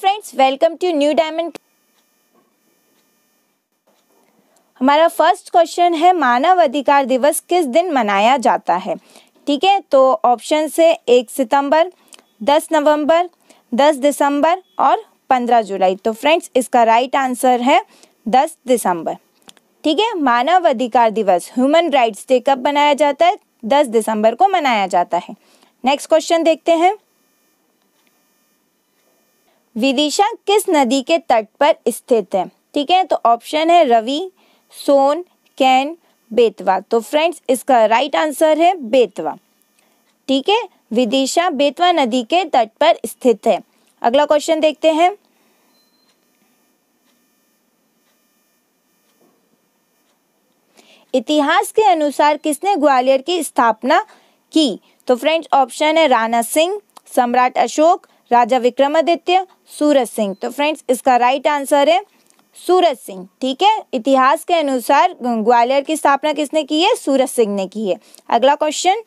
Friends welcome to new diamond हमारा first question है मानव अधिकार दिवस किस दिन मनाया जाता है ठीक है तो ऑप्शन से एक सितंबर दस नवंबर दस दिसंबर और पंद्रह जुलाई तो फ्रेंड्स इसका राइट आंसर है दस दिसंबर ठीक है मानव अधिकार दिवस ह्यूमन राइट्स डे कब मनाया जाता है दस दिसंबर को मनाया जाता है नेक्स्ट क्वेश्चन देखते हैं विदिशा किस नदी के तट पर स्थित है ठीक है तो ऑप्शन है रवि सोन कैन बेतवा तो फ्रेंड्स इसका राइट आंसर है बेतवा ठीक है विदिशा बेतवा नदी के तट पर स्थित है अगला क्वेश्चन देखते हैं इतिहास के अनुसार किसने ग्वालियर की स्थापना की तो फ्रेंड्स ऑप्शन है राणा सिंह सम्राट अशोक राजा विक्रमादित्य सूरज सिंह तो फ्रेंड्स इसका राइट आंसर है सूरज सिंह ठीक है इतिहास के अनुसार ग्वालियर की स्थापना किसने की है सूरज सिंह ने की है अगला क्वेश्चन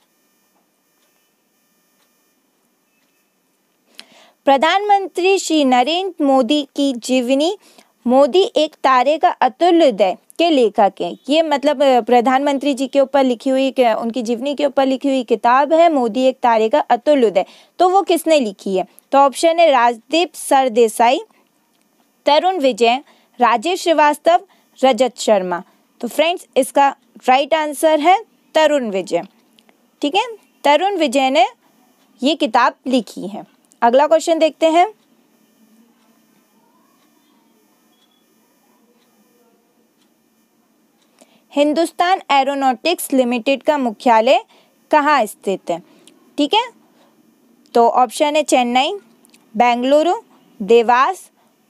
प्रधानमंत्री श्री नरेंद्र मोदी की जीवनी मोदी एक तारे का अतुल उदय के लेखक हैं ये मतलब प्रधानमंत्री जी के ऊपर लिखी हुई उनकी जीवनी के ऊपर लिखी हुई किताब है मोदी एक तारे का अतुल उदय तो वो किसने लिखी है तो ऑप्शन है राजदीप सरदेसाई तरुण विजय राजेश श्रीवास्तव रजत शर्मा तो फ्रेंड्स इसका राइट आंसर है तरुण विजय ठीक है तरुण विजय ने ये किताब लिखी है अगला क्वेश्चन देखते हैं हिंदुस्तान एरोनॉटिक्स लिमिटेड का मुख्यालय कहाँ स्थित है ठीक है तो ऑप्शन है चेन्नई बेंगलुरु देवास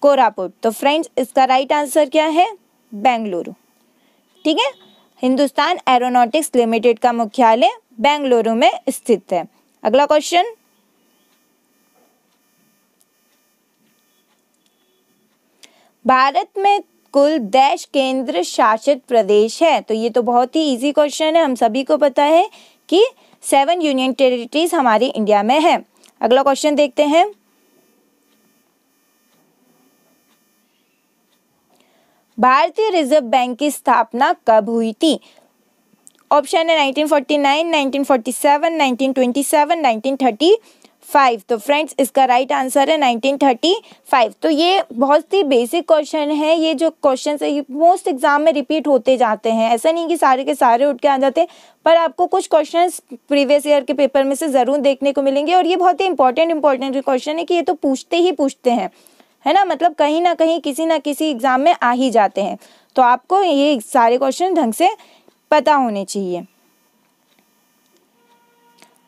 कोरापुट तो फ्रेंड्स इसका राइट आंसर क्या है बेंगलुरु ठीक है हिंदुस्तान एरोनॉटिक्स लिमिटेड का मुख्यालय बेंगलुरु में स्थित है अगला क्वेश्चन भारत में कुल देश केंद्र शासित प्रदेश है तो ये तो बहुत ही इजी क्वेश्चन है हम सभी को पता है कि सेवन यूनियन टेरिटरीज हमारी इंडिया में है अगला क्वेश्चन देखते हैं भारतीय रिजर्व बैंक की स्थापना कब हुई थी ऑप्शन है 1949, 1947, 1927, 1930 फाइव तो फ्रेंड्स इसका राइट right आंसर है नाइनटीन थर्टी फाइव तो ये बहुत ही बेसिक क्वेश्चन है ये जो क्वेश्चन है मोस्ट एग्जाम में रिपीट होते जाते हैं ऐसा नहीं कि सारे के सारे उठ के आ जाते पर आपको कुछ क्वेश्चन प्रीवियस ईयर के पेपर में से ज़रूर देखने को मिलेंगे और ये बहुत ही इंपॉर्टेंट इंपॉर्टेंट क्वेश्चन है कि ये तो पूछते ही पूछते हैं है ना मतलब कहीं ना कहीं किसी ना किसी एग्ज़ाम में आ ही जाते हैं तो आपको ये सारे क्वेश्चन ढंग से पता होने चाहिए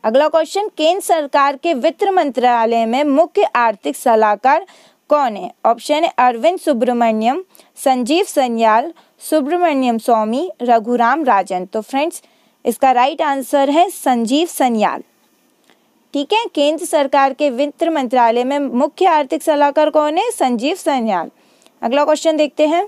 अगला क्वेश्चन केंद्र सरकार के वित्त मंत्रालय में मुख्य आर्थिक सलाहकार कौन है ऑप्शन है अरविंद सुब्रमण्यम संजीव सन्याल सुब्रमण्यम स्वामी रघुराम राजन तो फ्रेंड्स इसका राइट आंसर है संजीव सन्याल ठीक है केंद्र सरकार के वित्त मंत्रालय में मुख्य आर्थिक सलाहकार कौन है संजीव सन्याल अगला क्वेश्चन देखते हैं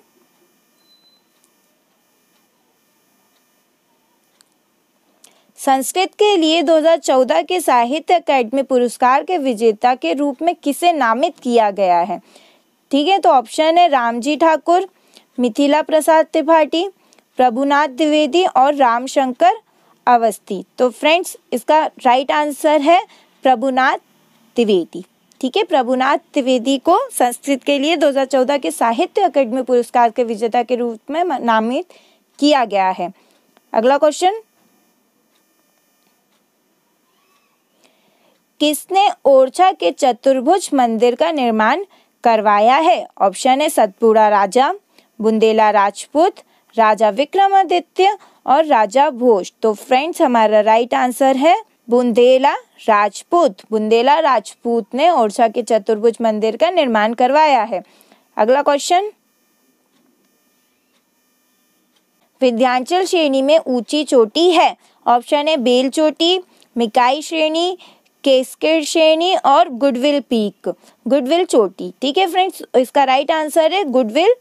संस्कृत के लिए 2014 के साहित्य अकेडमी पुरस्कार के विजेता के रूप में किसे नामित किया गया है ठीक है तो ऑप्शन है रामजी ठाकुर मिथिला प्रसाद त्रिपाठी प्रभुनाथ द्विवेदी और रामशंकर अवस्थी तो फ्रेंड्स इसका राइट आंसर है प्रभुनाथ द्विवेदी ठीक है प्रभुनाथ त्रिवेदी को संस्कृत के लिए 2014 के साहित्य अकेडमी पुरस्कार के विजेता के रूप में नामित किया गया है अगला क्वेश्चन किसने ओरछा के चतुर्भुज मंदिर का निर्माण करवाया है ऑप्शन है सतपुड़ा राजा बुंदेला राजपूत राजा विक्रमादित्य और राजा भोज तो फ्रेंड्स हमारा राइट आंसर है बुंदेला राजपूत बुंदेला राजपूत ने ओरछा के चतुर्भुज मंदिर का निर्माण करवाया है अगला क्वेश्चन विध्यांचल श्रेणी में ऊंची चोटी है ऑप्शन है बेल चोटी मिकाई श्रेणी केसकेड श्रेणी और गुडविल पीक गुडविल चोटी ठीक है फ्रेंड्स इसका राइट आंसर है गुडविल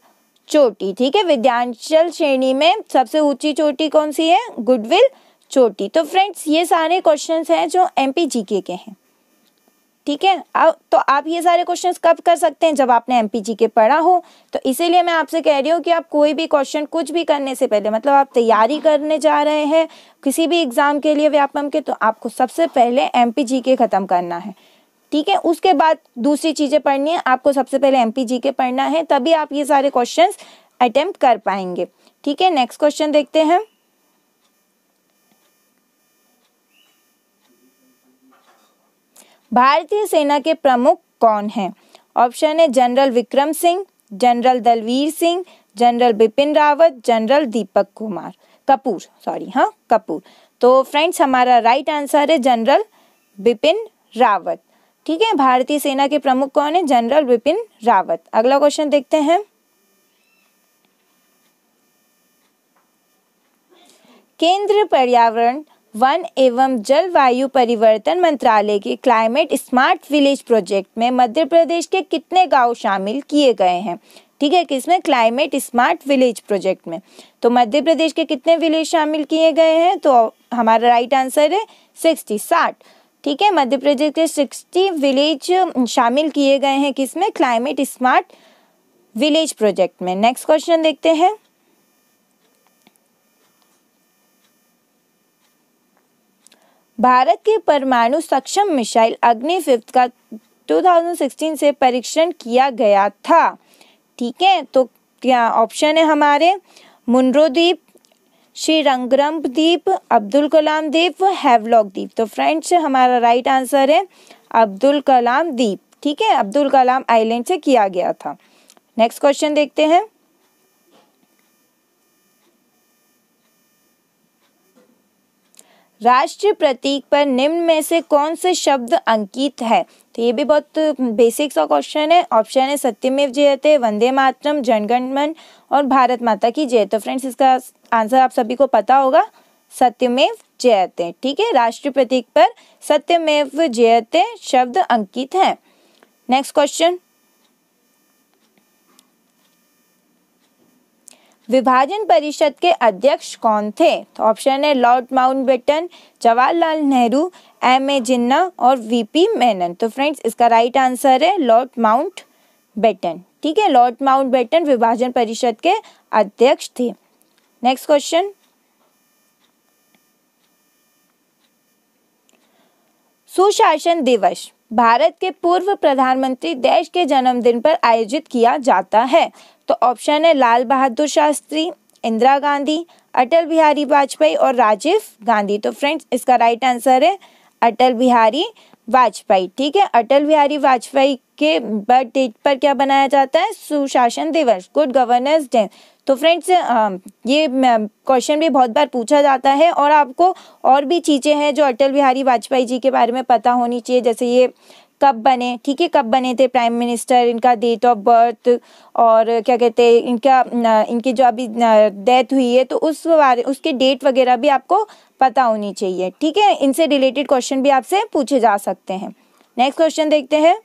चोटी ठीक है विद्यांचल श्रेणी में सबसे ऊंची चोटी कौन सी है गुडविल चोटी तो फ्रेंड्स ये सारे क्वेश्चंस हैं जो एमपी जीके के हैं ठीक है अब तो आप ये सारे क्वेश्चंस कब कर सकते हैं जब आपने एम के पढ़ा हो तो इसीलिए मैं आपसे कह रही हूँ कि आप कोई भी क्वेश्चन कुछ भी करने से पहले मतलब आप तैयारी करने जा रहे हैं किसी भी एग्ज़ाम के लिए व्यापम के तो आपको सबसे पहले एम के ख़त्म करना है ठीक है उसके बाद दूसरी चीज़ें पढ़नी है आपको सबसे पहले एम के पढ़ना है तभी आप ये सारे क्वेश्चन अटैम्प्ट कर पाएंगे ठीक है नेक्स्ट क्वेश्चन देखते हैं भारतीय सेना के प्रमुख कौन हैं ऑप्शन है general Vikram Singh general Dalvir Singh general Bipin Rawat general Deepak Kumar Kapoor sorry हाँ कपूर तो फ्रेंड्स हमारा राइट आंसर है जनरल बिपिन रावत ठीक है भारतीय सेना के प्रमुख कौन है जनरल बिपिन रावत अगला क्वेश्चन देखते हैं केंद्र पर्यावरण वन एवं जलवायु परिवर्तन मंत्रालय के क्लाइमेट स्मार्ट विलेज प्रोजेक्ट में मध्य प्रदेश के कितने गांव शामिल किए गए हैं ठीक है किसमें क्लाइमेट स्मार्ट विलेज प्रोजेक्ट में तो मध्य प्रदेश के कितने विलेज शामिल किए गए हैं तो हमारा राइट आंसर है सिक्सटी साठ ठीक है मध्य प्रदेश के सिक्सटी विलेज शामिल किए गए हैं किसमें क्लाइमेट स्मार्ट विलेज प्रोजेक्ट में नेक्स्ट क्वेश्चन देखते हैं भारत के परमाणु सक्षम मिसाइल अग्नि फिफ्थ का 2016 से परीक्षण किया गया था ठीक है तो क्या ऑप्शन है हमारे मुनरो द्वीप श्री रंगरम द्वीप अब्दुल कलाम द्वीप हैवलॉक द्वीप तो फ्रेंड्स हमारा राइट आंसर है अब्दुल कलाम द्वीप ठीक है अब्दुल कलाम आइलैंड से किया गया था नेक्स्ट क्वेश्चन देखते हैं राष्ट्र प्रतीक पर निम्न में से कौन से शब्द अंकित है तो ये भी बहुत बेसिक सा क्वेश्चन है ऑप्शन है सत्यमेव जयते वंदे मातरम जनगणमन और भारत माता की जय तो फ्रेंड्स इसका आंसर आप सभी को पता होगा सत्यमेव जयते ठीक है राष्ट्र प्रतीक पर सत्यमेव जयते शब्द अंकित है नेक्स्ट क्वेश्चन विभाजन परिषद के अध्यक्ष कौन थे तो ऑप्शन है Lord Mountbatten Jawaharlal Nehru M A Jinnah और वीपी मेनन तो फ्रेंड्स इसका राइट आंसर है लॉर्ड माउंट बेटन ठीक है लॉर्ड माउंट बेटन विभाजन परिषद के अध्यक्ष थे नेक्स्ट क्वेश्चन सुशासन दिवस भारत के पूर्व प्रधानमंत्री देश के जन्मदिन पर आयोजित किया जाता है तो ऑप्शन है लाल बहादुर शास्त्री इंदिरा गांधी अटल बिहारी वाजपेयी और राजीव गांधी तो फ्रेंड्स इसका राइट आंसर है अटल बिहारी वाजपेयी ठीक है अटल बिहारी वाजपेयी के बर्थ डेट पर क्या बनाया जाता है सुशासन दिवस गुड गवर्नेंस डे तो फ्रेंड्स ये क्वेश्चन भी बहुत बार पूछा जाता है और आपको और भी चीज़ें हैं जो अटल बिहारी वाजपेयी जी के बारे में पता होनी चाहिए जैसे ये कब बने ठीक है कब बने थे प्राइम मिनिस्टर इनका डेट ऑफ बर्थ और क्या कहते हैं इनका इनकी जो अभी डेथ हुई है तो उस बारे उसके डेट वगैरह भी आपको पता होनी चाहिए ठीक है इनसे रिलेटेड क्वेश्चन भी आपसे पूछे जा सकते हैं नेक्स्ट क्वेश्चन देखते हैं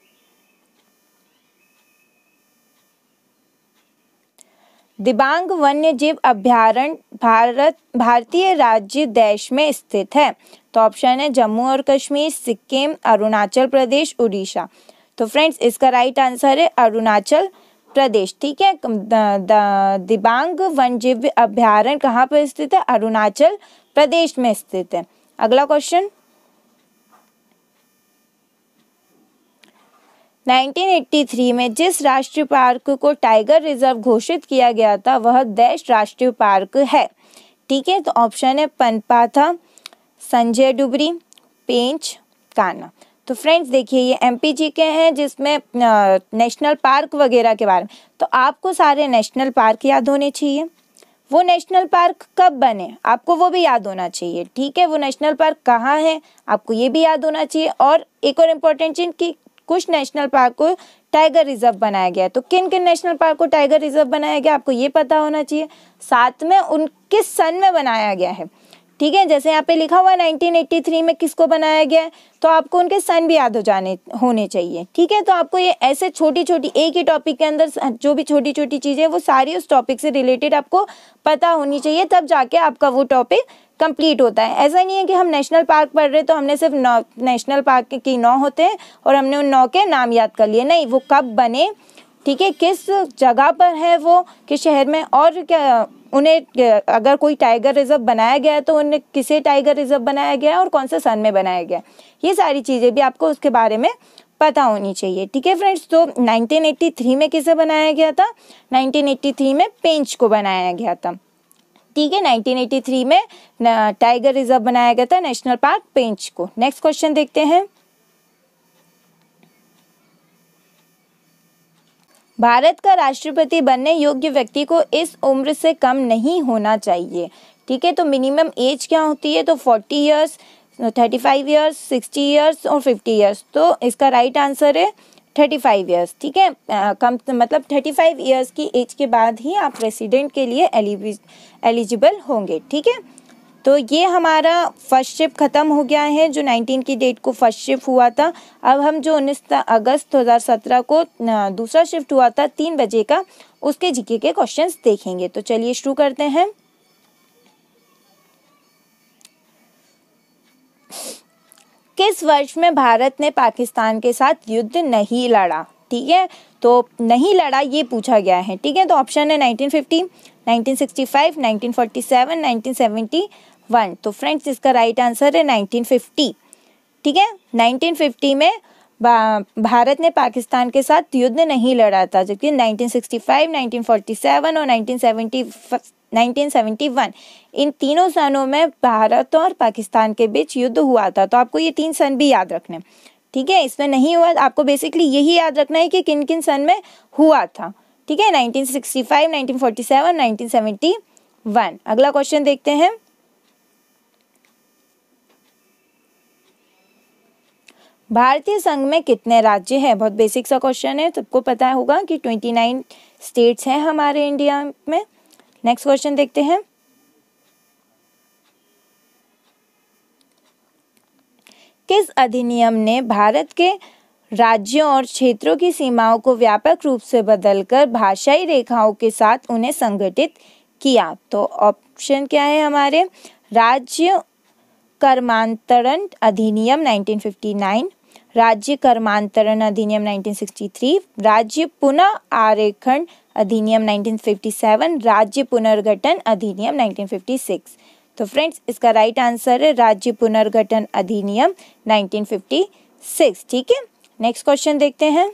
दिबांग वन्य जीव अभ्यारण्य भारत भारतीय राज्य देश में स्थित है तो ऑप्शन है जम्मू और कश्मीर सिक्किम अरुणाचल प्रदेश उड़ीसा तो फ्रेंड्स इसका राइट आंसर है अरुणाचल प्रदेश ठीक है दिबांग वन जीव अभ्यारण कहाँ पर स्थित है अरुणाचल प्रदेश में स्थित है अगला क्वेश्चन 1983 में जिस राष्ट्रीय पार्क को टाइगर रिजर्व घोषित किया गया था वह देश राष्ट्रीय पार्क है ठीक है तो ऑप्शन है पनपाथा संजय डुबरी पेंच काना तो फ्रेंड्स देखिए ये एम के हैं जिसमें नेशनल पार्क वगैरह के बारे में तो आपको सारे नेशनल पार्क याद होने चाहिए वो नेशनल पार्क कब बने आपको वो भी याद होना चाहिए ठीक है वो नेशनल पार्क कहाँ है आपको ये भी याद होना चाहिए और एक और इम्पोर्टेंट चीज कि कुछ नेशनल पार्क को टाइगर रिजर्व बनाया गया तो किन किन नेशनल पार्क को टाइगर रिजर्व बनाया गया आपको ये पता होना चाहिए साथ में उन किस सन में बनाया गया है ठीक है जैसे यहाँ पे लिखा हुआ है 1983 में किसको बनाया गया है तो आपको उनके सन भी याद हो जाने होने चाहिए ठीक है तो आपको ये ऐसे छोटी छोटी एक ही टॉपिक के अंदर जो भी छोटी छोटी चीज़ें वो सारी उस टॉपिक से रिलेटेड आपको पता होनी चाहिए तब जाके आपका वो टॉपिक कंप्लीट होता है ऐसा नहीं है कि हम नेशनल पार्क पढ़ रहे तो हमने सिर्फ नौ नेशनल पार्क की नौ होते हैं और हमने उन नौ के नाम याद कर लिए नहीं वो कब बने ठीक है किस जगह पर है वो किस शहर में और क्या उन्हें अगर कोई टाइगर रिजर्व बनाया गया है तो उन्हें किसे टाइगर रिजर्व बनाया गया है और कौन से सन में बनाया गया ये सारी चीज़ें भी आपको उसके बारे में पता होनी चाहिए ठीक है फ्रेंड्स तो 1983 में किसे बनाया गया था 1983 में पेंच को बनाया गया था 1980 के 1983 में टाइगर रिजर्व बनाया गया था नेशनल पार्क पेंच को नेक्स्ट क्वेश्चन देखते हैं भारत का राष्ट्रपति बनने योग्य व्यक्ति को इस उम्र से कम नहीं होना चाहिए ठीक है तो मिनिमम एज क्या होती है तो forty years thirty five years sixty years और फिफ्टी ईयर्स तो इसका राइट right आंसर है थर्टी फाइव ईयर्स ठीक है कम मतलब थर्टी फाइव ईयर्स की एज के बाद ही आप रेसिडेंट के लिए एलिजिबल होंगे ठीक है तो ये हमारा फर्स्ट शिप ख़त्म हो गया है जो 19 की डेट को फर्स्ट शिफ्ट हुआ था अब हम जो उन्नीस अगस्त 2017 को दूसरा शिफ्ट हुआ था तीन बजे का उसके जीके के क्वेश्चंस देखेंगे तो चलिए शुरू करते हैं किस वर्ष में भारत ने पाकिस्तान के साथ युद्ध नहीं लड़ा ठीक है तो नहीं लड़ा ये पूछा गया है ठीक है तो ऑप्शन है 1950, 1965, 1947, 1971 तो फ्रेंड्स इसका राइट आंसर है 1950 ठीक है 1950 में भारत ने पाकिस्तान के साथ युद्ध नहीं लड़ा था जबकि 1965, 1947 और 1970 1971 इन तीनों सनों में भारत और पाकिस्तान के बीच युद्ध हुआ था तो आपको ये तीन सन भी याद रखने ठीक है इसमें नहीं हुआ आपको बेसिकली यही याद रखना है कि किन किन सन में हुआ था ठीक है 1965, 1947, 1971 अगला क्वेश्चन देखते हैं भारतीय संघ में कितने राज्य हैं बहुत बेसिक सा क्वेश्चन है सबको पता होगा कि 29 स्टेट्स हैं हमारे इंडिया में नेक्स्ट क्वेश्चन देखते हैं किस अधिनियम ने भारत के राज्यों और क्षेत्रों की सीमाओं को व्यापक रूप से बदलकर भाषाई रेखाओं के साथ उन्हें संगठित किया तो ऑप्शन क्या है हमारे राज्य कर्मांतरण अधिनियम 1959 राज्य कर्मांतरण अधिनियम 1963 राज्य पुनः आरेखण अधिनियम 1957 राज्य पुनर्गठन अधिनियम 1956 तो फ्रेंड्स इसका राइट आंसर है राज्य पुनर्गठन अधिनियम 1956 ठीक है नेक्स्ट क्वेश्चन देखते हैं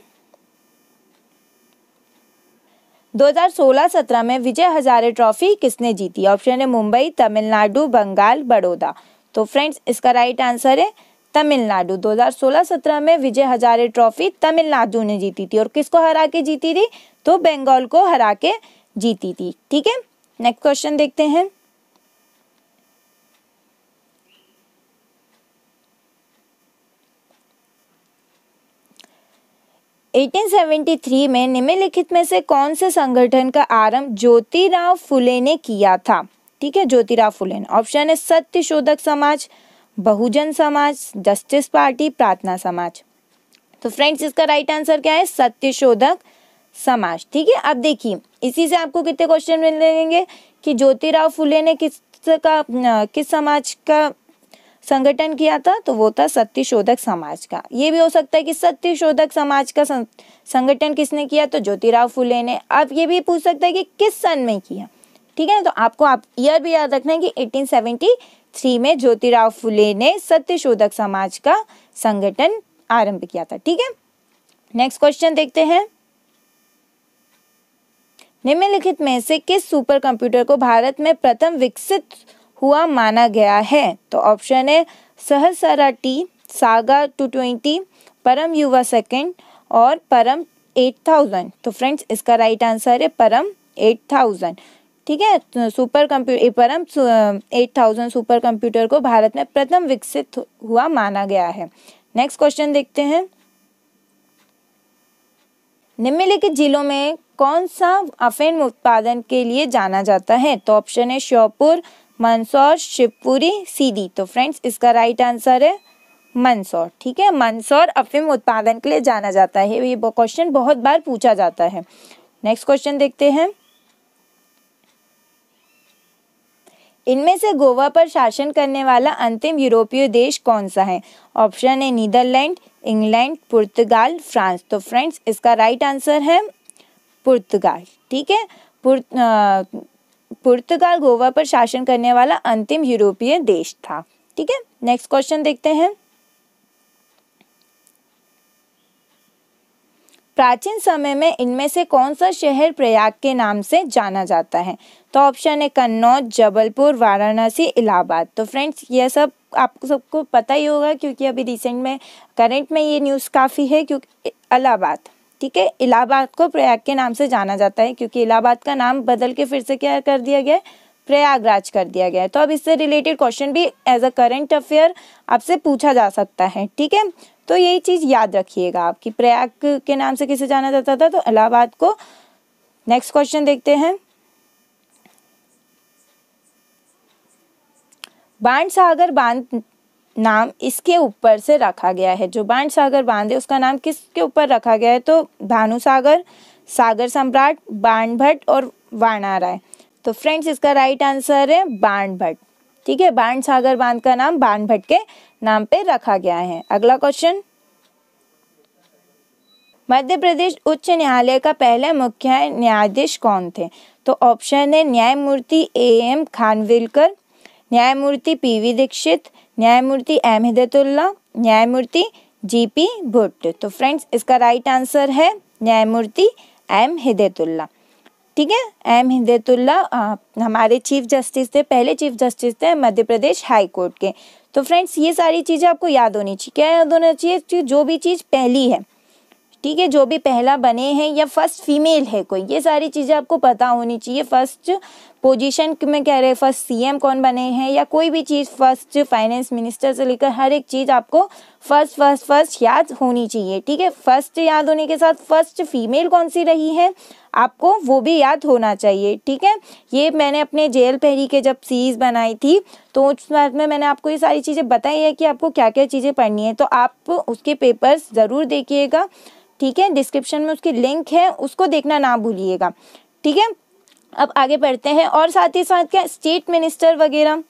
2016-17 में विजय हजारे ट्रॉफी किसने जीती ऑप्शन है मुंबई तमिलनाडु बंगाल बड़ौदा तो फ्रेंड्स इसका राइट आंसर है तमिलनाडु 2016-17 में विजय हजारे ट्रॉफी तमिलनाडु ने जीती थी और किसको हरा के जीती थी तो बंगाल को हरा के जीती थी ठीक है नेक्स्ट क्वेश्चन देखते हैं एटीन में निम्नलिखित में से कौन से संगठन का आरंभ ज्योतिराव फुले ने किया था ठीक है ज्योतिराव फुले ने ऑप्शन है सत्य शोधक समाज बहुजन समाज जस्टिस पार्टी प्रार्थना समाज तो फ्रेंड्स इसका राइट आंसर क्या है सत्य शोधक समाज ठीक है अब देखिए इसी से आपको कितने क्वेश्चन मिलेंगे कि ज्योतिराव फुले ने किस का किस समाज का संगठन किया था तो वो था सत्य शोधक समाज का ये भी हो सकता है कि सत्य शोधक समाज का संगठन किसने किया तो ज्योतिराव फुले ने अब ये भी पूछ सकता है कि किस सन में किया ठीक है तो आपको आप ईयर भी याद रखना है कि एटीन थ्री में ज्योतिराव फुले ने सत्य शोधक समाज का संगठन आरंभ किया था ठीक है नेक्स्ट क्वेश्चन देखते हैं निम्नलिखित में से किस सुपर कंप्यूटर को भारत में प्रथम विकसित हुआ माना गया है तो ऑप्शन है Sahasra T saga two twenty Param Yuva second और परम एट थाउजेंड तो फ्रेंड्स इसका राइट आंसर है परम एट थाउजेंड ठीक है सुपर तो computer Param eight thousand super computer को भारत में प्रथम विकसित हुआ माना गया है नेक्स्ट क्वेश्चन देखते हैं निम्नलिखित जिलों में कौन सा अफेन उत्पादन के लिए जाना जाता है तो ऑप्शन है श्योपुर मंदसौर शिवपुरी सीधी तो फ्रेंड्स इसका राइट आंसर है मंदसौर ठीक है मंदसौर अफेम उत्पादन के लिए जाना जाता है ये क्वेश्चन बहुत बार पूछा जाता है नेक्स्ट क्वेश्चन देखते हैं इनमें से गोवा पर शासन करने वाला अंतिम यूरोपीय देश कौन सा है ऑप्शन है नीदरलैंड इंग्लैंड पुर्तगाल फ्रांस तो फ्रेंड्स इसका राइट आंसर है पुर्तगाल ठीक है पुर्तगाल गोवा पर शासन करने वाला अंतिम यूरोपीय देश था ठीक है नेक्स्ट क्वेश्चन देखते हैं प्राचीन समय में इनमें से कौन सा शहर प्रयाग के नाम से जाना जाता है तो ऑप्शन है कन्नौज जबलपुर वाराणसी इलाहाबाद तो फ्रेंड्स यह सब आप सबको पता ही होगा क्योंकि अभी रिसेंट में करंट में ये न्यूज़ काफ़ी है क्योंकि इलाहाबाद ठीक है इलाहाबाद को प्रयाग के नाम से जाना जाता है क्योंकि इलाहाबाद का नाम बदल के फिर से क्या कर दिया गया प्रयागराज कर दिया गया है तो अब इससे रिलेटेड क्वेश्चन भी एज अ करेंट अफेयर आपसे पूछा जा सकता है ठीक है तो यही चीज़ याद रखिएगा आपकी प्रयाग के नाम से किसे जाना जाता था तो इलाहाबाद को नेक्स्ट क्वेश्चन देखते हैं बाण सागर बांध नाम इसके ऊपर से रखा गया है जो बाण सागर बांध है उसका नाम किसके ऊपर रखा गया है तो भानु सागर सागर सम्राट बाण भट्ट और वाणा राय तो फ्रेंड्स इसका राइट आंसर है बाण भट्ट ठीक है बाण सागर बांध का नाम बाण भट्ट के नाम पे रखा गया है अगला क्वेश्चन मध्य प्रदेश उच्च न्यायालय का पहला मुख्य न्यायाधीश कौन थे तो ऑप्शन है न्यायमूर्ति ए एम खानविलकर न्यायमूर्ति पी वी दीक्षित न्यायमूर्ति एम हिदतुल्ला न्यायमूर्ति जी पी भुट्ट तो फ्रेंड्स इसका राइट आंसर है न्यायमूर्ति एम हिदतुल्ला ठीक है एम हिदतुल्ला हमारे चीफ जस्टिस थे पहले चीफ जस्टिस थे मध्य प्रदेश हाई कोर्ट के तो फ्रेंड्स ये सारी चीज़ें आपको याद होनी चाहिए क्या याद होना चाहिए जो भी चीज़ पहली है ठीक है जो भी पहला बने हैं या फर्स्ट फीमेल है कोई ये सारी चीज़ें आपको पता होनी चाहिए फर्स्ट पोजीशन में कह रहे हैं फर्स्ट सीएम कौन बने हैं या कोई भी चीज़ फर्स्ट फाइनेंस मिनिस्टर से लेकर हर एक चीज़ आपको फर्स्ट फर्स्ट फर्स्ट याद होनी चाहिए ठीक है फर्स्ट याद होने के साथ फर्स्ट फीमेल कौन सी रही है आपको वो भी याद होना चाहिए ठीक है ये मैंने अपने जेल पहरी के जब सीरीज़ बनाई थी तो उस बात में मैंने आपको ये सारी चीज़ें बताई है कि आपको क्या क्या चीज़ें पढ़नी है तो आप उसके पेपर्स ज़रूर देखिएगा ठीक है डिस्क्रिप्शन में उसकी लिंक है उसको देखना ना भूलिएगा ठीक है अब आगे बढ़ते हैं और साथ ही साथ क्या स्टेट मिनिस्टर वगैरह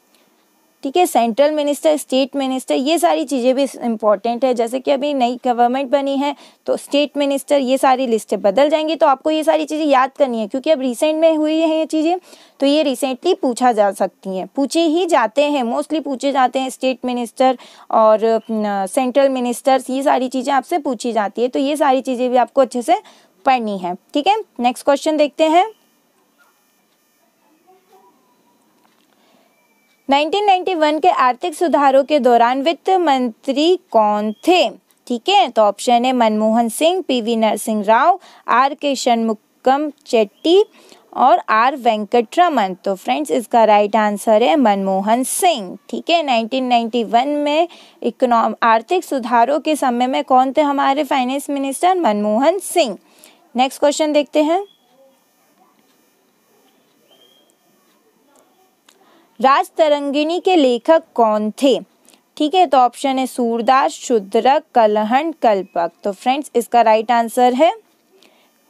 ठीक है सेंट्रल मिनिस्टर स्टेट मिनिस्टर ये सारी चीज़ें भी इंपॉर्टेंट है जैसे कि अभी नई गवर्नमेंट बनी है तो स्टेट मिनिस्टर ये सारी लिस्टें बदल जाएंगी तो आपको ये सारी चीज़ें याद करनी है क्योंकि अब रिसेंट में हुई हैं ये चीज़ें तो ये रिसेंटली पूछा जा सकती हैं पूछे ही जाते हैं मोस्टली पूछे जाते हैं स्टेट मिनिस्टर और सेंट्रल मिनिस्टर्स ये सारी चीज़ें आपसे पूछी जाती है तो ये सारी चीज़ें भी आपको अच्छे से पढ़नी है ठीक है नेक्स्ट क्वेश्चन देखते हैं 1991 के आर्थिक सुधारों के दौरान वित्त मंत्री कौन थे ठीक है तो ऑप्शन है Manmohan Singh PV Narasimha Rao R K Shanmukham Chetty और आर वेंकटरमन तो फ्रेंड्स इसका राइट आंसर है मनमोहन सिंह ठीक है 1991 में इकोनॉम आर्थिक सुधारों के समय में कौन थे हमारे finance minister Manmohan Singh next question देखते हैं राज तरंगिणी के लेखक कौन थे ठीक है तो ऑप्शन है सूरदास शुद्रक कलहन कल्पक तो फ्रेंड्स इसका राइट आंसर है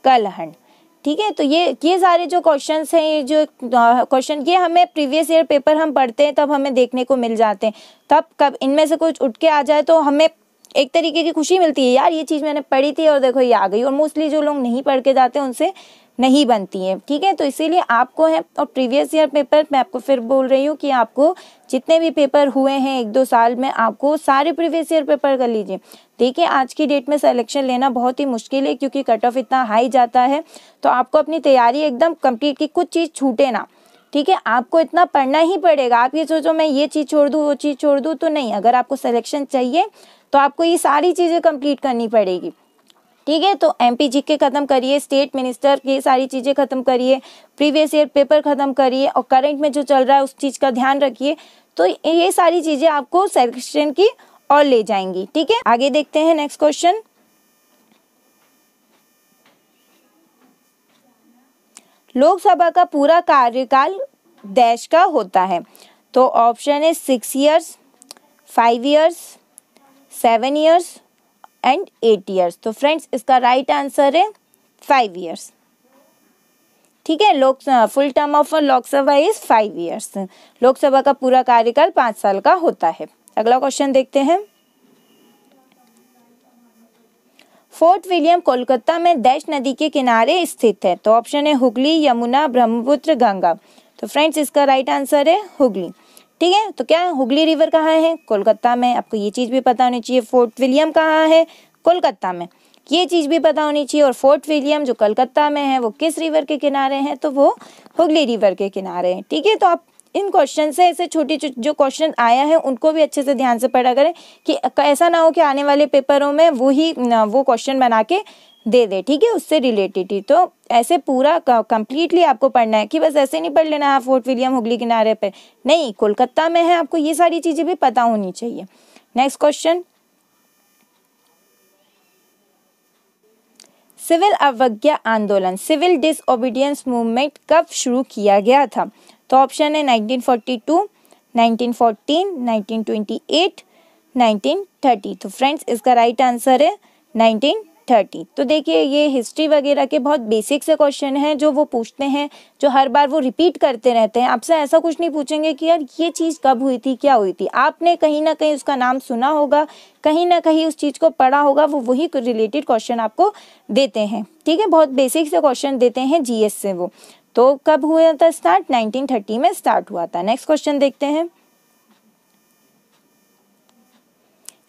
कलहन ठीक है तो ये ये सारे जो क्वेश्चंस हैं ये जो क्वेश्चन ये हमें प्रीवियस ईयर पेपर हम पढ़ते हैं तब हमें देखने को मिल जाते हैं तब कब इनमें से कुछ उठ के आ जाए तो हमें एक तरीके की खुशी मिलती है यार ये चीज़ मैंने पढ़ी थी और देखो ये आ गई और मोस्टली जो लोग नहीं पढ़ के जाते उनसे नहीं बनती हैं ठीक है तो इसीलिए आपको है और प्रीवियस ईयर पेपर मैं आपको फिर बोल रही हूँ कि आपको जितने भी पेपर हुए हैं एक दो साल में आपको सारे प्रीवियस ईयर पेपर कर लीजिए देखिए आज की डेट में सिलेक्शन लेना बहुत ही मुश्किल है क्योंकि कट ऑफ इतना हाई जाता है तो आपको अपनी तैयारी एकदम कंप्लीट की कुछ चीज़ छूटे ना ठीक है आपको इतना पढ़ना ही पड़ेगा आप ये सोचो मैं ये चीज़ छोड़ दूँ वो चीज़ छोड़ दूँ तो नहीं अगर आपको सलेक्शन चाहिए तो आपको ये सारी चीज़ें कम्प्लीट करनी पड़ेगी ठीक है तो एम पी जी के ख़त्म करिए स्टेट मिनिस्टर ये सारी चीज़ें ख़त्म करिए प्रीवियस ईयर पेपर ख़त्म करिए और करंट में जो चल रहा है उस चीज़ का ध्यान रखिए तो ये सारी चीज़ें आपको सेक्शन की और ले जाएंगी ठीक है आगे देखते हैं नेक्स्ट क्वेश्चन लोकसभा का पूरा कार्यकाल देश का होता है तो ऑप्शन है six years five years seven years and eight years तो फ्रेंड्स इसका राइट right आंसर है फाइव ईयर्स ठीक है लोक full term of Lok Sabha is five years Lok Sabha का पूरा कार्यकाल पाँच साल का होता है अगला क्वेश्चन देखते हैं फोर्ट विलियम कोलकाता में दैश नदी के किनारे स्थित है तो ऑप्शन है हुगली यमुना ब्रह्मपुत्र गंगा तो फ्रेंड्स इसका राइट आंसर है हुगली ठीक है तो क्या हुगली रिवर कहाँ है कोलकाता में आपको ये चीज़ भी पता होनी चाहिए फोर्ट विलियम कहाँ है कोलकाता में ये चीज़ भी पता होनी चाहिए और फोर्ट विलियम जो कलकत्ता में है वो किस रिवर के किनारे हैं तो वो हुगली रिवर के किनारे हैं ठीक है तो आप इन क्वेश्चन से ऐसे छोटी जो क्वेश्चन आया है उनको भी अच्छे से ध्यान से पढ़ा करें कि ऐसा ना हो कि आने वाले पेपरों में वो ही वो क्वेश्चन बना के दे दे ठीक है उससे रिलेटेड ही तो ऐसे पूरा कंप्लीटली आपको पढ़ना है कि बस ऐसे नहीं पढ़ लेना है फोर्ट विलियम हुगली किनारे पर नहीं कोलकाता में है आपको ये सारी चीज़ें भी पता होनी चाहिए नेक्स्ट क्वेश्चन सिविल अवज्ञा आंदोलन सिविल डिसओबीडियंस मूवमेंट कब शुरू किया गया था तो ऑप्शन है 1942, 1914, 1928, 1930 तो फ्रेंड्स इसका राइट आंसर है 19 थर्टी तो देखिए ये हिस्ट्री वगैरह के बहुत बेसिक से क्वेश्चन हैं जो वो पूछते हैं जो हर बार वो रिपीट करते रहते हैं आपसे ऐसा कुछ नहीं पूछेंगे कि यार ये चीज़ कब हुई थी क्या हुई थी आपने कहीं ना कहीं उसका नाम सुना होगा कहीं ना कहीं उस चीज़ को पढ़ा होगा वो वही रिलेटेड क्वेश्चन आपको देते हैं ठीक है बहुत बेसिक से क्वेश्चन देते हैं जी से वो तो कब हुआ था स्टार्ट नाइनटीन में स्टार्ट हुआ था नेक्स्ट क्वेश्चन देखते हैं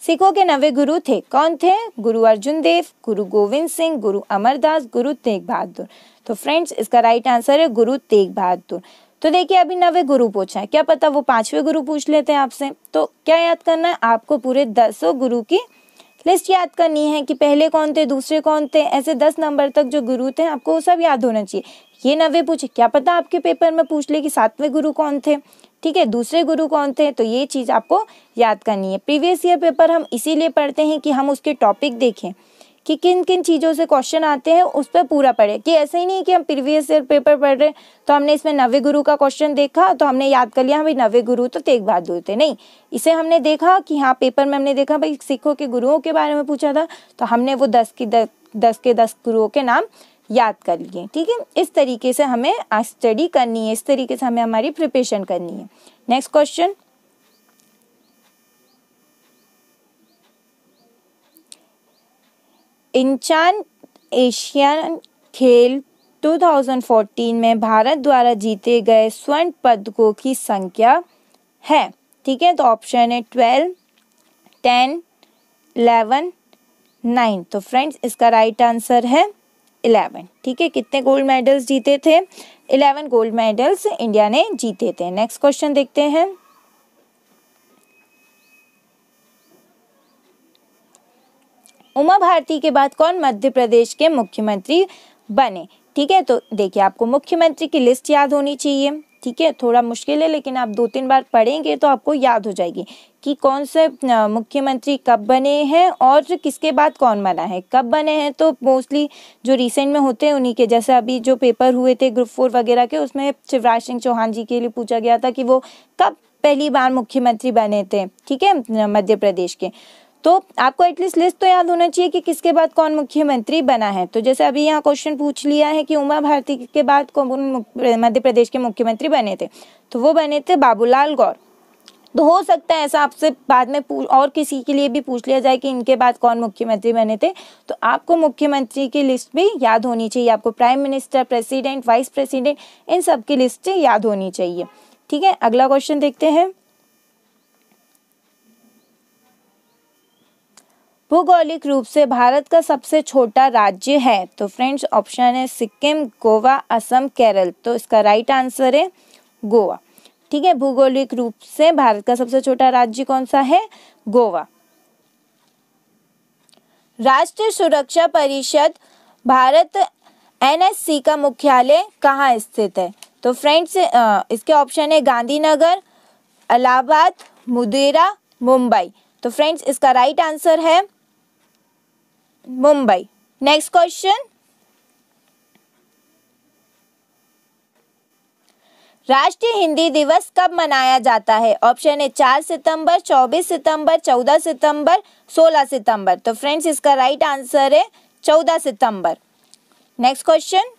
सिखों के नवे गुरु थे कौन थे गुरु अर्जुन देव गुरु गोविंद सिंह गुरु अमरदास गुरु तेग बहादुर तो फ्रेंड्स इसका राइट आंसर है गुरु तेग बहादुर तो देखिए अभी नवे गुरु पूछा है क्या पता वो पांचवें गुरु पूछ लेते हैं आपसे तो क्या याद करना है आपको पूरे दसों गुरु की लिस्ट याद करनी है कि पहले कौन थे दूसरे कौन थे ऐसे दस नंबर तक जो गुरु थे आपको वो सब याद होना चाहिए ये नवे पूछे क्या पता आपके पेपर में पूछ ले कि सातवें गुरु कौन थे ठीक है दूसरे गुरु कौन थे तो ये चीज़ आपको याद करनी है प्रीवियस ईयर पेपर हम इसीलिए पढ़ते हैं कि हम उसके टॉपिक देखें कि किन किन चीज़ों से क्वेश्चन आते हैं उस पर पूरा पढ़े कि ऐसे ही नहीं कि हम प्रीवियस ईयर पेपर पढ़ रहे तो हमने इसमें नवे गुरु का क्वेश्चन देखा तो हमने याद कर लिया हाँ भाई नवे गुरु तो तेग बहादुर थे नहीं इसे हमने देखा कि हाँ पेपर में हमने देखा भाई सिखों के गुरुओं के बारे में पूछा था तो हमने वो दस की दस, दस के दस गुरुओं के नाम याद कर लिए ठीक है इस तरीके से हमें स्टडी करनी है इस तरीके से हमें हमारी प्रिपरेशन करनी है नेक्स्ट क्वेश्चन इंचान एशियन खेल 2014 में भारत द्वारा जीते गए स्वर्ण पदकों की संख्या है ठीक है तो ऑप्शन है ट्वेल्व टेन इलेवन नाइन तो फ्रेंड्स इसका राइट आंसर है इलेवन ठीक है कितने गोल्ड मेडल्स जीते थे इलेवन गोल्ड मेडल्स इंडिया ने जीते थे नेक्स्ट क्वेश्चन देखते हैं उमा भारती के बाद कौन मध्य प्रदेश के मुख्यमंत्री बने ठीक है तो देखिए आपको मुख्यमंत्री की लिस्ट याद होनी चाहिए ठीक है थोड़ा मुश्किल है लेकिन आप दो तीन बार पढ़ेंगे तो आपको याद हो जाएगी कि कौन से मुख्यमंत्री कब बने हैं और किसके बाद कौन बना है कब बने हैं तो मोस्टली जो रिसेंट में होते हैं उन्हीं के जैसे अभी जो पेपर हुए थे ग्रुप फोर वगैरह के उसमें शिवराज सिंह चौहान जी के लिए पूछा गया था कि वो कब पहली बार मुख्यमंत्री बने थे ठीक है मध्य प्रदेश के तो आपको एटलीस्ट लिस्ट तो याद होना चाहिए कि किसके बाद कौन मुख्यमंत्री बना है तो जैसे अभी यहाँ क्वेश्चन पूछ लिया है कि उमा भारती के बाद कौन मध्य प्रदेश के मुख्यमंत्री बने थे तो वो बने थे बाबूलाल गौर तो हो सकता है ऐसा आपसे बाद में और किसी के लिए भी पूछ लिया जाए कि इनके बाद कौन मुख्यमंत्री बने थे तो आपको मुख्यमंत्री की लिस्ट भी याद होनी चाहिए आपको prime minister president vice president इन सब की लिस्ट याद होनी चाहिए ठीक है अगला क्वेश्चन देखते हैं भूगोलिक रूप से भारत का सबसे छोटा राज्य है तो फ्रेंड्स ऑप्शन है सिक्किम गोवा असम केरल तो इसका राइट आंसर है गोवा ठीक है भूगोलिक रूप से भारत का सबसे छोटा राज्य कौन सा है गोवा राष्ट्रीय सुरक्षा परिषद भारत एनएससी का मुख्यालय कहाँ स्थित है तो फ्रेंड्स इसके ऑप्शन है गांधीनगर अलाहाबाद मुदेरा मुंबई तो फ्रेंड्स इसका राइट आंसर है मुंबई नेक्स्ट क्वेश्चन राष्ट्रीय हिंदी दिवस कब मनाया जाता है ऑप्शन है चार सितंबर चौबीस सितंबर चौदह सितंबर सोलह सितंबर तो फ्रेंड्स इसका राइट आंसर है चौदह सितंबर नेक्स्ट क्वेश्चन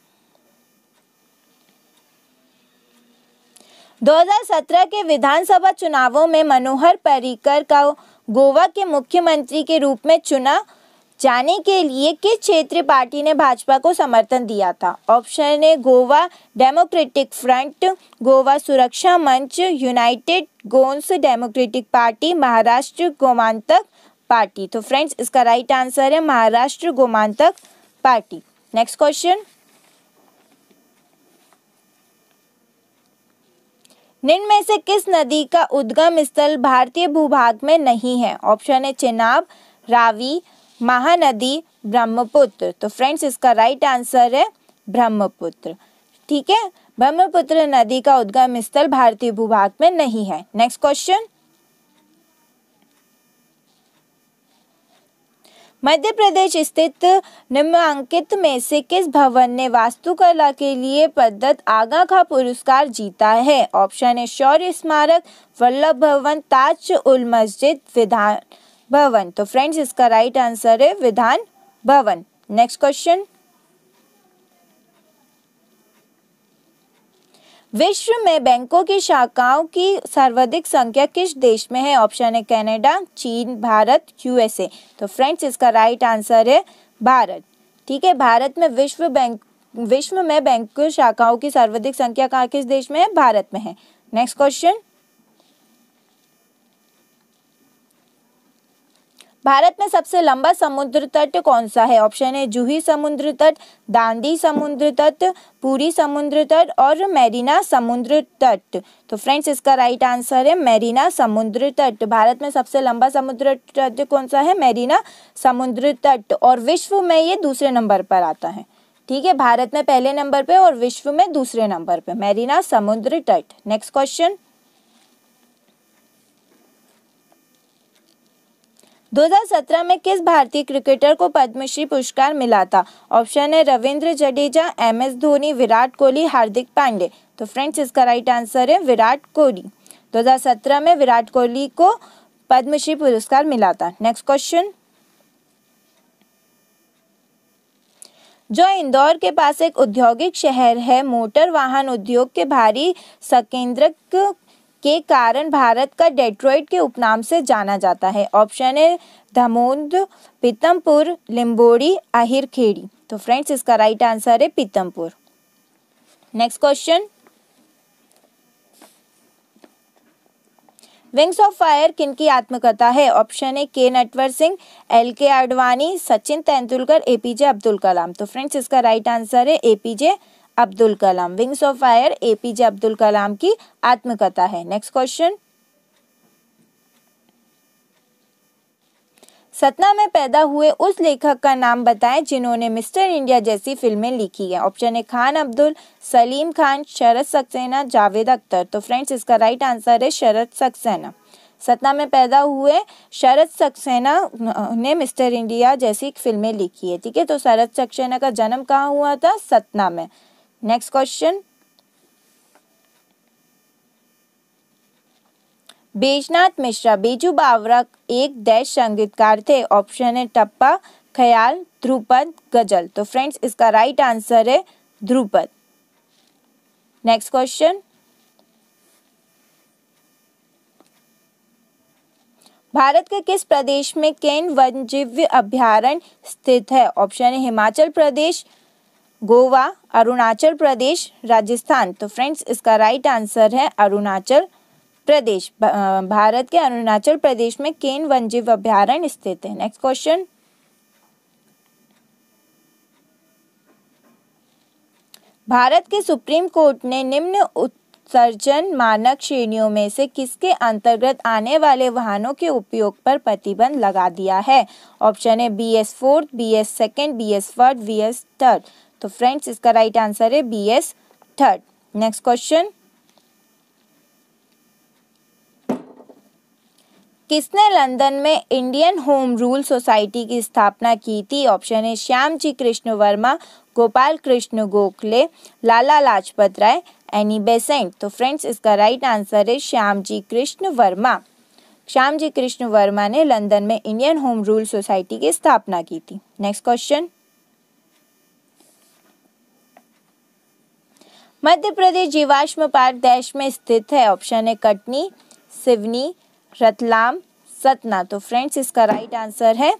2017 के विधानसभा चुनावों में मनोहर पर्रिकर का गोवा के मुख्यमंत्री के रूप में चुना जाने के लिए किस क्षेत्रीय पार्टी ने भाजपा को समर्थन दिया था ऑप्शन है Goa democratic front Goa Suraksha Manch united Goans democratic party Maharashtra Gomantak party तो फ्रेंड्स इसका राइट आंसर है Maharashtra Gomantak party next question निम्न में से किस नदी का उद्गम स्थल भारतीय भूभाग में नहीं है ऑप्शन है चेनाब रावी महानदी ब्रह्मपुत्र तो फ्रेंड्स इसका राइट आंसर है ब्रह्मपुत्र ठीक है ब्रह्मपुत्र नदी का उद्गम स्थल भारतीय भूभाग में नहीं है नेक्स्ट क्वेश्चन मध्य प्रदेश स्थित निम्नांकित में से किस भवन ने वास्तुकला के लिए पद्धत आगा का पुरस्कार जीता है ऑप्शन है शौर्य स्मारक वल्लभ भवन ताज उल मस्जिद विधान भवन तो फ्रेंड्स इसका राइट आंसर है विधान भवन नेक्स्ट क्वेश्चन विश्व में बैंकों की शाखाओं की सर्वाधिक संख्या किस देश में है ऑप्शन है कनाडा, चीन भारत यूएसए तो फ्रेंड्स इसका राइट आंसर है भारत ठीक है भारत में विश्व बैंक विश्व में बैंक शाखाओं की सर्वाधिक संख्या कहाँ किस देश में है भारत में है नेक्स्ट क्वेश्चन भारत में सबसे लंबा समुद्र तट कौन सा है ऑप्शन है जूही समुद्र तट दांडी समुद्र तट पूरी समुद्र तट और मैरीना समुद्र तट तो फ्रेंड्स इसका राइट आंसर है मैरीना समुद्र तट भारत में सबसे लंबा समुद्र तट कौन सा है मैरीना समुद्र तट और विश्व में ये दूसरे नंबर पर आता है ठीक है भारत में पहले नंबर पे और विश्व में दूसरे नंबर पे मैरीना समुद्र तट नेक्स्ट क्वेश्चन 2017 में किस भारतीय क्रिकेटर को पद्मश्री पुरस्कार मिला था ऑप्शन है रविंद्र जडेजा एम एस धोनी विराट कोहली हार्दिक पांडे तो फ्रेंड्स इसका राइट आंसर है विराट कोहली 2017 में विराट कोहली को पद्मश्री पुरस्कार मिला था नेक्स्ट क्वेश्चन जो इंदौर के पास एक औद्योगिक शहर है मोटर वाहन उद्योग के भारी संकेंद्रक के कारण भारत का डेट्रॉइट के उपनाम से जाना जाता है ऑप्शन है धमोंद पीतमपुर लिम्बोड़ी आहिरखेड़ी तो फ्रेंड्स इसका राइट आंसर है Pithampur next question wings of fire किन की आत्मकथा है ऑप्शन है के Natwar Singh L K Advani Sachin Tendulkar APJ Abdul Kalam तो फ्रेंड्स इसका राइट आंसर है APJ Abdul Kalam wings of fire APJ Abdul Kalam की आत्मकथा है नेक्स्ट क्वेश्चन सतना में पैदा हुए उस लेखक का नाम बताएं जिन्होंने मिस्टर इंडिया जैसी फिल्में लिखी है ऑप्शन है खान अब्दुल सलीम खान शरद सक्सेना जावेद अख्तर तो फ्रेंड्स इसका राइट आंसर है शरद सक्सेना सतना में पैदा हुए शरद सक्सेना ने मिस्टर इंडिया जैसी फिल्में लिखी है ठीक है तो शरद सक्सेना का जन्म कहाँ हुआ था सतना में नेक्स्ट क्वेश्चन बेजनाथ मिश्रा बेजू बावरा एक दैश संगीतकार थे ऑप्शन है टप्पा ख्याल ध्रुपद गजल तो फ्रेंड्स इसका राइट आंसर है ध्रुपद नेक्स्ट क्वेश्चन भारत के किस प्रदेश में केन वन्यजीव अभ्यारण्य स्थित है ऑप्शन है हिमाचल प्रदेश गोवा अरुणाचल प्रदेश राजस्थान तो फ्रेंड्स इसका राइट आंसर है अरुणाचल प्रदेश भारत के अरुणाचल प्रदेश में केन वन्यजीव अभ्यारण्य स्थित है नेक्स्ट क्वेश्चन भारत के सुप्रीम कोर्ट ने निम्न उत्सर्जन मानक श्रेणियों में से किसके अंतर्गत आने वाले वाहनों के उपयोग पर प्रतिबंध लगा दिया है ऑप्शन है B S fourth B S second B S first B S third तो फ्रेंड्स इसका राइट आंसर है B S third next question किसने लंदन में इंडियन होम रूल सोसाइटी की स्थापना की थी ऑप्शन है श्याम जी कृष्ण वर्मा गोपाल कृष्ण गोखले लाला लाजपत राय एनी बेसेंट तो फ्रेंड्स इसका राइट आंसर है श्याम जी कृष्ण वर्मा श्याम जी कृष्ण वर्मा ने लंदन में इंडियन होम रूल सोसाइटी की स्थापना की थी नेक्स्ट क्वेश्चन मध्य प्रदेश जीवाश्म पार्क देश में स्थित है ऑप्शन है कटनी सिवनी रतलाम सतना तो फ्रेंड्स इसका राइट आंसर है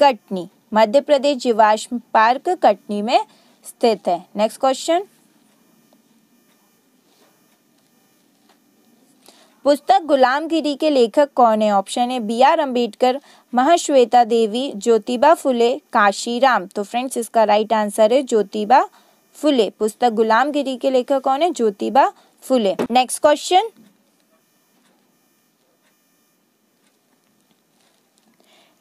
कटनी मध्य प्रदेश जीवाश्म पार्क कटनी में स्थित है नेक्स्ट क्वेश्चन पुस्तक गुलामगिरी के लेखक कौन है ऑप्शन है बी आर अम्बेडकर महाश्वेता देवी ज्योतिबा फुले काशीराम तो फ्रेंड्स इसका राइट आंसर है ज्योतिबा फुले पुस्तक गुलाम गिरी के लेखक कौन है ज्योतिबा फुले नेक्स्ट क्वेश्चन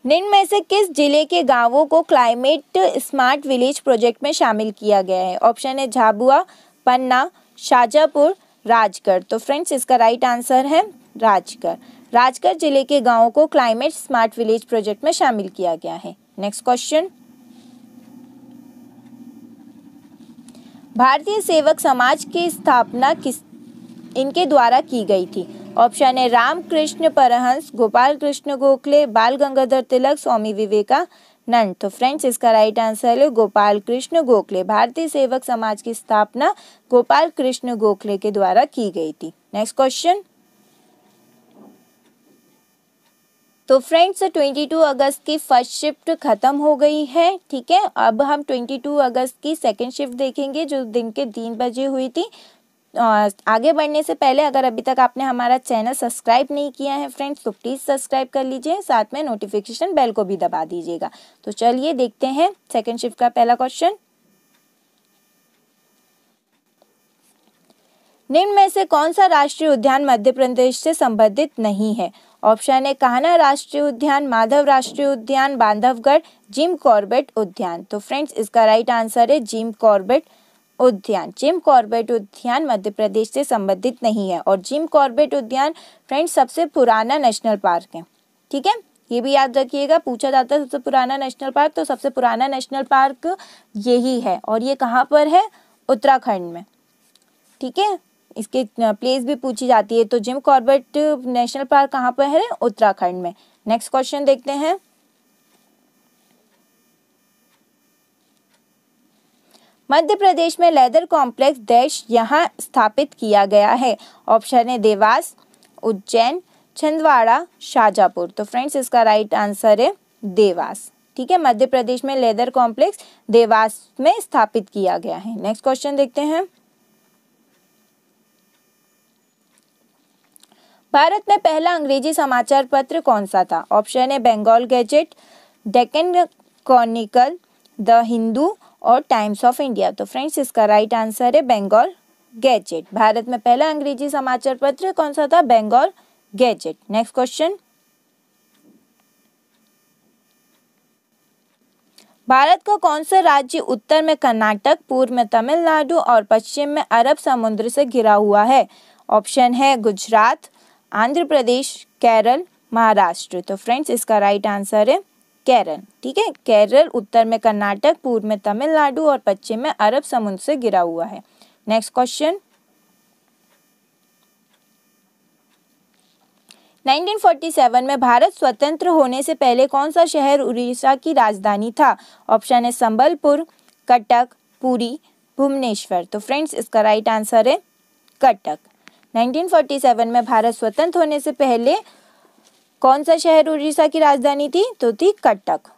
निम्न में से किस जिले के गांवों को क्लाइमेट स्मार्ट विलेज प्रोजेक्ट में शामिल किया गया है ऑप्शन है झाबुआ पन्ना शाजापुर राजगढ़ तो फ्रेंड्स इसका राइट आंसर है राजगढ़ राजगढ़ जिले के गांवों को क्लाइमेट स्मार्ट विलेज प्रोजेक्ट में शामिल किया गया है नेक्स्ट क्वेश्चन भारतीय सेवक समाज की स्थापना किस इनके द्वारा की गई थी ऑप्शन है रामकृष्ण परहंस गोपाल कृष्ण गोखले बाल गंगाधर तिलक स्वामी विवेकानंद तो फ्रेंड्स इसका राइट आंसर है गोपाल कृष्ण गोखले भारतीय सेवक समाज की स्थापना गोपाल कृष्ण गोखले के द्वारा की गई थी नेक्स्ट क्वेश्चन तो फ्रेंड्स 22 अगस्त की फर्स्ट शिफ्ट ख़त्म हो गई है ठीक है अब हम 22 अगस्त की सेकेंड शिफ्ट देखेंगे जो दिन के तीन बजे हुई थी आगे बढ़ने से पहले अगर अभी तक आपने हमारा चैनल सब्सक्राइब नहीं किया है फ्रेंड्स तो प्लीज़ सब्सक्राइब कर लीजिए साथ में नोटिफिकेशन बेल को भी दबा दीजिएगा तो चलिए देखते हैं सेकेंड शिफ्ट का पहला क्वेश्चन निम्न में से कौन सा राष्ट्रीय उद्यान मध्य प्रदेश से संबंधित नहीं है ऑप्शन है कान्हा राष्ट्रीय उद्यान माधव राष्ट्रीय उद्यान बांधवगढ़ जिम कॉर्बेट उद्यान तो फ्रेंड्स इसका राइट आंसर है जिम कॉर्बेट उद्यान जिम कॉर्बेट उद्यान मध्य प्रदेश से संबंधित नहीं है और जिम कॉर्बेट उद्यान फ्रेंड्स सबसे पुराना नेशनल पार्क है ठीक है ये भी याद रखिएगा पूछा जाता है सबसे पुराना नेशनल पार्क तो सबसे पुराना नेशनल पार्क यही है और ये कहाँ पर है उत्तराखंड में ठीक है इसके प्लेस भी पूछी जाती है तो जिम कॉर्बेट नेशनल पार्क कहाँ पर है उत्तराखंड में नेक्स्ट क्वेश्चन देखते हैं मध्य प्रदेश में लेदर कॉम्प्लेक्स देश यहाँ स्थापित किया गया है ऑप्शन है देवास उज्जैन छिंदवाड़ा शाहजहापुर तो फ्रेंड्स इसका राइट आंसर है देवास ठीक है मध्य प्रदेश में लेदर कॉम्प्लेक्स देवास में स्थापित किया गया है नेक्स्ट क्वेश्चन देखते हैं भारत में पहला अंग्रेजी समाचार पत्र कौन सा था ऑप्शन है Bengal gazette Deccan Chronicle the Hindu और टाइम्स ऑफ इंडिया तो फ्रेंड्स इसका राइट आंसर है बंगाल गैजेट भारत में पहला अंग्रेजी समाचार पत्र कौन सा था Bengal gazette next question Bharat का कौन सा राज्य उत्तर में कर्नाटक पूर्व में तमिलनाडु और पश्चिम में अरब समुद्र से घिरा हुआ है ऑप्शन है गुजरात आंध्र प्रदेश केरल महाराष्ट्र तो फ्रेंड्स इसका राइट आंसर है केरल ठीक है केरल उत्तर में कर्नाटक पूर्व में तमिलनाडु और पश्चिम में अरब समुद्र से गिरा हुआ है नेक्स्ट क्वेश्चन 1947 में भारत स्वतंत्र होने से पहले कौन सा शहर उड़ीसा की राजधानी था ऑप्शन है संबलपुर कटक पुरी भुवनेश्वर तो फ्रेंड्स इसका राइट आंसर है कटक 1947 में भारत स्वतंत्र होने से पहले कौन सा शहर उड़ीसा की राजधानी थी तो थी कटक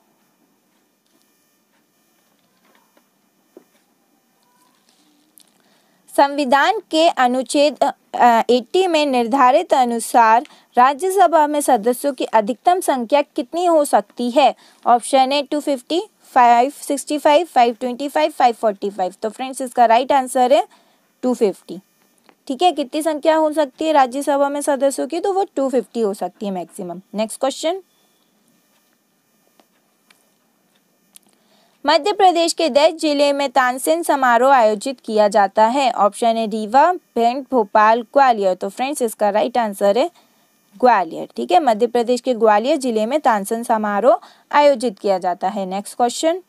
संविधान के अनुच्छेद 80 में निर्धारित अनुसार राज्यसभा में सदस्यों की अधिकतम संख्या कितनी हो सकती है ऑप्शन है 250, 565, 525, 545 तो फ्रेंड्स इसका राइट आंसर है 250 ठीक है कितनी संख्या हो सकती है राज्यसभा में सदस्यों की तो वो 250 हो सकती है maximum next question Madhya Pradesh के दस जिले में तानसेन समारोह आयोजित किया जाता है ऑप्शन है रीवा भेंट भोपाल ग्वालियर तो फ्रेंड्स इसका राइट आंसर है ग्वालियर ठीक है मध्य प्रदेश के ग्वालियर जिले में तानसेन समारोह आयोजित किया जाता है नेक्स्ट क्वेश्चन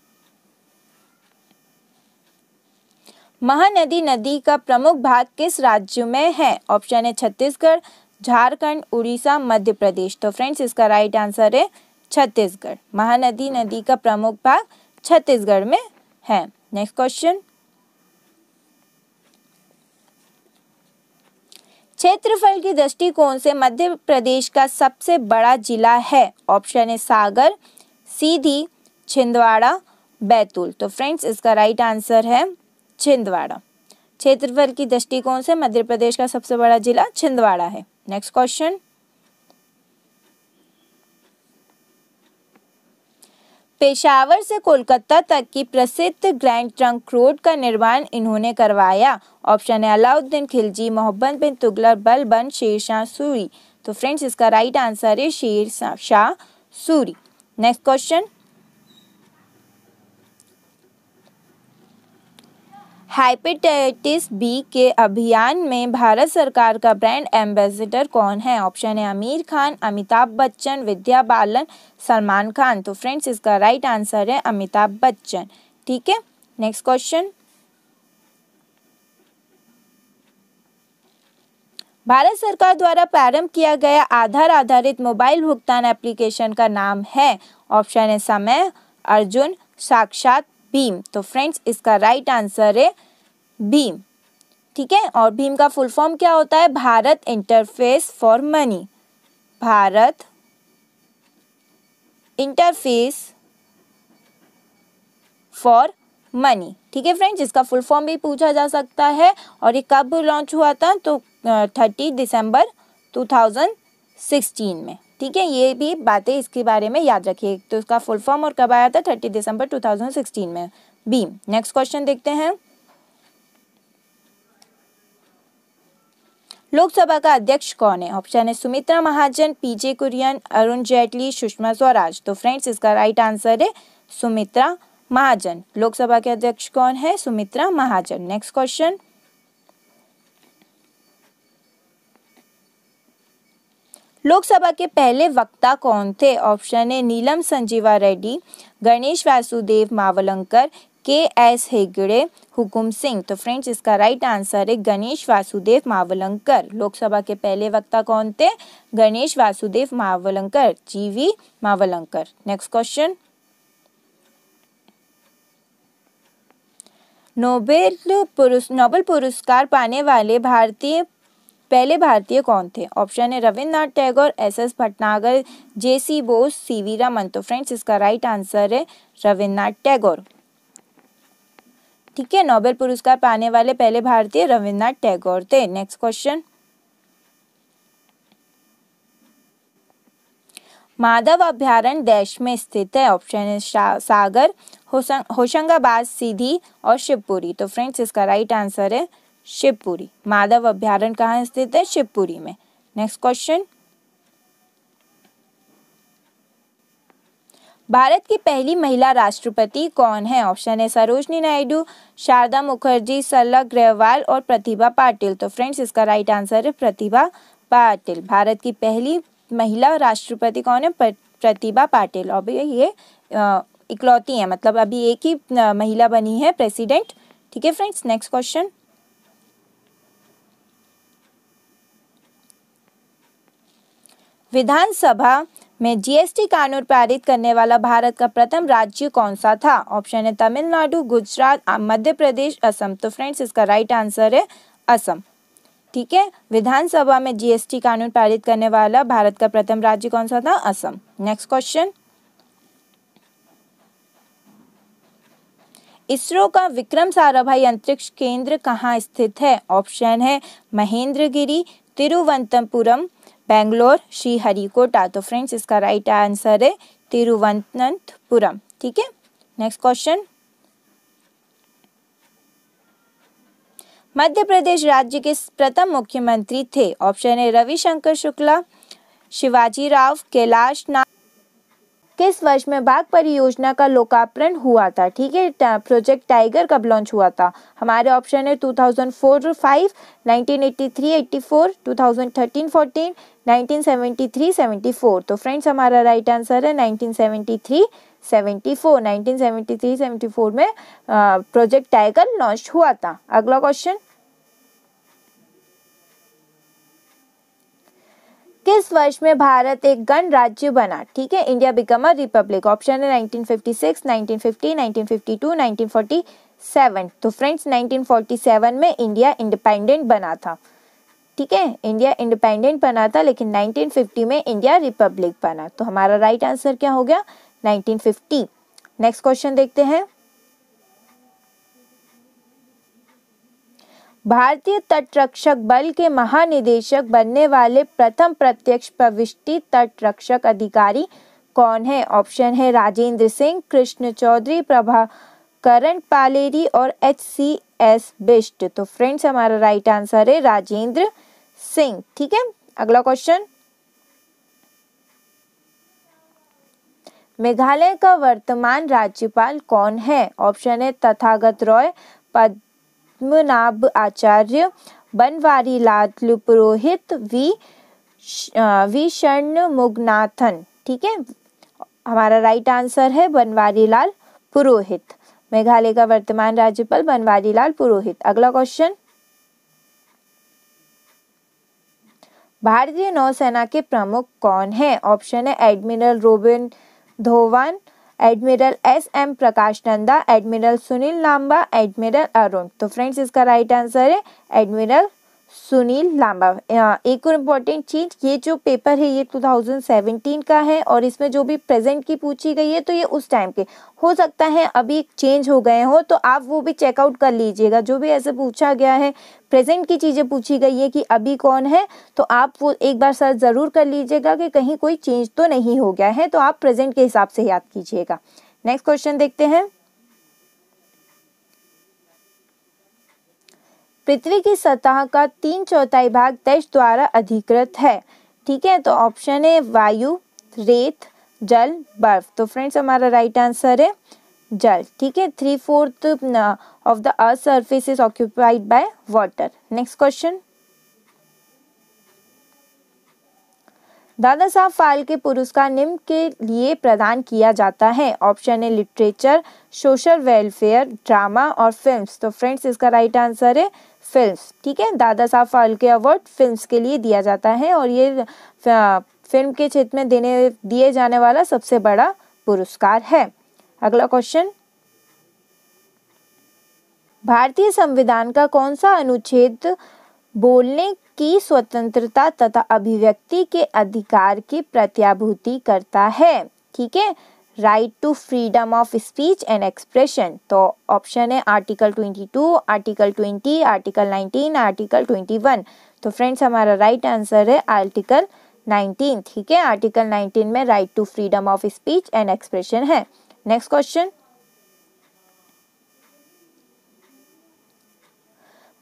महानदी नदी का प्रमुख भाग किस राज्य में है ऑप्शन है छत्तीसगढ़ झारखंड उड़ीसा मध्य प्रदेश तो फ्रेंड्स इसका राइट आंसर है छत्तीसगढ़ महानदी नदी का प्रमुख भाग छत्तीसगढ़ में है नेक्स्ट क्वेश्चन क्षेत्रफल की दृष्टिकोण से मध्य प्रदेश का सबसे बड़ा जिला है ऑप्शन है सागर सीधी छिंदवाड़ा बैतूल तो फ्रेंड्स इसका राइट आंसर है छिंदवाड़ा क्षेत्रफल की दृष्टिकोण से मध्य प्रदेश का सबसे बड़ा जिला छिंदवाड़ा है नेक्स्ट क्वेश्चन पेशावर से कोलकाता तक की प्रसिद्ध ग्रैंड ट्रंक रोड का निर्माण इन्होंने करवाया ऑप्शन है अलाउद्दीन खिलजी मोहम्मद बिन तुगलक बलबन शेर शाह सूरी तो फ्रेंड्स इसका राइट आंसर है Sher Shah Suri next question hepatitis B के अभियान में भारत सरकार का ब्रांड एम्बेसडर कौन है ऑप्शन है आमिर खान अमिताभ बच्चन विद्या बालन सलमान खान तो फ्रेंड्स इसका राइट आंसर है अमिताभ बच्चन ठीक है नेक्स्ट क्वेश्चन भारत सरकार द्वारा प्रारंभ किया गया आधार आधारित मोबाइल भुगतान एप्लीकेशन का नाम है ऑप्शन है समय अर्जुन साक्षात भीम तो फ्रेंड्स इसका राइट आंसर है भीम ठीक है और भीम का फुल फॉर्म क्या होता है Bharat interface for money Bharat interface for money ठीक है फ्रेंड्स इसका फुल फॉर्म भी पूछा जा सकता है और ये कब लॉन्च हुआ था तो थर्टी दिसंबर टू थाउजेंड सिक्सटीन में ठीक है ये भी बातें इसके बारे में याद रखिए तो इसका फुल फॉर्म और कब आया था थर्टी दिसंबर सिक्सटीन में बी नेक्स्ट क्वेश्चन देखते हैं लोकसभा का अध्यक्ष कौन है ऑप्शन है सुमित्रा महाजन पीजे कुरियन अरुण जेटली सुषमा स्वराज तो फ्रेंड्स इसका राइट आंसर है सुमित्रा महाजन लोकसभा के अध्यक्ष कौन है सुमित्रा महाजन नेक्स्ट क्वेश्चन लोकसभा के पहले वक्ता कौन थे ऑप्शन है नीलम संजीवा रेड्डी गणेश वासुदेव मावलंकर के एस हेगड़े हुकुम सिंह तो फ्रेंड्स इसका राइट आंसर है गणेश वासुदेव मावलंकर लोकसभा के पहले वक्ता कौन थे Ganesh Vasudev Mavalankar G V Mavalankar next question Nobel पुरुष नोबेल पुरस्कार पाने वाले भारतीय पहले भारतीय कौन थे ऑप्शन है Rabindranath Tagore S S Bhatnagar J C Bose C V Raman तो फ्रेंड्स इसका राइट आंसर है रविन्द्रनाथ टैगोर ठीक है नोबेल पुरस्कार पाने वाले पहले भारतीय रविन्द्रनाथ टैगोर थे नेक्स्ट क्वेश्चन माधव अभ्यारण देश में स्थित है ऑप्शन है सागर होशंगाबाद सीधी और शिवपुरी तो फ्रेंड्स इसका राइट आंसर है शिवपुरी माधव अभ्यारण कहाँ स्थित है शिवपुरी में नेक्स्ट क्वेश्चन भारत की पहली महिला राष्ट्रपति कौन है ऑप्शन है सरोजनी नायडू शारदा मुखर्जी सल्ला ग्रहवाल और प्रतिभा पाटिल तो फ्रेंड्स इसका राइट आंसर है प्रतिभा पाटिल भारत की पहली महिला राष्ट्रपति कौन है प्रतिभा पाटिल और ये इकलौती है मतलब अभी एक ही महिला बनी है प्रेसिडेंट ठीक है फ्रेंड्स नेक्स्ट क्वेश्चन विधानसभा में जीएसटी कानून पारित करने वाला भारत का प्रथम राज्य कौन सा था ऑप्शन है तमिलनाडु गुजरात मध्य प्रदेश असम तो फ्रेंड्स इसका राइट आंसर है असम ठीक है विधानसभा में जीएसटी कानून पारित करने वाला भारत का प्रथम राज्य कौन सा था असम नेक्स्ट क्वेश्चन इसरो का विक्रम साराभाई अंतरिक्ष केंद्र कहाँ स्थित है ऑप्शन है महेंद्रगिरी तिरुवनंतपुरम बेंगलोर श्रीहरिकोटा तो फ्रेंड्स इसका राइट आंसर है तिरुवनंतपुरम ठीक है नेक्स्ट क्वेश्चन मध्य प्रदेश राज्य के प्रथम मुख्यमंत्री थे ऑप्शन है रविशंकर शुक्ला शिवाजी राव कैलाश नाथ किस वर्ष में बाघ परियोजना का लोकार्पण हुआ था ठीक है प्रोजेक्ट टाइगर कब लॉन्च हुआ था हमारे ऑप्शन है 2004 5 1983 84 2013 14 1973 74 तो फ्रेंड्स हमारा राइट आंसर है 1973 74 1973 74 में प्रोजेक्ट टाइगर लॉन्च हुआ था अगला क्वेश्चन किस वर्ष में भारत एक गणराज्य बना ठीक है India become a republic option है 1956, 1950, 1952, 1947 तो फ्रेंड्स 1947 में इंडिया इंडिपेंडेंट बना था ठीक है इंडिया इंडिपेंडेंट बना था लेकिन 1950 में इंडिया रिपब्लिक बना तो हमारा राइट आंसर क्या हो गया 1950 नेक्स्ट क्वेश्चन देखते हैं भारतीय तटरक्षक बल के महानिदेशक बनने वाले प्रथम प्रत्यक्ष प्रविष्टि तटरक्षक अधिकारी कौन है ऑप्शन है राजेंद्र सिंह कृष्ण चौधरी प्रभा करण पालेरी और एच सी एस बिस्ट तो फ्रेंड्स हमारा राइट आंसर है राजेंद्र सिंह ठीक है अगला क्वेश्चन मेघालय का वर्तमान राज्यपाल कौन है ऑप्शन है तथागत रॉय पद Padmanabha Acharya Lal Purohit V V Shanmuganathan ठीक है हमारा राइट आंसर है लाल पुरोहित मेघालय का वर्तमान राज्यपाल बनवारीलाल पुरोहित अगला क्वेश्चन भारतीय नौसेना के प्रमुख कौन है ऑप्शन है admiral Robin Dhowan admiral S M Prakash Nanda admiral Sunil Lanba admiral Arun तो फ्रेंड्स इसका राइट आंसर है एडमिरल सुनील लांबा एक और इम्पॉर्टेंट चीज ये जो पेपर है ये 2017 का है और इसमें जो भी प्रेजेंट की पूछी गई है तो ये उस टाइम के हो सकता है अभी चेंज हो गए हो तो आप वो भी चेकआउट कर लीजिएगा जो भी ऐसे पूछा गया है प्रेजेंट की चीज़ें पूछी गई है कि अभी कौन है तो आप वो एक बार सर्च ज़रूर कर लीजिएगा कि कहीं कोई चेंज तो नहीं हो गया है तो आप प्रेजेंट के हिसाब से याद कीजिएगा नेक्स्ट क्वेश्चन देखते हैं पृथ्वी की सतह का तीन चौथाई भाग देश द्वारा अधिकृत है ठीक है तो ऑप्शन है वायु रेत जल बर्फ तो फ्रेंड्स हमारा राइट आंसर है जल ठीक है three fourth of the earth surface is occupied by water next question Dada Saheb Phalke पुरस्कार निम्न के लिए प्रदान किया जाता है ऑप्शन है लिटरेचर सोशल वेलफेयर ड्रामा और फिल्म्स तो फ्रेंड्स इसका राइट आंसर है फिल्म ठीक है दादा साहब फाल्के अवार्ड फिल्म के लिए दिया जाता है और ये फिल्म के क्षेत्र में देने दिए जाने वाला सबसे बड़ा पुरस्कार है अगला क्वेश्चन भारतीय संविधान का कौन सा अनुच्छेद बोलने की स्वतंत्रता तथा अभिव्यक्ति के अधिकार की प्रत्याभूति करता है ठीक है right to freedom of speech and expression तो ऑप्शन है article twenty two article twenty article nineteen article twenty one तो फ्रेंड्स हमारा राइट right आंसर है आर्टिकल नाइनटीन ठीक है आर्टिकल नाइनटीन में right to freedom of speech and expression है next question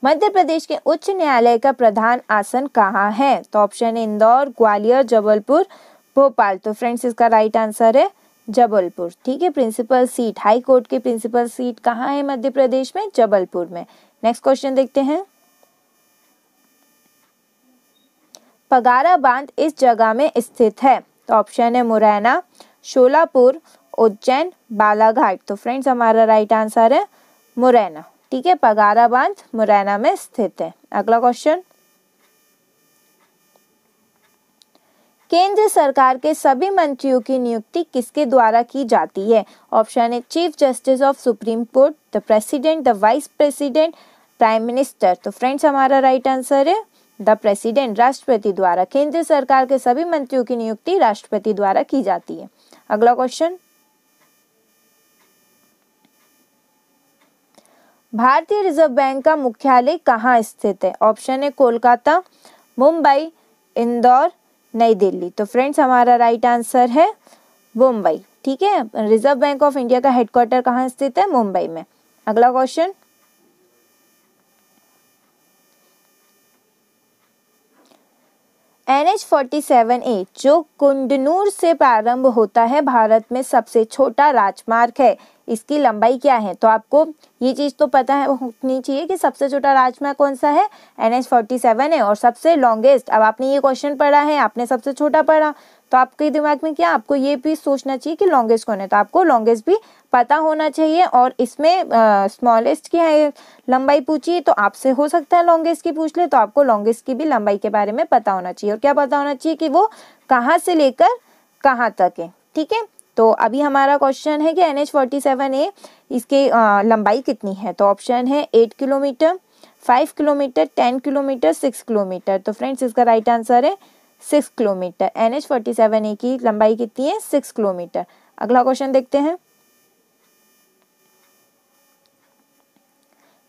Madhya Pradesh के उच्च न्यायालय का प्रधान आसन कहाँ है तो ऑप्शन है इंदौर ग्वालियर जबलपुर भोपाल तो फ्रेंड्स इसका राइट आंसर है जबलपुर ठीक है प्रिंसिपल सीट हाई कोर्ट की प्रिंसिपल सीट कहाँ है मध्य प्रदेश में जबलपुर में नेक्स्ट क्वेश्चन देखते हैं पगारा बांध इस जगह में स्थित है तो ऑप्शन है मुरैना शोलापुर उज्जैन बालाघाट तो फ्रेंड्स हमारा राइट आंसर है मुरैना ठीक है पगारा बांध मुरैना में स्थित है अगला क्वेश्चन केंद्र सरकार के सभी मंत्रियों की नियुक्ति किसके द्वारा की जाती है option A chief justice of supreme court the president the vice president prime minister तो फ्रेंड्स हमारा राइट आंसर है द प्रेसिडेंट राष्ट्रपति द्वारा केंद्र सरकार के सभी मंत्रियों की नियुक्ति राष्ट्रपति द्वारा की जाती है अगला क्वेश्चन भारतीय रिजर्व बैंक का मुख्यालय कहाँ स्थित है ऑप्शन है कोलकाता मुंबई इंदौर नई दिल्ली तो फ्रेंड्स हमारा राइट आंसर है मुंबई ठीक है रिजर्व बैंक ऑफ इंडिया का हेडक्वार्टर कहाँ स्थित है मुंबई में अगला question N H forty seven A जो कुंडनूर से प्रारंभ होता है भारत में सबसे छोटा राजमार्ग है इसकी लंबाई क्या है तो आपको ये चीज़ तो पता है होनी चाहिए कि सबसे छोटा राजमार्ग कौन सा है एन एच फोर्टी सेवन है और सबसे लॉन्गेस्ट अब आपने ये क्वेश्चन पढ़ा है आपने सबसे छोटा पढ़ा तो आपके दिमाग में क्या आपको ये भी सोचना चाहिए कि लॉन्गेस्ट कौन है तो आपको लॉन्गेस्ट भी पता होना चाहिए और इसमें स्मॉलेस्ट की है लंबाई पूछी तो आपसे हो सकता है लॉन्गेस्ट की पूछ ले तो आपको लॉन्गेस्ट की भी लंबाई के बारे में पता होना चाहिए और क्या पता होना चाहिए कि वो कहाँ से लेकर कहाँ तक है ठीक है तो अभी हमारा क्वेश्चन है कि N H forty seven A इसकी लंबाई कितनी है तो ऑप्शन है eight kilometre five kilometre ten kilometre six kilometre तो फ्रेंड्स इसका राइट आंसर है six kilometre N H forty seven A की लंबाई कितनी है सिक्स किलोमीटर अगला क्वेश्चन देखते हैं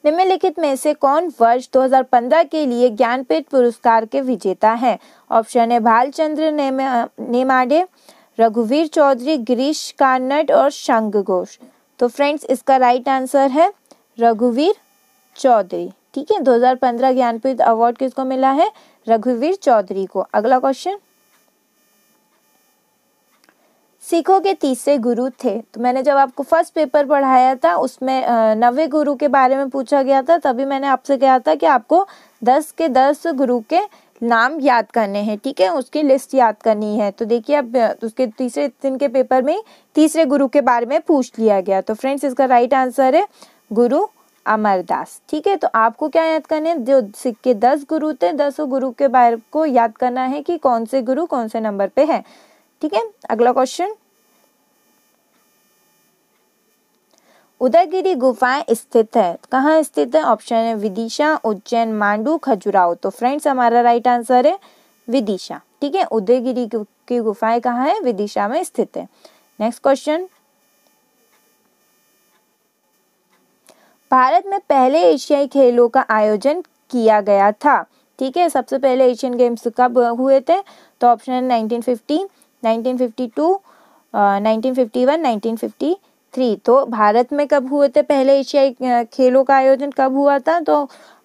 निम्नलिखित में से कौन वर्ष 2015 के लिए ज्ञानपीठ पुरस्कार के विजेता हैं ऑप्शन है भालचंद्र नेमाडे रघुवीर चौधरी गिरीश कार्नट और शंग घोष तो फ्रेंड्स इसका राइट आंसर है रघुवीर चौधरी ठीक है 2015 ज्ञानपीठ अवार्ड किसको मिला है रघुवीर चौधरी को अगला क्वेश्चन सिखों के तीसरे गुरु थे तो मैंने जब आपको फर्स्ट पेपर पढ़ाया था उसमें नवे गुरु के बारे में पूछा गया था तभी मैंने आपसे कहा था कि आपको दस के दस गुरु के नाम याद करने हैं ठीक है उसकी लिस्ट याद करनी है तो देखिए अब उसके तीसरे दिन के पेपर में तीसरे गुरु के बारे में पूछ लिया गया तो फ्रेंड्स इसका राइट आंसर है गुरु अमरदास ठीक है तो आपको क्या याद करना है जो सिख के दस गुरु थे दस गुरु के बारे को याद करना है कि कौन से गुरु कौन से नंबर पे है ठीक है अगला क्वेश्चन उदयगिरी गुफाएं स्थित है कहाँ स्थित है ऑप्शन है विदिशा उज्जैन मांडू खजुराहो तो फ्रेंड्स हमारा राइट आंसर है विदिशा ठीक है उदयगिरी की गुफाएं कहाँ है विदिशा में स्थित है नेक्स्ट क्वेश्चन भारत में पहले एशियाई खेलों का आयोजन किया गया था ठीक है सबसे पहले एशियन गेम्स कब हुए थे तो ऑप्शन है nineteen fifty one nineteen fifty three तो भारत में कब हुए थे पहले एशियाई खेलों का आयोजन कब हुआ था तो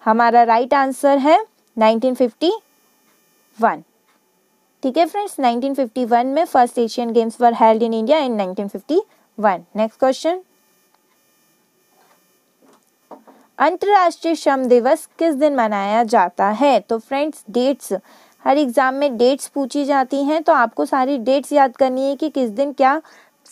हमारा राइट आंसर है 1951 ठीक है फ्रेंड्स 1951 में first Asian Games were held in India in 1951 next question अंतर्राष्ट्रीय श्रम दिवस किस दिन मनाया जाता है तो फ्रेंड्स डेट्स हर एग्जाम में डेट्स पूछी जाती हैं तो आपको सारी डेट्स याद करनी है कि किस दिन क्या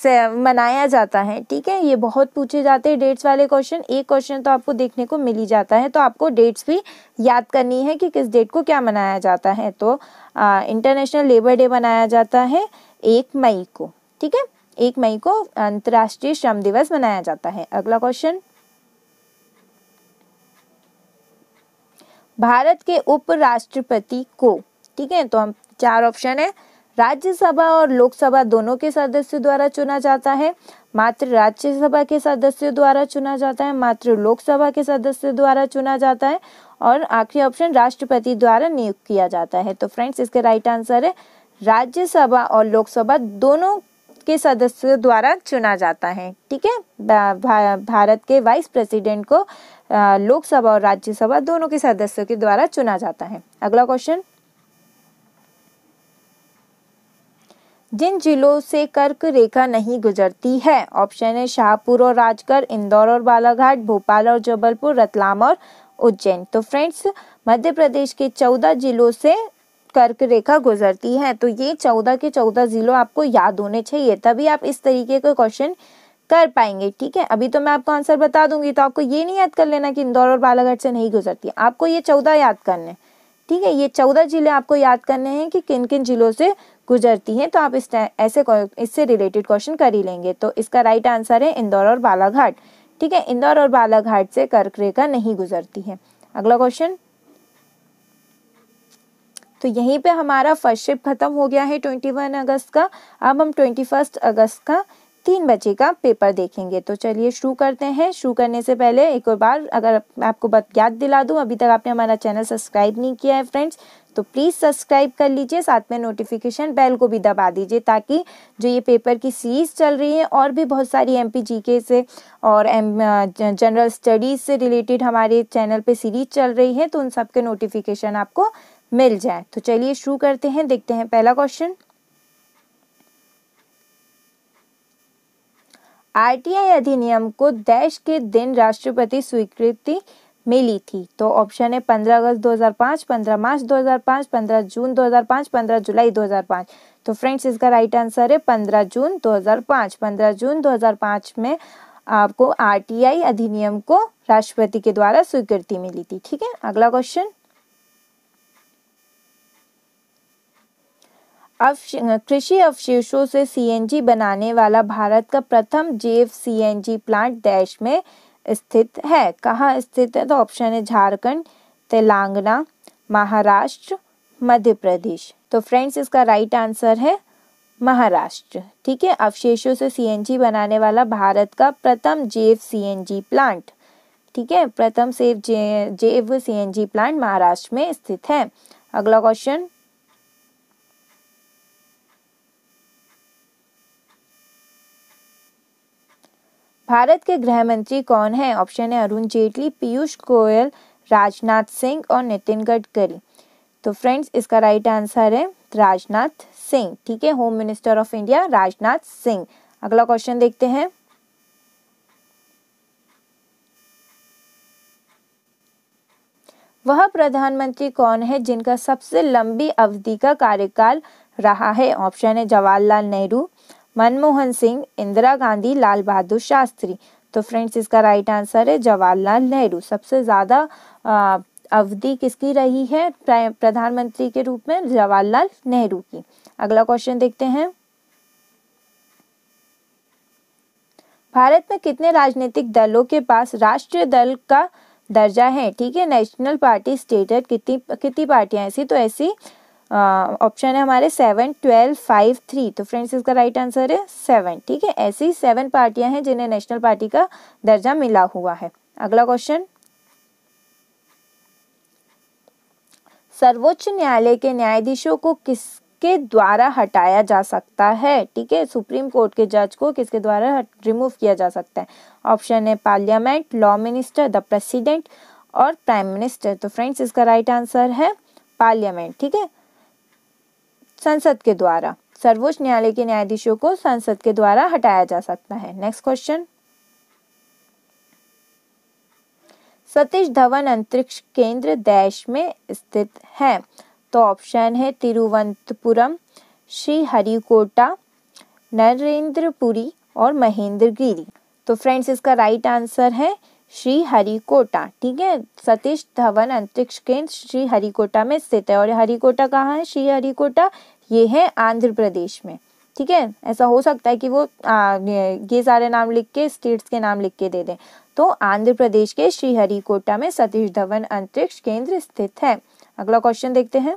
से मनाया जाता है ठीक है ये बहुत पूछे जाते हैं डेट्स वाले क्वेश्चन एक क्वेश्चन तो आपको देखने को मिल ही जाता है तो आपको डेट्स भी याद करनी है कि किस डेट को क्या मनाया जाता है तो इंटरनेशनल लेबर डे मनाया जाता है एक मई को ठीक है एक मई को अंतर्राष्ट्रीय श्रम दिवस मनाया जाता है अगला क्वेश्चन भारत के उपराष्ट्रपति को ठीक है तो हम चार ऑप्शन है राज्यसभा और लोकसभा दोनों के सदस्यों द्वारा चुना जाता है मात्र राज्यसभा के सदस्यों द्वारा चुना जाता है मात्र लोकसभा के सदस्यों द्वारा चुना जाता है और आखिरी ऑप्शन राष्ट्रपति द्वारा नियुक्त किया जाता है तो फ्रेंड्स इसका राइट आंसर है राज्यसभा और लोकसभा दोनों के सदस्यों द्वारा चुना जाता है ठीक है भा, भारत के वाइस प्रेसिडेंट को लोकसभा और राज्यसभा दोनों के सदस्यों के द्वारा चुना जाता है अगला क्वेश्चन जिन जिलों से कर्क रेखा नहीं गुजरती है ऑप्शन है शाहपुर और राजगढ़ इंदौर और बालाघाट भोपाल और जबलपुर रतलाम और उज्जैन तो फ्रेंड्स मध्य प्रदेश के चौदह जिलों से कर्क रेखा गुजरती है तो ये चौदह के चौदह जिलों आपको याद होने चाहिए तभी आप इस तरीके का क्वेश्चन कर पाएंगे ठीक है अभी तो मैं आपको आंसर बता दूंगी तो आपको ये नहीं याद कर लेना कि इंदौर और बालाघाट से नहीं गुजरती आपको ये चौदह याद करने ठीक है ये चौदह जिले आपको याद करने हैं कि किन किन जिलों से गुजरती हैं तो आप इस ऐसे इससे रिलेटेड क्वेश्चन कर ही लेंगे तो इसका राइट आंसर है इंदौर और बालाघाट ठीक है इंदौर और बालाघाट से कर्क रेखा नहीं गुजरती है अगला क्वेश्चन तो यहीं पे हमारा फर्स्ट शिप खत्म हो गया है ट्वेंटी वन अगस्त का अब हम ट्वेंटी फर्स्ट अगस्त का तीन बजे का पेपर देखेंगे तो चलिए शुरू करते हैं शुरू करने से पहले एक और बार अगर आपको याद दिला दूं अभी तक आपने हमारा चैनल सब्सक्राइब नहीं किया है फ्रेंड्स तो प्लीज़ सब्सक्राइब कर लीजिए साथ में नोटिफिकेशन बेल को भी दबा दीजिए ताकि जो ये पेपर की सीरीज़ चल रही है और भी बहुत सारी एम पी से और एम जनरल स्टडीज़ से रिलेटेड हमारे चैनल पे सीरीज चल रही है तो उन सब के नोटिफिकेशन आपको मिल जाए तो चलिए शुरू करते हैं देखते हैं पहला क्वेश्चन आरटीआई अधिनियम को देश के दिन राष्ट्रपति स्वीकृति में ली थी तो ऑप्शन है 15 अगस्त 2005, 15 मार्च 2005, 15 जून 2005, 15 जुलाई 2005 तो फ्रेंड्स इसका राइट आंसर है 15 जून 2005 15 जून 2005 में आपको आरटीआई अधिनियम को राष्ट्रपति के द्वारा स्वीकृति मिली थी ठीक है अगला क्वेश्चन कृषि अवशेषों से सीएनजी बनाने वाला भारत का प्रथम जेव सीएनजी प्लांट देश में स्थित है कहाँ स्थित है तो ऑप्शन है झारखंड तेलंगाना महाराष्ट्र मध्य प्रदेश तो फ्रेंड्स इसका राइट आंसर है महाराष्ट्र ठीक है अवशेषों से सीएनजी बनाने वाला भारत का प्रथम जेव सीएनजी प्लांट ठीक है प्रथम सेव जे, जेव सीएनजी प्लांट महाराष्ट्र में स्थित है अगला क्वेश्चन भारत के गृह मंत्री कौन है ऑप्शन है अरुण जेटली पीयूष गोयल राजनाथ सिंह और नितिन गडकरी तो फ्रेंड्स इसका राइट आंसर है राजनाथ सिंह ठीक है home minister of India Rajnath Singh अगला क्वेश्चन देखते हैं वह प्रधानमंत्री कौन है जिनका सबसे लंबी अवधि का कार्यकाल रहा है ऑप्शन है जवाहरलाल नेहरू मनमोहन सिंह इंदिरा गांधी लाल बहादुर शास्त्री तो फ्रेंड्स इसका राइट आंसर है जवाहरलाल नेहरू सबसे ज़्यादा अवधि किसकी रही है प्रधानमंत्री के रूप में जवाहरलाल नेहरू की अगला क्वेश्चन देखते हैं भारत में कितने राजनीतिक दलों के पास राष्ट्रीय दल का दर्जा है ठीक है नेशनल पार्टी स्टेटेड कितनी कितनी पार्टियां ऐसी तो ऐसी ऑप्शन uh, है हमारे सेवन ट्वेल्व फाइव थ्री तो फ्रेंड्स इसका राइट आंसर है सेवन ठीक है ऐसी सेवन पार्टियां हैं जिन्हें नेशनल पार्टी का दर्जा मिला हुआ है अगला क्वेश्चन सर्वोच्च न्यायालय के न्यायाधीशों को किसके द्वारा हटाया जा सकता है ठीक है सुप्रीम कोर्ट के जज को किसके द्वारा रिमूव किया जा सकता है ऑप्शन है parliament law minister the president और प्राइम मिनिस्टर तो फ्रेंड्स इसका राइट आंसर है पार्लियामेंट ठीक है संसद के द्वारा सर्वोच्च न्यायालय के न्यायाधीशों को संसद के द्वारा हटाया जा सकता है नेक्स्ट क्वेश्चन सतीश धवन अंतरिक्ष केंद्र देश में स्थित है तो ऑप्शन है तिरुवंतपुरम श्री हरिकोटा नरेंद्रपुरी और महेंद्रगिरी तो फ्रेंड्स इसका राइट आंसर है श्री हरिकोटा ठीक है सतीश धवन अंतरिक्ष केंद्र श्री हरिकोटा में स्थित है और हरिकोटा कहाँ है श्री हरिकोटा ये है आंध्र प्रदेश में ठीक है ऐसा हो सकता है कि वो आ, ये सारे नाम लिख के स्टेट्स के नाम लिख के दे दें तो आंध्र प्रदेश के श्रीहरिकोटा में सतीश धवन अंतरिक्ष केंद्र स्थित है अगला क्वेश्चन देखते हैं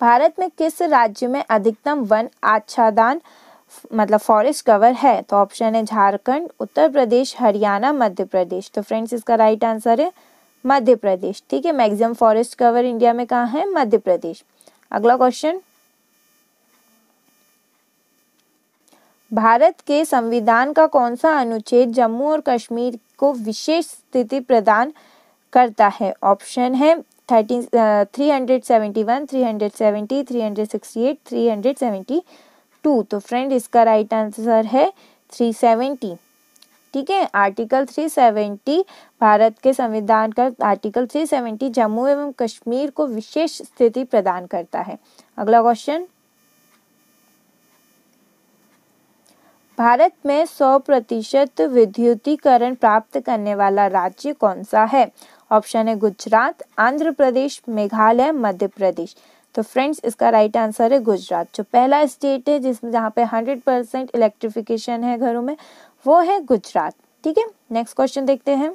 भारत में किस राज्य में अधिकतम वन आच्छादान मतलब फॉरेस्ट कवर है तो ऑप्शन है झारखंड उत्तर प्रदेश हरियाणा मध्य प्रदेश तो फ्रेंड्स इसका राइट आंसर है मध्य प्रदेश ठीक है मैक्सिमम फॉरेस्ट कवर इंडिया में कहा है मध्य प्रदेश अगला क्वेश्चन भारत के संविधान का कौन सा अनुच्छेद जम्मू और कश्मीर को विशेष स्थिति प्रदान करता है ऑप्शन है thirteen three hundred seventy one three hundred seventy three hundred sixty eight three hundred seventy two तो फ्रेंड इसका राइट आंसर है थ्री सेवेंटी ठीक है आर्टिकल 370 भारत के संविधान का आर्टिकल 370 जम्मू एवं कश्मीर को विशेष स्थिति प्रदान करता है अगला क्वेश्चन भारत में 100 प्रतिशत विद्युतीकरण प्राप्त करने वाला राज्य कौन सा है ऑप्शन है गुजरात आंध्र प्रदेश मेघालय मध्य प्रदेश तो फ्रेंड्स इसका राइट आंसर है गुजरात जो पहला स्टेट है जिसमें जहाँ पे 100 परसेंट इलेक्ट्रिफिकेशन है घरों में वो है गुजरात ठीक है नेक्स्ट क्वेश्चन देखते हैं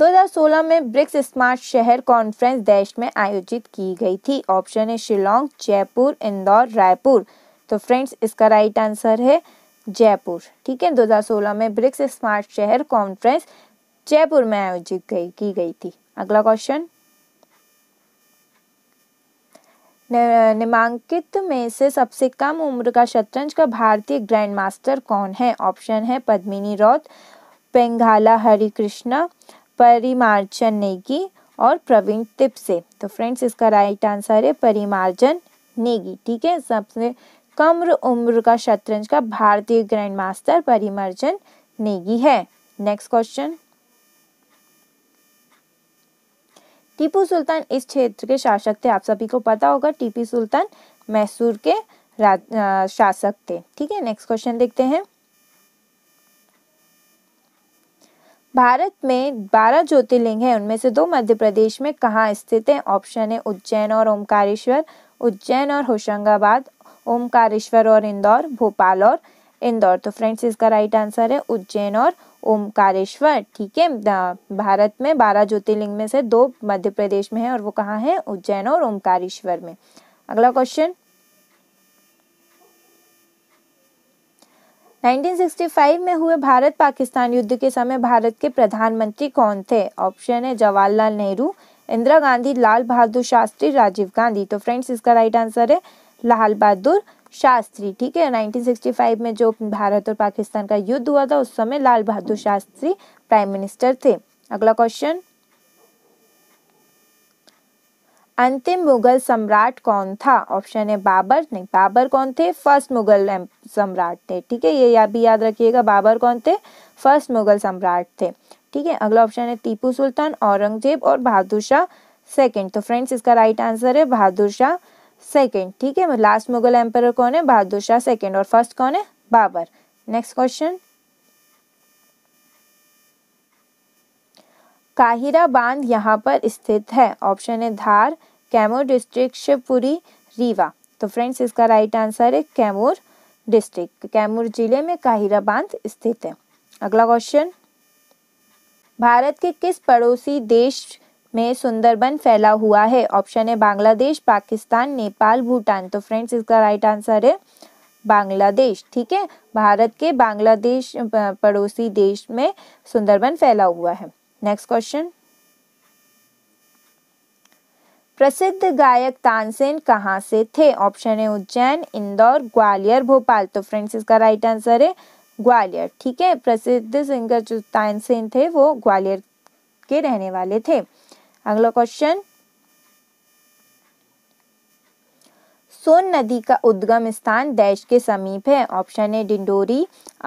2016 में ब्रिक्स स्मार्ट शहर कॉन्फ्रेंस देश में आयोजित की गई थी ऑप्शन है शिलोंग जयपुर इंदौर रायपुर तो फ्रेंड्स इसका राइट आंसर है जयपुर ठीक है 2016 में ब्रिक्स स्मार्ट शहर कॉन्फ्रेंस जयपुर में आयोजित की गई थी अगला क्वेश्चन निम्नलिखित में से सबसे कम उम्र का शतरंज का भारतीय ग्रैंड मास्टर कौन है ऑप्शन है पद्मिनी रौत पेंघाला हरिकृष्णा परिमार्जन नेगी और प्रवीण तिपसे तो फ्रेंड्स इसका राइट आंसर है परिमार्जन नेगी ठीक है सबसे कम उम्र का शतरंज का भारतीय ग्रैंड मास्टर परिमार्जन नेगी है नेक्स्ट क्वेश्चन टीपू सुल्तान इस क्षेत्र के शासक थे आप सभी को पता होगा टीपू सुल्तान मैसूर के शासक थे ठीक है नेक्स्ट क्वेश्चन देखते हैं भारत में बारह ज्योतिर्लिंग है उनमें से दो मध्य प्रदेश में कहाँ स्थित है ऑप्शन है उज्जैन और ओमकारेश्वर उज्जैन और होशंगाबाद ओमकारेश्वर और इंदौर भोपाल और इंदौर तो फ्रेंड्स इसका राइट आंसर है उज्जैन और ओमकारेश्वर ठीक है भारत में बारह ज्योतिर्लिंग में से दो मध्य प्रदेश में है और वो कहाँ है उज्जैन और ओमकारेश्वर में अगला क्वेश्चन 1965 में हुए भारत पाकिस्तान युद्ध के समय भारत के प्रधानमंत्री कौन थे ऑप्शन है जवाहरलाल नेहरू इंदिरा गांधी लाल बहादुर शास्त्री राजीव गांधी तो फ्रेंड्स इसका राइट आंसर है लाल बहादुर शास्त्री ठीक है 1965 में जो भारत और पाकिस्तान का युद्ध हुआ था उस समय लाल बहादुर शास्त्री प्राइम मिनिस्टर थे अगला क्वेश्चन अंतिम मुगल सम्राट कौन था ऑप्शन है बाबर नहीं बाबर कौन थे फर्स्ट मुगल सम्राट थे ठीक है ये या भी याद रखिएगा बाबर कौन थे फर्स्ट मुगल सम्राट थे ठीक है अगला ऑप्शन है टीपू सुल्तान औरंगजेब और बहादुर शाह सेकेंड तो फ्रेंड्स इसका राइट आंसर है बहादुर शाह सेकेंड ठीक है लास्ट मतलब मुगल एम्पर कौन है बहादुर शाह सेकेंड और फर्स्ट कौन है बाबर नेक्स्ट क्वेश्चन काहिरा बांध यहाँ पर स्थित है ऑप्शन है धार कैमूर डिस्ट्रिक्ट शिवपुरी रीवा तो फ्रेंड्स इसका राइट आंसर है कैमूर डिस्ट्रिक्ट तो कैमूर जिले में काहिरा बांध स्थित है अगला क्वेश्चन भारत के किस पड़ोसी देश में सुंदरबन फैला हुआ है ऑप्शन है बांग्लादेश पाकिस्तान नेपाल भूटान तो फ्रेंड्स इसका राइट आंसर है बांग्लादेश ठीक है भारत के बांग्लादेश पड़ोसी देश में सुंदरबन फैला हुआ है नेक्स्ट क्वेश्चन प्रसिद्ध गायक तानसेन कहाँ से थे ऑप्शन है उज्जैन इंदौर ग्वालियर भोपाल तो फ्रेंड्स इसका राइट आंसर है ग्वालियर ठीक है प्रसिद्ध सिंगर जो तानसेन थे वो ग्वालियर के रहने वाले थे अगला क्वेश्चन सोन नदी का उद्गम स्थान देश के समीप है ऑप्शन है डिंडोरी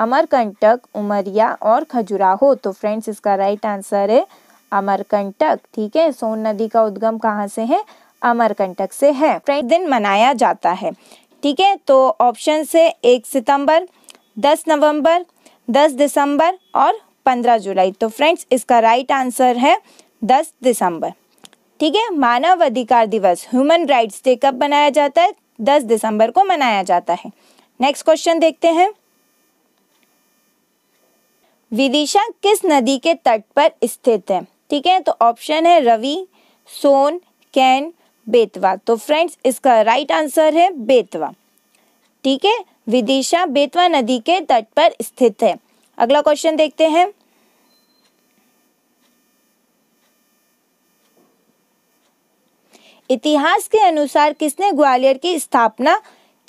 अमरकंटक उमरिया और खजुराहो तो फ्रेंड्स इसका राइट आंसर है अमरकंटक ठीक है सोन नदी का उद्गम कहाँ से है अमरकंटक से है फ्रेंड दिन मनाया जाता है ठीक है तो ऑप्शन से एक सितंबर दस नवंबर दस दिसंबर और पंद्रह जुलाई तो फ्रेंड्स इसका राइट आंसर है दस दिसंबर ठीक है मानव अधिकार दिवस ह्यूमन राइट्स डे कब मनाया जाता है दस दिसंबर को मनाया जाता है नेक्स्ट क्वेश्चन देखते हैं विदिशा किस नदी के तट पर स्थित है ठीक है तो ऑप्शन है रवि सोन कैन बेतवा तो फ्रेंड्स इसका राइट आंसर है बेतवा ठीक है विदिशा बेतवा नदी के तट पर स्थित है अगला क्वेश्चन देखते हैं इतिहास के अनुसार किसने ग्वालियर की स्थापना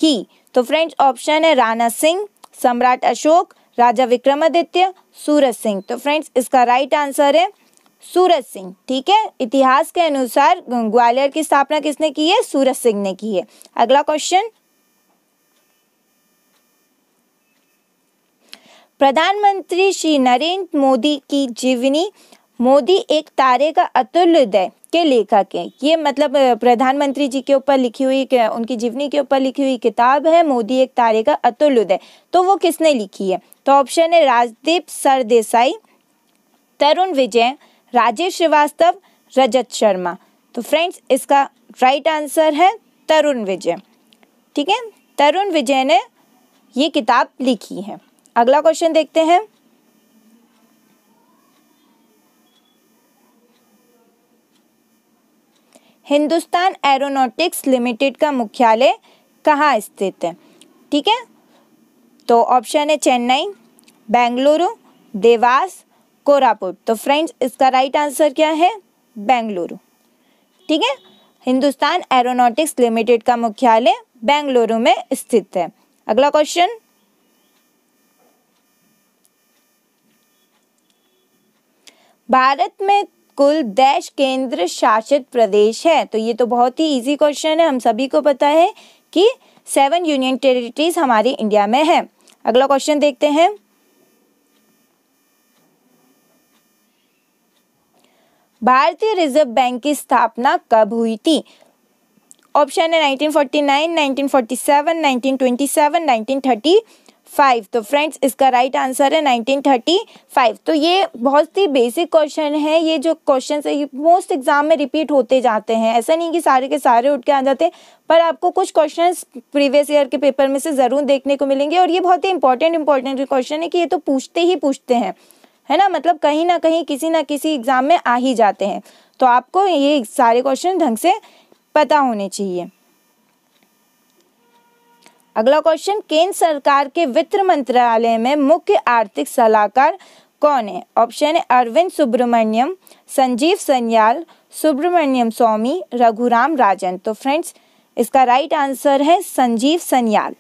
की तो फ्रेंड्स ऑप्शन है राणा सिंह सम्राट अशोक राजा विक्रमादित्य सूरज सिंह तो फ्रेंड्स इसका राइट आंसर है सूरज सिंह ठीक है इतिहास के अनुसार ग्वालियर की स्थापना किसने की है सूरज सिंह ने की है अगला क्वेश्चन प्रधानमंत्री श्री नरेंद्र मोदी की जीवनी मोदी एक तारे का उदय के लेखक हैं ये मतलब प्रधानमंत्री जी के ऊपर लिखी हुई उनकी जीवनी के ऊपर लिखी हुई किताब है मोदी एक तारे का उदय तो वो किसने लिखी है तो ऑप्शन है राजदीप सरदेसाई तरुण विजय राजेश श्रीवास्तव रजत शर्मा तो फ्रेंड्स इसका राइट आंसर है तरुण विजय ठीक है तरुण विजय ने ये किताब लिखी है अगला क्वेश्चन देखते हैं हिंदुस्तान एरोनॉटिक्स लिमिटेड का मुख्यालय कहाँ स्थित है ठीक है तो ऑप्शन है चेन्नई बेंगलुरु देवास कोरापुर तो फ्रेंड्स इसका राइट आंसर क्या है बेंगलुरु ठीक है हिंदुस्तान एरोनॉटिक्स लिमिटेड का मुख्यालय बेंगलुरु में स्थित है अगला क्वेश्चन भारत में कुल देश केंद्र शासित प्रदेश है तो ये तो बहुत ही इजी क्वेश्चन है हम सभी को पता है कि सेवन यूनियन टेरिटरीज हमारी इंडिया में है अगला क्वेश्चन देखते हैं भारतीय रिजर्व बैंक की स्थापना कब हुई थी ऑप्शन है 1949, 1947, 1927, 1930 फाइव तो फ्रेंड्स इसका राइट right आंसर है नाइनटीन थर्टी फाइव तो ये बहुत ही बेसिक क्वेश्चन है ये जो क्वेश्चन है ये मोस्ट एग्जाम में रिपीट होते जाते हैं ऐसा नहीं कि सारे के सारे उठ के आ जाते हैं पर आपको कुछ क्वेश्चन प्रीवियस ईयर के पेपर में से ज़रूर देखने को मिलेंगे और ये बहुत ही इंपॉर्टेंट इंपॉर्टेंट क्वेश्चन है कि ये तो पूछते ही पूछते हैं है ना मतलब कहीं ना कहीं किसी ना किसी एग्ज़ाम में आ ही जाते हैं तो आपको ये सारे क्वेश्चन ढंग से पता होने चाहिए अगला क्वेश्चन केंद्र सरकार के वित्त मंत्रालय में मुख्य आर्थिक सलाहकार कौन है ऑप्शन है अरविंद सुब्रमण्यम संजीव सन्याल सुब्रमण्यम स्वामी रघुराम राजन तो फ्रेंड्स इसका राइट आंसर है संजीव सन्याल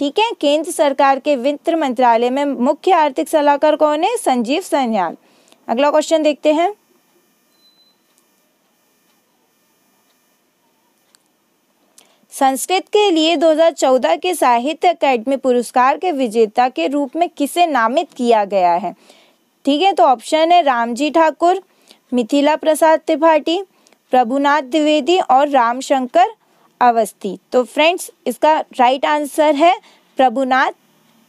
ठीक है केंद्र सरकार के वित्त मंत्रालय में मुख्य आर्थिक सलाहकार कौन है संजीव सन्याल अगला क्वेश्चन देखते हैं संस्कृत के लिए 2014 के साहित्य अकेडमी पुरस्कार के विजेता के रूप में किसे नामित किया गया है ठीक है तो ऑप्शन है रामजी ठाकुर मिथिला प्रसाद त्रिपाठी प्रभुनाथ द्विवेदी और रामशंकर अवस्थी तो फ्रेंड्स इसका राइट आंसर है प्रभुनाथ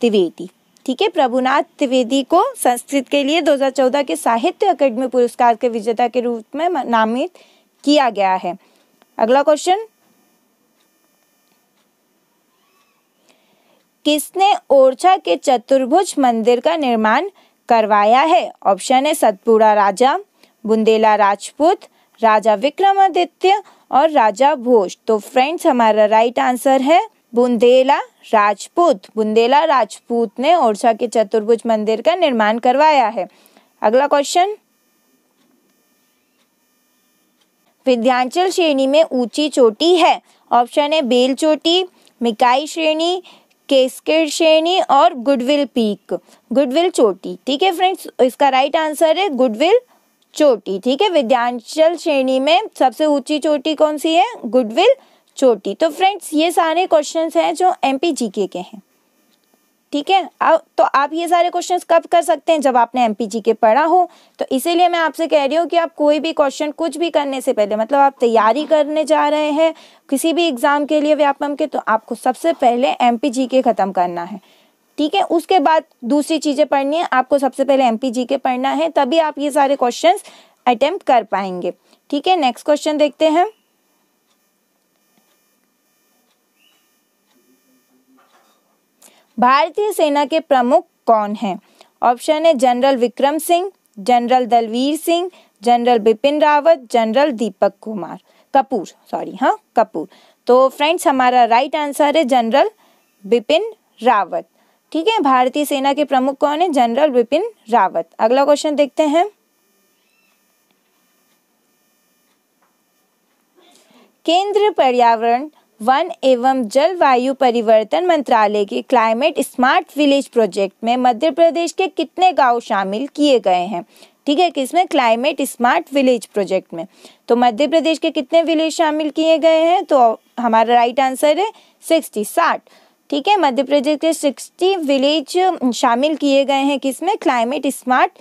द्विवेदी ठीक है प्रभुनाथ त्रिवेदी को संस्कृत के लिए 2014 के साहित्य अकेडमी पुरस्कार के विजेता के रूप में नामित किया गया है अगला क्वेश्चन किसने ओरछा के चतुर्भुज मंदिर का निर्माण करवाया है ऑप्शन है सतपुड़ा राजा बुंदेला राजपूत राजा विक्रमादित्य और राजा भोज तो फ्रेंड्स हमारा राइट आंसर है बुंदेला राजपूत बुंदेला राजपूत ने ओरछा के चतुर्भुज मंदिर का निर्माण करवाया है अगला क्वेश्चन विध्यांचल श्रेणी में ऊंची चोटी है ऑप्शन है बेल चोटी मिकाई श्रेणी केस्केड श्रेणी और गुडविल पीक गुडविल चोटी ठीक है फ्रेंड्स इसका राइट आंसर है गुडविल चोटी ठीक है विद्यांचल श्रेणी में सबसे ऊंची चोटी कौन सी है गुडविल चोटी तो फ्रेंड्स ये सारे क्वेश्चंस हैं जो एमपी जीके के हैं ठीक है अब तो आप ये सारे क्वेश्चंस कब कर सकते हैं जब आपने एम के पढ़ा हो तो इसीलिए मैं आपसे कह रही हूँ कि आप कोई भी क्वेश्चन कुछ भी करने से पहले मतलब आप तैयारी करने जा रहे हैं किसी भी एग्ज़ाम के लिए व्यापम के तो आपको सबसे पहले एम के ख़त्म करना है ठीक है उसके बाद दूसरी चीज़ें पढ़नी है आपको सबसे पहले एम के पढ़ना है तभी आप ये सारे क्वेश्चन अटैम्प्ट कर पाएंगे ठीक है नेक्स्ट क्वेश्चन देखते हैं भारतीय सेना के प्रमुख कौन हैं ऑप्शन है general Vikram Singh general Dalvir Singh general Bipin Rawat general Deepak Kumar Kapoor sorry हाँ कपूर तो फ्रेंड्स हमारा राइट आंसर है जनरल बिपिन रावत ठीक है भारतीय सेना के प्रमुख कौन है जनरल बिपिन रावत अगला क्वेश्चन देखते हैं केंद्र पर्यावरण वन एवं जलवायु परिवर्तन मंत्रालय के क्लाइमेट स्मार्ट विलेज प्रोजेक्ट में मध्य प्रदेश के कितने गांव शामिल किए गए हैं ठीक है किसमें क्लाइमेट स्मार्ट विलेज प्रोजेक्ट में तो मध्य प्रदेश के कितने विलेज शामिल किए गए हैं तो हमारा राइट आंसर है सिक्सटी साठ ठीक है मध्य प्रदेश के सिक्सटी विलेज शामिल किए गए हैं किसमें क्लाइमेट स्मार्ट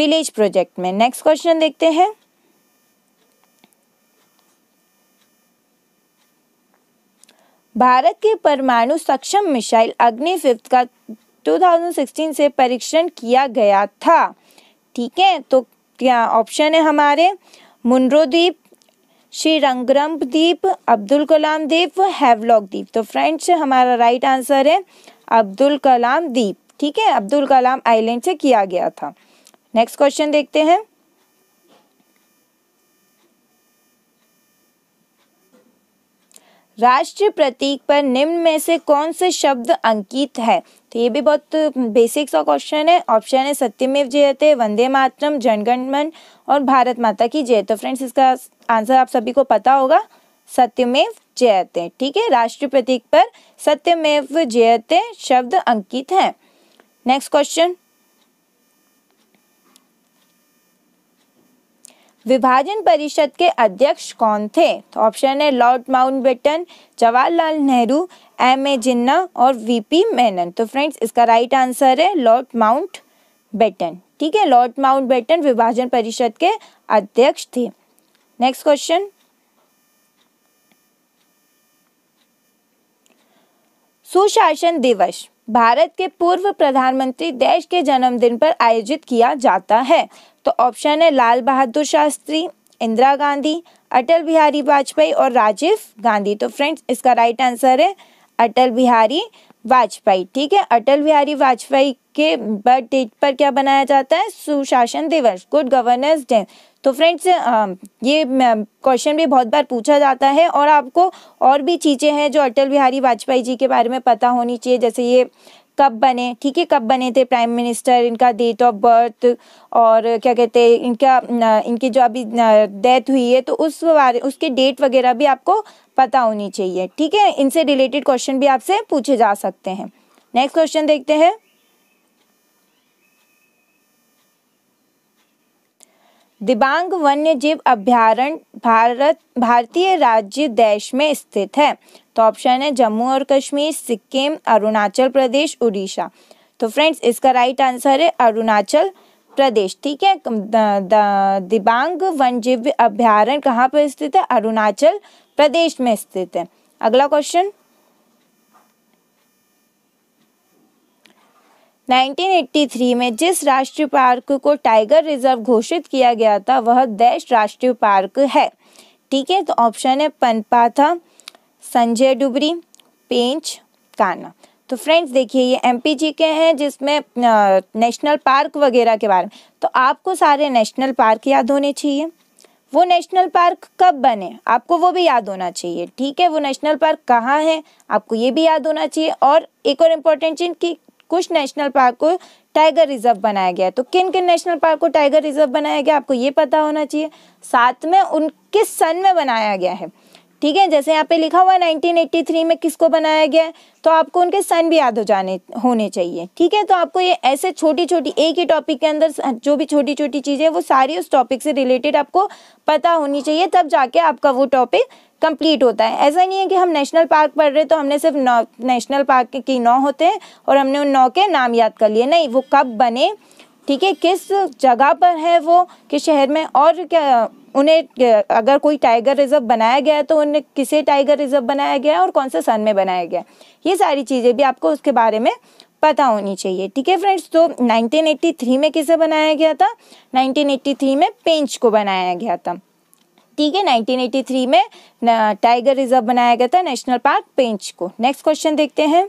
विलेज प्रोजेक्ट में नेक्स्ट क्वेश्चन देखते हैं भारत के परमाणु सक्षम मिसाइल अग्नि फिफ्थ का 2016 से परीक्षण किया गया था ठीक है तो क्या ऑप्शन है हमारे मुनरो द्वीप श्री रंगरम द्वीप अब्दुल कलाम द्वीप हैवलॉक द्वीप तो फ्रेंड्स हमारा राइट आंसर है अब्दुल कलाम द्वीप ठीक है अब्दुल कलाम आइलैंड से किया गया था नेक्स्ट क्वेश्चन देखते हैं राष्ट्र प्रतीक पर निम्न में से कौन से शब्द अंकित है तो ये भी बहुत बेसिक सा क्वेश्चन है ऑप्शन है सत्यमेव जयते वंदे मातरम जनगणमन और भारत माता की जय तो फ्रेंड्स इसका आंसर आप सभी को पता होगा सत्यमेव जयते ठीक है राष्ट्र प्रतीक पर सत्यमेव जयते शब्द अंकित है नेक्स्ट क्वेश्चन विभाजन परिषद के अध्यक्ष कौन थे तो ऑप्शन है Lord Mountbatten Jawaharlal Nehru M A Jinnah और वीपी मेनन तो फ्रेंड्स इसका राइट आंसर है लॉर्ड माउंट बेटन ठीक है लॉर्ड माउंटबेटन विभाजन परिषद के अध्यक्ष थे नेक्स्ट क्वेश्चन सुशासन दिवस भारत के पूर्व प्रधानमंत्री देश के जन्मदिन पर आयोजित किया जाता है तो ऑप्शन है लाल बहादुर शास्त्री इंदिरा गांधी अटल बिहारी वाजपेयी और राजीव गांधी तो फ्रेंड्स इसका राइट आंसर है अटल बिहारी वाजपेयी ठीक है अटल बिहारी वाजपेयी के बर्थ डेट पर क्या बनाया जाता है सुशासन दिवस गुड गवर्नेंस डे तो फ्रेंड्स ये क्वेश्चन भी बहुत बार पूछा जाता है और आपको और भी चीज़ें हैं जो अटल बिहारी वाजपेयी जी के बारे में पता होनी चाहिए जैसे ये कब बने ठीक है कब बने थे प्राइम मिनिस्टर इनका डेट ऑफ बर्थ और क्या कहते हैं इनका इनकी जो अभी डेथ हुई है तो उस बारे उसके डेट वगैरह भी आपको पता होनी चाहिए ठीक है इनसे रिलेटेड क्वेश्चन भी आपसे पूछे जा सकते हैं नेक्स्ट क्वेश्चन देखते हैं दिबांग वन्य जीव अभ्यारण्य भारत भारतीय राज्य देश में स्थित है तो ऑप्शन है जम्मू और कश्मीर सिक्किम अरुणाचल प्रदेश उड़ीसा तो फ्रेंड्स इसका राइट आंसर है अरुणाचल प्रदेश ठीक है दिबांग वन्यजीव अभ्यारण्य कहाँ पर स्थित है अरुणाचल प्रदेश में स्थित है अगला क्वेश्चन 1983 में जिस राष्ट्रीय पार्क को टाइगर रिजर्व घोषित किया गया था वह देश राष्ट्रीय पार्क है ठीक है तो ऑप्शन है पनपाथा संजय डुबरी पेंच कान्हा तो फ्रेंड्स देखिए ये एम के हैं जिसमें नेशनल पार्क वगैरह के बारे में तो आपको सारे नेशनल पार्क याद होने चाहिए वो नेशनल पार्क कब बने आपको वो भी याद होना चाहिए ठीक है वो नेशनल पार्क कहाँ है आपको ये भी याद होना चाहिए और एक और इम्पोर्टेंट चीज़ कि कुछ नेशनल पार्क को टाइगर रिजर्व बनाया गया तो किन किन नेशनल पार्क को टाइगर रिजर्व बनाया गया आपको ये पता होना चाहिए साथ में उन किस सन में बनाया गया है ठीक है जैसे यहाँ पे लिखा हुआ है 1983 में किसको बनाया गया है तो आपको उनके सन भी याद हो जाने होने चाहिए ठीक है तो आपको ये ऐसे छोटी छोटी एक ही टॉपिक के अंदर जो भी छोटी छोटी चीज़ें वो सारी उस टॉपिक से रिलेटेड आपको पता होनी चाहिए तब जाके आपका वो टॉपिक कंप्लीट होता है ऐसा नहीं है कि हम नेशनल पार्क पढ़ रहे तो हमने सिर्फ नौ नेशनल पार्क के नौ होते हैं और हमने उन नौ के नाम याद कर लिए नहीं वो कब बने ठीक है किस जगह पर है वो किस शहर में और क्या उन्हें अगर कोई टाइगर रिजर्व बनाया गया है तो उन्हें किसे टाइगर रिजर्व बनाया गया है और कौन से सन में बनाया गया है ये सारी चीज़ें भी आपको उसके बारे में पता होनी चाहिए ठीक है फ्रेंड्स तो 1983 में किसे बनाया गया था 1983 में पेंच को बनाया गया था ठीक है 1983 में टाइगर रिजर्व बनाया गया था नेशनल पार्क पेंच को नेक्स्ट क्वेश्चन देखते हैं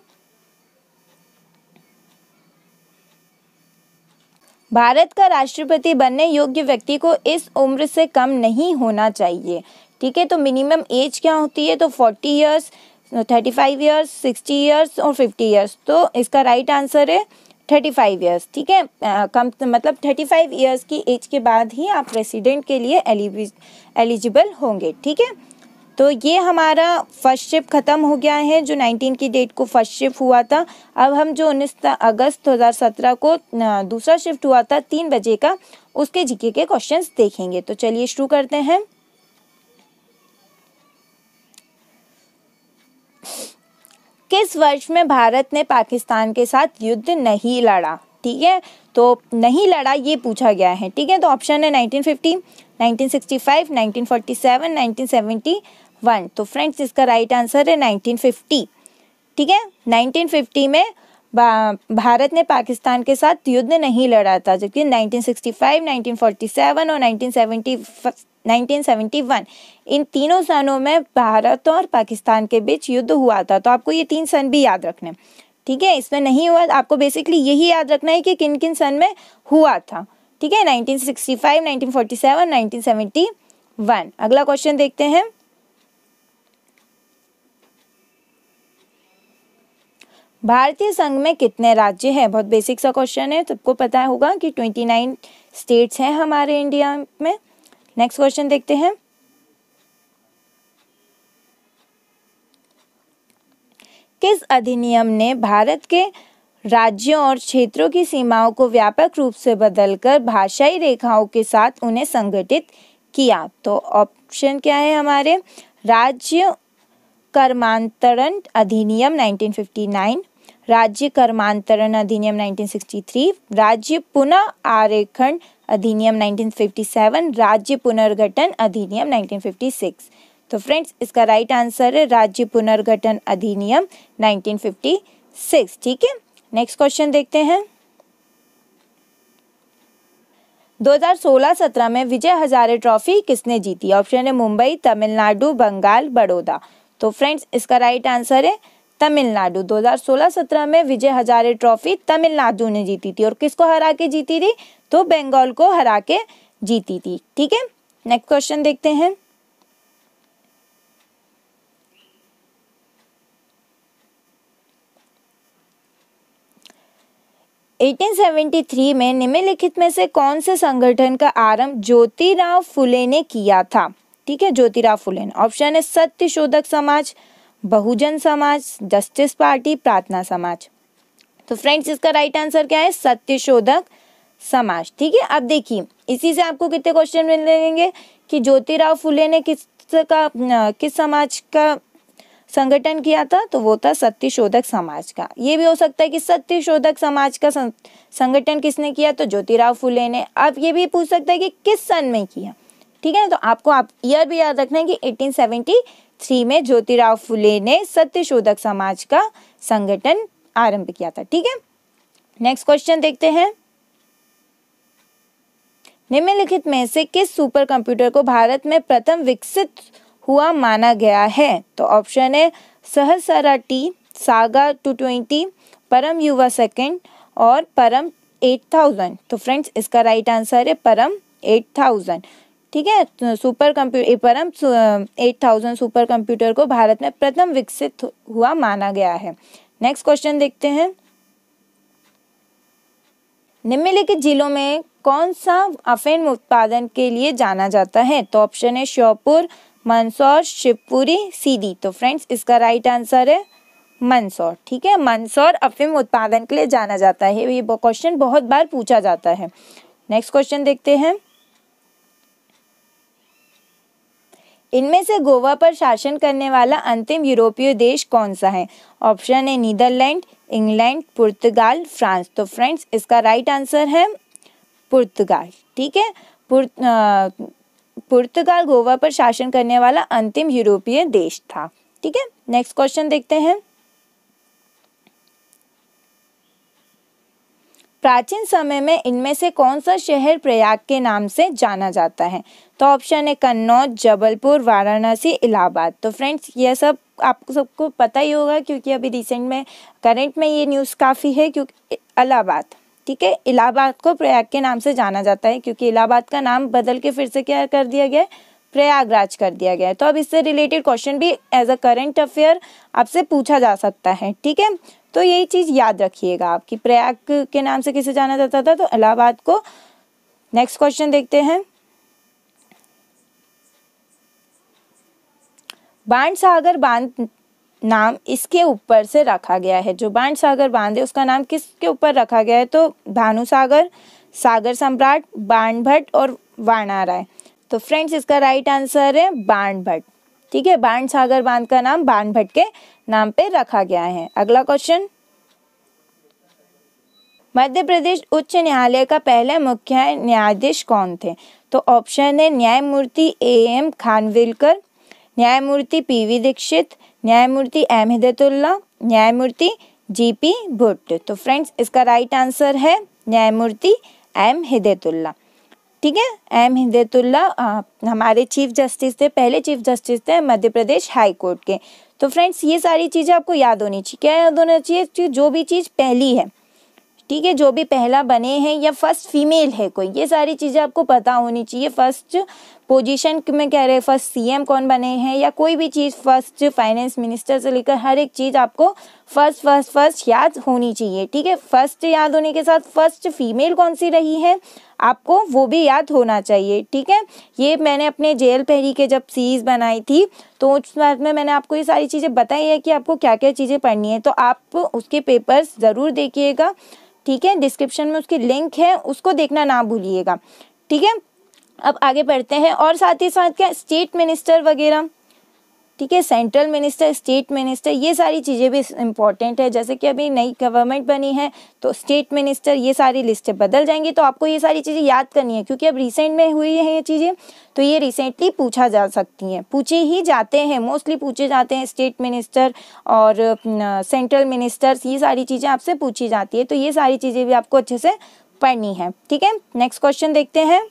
भारत का राष्ट्रपति बनने योग्य व्यक्ति को इस उम्र से कम नहीं होना चाहिए ठीक है तो मिनिमम एज क्या होती है तो forty years thirty five years sixty years और फिफ्टी ईयर्स तो इसका राइट आंसर है थर्टी फाइव ईयर्स ठीक है कम मतलब थर्टी फाइव ईयर्स की एज के बाद ही आप प्रेसिडेंट के लिए एलिजिबल होंगे ठीक है तो ये हमारा फर्स्ट शिफ्ट ख़त्म हो गया है जो 19 की डेट को फर्स्ट शिफ्ट हुआ था अब हम जो उन्नीस अगस्त 2017 को दूसरा शिफ्ट हुआ था तीन बजे का उसके जीके के क्वेश्चंस देखेंगे तो चलिए शुरू करते हैं किस वर्ष में भारत ने पाकिस्तान के साथ युद्ध नहीं लड़ा ठीक है तो नहीं लड़ा ये पूछा गया है ठीक है तो ऑप्शन है 1950, 1965, 1947, 1970, वन तो फ्रेंड्स इसका राइट आंसर है नाइनटीन फिफ्टी ठीक है नाइनटीन फिफ्टी में भारत ने पाकिस्तान के साथ युद्ध नहीं लड़ा था जबकि nineteen sixty five nineteen forty seven और nineteen seventy nineteen seventy one इन तीनों सनों में भारत और पाकिस्तान के बीच युद्ध हुआ था तो आपको ये तीन सन भी याद रखने ठीक है इसमें नहीं हुआ आपको बेसिकली यही याद रखना है कि किन किन सन में हुआ था ठीक है nineteen sixty five nineteen forty seven nineteen seventy one अगला क्वेश्चन देखते हैं भारतीय संघ में कितने राज्य हैं बहुत बेसिक सा क्वेश्चन है सबको पता होगा कि ट्वेंटी नाइन स्टेट्स हैं हमारे इंडिया में नेक्स्ट क्वेश्चन देखते हैं किस अधिनियम ने भारत के राज्यों और क्षेत्रों की सीमाओं को व्यापक रूप से बदलकर भाषाई रेखाओं के साथ उन्हें संगठित किया तो ऑप्शन क्या है हमारे राज्य कर्मांतरण अधिनियम 1959 राज्य कर्मांतरण अधिनियम 1963 राज्य पुनः आरेखण अधिनियम 1957 राज्य पुनर्गठन अधिनियम 1956 तो फ्रेंड्स इसका राइट आंसर है राज्य पुनर्गठन अधिनियम 1956 ठीक है नेक्स्ट क्वेश्चन देखते हैं 2016-17 में विजय हजारे ट्रॉफी किसने जीती ऑप्शन है मुंबई तमिलनाडु बंगाल बड़ौदा तो फ्रेंड्स इसका राइट आंसर है तमिलनाडु 2016-17 में विजय हजारे ट्रॉफी तमिलनाडु ने जीती थी और किसको हरा के जीती थी तो बंगाल को हरा के जीती थी ठीक है नेक्स्ट क्वेश्चन देखते हैं एटीन में निम्नलिखित में से कौन से संगठन का आरंभ ज्योतिराव फुले ने किया था ठीक है ज्योतिराव फुले ऑप्शन है सत्य शोधक समाज बहुजन समाज जस्टिस पार्टी प्रार्थना समाज तो फ्रेंड्स इसका राइट आंसर क्या है सत्यशोधक समाज ठीक है अब देखिए इसी से आपको कितने क्वेश्चन मिलेंगे कि ज्योतिराव फुले ने किस का किस समाज का संगठन किया था तो वो था सत्यशोधक समाज का ये भी हो सकता है कि सत्यशोधक समाज का संगठन किसने किया तो ज्योतिराव फुले ने अब ये भी पूछ सकता है कि किस सन में किया ठीक है तो आपको आप ईयर भी याद रखना है कि 1870 थ्री में ज्योतिराव फुले ने सत्य शोधक समाज का संगठन आरंभ किया था ठीक है नेक्स्ट क्वेश्चन देखते हैं निम्नलिखित में से किस सुपर कंप्यूटर को भारत में प्रथम विकसित हुआ माना गया है तो ऑप्शन है Sahasra T saga two twenty Param Yuva second और परम एट थाउजेंड तो फ्रेंड्स इसका राइट आंसर है परम एट थाउजेंड ठीक है super computer Param eight thousand super computer को भारत में प्रथम विकसित हुआ माना गया है नेक्स्ट क्वेश्चन देखते हैं निम्नलिखित जिलों में कौन सा अफेन उत्पादन के लिए जाना जाता है तो ऑप्शन है श्योपुर मंदसौर शिवपुरी सीधी तो फ्रेंड्स इसका राइट आंसर है मंदसौर ठीक है मंदसौर अफेम उत्पादन के लिए जाना जाता है ये क्वेश्चन बहुत बार पूछा जाता है नेक्स्ट क्वेश्चन देखते हैं इनमें से गोवा पर शासन करने वाला अंतिम यूरोपीय देश कौन सा है ऑप्शन है नीदरलैंड इंग्लैंड पुर्तगाल फ्रांस तो फ्रेंड्स इसका राइट आंसर है पुर्तगाल ठीक है पुर्तगाल गोवा पर शासन करने वाला अंतिम यूरोपीय देश था ठीक है नेक्स्ट क्वेश्चन देखते हैं प्राचीन समय में इनमें से कौन सा शहर प्रयाग के नाम से जाना जाता है तो ऑप्शन है कन्नौज जबलपुर वाराणसी इलाहाबाद तो फ्रेंड्स यह सब आप सबको पता ही होगा क्योंकि अभी रिसेंट में करंट में ये न्यूज़ काफ़ी है क्योंकि इलाहाबाद ठीक है इलाहाबाद को प्रयाग के नाम से जाना जाता है क्योंकि इलाहाबाद का नाम बदल के फिर से क्या कर दिया गया है प्रयागराज कर दिया गया है तो अब इससे रिलेटेड क्वेश्चन भी एज अ करेंट अफेयर आपसे पूछा जा सकता है ठीक है तो यही चीज़ याद रखिएगा आपकी प्रयाग के नाम से किसे जाना जाता था तो इलाहाबाद को नेक्स्ट क्वेश्चन देखते हैं बाण सागर बांध नाम इसके ऊपर से रखा गया है जो बाण सागर बांध है उसका नाम किसके ऊपर रखा गया है तो भानु सागर सागर सम्राट बाण भट्ट और वाणा राय तो फ्रेंड्स इसका राइट आंसर है बाण भट्ट ठीक है बाण सागर बांध का नाम बाण भट्ट के नाम पे रखा गया है अगला क्वेश्चन मध्य प्रदेश उच्च न्यायालय का पहले मुख्य न्यायाधीश कौन थे तो ऑप्शन है न्यायमूर्ति ए एम खानविलकर न्यायमूर्ति पी वी दीक्षित न्यायमूर्ति एम हिदतुल्ला न्यायमूर्ति जी पी भुट्ट तो फ्रेंड्स इसका राइट आंसर है न्यायमूर्ति एम हिदतुल्ला ठीक है एम हिदतुल्ला हमारे चीफ जस्टिस थे पहले चीफ जस्टिस थे मध्य प्रदेश हाई कोर्ट के तो फ्रेंड्स ये सारी चीज़ें आपको याद होनी चाहिए क्या याद होना चाहिए जो भी चीज़ पहली है ठीक है जो भी पहला बने हैं या फर्स्ट फीमेल है कोई ये सारी चीज़ें आपको पता होनी चाहिए फर्स्ट पोजीशन में कह रहे फर्स्ट सीएम कौन बने हैं या कोई भी चीज़ फर्स्ट फाइनेंस मिनिस्टर से लेकर हर एक चीज़ आपको फर्स्ट फर्स्ट फर्स्ट याद होनी चाहिए ठीक है फर्स्ट याद होने के साथ फर्स्ट फीमेल कौन सी रही है आपको वो भी याद होना चाहिए ठीक है ये मैंने अपने जेल पहरी के जब सीरीज़ बनाई थी तो उस बात में मैंने आपको ये सारी चीज़ें बताई है कि आपको क्या क्या चीज़ें पढ़नी है तो आप उसके पेपर्स ज़रूर देखिएगा ठीक है डिस्क्रिप्शन में उसकी लिंक है उसको देखना ना भूलिएगा ठीक है अब आगे बढ़ते हैं और साथ ही साथ क्या स्टेट मिनिस्टर वगैरह ठीक है सेंट्रल मिनिस्टर स्टेट मिनिस्टर ये सारी चीज़ें भी इम्पॉर्टेंट है जैसे कि अभी नई गवर्नमेंट बनी है तो स्टेट मिनिस्टर ये सारी लिस्टें बदल जाएंगी तो आपको ये सारी चीज़ें याद करनी है क्योंकि अब रिसेंट में हुई हैं ये चीज़ें तो ये रिसेंटली पूछा जा सकती हैं पूछे ही जाते हैं मोस्टली पूछे जाते हैं स्टेट मिनिस्टर और सेंट्रल मिनिस्टर्स ये सारी चीज़ें आपसे पूछी जाती है तो ये सारी चीज़ें भी आपको अच्छे से पढ़नी है ठीक है नेक्स्ट क्वेश्चन देखते हैं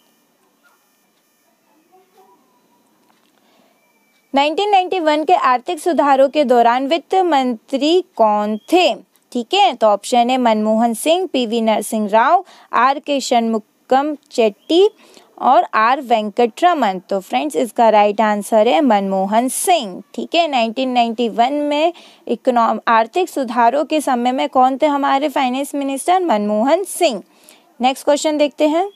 1991 के आर्थिक सुधारों के दौरान वित्त मंत्री कौन थे ठीक है तो ऑप्शन है Manmohan Singh PV Narasimha Rao R K Shanmukham Chetty और आर वेंकटरमन तो फ्रेंड्स इसका राइट आंसर है मनमोहन सिंह ठीक है 1991 में इकोनॉम आर्थिक सुधारों के समय में कौन थे हमारे finance minister Manmohan Singh next question देखते हैं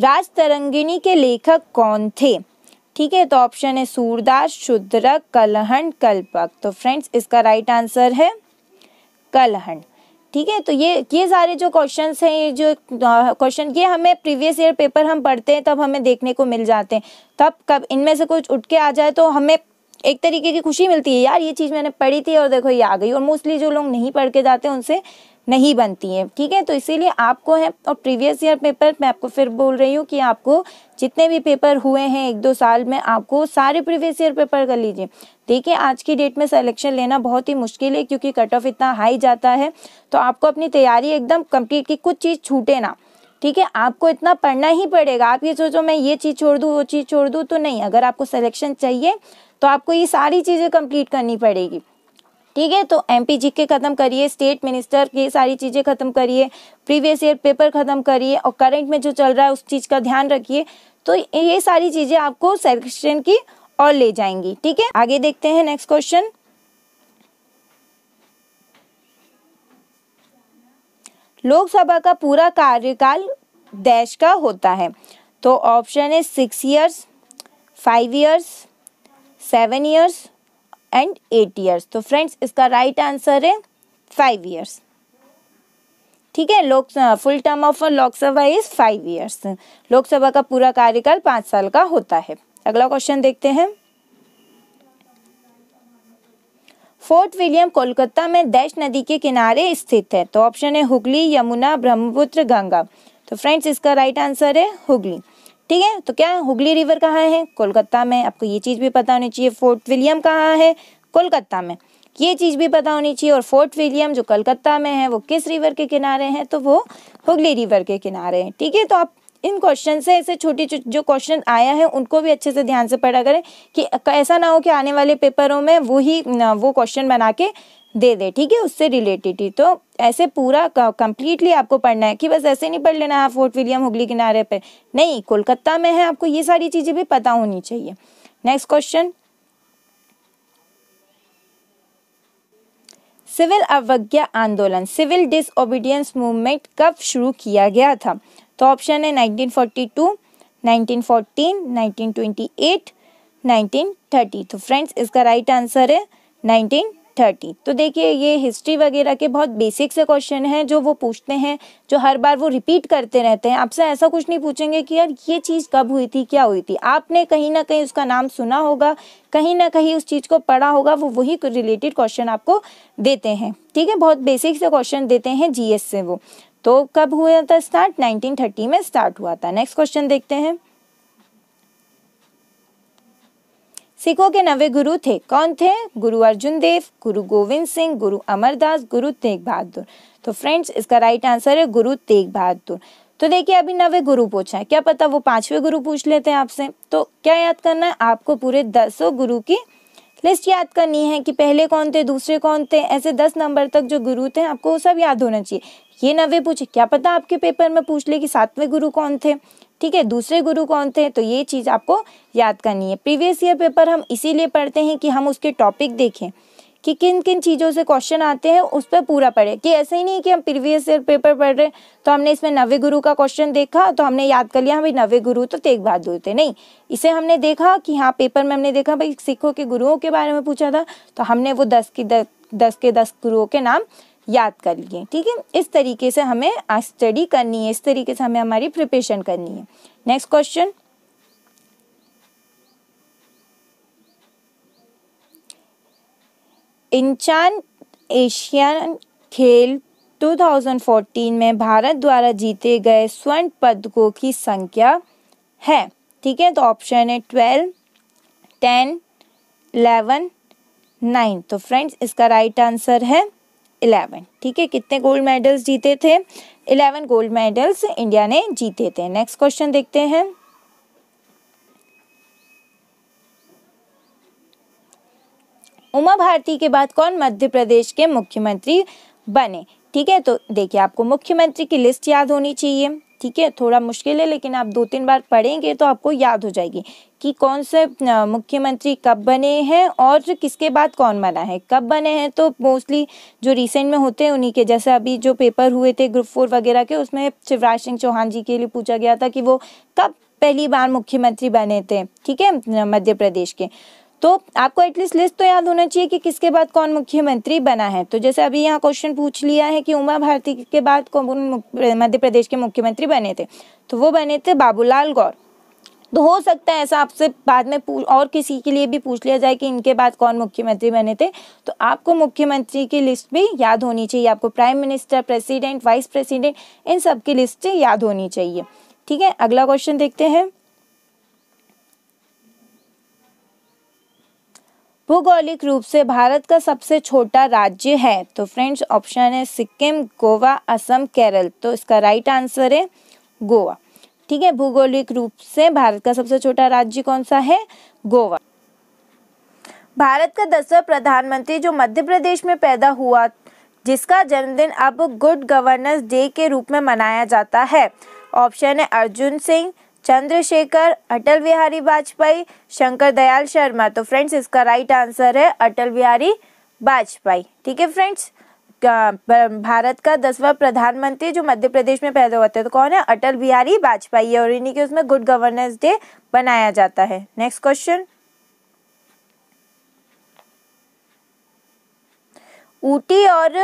राज तरंगिणी के लेखक कौन थे ठीक है तो ऑप्शन है सूरदास शुद्रक कलहन कल्पक तो फ्रेंड्स इसका राइट आंसर है कलहन ठीक है तो ये ये सारे जो क्वेश्चंस हैं ये जो क्वेश्चन ये हमें प्रीवियस ईयर पेपर हम पढ़ते हैं तब हमें देखने को मिल जाते हैं तब कब इनमें से कुछ उठ के आ जाए तो हमें एक तरीके की खुशी मिलती है यार ये चीज़ मैंने पढ़ी थी और देखो ये आ गई और मोस्टली जो लोग नहीं पढ़ के जाते उनसे नहीं बनती है ठीक है तो इसीलिए आपको है और प्रीवियस ईयर पेपर मैं आपको फिर बोल रही हूँ कि आपको जितने भी पेपर हुए हैं एक दो साल में आपको सारे प्रीवियस ईयर पेपर कर लीजिए देखिए आज की डेट में सिलेक्शन लेना बहुत ही मुश्किल है क्योंकि कट ऑफ इतना हाई जाता है तो आपको अपनी तैयारी एकदम कंप्लीट की कुछ चीज़ छूटे ना ठीक है आपको इतना पढ़ना ही पड़ेगा आप ये सोचो मैं ये चीज़ छोड़ दूँ वो चीज़ छोड़ दूँ तो नहीं अगर आपको सलेक्शन चाहिए तो आपको ये सारी चीज़ें कम्प्लीट करनी पड़ेगी ठीक है तो एम पी जी के ख़त्म करिए स्टेट मिनिस्टर की सारी चीज़ें ख़त्म करिए प्रीवियस ईयर पेपर ख़त्म करिए और करंट में जो चल रहा है उस चीज़ का ध्यान रखिए तो ये सारी चीज़ें आपको सेक्शन की और ले जाएंगी ठीक है आगे देखते हैं नेक्स्ट क्वेश्चन लोकसभा का पूरा कार्यकाल देश का होता है तो ऑप्शन है six years five years seven years and eight years तो फ्रेंड्स इसका राइट right आंसर है फाइव ईयर्स ठीक है लोक full term of Lok Sabha is five years Lok Sabha का पूरा कार्यकाल पाँच साल का होता है अगला क्वेश्चन देखते हैं फोर्ट विलियम कोलकाता में दैश नदी के किनारे स्थित है तो ऑप्शन है हुगली यमुना ब्रह्मपुत्र गंगा तो फ्रेंड्स इसका राइट आंसर है हुगली ठीक है तो क्या हुगली रिवर कहाँ है कोलकाता में आपको ये चीज़ भी पता होनी चाहिए फोर्ट विलियम कहाँ है कोलकाता में ये चीज़ भी पता होनी चाहिए और फोर्ट विलियम जो कलकत्ता में है वो किस रिवर के किनारे हैं तो वो हुगली रिवर के किनारे हैं ठीक है तो आप इन क्वेश्चन से ऐसे छोटी जो क्वेश्चन आया है उनको भी अच्छे से ध्यान से पढ़ा करें कि ऐसा ना हो कि आने वाले पेपरों में वो ही वो क्वेश्चन बना के दे दे ठीक है उससे रिलेटेड ही तो ऐसे पूरा कंप्लीटली आपको पढ़ना है कि बस ऐसे नहीं पढ़ लेना है फोर्ट विलियम हुगली किनारे पर नहीं कोलकाता में है आपको ये सारी चीज़ें भी पता होनी चाहिए नेक्स्ट क्वेश्चन सिविल अवज्ञा आंदोलन सिविल डिसओबीडियंस मूवमेंट कब शुरू किया गया था तो ऑप्शन है nineteen forty twenty eight nineteen thirty तो फ्रेंड्स इसका राइट आंसर है नाइनटीन थर्टी तो देखिए ये हिस्ट्री वगैरह के बहुत बेसिक से क्वेश्चन हैं जो वो पूछते हैं जो हर बार वो रिपीट करते रहते हैं आपसे ऐसा कुछ नहीं पूछेंगे कि यार ये चीज़ कब हुई थी क्या हुई थी आपने कहीं ना कहीं उसका नाम सुना होगा कहीं ना कहीं उस चीज़ को पढ़ा होगा वो वही रिलेटेड क्वेश्चन आपको देते हैं ठीक है बहुत बेसिक से क्वेश्चन देते हैं जी से वो तो कब हुआ था स्टार्ट नाइनटीन में स्टार्ट हुआ था नेक्स्ट क्वेश्चन देखते हैं सिखों के नवे गुरु थे कौन थे गुरु अर्जुन देव गुरु गोविंद सिंह गुरु अमरदास गुरु तेग बहादुर तो फ्रेंड्स इसका राइट आंसर है गुरु तेग बहादुर तो देखिए अभी नवे गुरु पूछा है क्या पता वो पांचवे गुरु पूछ लेते हैं आपसे तो क्या याद करना है आपको पूरे दसों गुरु की लिस्ट याद करनी है कि पहले कौन थे दूसरे कौन थे ऐसे दस नंबर तक जो गुरु थे आपको वो सब याद होना चाहिए ये नवे पूछे क्या पता आपके पेपर में पूछ ले कि सातवें गुरु कौन थे ठीक है दूसरे गुरु कौन थे तो ये चीज़ आपको याद करनी है प्रीवियस ईयर पेपर हम इसीलिए पढ़ते हैं कि हम उसके टॉपिक देखें कि किन किन चीज़ों से क्वेश्चन आते हैं उस पर पूरा पढ़े कि ऐसे ही नहीं कि हम प्रीवियस ईयर पेपर पढ़ रहे तो हमने इसमें नवे गुरु का क्वेश्चन देखा तो हमने याद कर लिया भाई नवे गुरु तो तेग बहादुर थे नहीं इसे हमने देखा कि हाँ पेपर में हमने देखा भाई सिखों के गुरुओं के बारे में पूछा था तो हमने वो दस की दस दस के दस गुरुओं के नाम याद कर लिए ठीक है इस तरीके से हमें स्टडी करनी है इस तरीके से हमें हमारी प्रिपरेशन करनी है नेक्स्ट क्वेश्चन इंचान एशियन खेल 2014 में भारत द्वारा जीते गए स्वर्ण पदकों की संख्या है ठीक है तो ऑप्शन है ट्वेल्व टेन इलेवन नाइन तो फ्रेंड्स इसका राइट आंसर है इलेवन ठीक है कितने गोल्ड मेडल्स जीते थे इलेवन गोल्ड मेडल्स इंडिया ने जीते थे नेक्स्ट क्वेश्चन देखते हैं उमा भारती के बाद कौन मध्य प्रदेश के मुख्यमंत्री बने ठीक है तो देखिए आपको मुख्यमंत्री की लिस्ट याद होनी चाहिए ठीक है थोड़ा मुश्किल है लेकिन आप दो तीन बार पढ़ेंगे तो आपको याद हो जाएगी कि कौन से मुख्यमंत्री कब बने हैं और किसके बाद कौन बना है कब बने हैं तो मोस्टली जो रिसेंट में होते हैं उन्हीं के जैसे अभी जो पेपर हुए थे ग्रुप फोर वगैरह के उसमें शिवराज सिंह चौहान जी के लिए पूछा गया था कि वो कब पहली बार मुख्यमंत्री बने थे ठीक है मध्य प्रदेश के तो आपको एटलीस्ट लिस्ट तो याद होना चाहिए कि किसके बाद कौन मुख्यमंत्री बना है तो जैसे अभी यहाँ क्वेश्चन पूछ लिया है कि उमा भारती के बाद कौन मध्य प्रदेश के मुख्यमंत्री बने थे तो वो बने थे बाबूलाल गौर तो हो सकता है ऐसा आपसे बाद में पूछ और किसी के लिए भी पूछ लिया जाए कि इनके बाद कौन मुख्यमंत्री बने थे तो आपको मुख्यमंत्री की लिस्ट भी याद होनी चाहिए आपको prime minister president vice president इन सब की लिस्ट याद होनी चाहिए ठीक है अगला क्वेश्चन देखते हैं भूगोलिक रूप से भारत का सबसे छोटा राज्य है तो फ्रेंड्स ऑप्शन है सिक्किम गोवा असम केरल तो इसका राइट आंसर है गोवा ठीक है भूगोलिक रूप से भारत का सबसे छोटा राज्य कौन सा है गोवा भारत का दसवा प्रधानमंत्री जो मध्य प्रदेश में पैदा हुआ जिसका जन्मदिन अब गुड गवर्नेंस डे के रूप में मनाया जाता है ऑप्शन है अर्जुन सिंह चंद्रशेखर अटल बिहारी वाजपेयी शंकर दयाल शर्मा तो फ्रेंड्स इसका राइट आंसर है अटल बिहारी वाजपेयी ठीक है फ्रेंड्स भारत का दसवां प्रधानमंत्री जो मध्य प्रदेश में पैदा हुआ था तो कौन है अटल बिहारी वाजपेयी और इन्हीं के उसमें गुड गवर्नेंस डे बनाया जाता है नेक्स्ट क्वेश्चन ऊटी और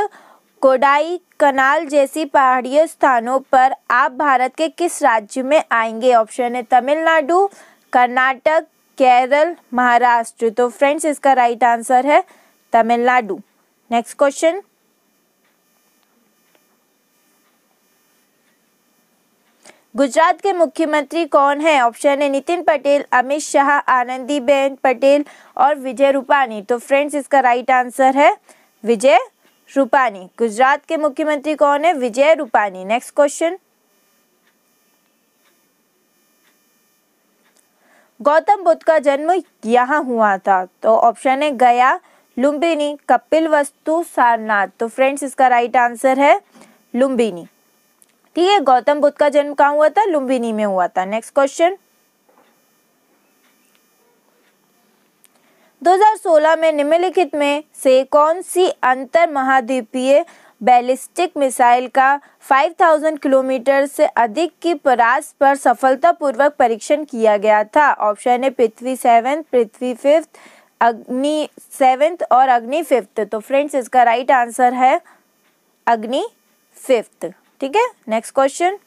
कोडाई कनाल जैसी पहाड़ी स्थानों पर आप भारत के किस राज्य में आएंगे ऑप्शन है तमिलनाडु कर्नाटक केरल महाराष्ट्र तो फ्रेंड्स इसका राइट आंसर है तमिलनाडु नेक्स्ट क्वेश्चन गुजरात के मुख्यमंत्री कौन है ऑप्शन है नितिन पटेल अमित शाह आनंदीबेन पटेल और विजय रूपानी तो फ्रेंड्स इसका राइट आंसर है विजय रूपानी गुजरात के मुख्यमंत्री कौन है विजय रूपानी नेक्स्ट क्वेश्चन गौतम बुद्ध का जन्म यहाँ हुआ था तो ऑप्शन है गया लुम्बिनी कपिल वस्तु सारनाथ तो फ्रेंड्स इसका राइट आंसर है लुम्बिनी ठीक है गौतम बुद्ध का जन्म कहाँ हुआ था लुम्बिनी में हुआ था नेक्स्ट क्वेश्चन 2016 में निम्नलिखित में से कौन सी अंतर महाद्वीपीय बैलिस्टिक मिसाइल का 5000 किलोमीटर से अधिक की परास पर सफलतापूर्वक परीक्षण किया गया था ऑप्शन है Prithvi seven Prithvi fifth Agni seventh और अग्नि फिफ्थ तो फ्रेंड्स इसका राइट आंसर है अग्नि फिफ्थ ठीक है नेक्स्ट क्वेश्चन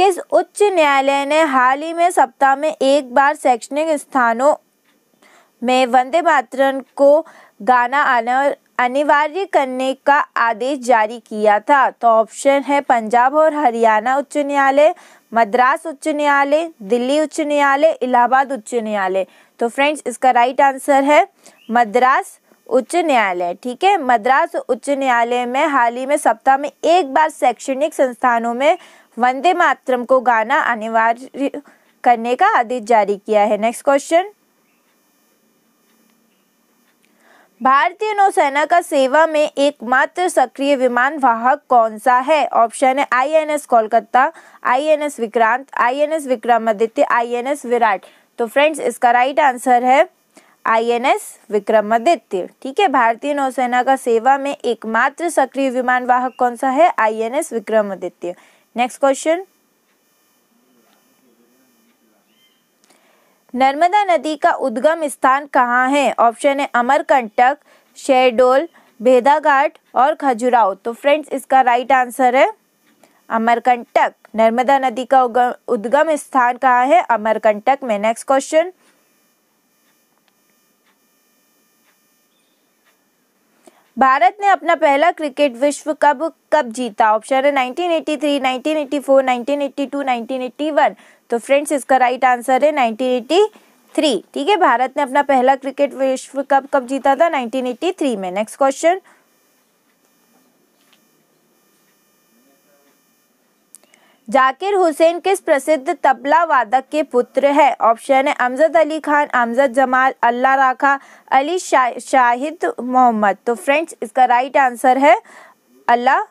किस उच्च न्यायालय ने हाल ही में सप्ताह में एक बार शैक्षणिक स्थानों में वंदे मातरम को गाना अनिवार्य करने का आदेश जारी किया था तो ऑप्शन है पंजाब और हरियाणा उच्च न्यायालय मद्रास उच्च न्यायालय दिल्ली उच्च न्यायालय इलाहाबाद उच्च न्यायालय तो फ्रेंड्स इसका राइट आंसर है मद्रास उच्च न्यायालय ठीक है मद्रास उच्च न्यायालय में हाल ही में सप्ताह में एक बार शैक्षणिक संस्थानों में वंदे मातरम को गाना अनिवार्य करने का आदेश जारी किया है नेक्स्ट क्वेश्चन भारतीय नौसेना का सेवा में एकमात्र सक्रिय विमान वाहक कौन सा है ऑप्शन है INS Kolkata INS Vikrant INS Vikramaditya INS Viraat तो फ्रेंड्स इसका राइट आंसर है आईएनएस विक्रमादित्य ठीक है भारतीय नौसेना का सेवा में एकमात्र सक्रिय विमान वाहक कौन सा है INS Vikramaditya next question Narmada नदी का उद्गम स्थान कहाँ है ऑप्शन है अमरकंटक शेडोल भेदाघाट और खजुराहो तो फ्रेंड्स इसका राइट आंसर है अमरकंटक नर्मदा नदी का उद्गम स्थान कहाँ है अमरकंटक में नेक्स्ट क्वेश्चन भारत ने अपना पहला क्रिकेट विश्व कप कब जीता ऑप्शन है 1983, 1984, 1982, 1981 तो फ्रेंड्स इसका राइट आंसर है 1983 ठीक है भारत ने अपना पहला क्रिकेट विश्व कप कब जीता था 1983 में नेक्स्ट क्वेश्चन जाकिर हुसैन किस प्रसिद्ध तबला वादक के पुत्र है ऑप्शन है अमजद अली खान अमजद जमाल अल्लाह राखा अली शा, शाहिद मोहम्मद तो फ्रेंड्स इसका राइट आंसर है अल्लाह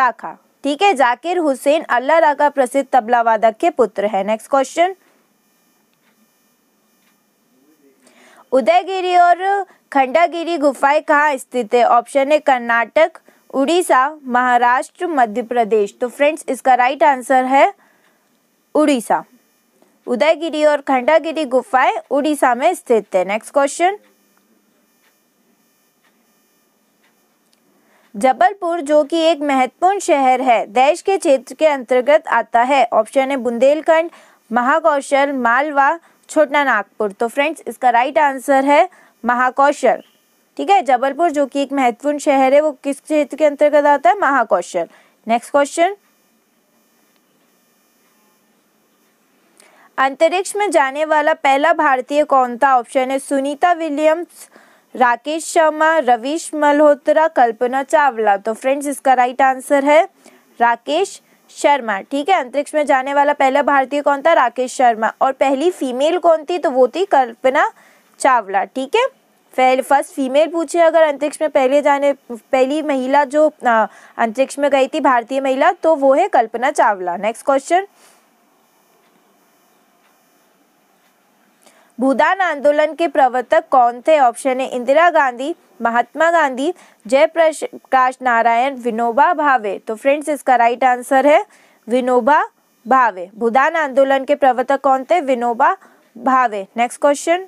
राखा ठीक है जाकिर हुसैन अल्लाह राखा प्रसिद्ध तबला वादक के पुत्र है नेक्स्ट क्वेश्चन उदयगिरी और खंडागिरी गुफाएं कहाँ स्थित है ऑप्शन है कर्नाटक उड़ीसा महाराष्ट्र मध्य प्रदेश तो फ्रेंड्स इसका राइट आंसर है उड़ीसा उदयगिरी और खंडागिरी गुफाएं उड़ीसा में स्थित है नेक्स्ट क्वेश्चन जबलपुर जो कि एक महत्वपूर्ण शहर है देश के क्षेत्र के अंतर्गत आता है ऑप्शन है बुंदेलखंड महाकौशल मालवा छोटा नागपुर तो फ्रेंड्स इसका राइट आंसर है महाकौशल ठीक है जबलपुर जो कि एक महत्वपूर्ण शहर है वो किस क्षेत्र के अंतर्गत आता है महाकौशल नेक्स्ट क्वेश्चन अंतरिक्ष में जाने वाला पहला भारतीय कौन था ऑप्शन है सुनीता विलियम्स राकेश शर्मा रवीश मल्होत्रा कल्पना चावला तो फ्रेंड्स इसका राइट आंसर है राकेश शर्मा ठीक है अंतरिक्ष में जाने वाला पहला भारतीय कौन था राकेश शर्मा और पहली फीमेल कौन थी तो वो थी कल्पना चावला ठीक है फर्स्ट फीमेल पूछे अगर अंतरिक्ष में पहले जाने पहली महिला जो अंतरिक्ष में गई थी भारतीय महिला तो वो है कल्पना चावला नेक्स्ट क्वेश्चन भूदान आंदोलन के प्रवर्तक कौन थे ऑप्शन है इंदिरा गांधी महात्मा गांधी जयप्रकाश नारायण विनोबा भावे तो फ्रेंड्स इसका राइट आंसर है विनोबा भावे भूदान आंदोलन के प्रवर्तक कौन थे विनोबा भावे नेक्स्ट क्वेश्चन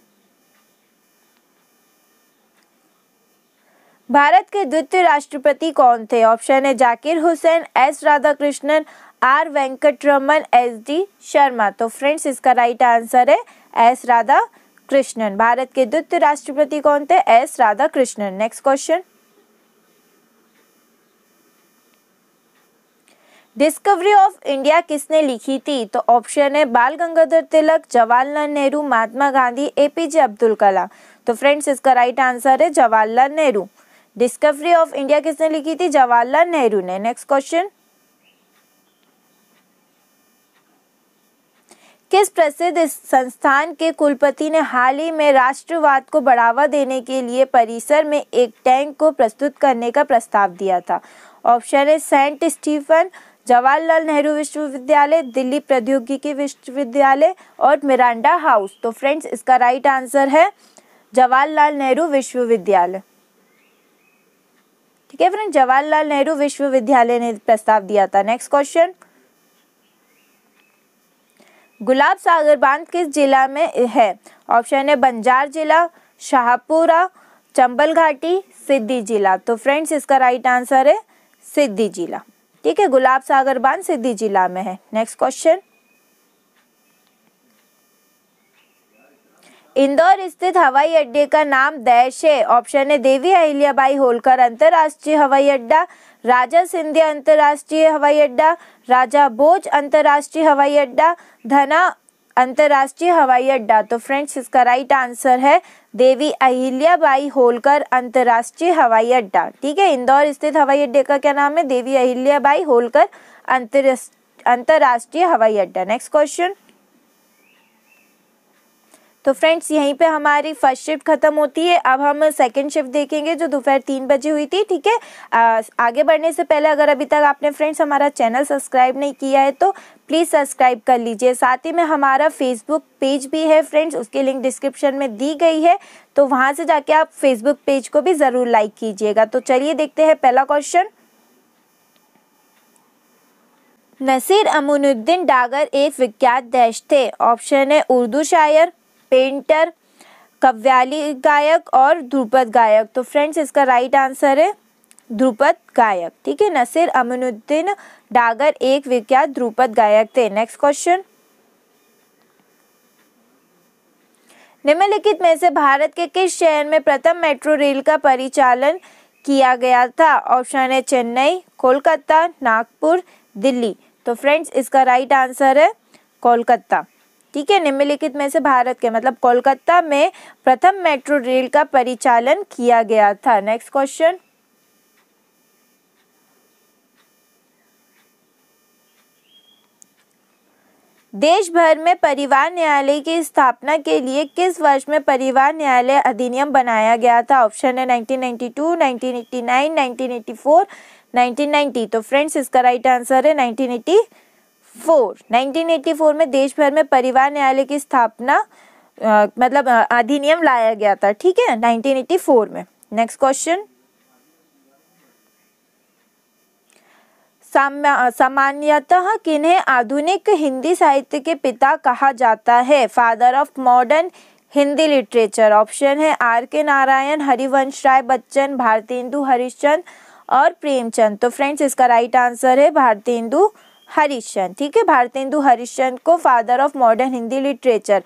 भारत के द्वितीय राष्ट्रपति कौन थे ऑप्शन है Zakir Hussain S Radhakrishnan R Venkataraman S D Sharma तो फ्रेंड्स इसका राइट आंसर है एस राधा कृष्णन भारत के द्वितीय राष्ट्रपति कौन थे S Radha Radhakrishnan next question Discovery of India किसने लिखी थी तो ऑप्शन है बाल गंगाधर तिलक जवाहरलाल नेहरू महात्मा गांधी एपीजे अब्दुल कलाम तो फ्रेंड्स इसका राइट आंसर है Jawaharlal Nehru Discovery of India किसने लिखी थी जवाहरलाल नेहरू ने नेक्स्ट क्वेश्चन किस प्रसिद्ध संस्थान के कुलपति ने हाल ही में राष्ट्रवाद को बढ़ावा देने के लिए परिसर में एक टैंक को प्रस्तुत करने का प्रस्ताव दिया था ऑप्शन है सेंट स्टीफन जवाहरलाल नेहरू विश्वविद्यालय दिल्ली प्रौद्योगिकी विश्वविद्यालय और मिरांडा हाउस तो फ्रेंड्स इसका राइट आंसर है जवाहरलाल नेहरू विश्वविद्यालय ठीक है फ्रेंड जवाहरलाल नेहरू विश्वविद्यालय ने प्रस्ताव दिया था नेक्स्ट क्वेश्चन गुलाब सागर बांध किस जिला में है ऑप्शन है बंजार जिला शाहपुरा चंबल घाटी सिद्धि जिला तो फ्रेंड्स इसका राइट आंसर है सिद्धि जिला ठीक है गुलाब सागर बांध सिद्धि जिला में है नेक्स्ट क्वेश्चन इंदौर स्थित हवाई अड्डे का नाम दैश है ऑप्शन है देवी अहिल्याबाई होलकर अंतर्राष्ट्रीय हवाई अड्डा राजा सिंधिया अंतर्राष्ट्रीय हवाई अड्डा राजा बोझ अंतर्राष्ट्रीय हवाई अड्डा धना अंतर्राष्ट्रीय हवाई अड्डा तो फ्रेंड्स इसका राइट आंसर है देवी अहिल्याबाई होलकर अंतर्राष्ट्रीय हवाई अड्डा ठीक है इंदौर स्थित हवाई अड्डे का क्या नाम है देवी अहिल्याबाई होलकर अंतर अंतर्राष्ट्रीय हवाई अड्डा नेक्स्ट क्वेश्चन तो फ्रेंड्स यहीं पे हमारी फर्स्ट शिफ्ट खत्म होती है अब हम सेकंड शिफ्ट देखेंगे जो दोपहर तीन बजे हुई थी ठीक है आगे बढ़ने से पहले अगर अभी तक आपने फ्रेंड्स हमारा चैनल सब्सक्राइब नहीं किया है तो प्लीज़ सब्सक्राइब कर लीजिए साथ ही में हमारा फेसबुक पेज भी है फ्रेंड्स उसके लिंक डिस्क्रिप्शन में दी गई है तो वहाँ से जाके आप फेसबुक पेज को भी ज़रूर लाइक कीजिएगा तो चलिए देखते हैं पहला क्वेश्चन नसीर अमुनुद्दीन डागर एक विख्यात देश थे ऑप्शन है उर्दू शायर पेंटर कव्याली गायक और ध्रुपद गायक तो फ्रेंड्स इसका राइट आंसर है ध्रुपद गायक ठीक है नसीर अमीनुद्दीन डागर एक विख्यात ध्रुपद गायक थे नेक्स्ट क्वेश्चन निम्नलिखित में से भारत के किस शहर में प्रथम मेट्रो रेल का परिचालन किया गया था ऑप्शन है चेन्नई कोलकाता नागपुर दिल्ली तो फ्रेंड्स इसका राइट आंसर है कोलकाता ठीक है निम्नलिखित में से भारत के मतलब कोलकाता में प्रथम मेट्रो रेल का परिचालन किया गया था नेक्स्ट क्वेश्चन देश भर में परिवार न्यायालय की स्थापना के लिए किस वर्ष में परिवार न्यायालय अधिनियम बनाया गया था ऑप्शन है 1992, 1989, 1984, 1990 तो फ्रेंड्स इसका राइट आंसर है 1980 फोर 1984 में देश भर में परिवार न्यायालय की स्थापना आ, मतलब अधिनियम लाया गया था ठीक है 1984 में नेक्स्ट क्वेश्चन सामान्यतः किन्हें आधुनिक हिंदी साहित्य के पिता कहा जाता है father of modern Hindi literature option है आर के नारायण हरिवंश राय बच्चन भारतेंदु हरिश्चंद और प्रेमचंद तो फ्रेंड्स इसका राइट आंसर है भारतेंदु हरिश्चंद ठीक है भारतेंदु हरिश्चंद को father of modern Hindi literature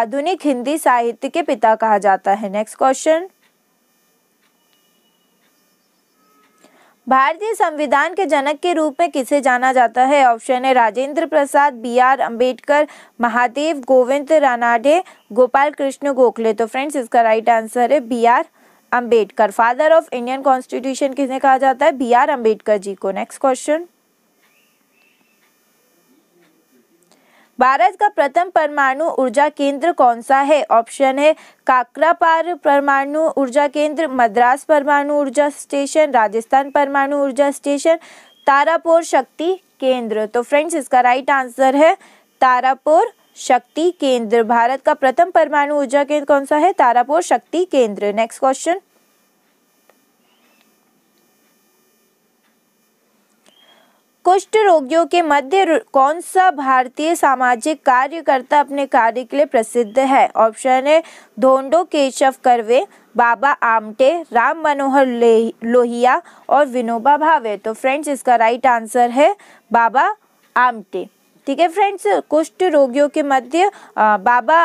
आधुनिक हिंदी साहित्य के पिता कहा जाता है नेक्स्ट क्वेश्चन भारतीय संविधान के जनक के रूप में किसे जाना जाता है ऑप्शन है राजेंद्र प्रसाद बी आर अम्बेडकर महादेव गोविंद रानाडे गोपाल कृष्ण गोखले तो फ्रेंड्स इसका राइट आंसर है B R Ambedkar father of Indian constitution किसने कहा जाता है बी आर अम्बेडकर जी को नेक्स्ट क्वेश्चन भारत का प्रथम परमाणु ऊर्जा केंद्र कौन सा है ऑप्शन है काकरापार परमाणु ऊर्जा केंद्र मद्रास परमाणु ऊर्जा स्टेशन राजस्थान परमाणु ऊर्जा स्टेशन तारापुर शक्ति केंद्र तो फ्रेंड्स इसका राइट आंसर है तारापुर शक्ति केंद्र भारत का प्रथम परमाणु ऊर्जा केंद्र कौन सा है तारापुर शक्ति केंद्र नेक्स्ट क्वेश्चन कुष्ठ रोगियों के मध्य कौन सा भारतीय सामाजिक कार्यकर्ता अपने कार्य के लिए प्रसिद्ध है ऑप्शन है धोंडो केशव करवे बाबा आमटे राम मनोहर लोहिया और विनोबा भावे तो फ्रेंड्स इसका राइट आंसर है बाबा आमटे ठीक है फ्रेंड्स कुष्ठ रोगियों के मध्य बाबा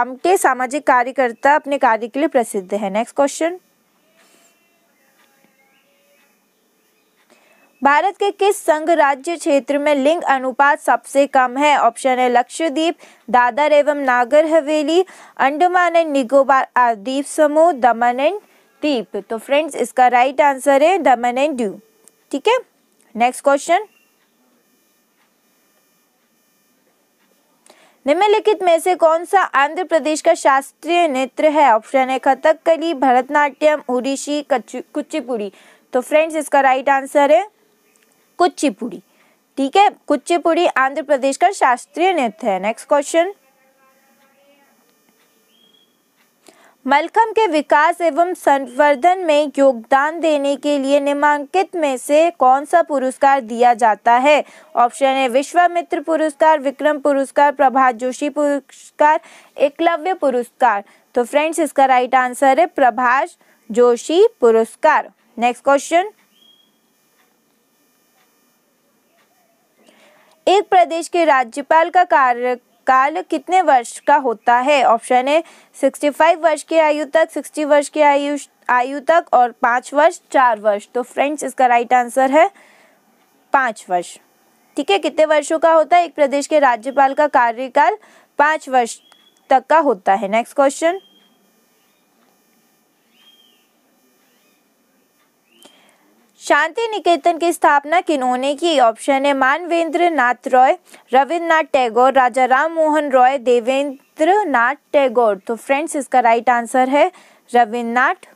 आमटे सामाजिक कार्यकर्ता अपने कार्य के लिए प्रसिद्ध है नेक्स्ट क्वेश्चन भारत के किस संघ राज्य क्षेत्र में लिंग अनुपात सबसे कम है ऑप्शन है लक्षद्वीप दादर एवं नागर हवेली अंडमान एंड निकोबार द्वीप समूह दमन एंड दीप तो फ्रेंड्स इसका राइट आंसर है दमन एंड ड्यू ठीक है नेक्स्ट क्वेश्चन निम्नलिखित में से कौन सा आंध्र प्रदेश का शास्त्रीय नृत्य है ऑप्शन है कथकली भरतनाट्यम उड़ीसी कुचिपुड़ी तो फ्रेंड्स इसका राइट आंसर है कुचिपुड़ी ठीक है कुचिपुड़ी आंध्र प्रदेश का शास्त्रीय नृत्य है नेक्स्ट क्वेश्चन मलखम के विकास एवं संवर्धन में योगदान देने के लिए निमांकित में से कौन सा पुरस्कार दिया जाता है ऑप्शन है विश्वामित्र पुरस्कार विक्रम पुरस्कार प्रभात जोशी पुरस्कार एकलव्य पुरस्कार तो फ्रेंड्स इसका राइट आंसर है प्रभाष जोशी पुरस्कार नेक्स्ट क्वेश्चन एक प्रदेश के राज्यपाल का कार्यकाल कितने वर्ष का होता है ऑप्शन ए 65 वर्ष की आयु तक 60 वर्ष की आयु आयु तक और पाँच वर्ष चार वर्ष तो फ्रेंड्स इसका राइट आंसर है पाँच वर्ष ठीक है कितने वर्षों का होता है एक प्रदेश के राज्यपाल का कार्यकाल पाँच वर्ष तक का होता है नेक्स्ट क्वेश्चन शांति निकेतन की स्थापना किन्होंने की ऑप्शन है मानवेंद्र नाथ रॉय रविन्द्रनाथ टैगोर राजा राम मोहन रॉय देवेंद्र नाथ टैगोर तो फ्रेंड्स इसका राइट आंसर है रविन्द्रनाथ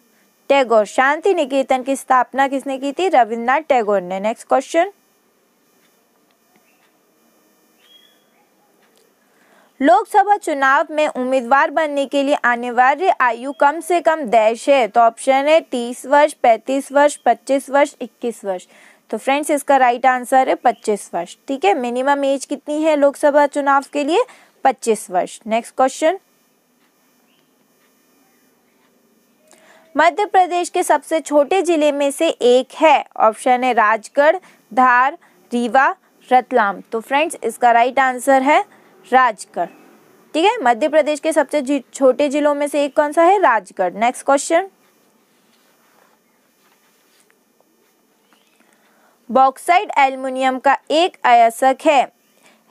टैगोर शांति निकेतन की स्थापना किसने की थी रविन्द्रनाथ टैगोर ने नेक्स्ट क्वेश्चन लोकसभा चुनाव में उम्मीदवार बनने के लिए अनिवार्य आयु कम से कम देश है तो ऑप्शन है तीस वर्ष पैंतीस वर्ष पच्चीस वर्ष इक्कीस वर्ष तो फ्रेंड्स इसका राइट आंसर है पच्चीस वर्ष ठीक है मिनिमम एज कितनी है लोकसभा चुनाव के लिए पच्चीस वर्ष नेक्स्ट क्वेश्चन मध्य प्रदेश के सबसे छोटे जिले में से एक है ऑप्शन है राजगढ़ धार रीवा रतलाम तो फ्रेंड्स इसका राइट आंसर है राजगढ़ ठीक है मध्य प्रदेश के सबसे छोटे जिलों में से एक कौन सा है Rajgarh next question bauxite aluminium का एक अयस्क है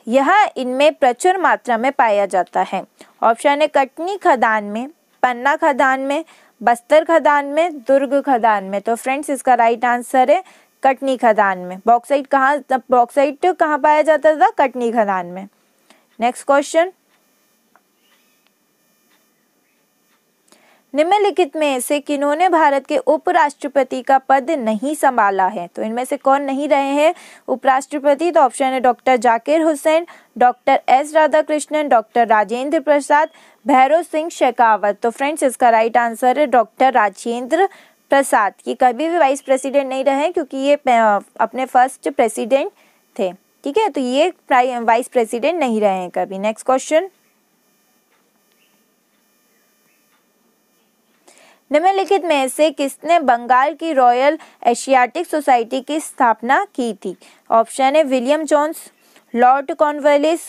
यह इनमें प्रचुर मात्रा में पाया जाता है ऑप्शन है कटनी खदान में पन्ना खदान में बस्तर खदान में दुर्ग खदान में तो फ्रेंड्स इसका राइट आंसर है कटनी खदान में बॉक्साइड कहाँ बॉक्साइड कहाँ पाया जाता था कटनी खदान में नेक्स्ट क्वेश्चन निम्नलिखित में से किन्होंने भारत के उपराष्ट्रपति का पद नहीं संभाला है तो इनमें से कौन नहीं रहे हैं उपराष्ट्रपति तो ऑप्शन है doctor Zakir Hussain doctor S Radhakrishnan doctor Rajendra Prasad Bhairav Singh Shekhawat तो फ्रेंड्स इसका राइट आंसर है डॉक्टर राजेंद्र प्रसाद ये कभी भी वाइस प्रेसिडेंट नहीं रहे क्योंकि ये अपने फर्स्ट प्रेसिडेंट थे ठीक है तो ये वाइस प्रेसिडेंट नहीं रहे हैं कभी नेक्स्ट क्वेश्चन निम्नलिखित में से किसने बंगाल की रॉयल एशियाटिक सोसाइटी की स्थापना की थी ऑप्शन है William Jones Lord Cornwallis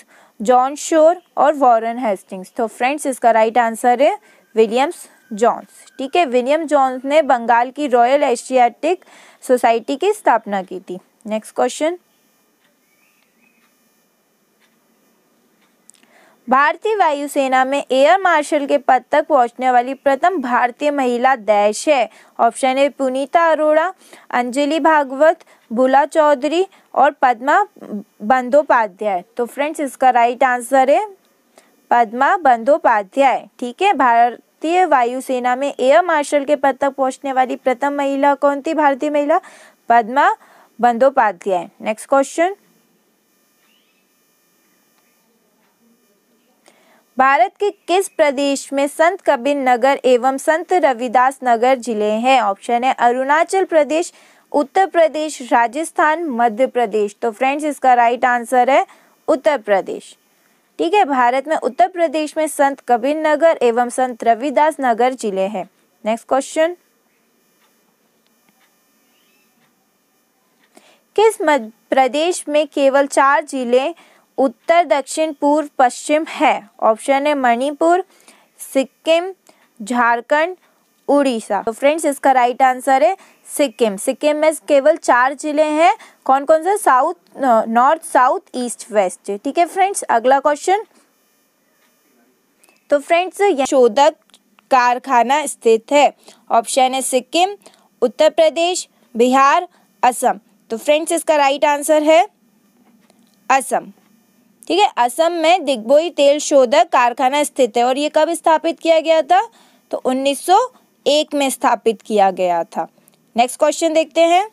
John Shore और वॉरन हेस्टिंग्स तो फ्रेंड्स इसका राइट आंसर है विलियम्स जॉन्स ठीक है विलियम जॉन्स ने बंगाल की रॉयल एशियाटिक सोसाइटी की स्थापना की थी नेक्स्ट क्वेश्चन भारतीय वायुसेना में एयर मार्शल के पद तक पहुंचने वाली प्रथम भारतीय महिला दैश है ऑप्शन ए पुनीता अरोड़ा अंजलि भागवत बुला चौधरी और पद्मा बंदोपाध्याय तो फ्रेंड्स इसका राइट आंसर है पद्मा बंदोपाध्याय ठीक है भारतीय वायुसेना में एयर मार्शल के पद तक पहुंचने वाली प्रथम महिला कौन थी भारतीय महिला पद्मा बंदोपाध्याय नेक्स्ट क्वेश्चन भारत के किस प्रदेश में संत कबीर नगर एवं संत रविदास नगर जिले हैं ऑप्शन है अरुणाचल प्रदेश उत्तर प्रदेश राजस्थान मध्य प्रदेश तो फ्रेंड्स इसका राइट आंसर है उत्तर प्रदेश ठीक है भारत में उत्तर प्रदेश में संत कबीर नगर एवं संत रविदास नगर जिले हैं नेक्स्ट क्वेश्चन किस मध्य प्रदेश में केवल चार जिले उत्तर दक्षिण पूर्व पश्चिम है ऑप्शन है मणिपुर सिक्किम झारखंड उड़ीसा तो फ्रेंड्स इसका राइट आंसर है सिक्किम सिक्किम में केवल चार जिले हैं कौन कौन से south north south east west ठीक है फ्रेंड्स अगला क्वेश्चन तो फ्रेंड्स शोधक कारखाना स्थित है ऑप्शन है सिक्किम उत्तर प्रदेश बिहार असम तो फ्रेंड्स इसका राइट आंसर है असम ठीक है असम में दिग्बोई तेल शोधक कारखाना स्थित है और ये कब स्थापित किया गया था तो 1901 में स्थापित किया गया था नेक्स्ट क्वेश्चन देखते हैं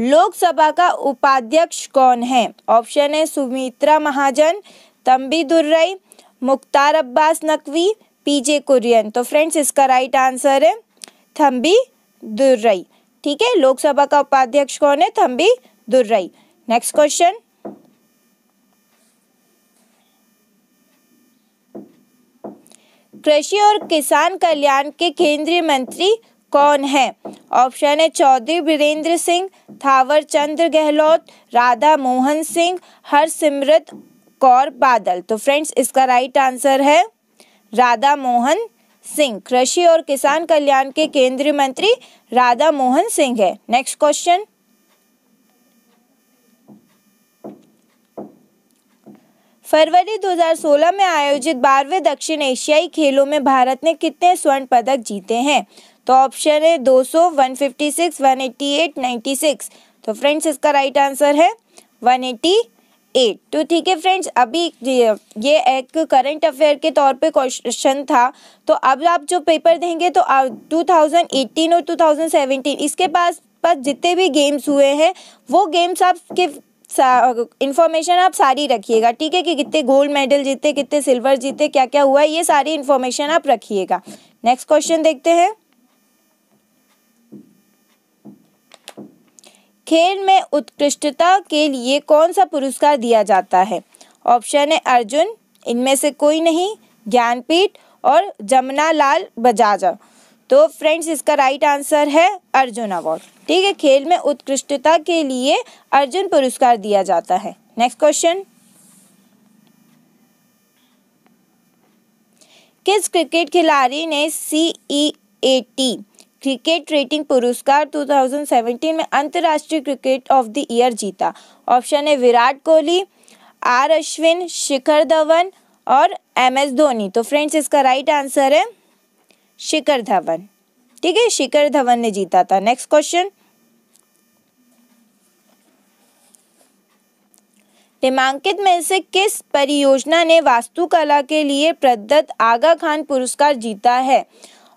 लोकसभा का उपाध्यक्ष कौन है ऑप्शन है सुमित्रा महाजन तम्बी दुर्रई मुख्तार अब्बास नकवी पीजे कुरियन तो फ्रेंड्स इसका राइट आंसर है थम्बी दुर्रई ठीक है लोकसभा का उपाध्यक्ष कौन है थम्बी दुर्राई नेक्स्ट क्वेश्चन कृषि और किसान कल्याण के केंद्रीय मंत्री कौन है ऑप्शन है चौधरी वीरेंद्र सिंह थावर चंद्र गहलोत राधा मोहन सिंह हरसिमरत कौर बादल तो फ्रेंड्स इसका राइट आंसर है राधा मोहन सिंह कृषि और किसान कल्याण के केंद्रीय मंत्री राधा मोहन सिंह है नेक्स्ट क्वेश्चन फरवरी 2016 में आयोजित बारहवें दक्षिण एशियाई खेलों में भारत ने कितने स्वर्ण पदक जीते हैं तो ऑप्शन है 200, 156, 188, 96 तो फ्रेंड्स इसका राइट आंसर है एट तो ठीक है फ्रेंड्स अभी ये एक करंट अफेयर के तौर पे क्वेश्चन था तो अब आप जो पेपर देंगे तो टू थाउजेंड एटीन और टू थाउजेंड सेवेंटीन इसके पास पास जितने भी गेम्स हुए हैं वो गेम्स आपके इन्फॉर्मेशन आप सारी रखिएगा ठीक है कि कितने गोल्ड मेडल जीते कितने सिल्वर जीते क्या क्या हुआ ये सारी इन्फॉर्मेशन आप रखिएगा नेक्स्ट क्वेश्चन देखते हैं खेल में उत्कृष्टता के लिए कौन सा पुरस्कार दिया जाता है ऑप्शन है अर्जुन इनमें से कोई नहीं ज्ञानपीठ और जमुना लाल बजाजा तो फ्रेंड्स इसका राइट आंसर है अर्जुन अवार्ड ठीक है खेल में उत्कृष्टता के लिए अर्जुन पुरस्कार दिया जाता है नेक्स्ट क्वेश्चन किस क्रिकेट खिलाड़ी ने C E A T cricket rating पुरस्कार 2017 में अंतर्राष्ट्रीय क्रिकेट ऑफ द ईयर जीता ऑप्शन है विराट कोहली आर अश्विन शिखर धवन और एम एस धोनी तो फ्रेंड्स इसका राइट आंसर है शिखर धवन ठीक है शिखर धवन ने जीता था नेक्स्ट क्वेश्चन निमांकित में से किस परियोजना ने वास्तुकला के लिए प्रदत्त आगा खान पुरस्कार जीता है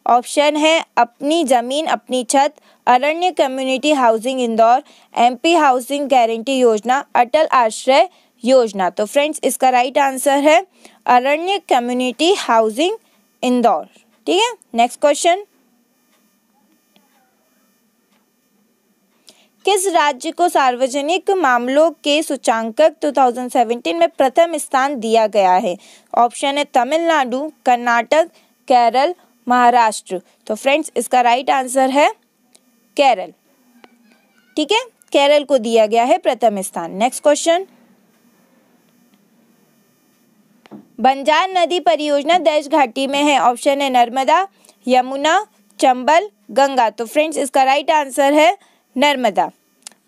ऑप्शन है अपनी ज़मीन अपनी छत Aranya community housing Indore MP housing guarantee योजना अटल आश्रय योजना तो फ्रेंड्स इसका राइट आंसर है अरण्य कम्युनिटी हाउसिंग इंदौर ठीक है नेक्स्ट क्वेश्चन किस राज्य को सार्वजनिक मामलों के सूचांकक 2017 में प्रथम स्थान दिया गया है ऑप्शन है तमिलनाडु कर्नाटक केरल महाराष्ट्र तो फ्रेंड्स इसका राइट आंसर है केरल ठीक है केरल को दिया गया है प्रथम स्थान नेक्स्ट क्वेश्चन बंजार नदी परियोजना देश घाटी में है ऑप्शन है नर्मदा यमुना चंबल गंगा तो फ्रेंड्स इसका राइट आंसर है नर्मदा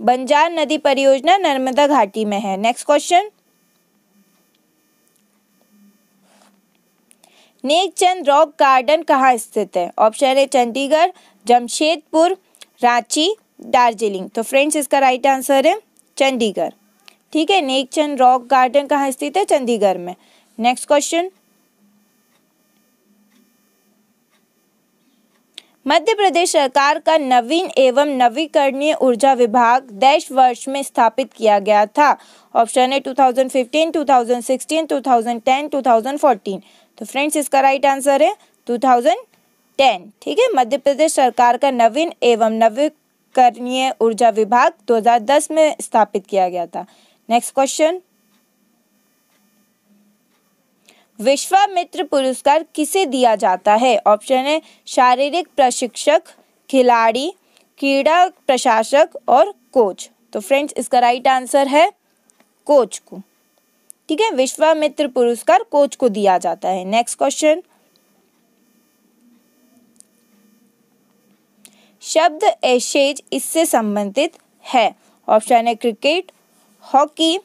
बंजार नदी परियोजना नर्मदा घाटी में है next question Nekchand rock garden कहाँ स्थित है ऑप्शन है चंडीगढ़ जमशेदपुर रांची दार्जिलिंग तो फ्रेंड्स इसका राइट आंसर है चंडीगढ़ ठीक है नेकचंद रॉक गार्डन कहाँ स्थित है चंडीगढ़ में नेक्स्ट क्वेश्चन मध्य प्रदेश सरकार का नवीन एवं नवीकरणीय ऊर्जा विभाग देश वर्ष में स्थापित किया गया था ऑप्शन है 2015, 2016, 2010, 2014 तो फ्रेंड्स इसका राइट आंसर है 2010 ठीक है मध्य प्रदेश सरकार का नवीन एवं नवीकरणीय ऊर्जा विभाग 2010 में स्थापित किया गया था नेक्स्ट क्वेश्चन विश्वामित्र पुरस्कार किसे दिया जाता है ऑप्शन है शारीरिक प्रशिक्षक खिलाड़ी क्रीड़ा प्रशासक और कोच तो फ्रेंड्स इसका राइट आंसर है कोच को ठीक है विश्वामित्र पुरस्कार कोच को दिया जाता है नेक्स्ट क्वेश्चन शब्द एशेज इससे संबंधित है ऑप्शन है क्रिकेट हॉकी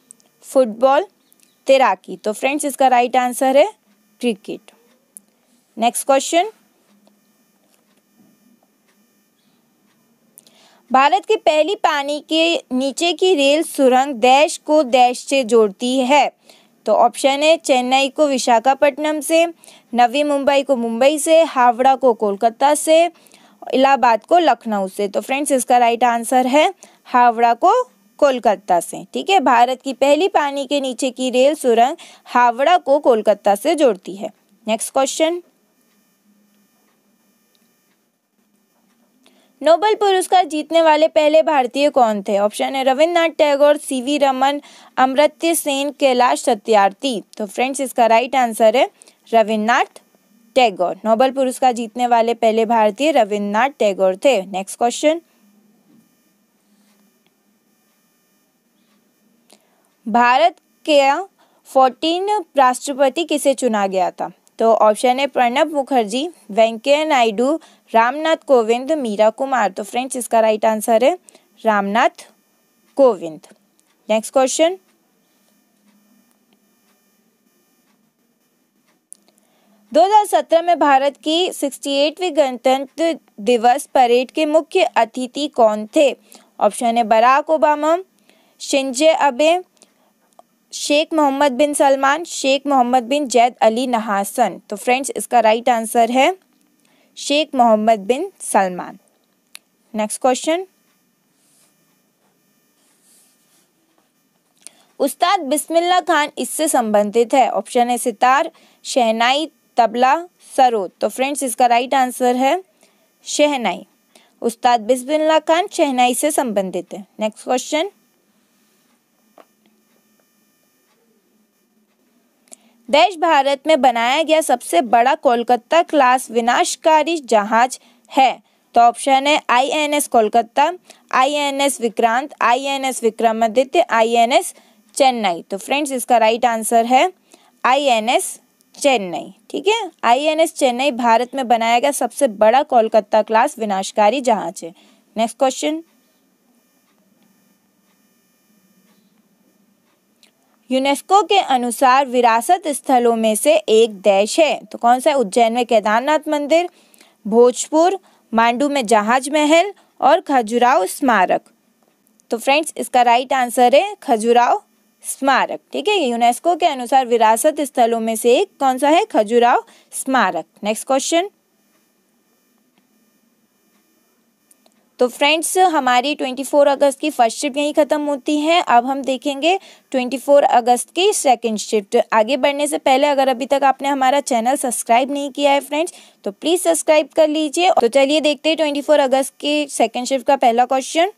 फुटबॉल तैराकी तो फ्रेंड्स इसका राइट आंसर है क्रिकेट नेक्स्ट क्वेश्चन भारत की पहली पानी के नीचे की रेल सुरंग देश को देश से जोड़ती है तो ऑप्शन है चेन्नई को विशाखापट्टनम से नवी मुंबई को मुंबई से हावड़ा को कोलकाता से इलाहाबाद को लखनऊ से तो फ्रेंड्स इसका राइट आंसर है हावड़ा को कोलकाता से ठीक है भारत की पहली पानी के नीचे की रेल सुरंग हावड़ा को कोलकाता से जोड़ती है नेक्स्ट क्वेश्चन नोबल पुरस्कार जीतने वाले पहले भारतीय कौन थे ऑप्शन है रविन्द्रनाथ टैगोर सीवी रमन अमृत्य सेन कैलाश सत्यार्थी तो फ्रेंड्स इसका राइट आंसर है रविन्द्रनाथ टैगोर नोबल पुरस्कार जीतने वाले पहले भारतीय रविन्द्रनाथ टैगोर थे नेक्स्ट क्वेश्चन भारत के फोर्टीन राष्ट्रपति किसे चुना गया था तो ऑप्शन है प्रणब मुखर्जी वेंकैया नायडू रामनाथ कोविंद मीरा कुमार तो फ्रेंड्स इसका राइट आंसर है रामनाथ कोविंद नेक्स्ट क्वेश्चन दो हजार सत्रह में भारत की सिक्सटी एटवी गणतंत्र दिवस परेड के मुख्य अतिथि कौन थे ऑप्शन है बराक ओबामा शिंजे अबे Sheikh Mohammed bin Salman Sheikh Mohammed बिन जैद अली नहासन तो फ्रेंड्स इसका राइट आंसर है Sheikh Mohammed bin Salman next question Ustad Bismillah Khan इससे संबंधित है ऑप्शन है सितार शहनाई तबला सरो तो फ्रेंड्स इसका राइट आंसर है शहनाई उस्ताद बिस्मिल्ला खान शहनाई से संबंधित है नेक्स्ट क्वेश्चन देश भारत में बनाया गया सबसे बड़ा कोलकाता क्लास विनाशकारी जहाज है तो ऑप्शन है I N S Kolkata I N S Vikrant I N S Vikramaditya I N S Chennai तो फ्रेंड्स इसका राइट आंसर है आई एन एस चेन्नई ठीक है I N S Chennai Bharat में बनाया गया सबसे बड़ा कोलकाता क्लास विनाशकारी जहाज है नेक्स्ट क्वेश्चन यूनेस्को के अनुसार विरासत स्थलों में से एक देश है तो कौन सा है उज्जैन में केदारनाथ मंदिर भोजपुर मांडू में जहाज महल और खजुराव स्मारक तो फ्रेंड्स इसका राइट आंसर है खजुराव स्मारक ठीक है यूनेस्को के अनुसार विरासत स्थलों में से एक कौन सा है खजुराव स्मारक नेक्स्ट क्वेश्चन तो फ्रेंड्स हमारी 24 अगस्त की फर्स्ट शिफ्ट यहीं ख़त्म होती है अब हम देखेंगे 24 अगस्त की सेकंड शिफ्ट आगे बढ़ने से पहले अगर अभी तक आपने हमारा चैनल सब्सक्राइब नहीं किया है फ्रेंड्स तो प्लीज़ सब्सक्राइब कर लीजिए तो चलिए देखते हैं 24 अगस्त की सेकंड शिफ्ट का पहला क्वेश्चन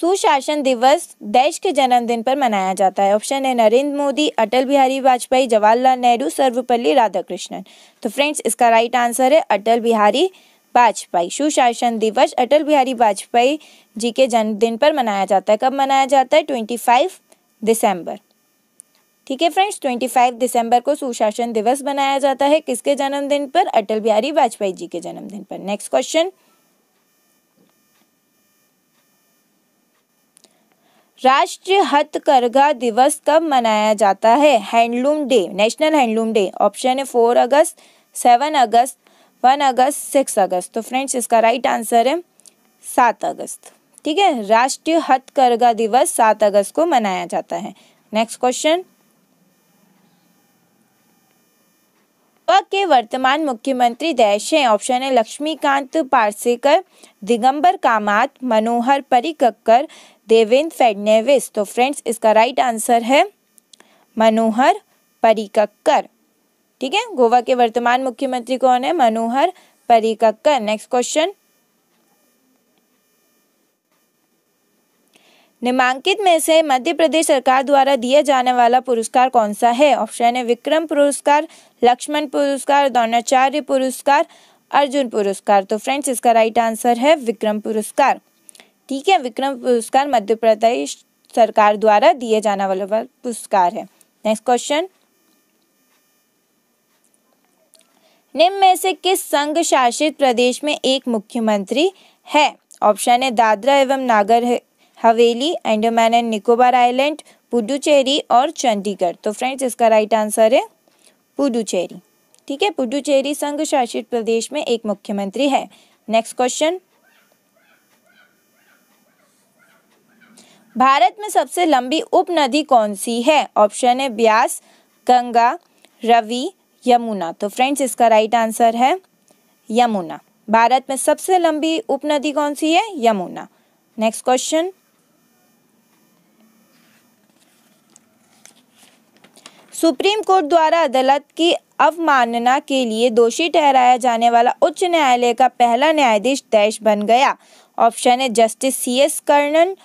सुशासन दिवस देश के जन्मदिन पर मनाया जाता है ऑप्शन है नरेंद्र मोदी अटल बिहारी वाजपेयी जवाहरलाल नेहरू सर्वपल्ली राधाकृष्णन तो फ्रेंड्स इसका राइट आंसर है अटल बिहारी वाजपेयी सुशासन दिवस अटल बिहारी वाजपेयी जी के जन्मदिन पर मनाया जाता है कब मनाया जाता है ट्वेंटी फाइव दिसंबर ठीक है फ्रेंड्स ट्वेंटी फाइव दिसंबर को सुशासन दिवस मनाया जाता है किसके जन्मदिन पर अटल बिहारी वाजपेयी जी के जन्मदिन पर नेक्स्ट क्वेश्चन राष्ट्रीय हथकरघा दिवस कब मनाया जाता है handloom day national handloom day option है फोर अगस्त सेवन अगस्त वन अगस्त सिक्स अगस्त तो फ्रेंड्स इसका राइट आंसर है सात अगस्त ठीक है राष्ट्रीय हथकरघा दिवस सात अगस्त को मनाया जाता है नेक्स्ट क्वेश्चन गोवा के वर्तमान मुख्यमंत्री देश हैं ऑप्शन है लक्ष्मीकांत पार्सेकर दिगंबर कामात मनोहर परिकक्कर देवेंद्र फैडनेविस तो फ्रेंड्स इसका राइट आंसर है मनोहर परिकक्कर ठीक है गोवा के वर्तमान मुख्यमंत्री कौन है मनोहर परिकक्कर नेक्स्ट क्वेश्चन निमांकित में से मध्य प्रदेश सरकार द्वारा दिया जाने वाला पुरस्कार कौन सा है ऑप्शन है विक्रम पुरस्कार लक्ष्मण पुरस्कार द्रोणाचार्य पुरस्कार अर्जुन पुरस्कार तो फ्रेंड्स इसका राइट आंसर है विक्रम पुरस्कार ठीक है विक्रम पुरस्कार मध्य प्रदेश सरकार द्वारा दिए जाने वाला पुरस्कार है नेक्स्ट क्वेश्चन निम्न में से किस संघ शासित प्रदेश में एक मुख्यमंत्री है ऑप्शन है दादरा एवं नागर हवेली अंडमान एंड निकोबार आइलैंड पुडुचेरी और चंडीगढ़ तो फ्रेंड्स इसका राइट आंसर है पुडुचेरी ठीक है पुडुचेरी संघ शासित प्रदेश में एक मुख्यमंत्री है नेक्स्ट क्वेश्चन भारत में सबसे लंबी उप नदी कौन सी है ऑप्शन है ब्यास गंगा रवि यमुना तो फ्रेंड्स इसका राइट आंसर है यमुना भारत में सबसे लंबी उपनदी कौन सी है Yamuna next question supreme court द्वारा अदालत की अवमानना के लिए दोषी ठहराया जाने वाला उच्च न्यायालय का पहला न्यायाधीश देश बन गया ऑप्शन है justice C S Karnan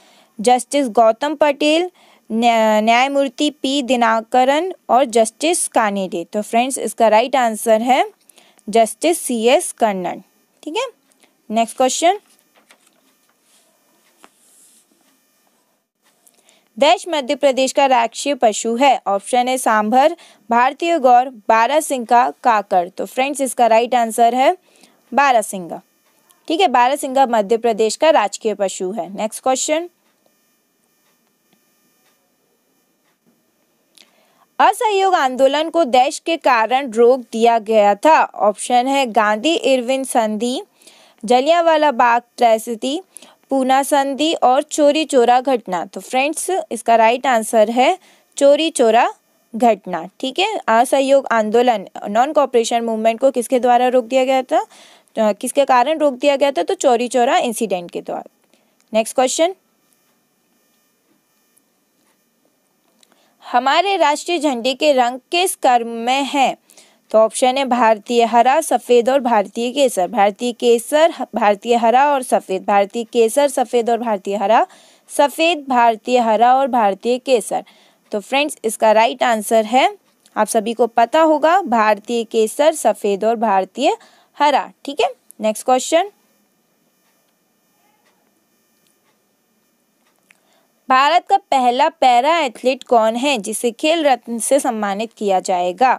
justice Gautam Patel न्यायमूर्ति पी दिनाकरन और जस्टिस कानेडे तो फ्रेंड्स इसका राइट आंसर है जस्टिस सी एस कर्णन ठीक है नेक्स्ट क्वेश्चन देश मध्य प्रदेश का राष्ट्रीय पशु है ऑप्शन है सांभर भारतीय गौर बारासिंगा काकड़ तो फ्रेंड्स इसका राइट आंसर है बारासिंगा ठीक है बारासिंगा मध्य प्रदेश का राजकीय पशु है नेक्स्ट क्वेश्चन असहयोग आंदोलन को देश के कारण रोक दिया गया था ऑप्शन है गांधी इरविन संधि जलियावाला बाग त्रैसती पूना संधि और चोरी चोरा घटना तो फ्रेंड्स इसका राइट आंसर है चोरी चोरा घटना ठीक है असहयोग आंदोलन नॉन कॉपरेशन मूवमेंट को किसके द्वारा रोक दिया गया था किसके कारण रोक दिया गया था तो चोरी चोरा इंसिडेंट के द्वारा नेक्स्ट क्वेश्चन हमारे राष्ट्रीय झंडे के रंग किस कर्म में है तो ऑप्शन है भारतीय हरा सफ़ेद और भारतीय केसर भारतीय केसर भारतीय हरा और सफ़ेद भारतीय केसर सफ़ेद और भारतीय हरा सफ़ेद भारतीय हरा और भारतीय केसर तो फ्रेंड्स इसका राइट आंसर है आप सभी को पता होगा भारतीय केसर सफ़ेद और भारतीय हरा ठीक है नेक्स्ट क्वेश्चन भारत का पहला पैरा एथलीट कौन है जिसे खेल रत्न से सम्मानित किया जाएगा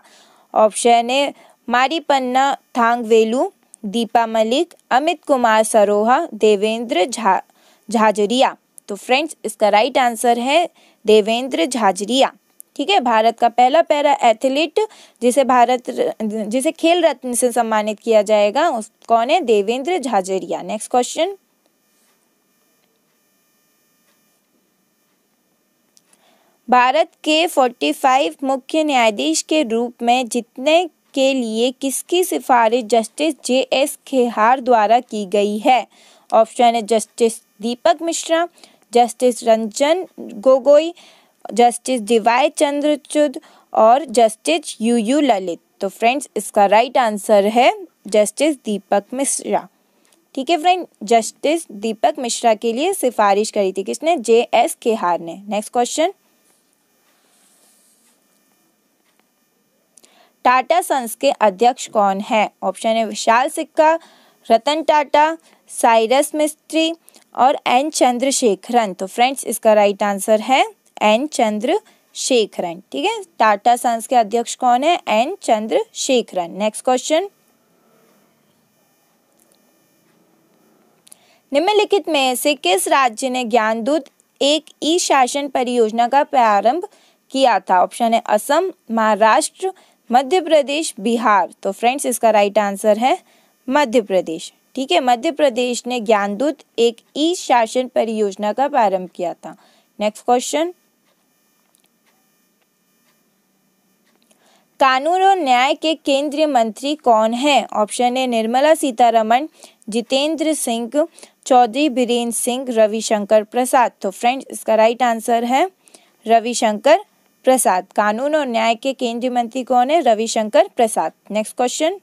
ऑप्शन है मारीपन्ना थांगवेलू दीपा मलिक अमित कुमार सरोहा देवेंद्र झा झाजरिया तो फ्रेंड्स इसका राइट आंसर है देवेंद्र झाजरिया ठीक है भारत का पहला पैरा एथलीट जिसे भारत जिसे खेल रत्न से सम्मानित किया जाएगा उस कौन है देवेंद्र झाजरिया नेक्स्ट क्वेश्चन भारत के 45 मुख्य न्यायाधीश के रूप में जितने के लिए किसकी सिफारिश जस्टिस जे एस खेहार द्वारा की गई है ऑप्शन है justice Deepak Mishra justice Ranjan Gogoi justice D Y Chandrachud और जस्टिस यू यू ललित तो फ्रेंड्स इसका राइट आंसर है जस्टिस दीपक मिश्रा ठीक है फ्रेंड जस्टिस दीपक मिश्रा के लिए सिफारिश करी थी किसने जे एस केहार ने नेक्स्ट क्वेश्चन टाटा सन्स के अध्यक्ष कौन है ऑप्शन है विशाल सिक्का रतन टाटा साइरस मिस्त्री और एन चंद्रशेखरन तो फ्रेंड्स इसका राइट आंसर है एन चंद्रशेखरन ठीक है टाटा सन्स के अध्यक्ष कौन है एन चंद्रशेखरन नेक्स्ट क्वेश्चन निम्नलिखित में से किस राज्य ने ज्ञानदूत एक ई शासन परियोजना का प्रारंभ किया था ऑप्शन है असम महाराष्ट्र मध्य प्रदेश बिहार तो फ्रेंड्स इसका राइट आंसर है मध्य प्रदेश ठीक है मध्य प्रदेश ने ज्ञानदूत एक ई शासन परियोजना का प्रारंभ किया था नेक्स्ट क्वेश्चन कानून और न्याय के केंद्रीय मंत्री कौन है ऑप्शन है निर्मला सीतारमण जितेंद्र सिंह चौधरी बीरेन्द्र सिंह रविशंकर प्रसाद तो फ्रेंड्स इसका राइट आंसर है रविशंकर प्रसाद कानून और न्याय के केंद्रीय मंत्री कौन है रविशंकर प्रसाद नेक्स्ट क्वेश्चन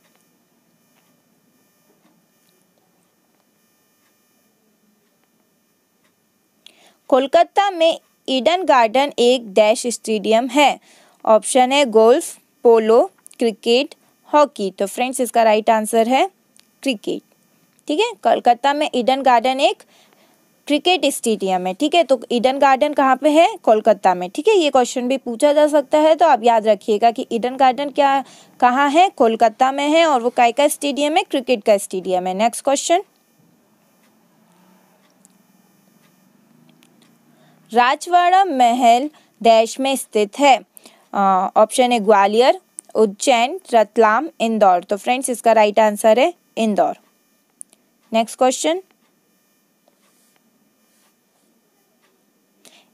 कोलकाता में ईडन गार्डन एक डैश स्टेडियम है ऑप्शन है गोल्फ पोलो क्रिकेट हॉकी तो फ्रेंड्स इसका राइट आंसर है क्रिकेट ठीक है कोलकाता में ईडन गार्डन एक क्रिकेट स्टेडियम है ठीक है तो ईडन गार्डन कहाँ पे है कोलकाता में ठीक है ये क्वेश्चन भी पूछा जा सकता है तो आप याद रखिएगा कि ईडन गार्डन क्या कहाँ है कोलकाता में है और वो काय का स्टेडियम है क्रिकेट का स्टेडियम है नेक्स्ट क्वेश्चन राजवाड़ा महल देश में स्थित है ऑप्शन है ग्वालियर उज्जैन रतलाम इंदौर तो फ्रेंड्स इसका राइट आंसर है इंदौर नेक्स्ट क्वेश्चन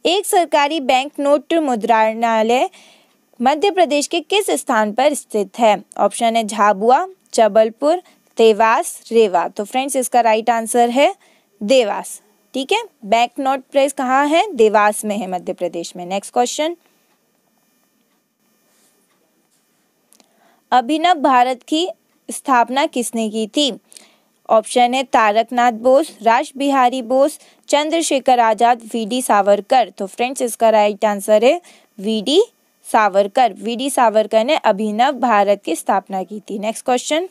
एक सरकारी बैंक नोट मुद्रणालय मध्य प्रदेश के किस स्थान पर स्थित है ऑप्शन है झाबुआ जबलपुर देवास रेवा तो फ्रेंड्स इसका राइट आंसर है देवास ठीक है बैंक नोट प्लेस कहाँ है देवास में है मध्य प्रदेश में नेक्स्ट क्वेश्चन अभिनव भारत की स्थापना किसने की थी ऑप्शन है तारकनाथ बोस राज बिहारी बोस चंद्रशेखर आजाद वी डी सावरकर तो फ्रेंड्स इसका राइट आंसर है V D Savarkar V D Savarkar ने अभिनव भारत की स्थापना की थी नेक्स्ट क्वेश्चन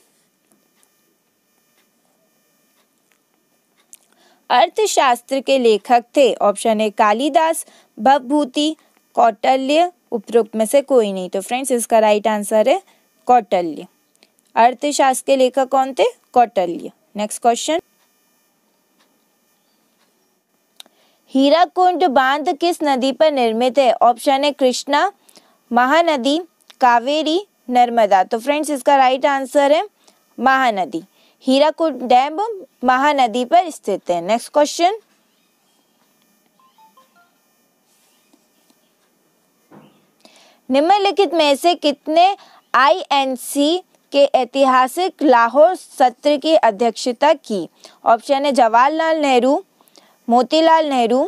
अर्थशास्त्र के लेखक थे ऑप्शन है कालिदास भवभूति कौटल्य उपरोक्त में से कोई नहीं तो फ्रेंड्स इसका राइट आंसर है कौटल्य अर्थशास्त्र के लेखक कौन थे कौटल्य नेक्स्ट क्वेश्चन हीरा कुंड बांध किस नदी पर निर्मित है ऑप्शन है कृष्णा महानदी कावेरी नर्मदा तो फ्रेंड्स इसका राइट आंसर है महानदी हीराकुंड डैम महानदी पर स्थित है नेक्स्ट क्वेश्चन निम्नलिखित में से कितने आईएनसी के ऐतिहासिक लाहौर सत्र की अध्यक्षता की ऑप्शन है जवाहरलाल नेहरू मोतीलाल नेहरू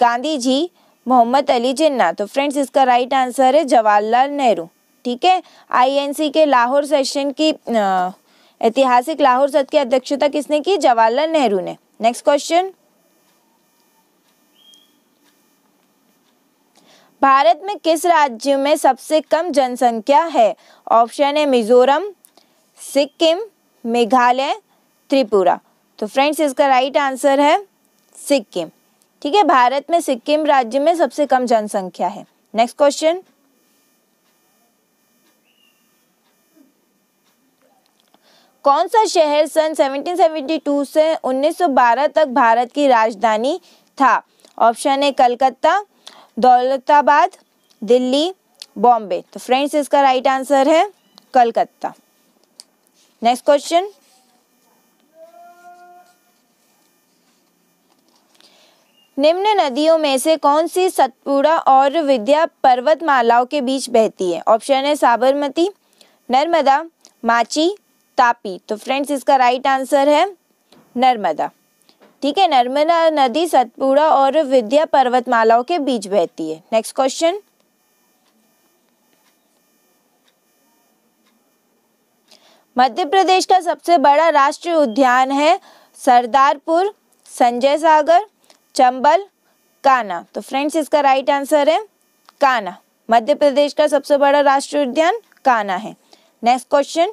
गांधी जी मोहम्मद अली जिन्ना तो फ्रेंड्स इसका राइट आंसर है जवाहरलाल नेहरू ठीक है आईएनसी के लाहौर सेशन की ऐतिहासिक लाहौर सद की अध्यक्षता किसने की जवाहरलाल नेहरू ने नेक्स्ट क्वेश्चन भारत में किस राज्य में सबसे कम जनसंख्या है ऑप्शन है मिजोरम सिक्किम मेघालय त्रिपुरा तो फ्रेंड्स इसका राइट आंसर है सिक्किम ठीक है भारत में सिक्किम राज्य में सबसे कम जनसंख्या है नेक्स्ट क्वेश्चन कौन सा शहर सन 1772 से 1912 तक भारत की राजधानी था ऑप्शन है कलकत्ता दौलताबाद दिल्ली बॉम्बे तो फ्रेंड्स इसका राइट आंसर है कलकत्ता नेक्स्ट क्वेश्चन निम्न नदियों में से कौन सी सतपुड़ा और विद्या पर्वतमालाओं के बीच बहती है ऑप्शन है साबरमती नर्मदा माची तापी तो फ्रेंड्स इसका राइट आंसर है नर्मदा ठीक है नर्मदा नदी सतपुड़ा और विद्या पर्वतमालाओं के बीच बहती है नेक्स्ट क्वेश्चन मध्य प्रदेश का सबसे बड़ा राष्ट्रीय उद्यान है सरदारपुर संजय सागर चंबल काना तो फ्रेंड्स इसका राइट आंसर है काना मध्य प्रदेश का सबसे बड़ा राष्ट्रीय उद्यान काना है नेक्स्ट क्वेश्चन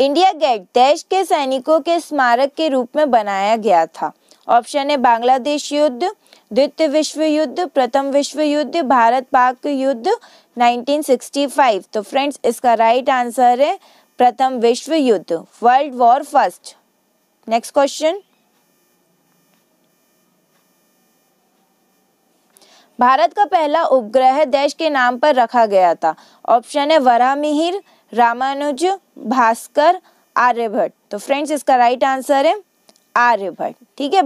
इंडिया गेट देश के सैनिकों के स्मारक के रूप में बनाया गया था ऑप्शन है बांग्लादेश युद्ध द्वितीय विश्व युद्ध प्रथम विश्व युद्ध भारत पाक युद्ध 1965 तो फ्रेंड्स इसका राइट आंसर है प्रथम विश्व युद्ध world war first next question Bharat का पहला उपग्रह देश के नाम पर रखा गया था ऑप्शन है वरा मिहिर रामानुज भास्कर आर्यभट्ट तो फ्रेंड्स इसका राइट आंसर है आर्यभट्ट ठीक है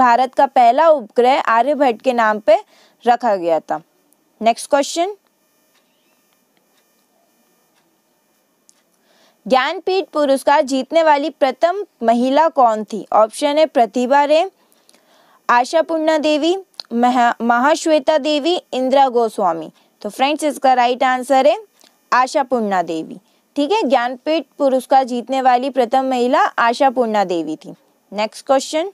भारत का पहला उपग्रह आर्यभट्ट के नाम पे रखा गया था नेक्स्ट क्वेश्चन ज्ञानपीठ पुरस्कार जीतने वाली प्रथम महिला कौन थी ऑप्शन है प्रतिभा रे आशा पूर्णा देवी महा महाश्वेता देवी इंदिरा गोस्वामी तो फ्रेंड्स इसका राइट आंसर है आशा पूर्णा देवी ठीक है ज्ञानपीठ पुरस्कार जीतने वाली प्रथम महिला आशा पूर्णा देवी थी नेक्स्ट क्वेश्चन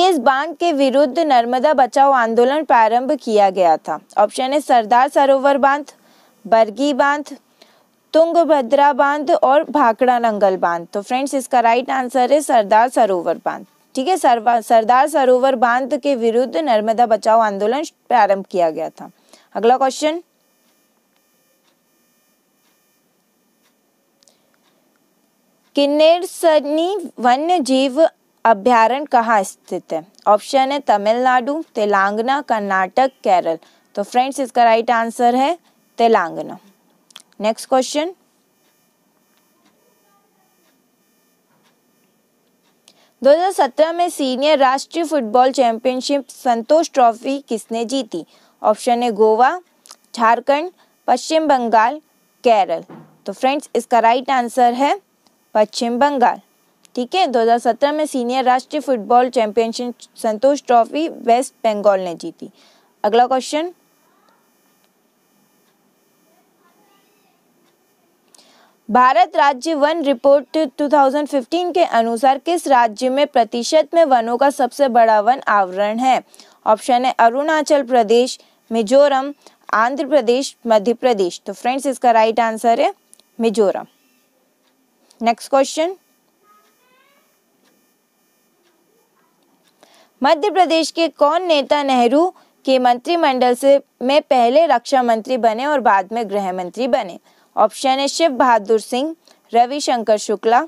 किस बांध के विरुद्ध नर्मदा बचाओ आंदोलन प्रारंभ किया गया था ऑप्शन है सरदार सरोवर बांध बरगी बांध तुंगभद्रा बांध और भाकड़ा नंगल बांध तो फ्रेंड्स इसका राइट आंसर है सरदार सरोवर बांध ठीक है सरदार सरोवर बांध के विरुद्ध नर्मदा बचाओ आंदोलन प्रारंभ किया गया था अगला क्वेश्चन किन्नेर सनी वन्य जीव अभ्यारण कहाँ स्थित है ऑप्शन है तमिलनाडु तेलंगाना कर्नाटक केरल तो फ्रेंड्स इसका राइट आंसर है तेलंगाना नेक्स्ट क्वेश्चन दो हजार सत्रह में सीनियर राष्ट्रीय फुटबॉल चैंपियनशिप संतोष ट्रॉफी किसने जीती ऑप्शन है गोवा झारखंड पश्चिम बंगाल केरल तो फ्रेंड्स इसका राइट आंसर है पश्चिम बंगाल ठीक है 2017 में सीनियर राष्ट्रीय football championship Santosh trophy West Bengal ने जीती अगला क्वेश्चन भारत राज्य वन रिपोर्ट 2015 के अनुसार किस राज्य में प्रतिशत में वनों का सबसे बड़ा वन आवरण है ऑप्शन है अरुणाचल प्रदेश मिजोरम आंध्र प्रदेश मध्य प्रदेश तो फ्रेंड्स इसका राइट आंसर है मिजोरम नेक्स्ट क्वेश्चन मध्य प्रदेश के कौन नेता नेहरू के मंत्रिमंडल से में पहले रक्षा मंत्री बने और बाद में गृह मंत्री बने ऑप्शन है शिव बहादुर सिंह रविशंकर शुक्ला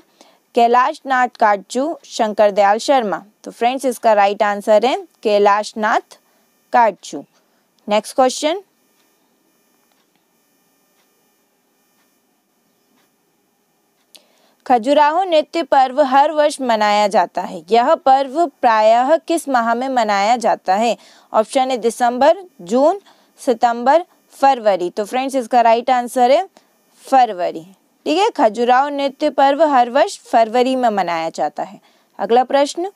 कैलाश नाथ काटजू शंकर दयाल शर्मा तो फ्रेंड्स इसका राइट आंसर है कैलाश नाथ काटजू नेक्स्ट क्वेश्चन खजुराहो नृत्य पर्व हर वर्ष मनाया जाता है यह पर्व प्रायः किस माह में मनाया जाता है ऑप्शन है दिसंबर जून सितंबर फरवरी तो फ्रेंड्स इसका राइट आंसर है फरवरी ठीक है खजुराहो नृत्य पर्व हर वर्ष फरवरी में मनाया जाता है अगला प्रश्न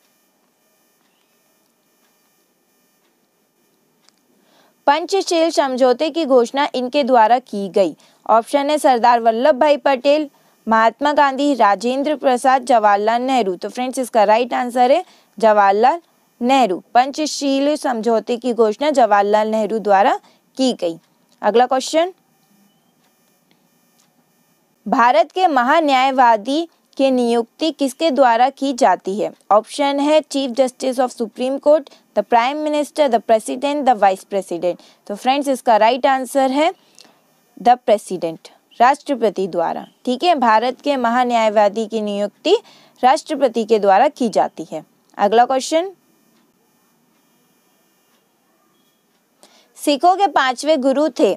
पंचशील समझौते की घोषणा इनके द्वारा की गई ऑप्शन है सरदार वल्लभ भाई पटेल महात्मा गांधी राजेंद्र प्रसाद जवाहरलाल नेहरू तो फ्रेंड्स इसका राइट आंसर है जवाहरलाल नेहरू पंचशील समझौते की घोषणा जवाहरलाल नेहरू द्वारा की गई अगला क्वेश्चन भारत के महान्यायवादी के नियुक्ति किसके द्वारा की जाती है ऑप्शन है chief justice of supreme court the prime minister the president the vice president तो फ्रेंड्स इसका राइट आंसर है द प्रेसिडेंट राष्ट्रपति द्वारा ठीक है भारत के महान्यायवादी की नियुक्ति राष्ट्रपति के द्वारा की जाती है अगला क्वेश्चन सिखों के पांचवे गुरु थे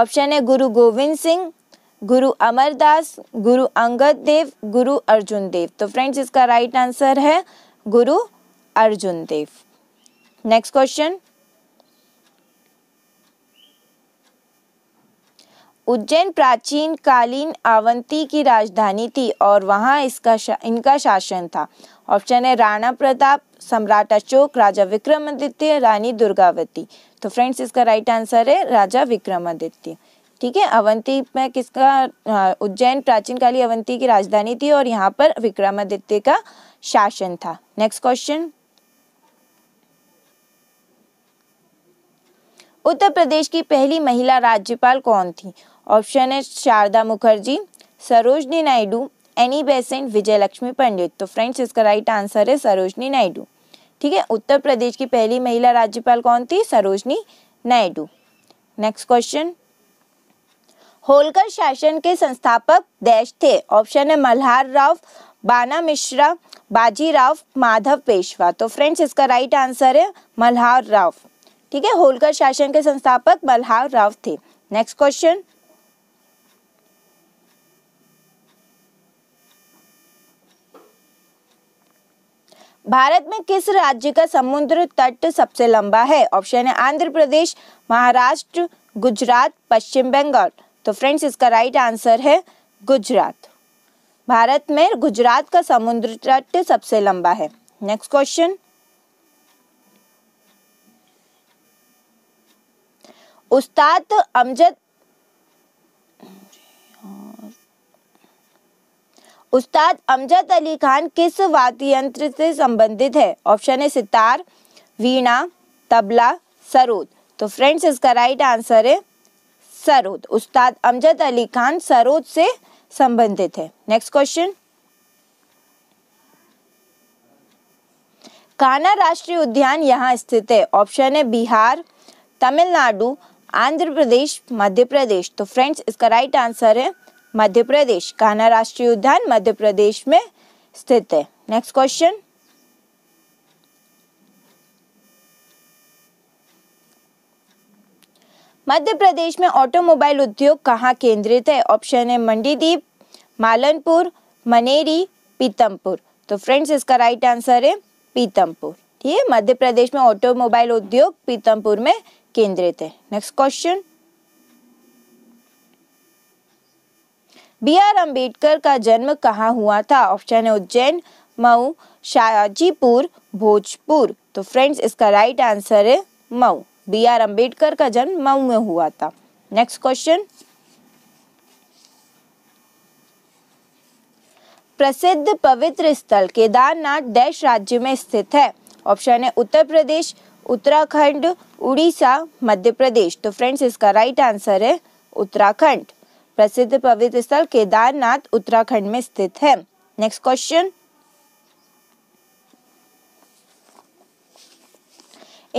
ऑप्शन है गुरु गोविंद सिंह गुरु अमरदास गुरु अंगद देव गुरु अर्जुन देव तो फ्रेंड्स इसका राइट आंसर है गुरु अर्जुन देव नेक्स्ट क्वेश्चन उज्जैन प्राचीन कालीन अवंती की राजधानी थी और वहाँ इसका शा, इनका शासन था ऑप्शन है राणा प्रताप सम्राट अशोक राजा विक्रमादित्य रानी दुर्गावती तो फ्रेंड्स इसका राइट आंसर है राजा विक्रमादित्य ठीक है अवंती में किसका उज्जैन प्राचीन काली अवंती की राजधानी थी और यहाँ पर विक्रमादित्य का शासन था नेक्स्ट क्वेश्चन उत्तर प्रदेश की पहली महिला राज्यपाल कौन थी ऑप्शन है शारदा मुखर्जी सरोजनी नायडू एनी बेसेंट विजयलक्ष्मी पंडित तो फ्रेंड्स इसका राइट आंसर है सरोजनी नायडू ठीक है उत्तर प्रदेश की पहली महिला राज्यपाल कौन थी सरोजनी नायडू नेक्स्ट क्वेश्चन होलकर शासन के संस्थापक देश थे ऑप्शन है मल्हार राव बाना मिश्रा बाजीराव माधव पेशवा तो फ्रेंड्स इसका राइट आंसर है मल्हार राव ठीक है होलकर शासन के संस्थापक मल्हार राव थे नेक्स्ट क्वेश्चन भारत में किस राज्य का समुद्र तट सबसे लंबा है ऑप्शन है आंध्र प्रदेश महाराष्ट्र गुजरात पश्चिम बंगाल तो फ्रेंड्स इसका राइट आंसर है गुजरात भारत में गुजरात का समुद्र तट सबसे लंबा है नेक्स्ट क्वेश्चन उस्ताद अमजद उस्ताद अमजद अली खान किस वाद्य यंत्र से संबंधित है ऑप्शन है सितार वीणा तबला सरोद तो फ्रेंड्स इसका राइट आंसर है सरोद उस्ताद अमजद अली खान सरोद से संबंधित है नेक्स्ट क्वेश्चन कान्हा राष्ट्रीय उद्यान यहाँ स्थित है ऑप्शन है बिहार तमिलनाडु आंध्र प्रदेश मध्य प्रदेश तो फ्रेंड्स इसका राइट आंसर है मध्य प्रदेश कान्हा राष्ट्रीय उद्यान मध्य प्रदेश में स्थित है नेक्स्ट क्वेश्चन मध्य प्रदेश में ऑटोमोबाइल उद्योग कहाँ केंद्रित है ऑप्शन है मंडीदीप मालनपुर मनेरी पीतमपुर तो फ्रेंड्स इसका राइट आंसर है पीतमपुर ठीक है मध्य प्रदेश में ऑटोमोबाइल उद्योग पीतमपुर में केंद्रित है next question B R Ambedkar का जन्म कहाँ हुआ था ऑप्शन है उज्जैन मऊ शाहजीपुर भोजपुर तो फ्रेंड्स इसका राइट आंसर है मऊ बी आर अम्बेडकर का जन्म मऊ में हुआ था नेक्स्ट क्वेश्चन प्रसिद्ध पवित्र स्थल केदारनाथ डैश राज्य में स्थित है ऑप्शन है उत्तर प्रदेश उत्तराखंड उड़ीसा मध्य प्रदेश तो फ्रेंड्स इसका राइट आंसर है उत्तराखंड प्रसिद्ध पवित्र स्थल केदारनाथ उत्तराखंड में स्थित है नेक्स्ट क्वेश्चन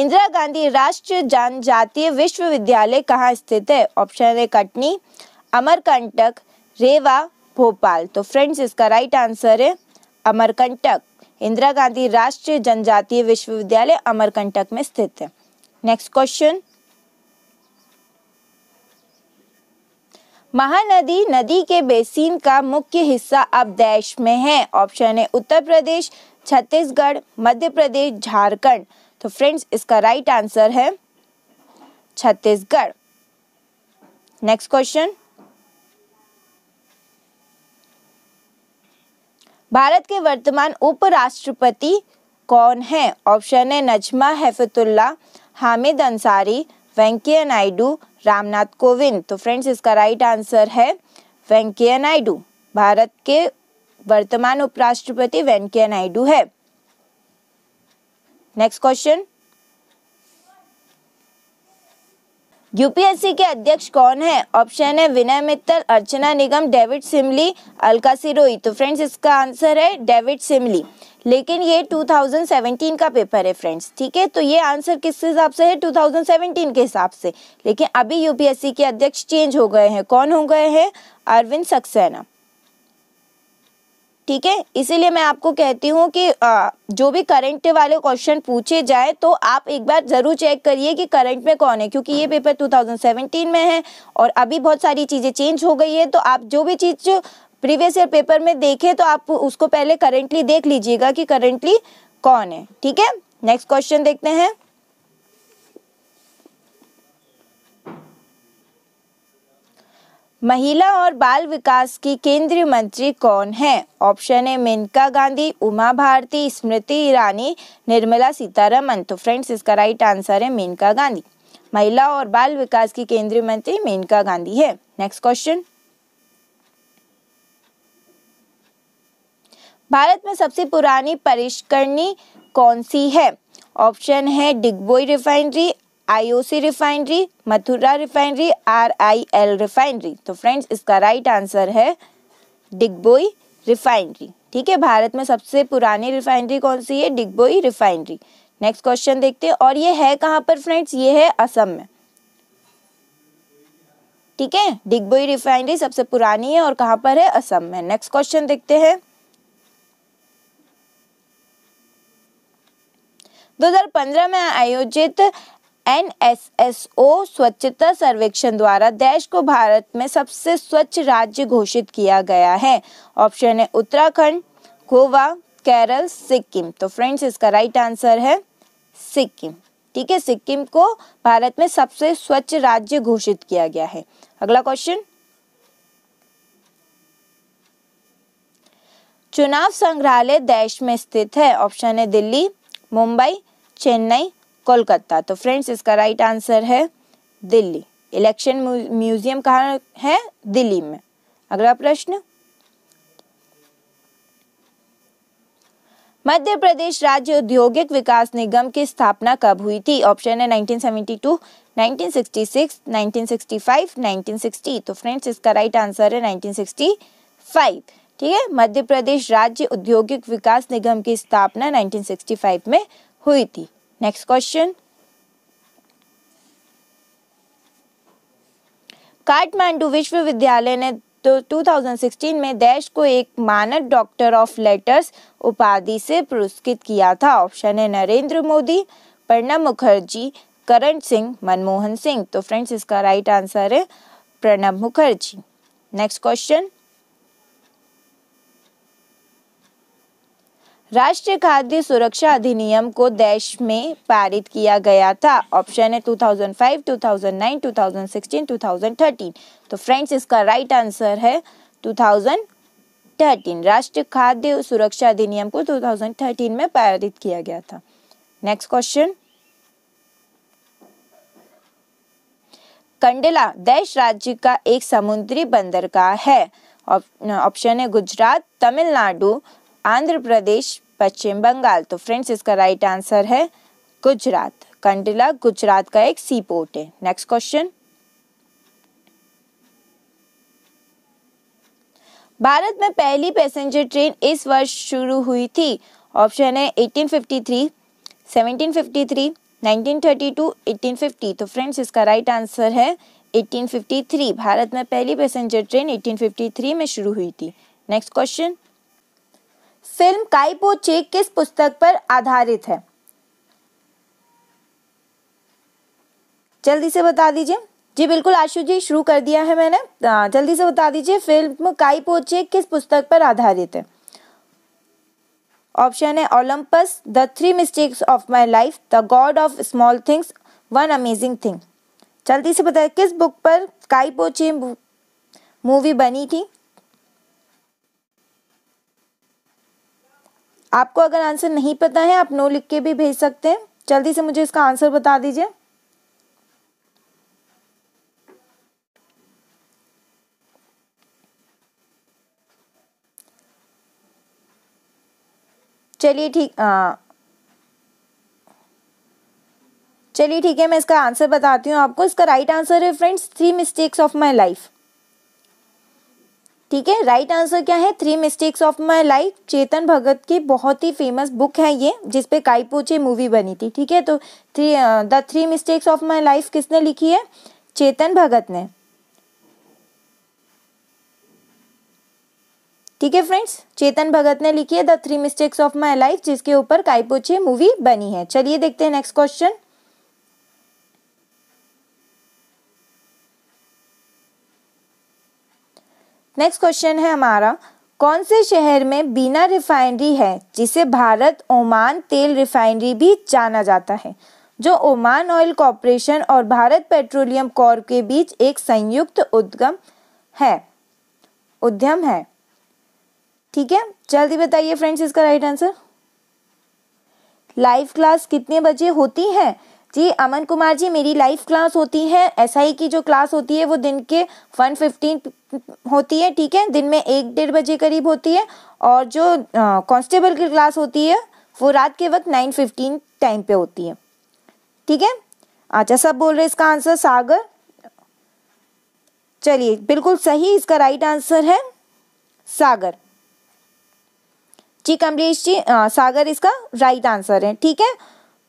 इंदिरा गांधी राष्ट्रीय जनजातीय विश्वविद्यालय कहाँ स्थित है ऑप्शन है कटनी अमरकंटक रेवा भोपाल तो फ्रेंड्स इसका राइट आंसर है अमरकंटक इंदिरा गांधी राष्ट्रीय जनजातीय विश्वविद्यालय अमरकंटक में स्थित है नेक्स्ट क्वेश्चन महानदी नदी के बेसिन का मुख्य हिस्सा अब देश में है ऑप्शन है उत्तर प्रदेश छत्तीसगढ़ मध्य प्रदेश झारखंड तो फ्रेंड्स इसका राइट आंसर है छत्तीसगढ़ नेक्स्ट क्वेश्चन भारत के वर्तमान उपराष्ट्रपति कौन है ऑप्शन है नजमा हैफतुल्ला हामिद अंसारी वेंकैया नायडू रामनाथ कोविंद तो फ्रेंड्स इसका राइट आंसर है वेंकैया नायडू भारत के वर्तमान उपराष्ट्रपति वेंकैया नायडू है नेक्स्ट क्वेश्चन यूपीएससी के अध्यक्ष कौन है ऑप्शन है विनय मित्तल अर्चना निगम डेविड सिमली अलका सिरोही तो फ्रेंड्स इसका आंसर है डेविड सिमली लेकिन ये 2017 का पेपर है फ्रेंड्स ठीक है तो ये आंसर किस हिसाब से है 2017 के हिसाब से लेकिन अभी यूपीएससी के अध्यक्ष चेंज हो गए हैं कौन हो गए हैं अरविंद सक्सेना ठीक है इसीलिए मैं आपको कहती हूँ कि आ, जो भी करंट वाले क्वेश्चन पूछे जाए तो आप एक बार ज़रूर चेक करिए कि करंट में कौन है क्योंकि ये पेपर 2017 में है और अभी बहुत सारी चीज़ें चेंज हो गई है तो आप जो भी चीज़ प्रीवियस ईयर पेपर में देखे तो आप उसको पहले करेंटली देख लीजिएगा कि करेंटली कौन है ठीक है नेक्स्ट क्वेश्चन देखते हैं महिला और बाल विकास की केंद्रीय मंत्री कौन है ऑप्शन है मेनका गांधी उमा भारती स्मृति ईरानी निर्मला सीतारमन तो फ्रेंड्स इसका राइट आंसर है मेनका गांधी महिला और बाल विकास की केंद्रीय मंत्री मेनका गांधी है नेक्स्ट क्वेश्चन भारत में सबसे पुरानी परिष्करणी कौन सी है ऑप्शन है Digboi refinery IOC refinery Mathura refinery R I L refinery तो फ्रेंड्स इसका राइट आंसर है डिगबोई रिफाइनरी ठीक है भारत में सबसे पुरानी रिफाइनरी कौन सी है डिगबोई रिफाइनरी नेक्स्ट क्वेश्चन देखते हैं और ये है कहाँ पर फ्रेंड्स ये है असम में ठीक है डिगबोई रिफाइनरी सबसे पुरानी है और कहाँ पर है असम में नेक्स्ट क्वेश्चन देखते हैं 2015 में आयोजित एनएसएसओ स्वच्छता सर्वेक्षण द्वारा देश को भारत में सबसे स्वच्छ राज्य घोषित किया गया है ऑप्शन है उत्तराखंड गोवा केरल सिक्किम तो फ्रेंड्स इसका राइट आंसर है सिक्किम ठीक है सिक्किम को भारत में सबसे स्वच्छ राज्य घोषित किया गया है अगला क्वेश्चन चुनाव संग्रहालय देश में स्थित है ऑप्शन है दिल्ली मुंबई चेन्नई कोलकाता तो फ्रेंड्स इसका राइट आंसर है दिल्ली इलेक्शन म्यूजियम कहाँ है दिल्ली में अगला प्रश्न मध्य प्रदेश राज्य औद्योगिक विकास निगम की स्थापना कब हुई थी ऑप्शन है 1972, 1966, 1965, 1960 तो फ्रेंड्स इसका राइट आंसर है 1965 ठीक है मध्य प्रदेश राज्य औद्योगिक विकास निगम की स्थापना 1965 में हुई थी नेक्स्ट क्वेश्चन काठमांडू विश्वविद्यालय ने तो 2016 में देश को एक मानद डॉक्टर ऑफ लेटर्स उपाधि से पुरस्कृत किया था ऑप्शन है नरेंद्र मोदी प्रणब मुखर्जी करण सिंह मनमोहन सिंह तो फ्रेंड्स इसका राइट आंसर है प्रणब मुखर्जी नेक्स्ट क्वेश्चन राष्ट्रीय खाद्य सुरक्षा अधिनियम को देश में पारित किया गया था ऑप्शन है 2005, 2009, 2016, 2013 तो फ्रेंड्स इसका राइट आंसर है 2013 राष्ट्रीय खाद्य सुरक्षा अधिनियम को 2013 में पारित किया गया था नेक्स्ट क्वेश्चन कंडला देश राज्य का एक समुद्री बंदरगाह है ऑप्शन है गुजरात तमिलनाडु आंध्र प्रदेश पश्चिम बंगाल तो फ्रेंड्स इसका राइट आंसर है गुजरात कंडला गुजरात का एक सी पोर्ट है नेक्स्ट क्वेश्चन भारत में पहली पैसेंजर ट्रेन इस वर्ष शुरू हुई थी ऑप्शन है 1853, 1753, 1932, 1850 तो फ्रेंड्स इसका राइट आंसर है 1853 भारत में पहली पैसेंजर ट्रेन 1853 में शुरू हुई थी नेक्स्ट क्वेश्चन फिल्म काइपोचे किस पुस्तक पर आधारित है जल्दी से बता दीजिए जी बिल्कुल आशु जी शुरू कर दिया है मैंने जल्दी से बता दीजिए फिल्म काइपोचे किस पुस्तक पर आधारित है ऑप्शन है Olympus the three mistakes of my life the god of small things one amazing thing जल्दी से बताइए किस बुक पर काइपोचे मूवी बनी थी आपको अगर आंसर नहीं पता है आप नो लिख के भी भेज सकते हैं जल्दी से मुझे इसका आंसर बता दीजिए चलिए ठीक चलिए ठीक है मैं इसका आंसर बताती हूँ आपको इसका राइट आंसर है friends three mistakes of my life ठीक है राइट आंसर क्या है three mistakes of my life Chetan Bhagat की बहुत ही फेमस बुक है ये जिसपे काइपोचे मूवी बनी थी ठीक है तो three the three mistakes of my life किसने लिखी है चेतन भगत ने ठीक है फ्रेंड्स चेतन भगत ने लिखी है the three mistakes of my life जिसके ऊपर काइपोचे मूवी बनी है चलिए देखते हैं नेक्स्ट क्वेश्चन नेक्स्ट क्वेश्चन है हमारा कौन से शहर में बीना रिफाइनरी है जिसे भारत ओमान तेल रिफाइनरी भी जाना जाता है जो ओमान ऑयल कॉरपोरेशन और भारत पेट्रोलियम कॉर्प के बीच एक संयुक्त उद्गम है उद्यम है ठीक है जल्दी बताइए फ्रेंड्स इसका राइट आंसर लाइव क्लास कितने बजे होती है जी अमन कुमार जी मेरी लाइव क्लास होती है एस आई e की जो क्लास होती है वो दिन के वन फिफ्टीन होती है ठीक है दिन में एक डेढ़ बजे करीब होती है और जो कांस्टेबल की क्लास होती है वो रात के वक्त नाइन फिफ्टीन टाइम पे होती है ठीक है अच्छा सब बोल रहे इसका आंसर सागर चलिए बिल्कुल सही इसका राइट आंसर है सागर जी कमलेश जी आ, सागर इसका राइट आंसर है ठीक है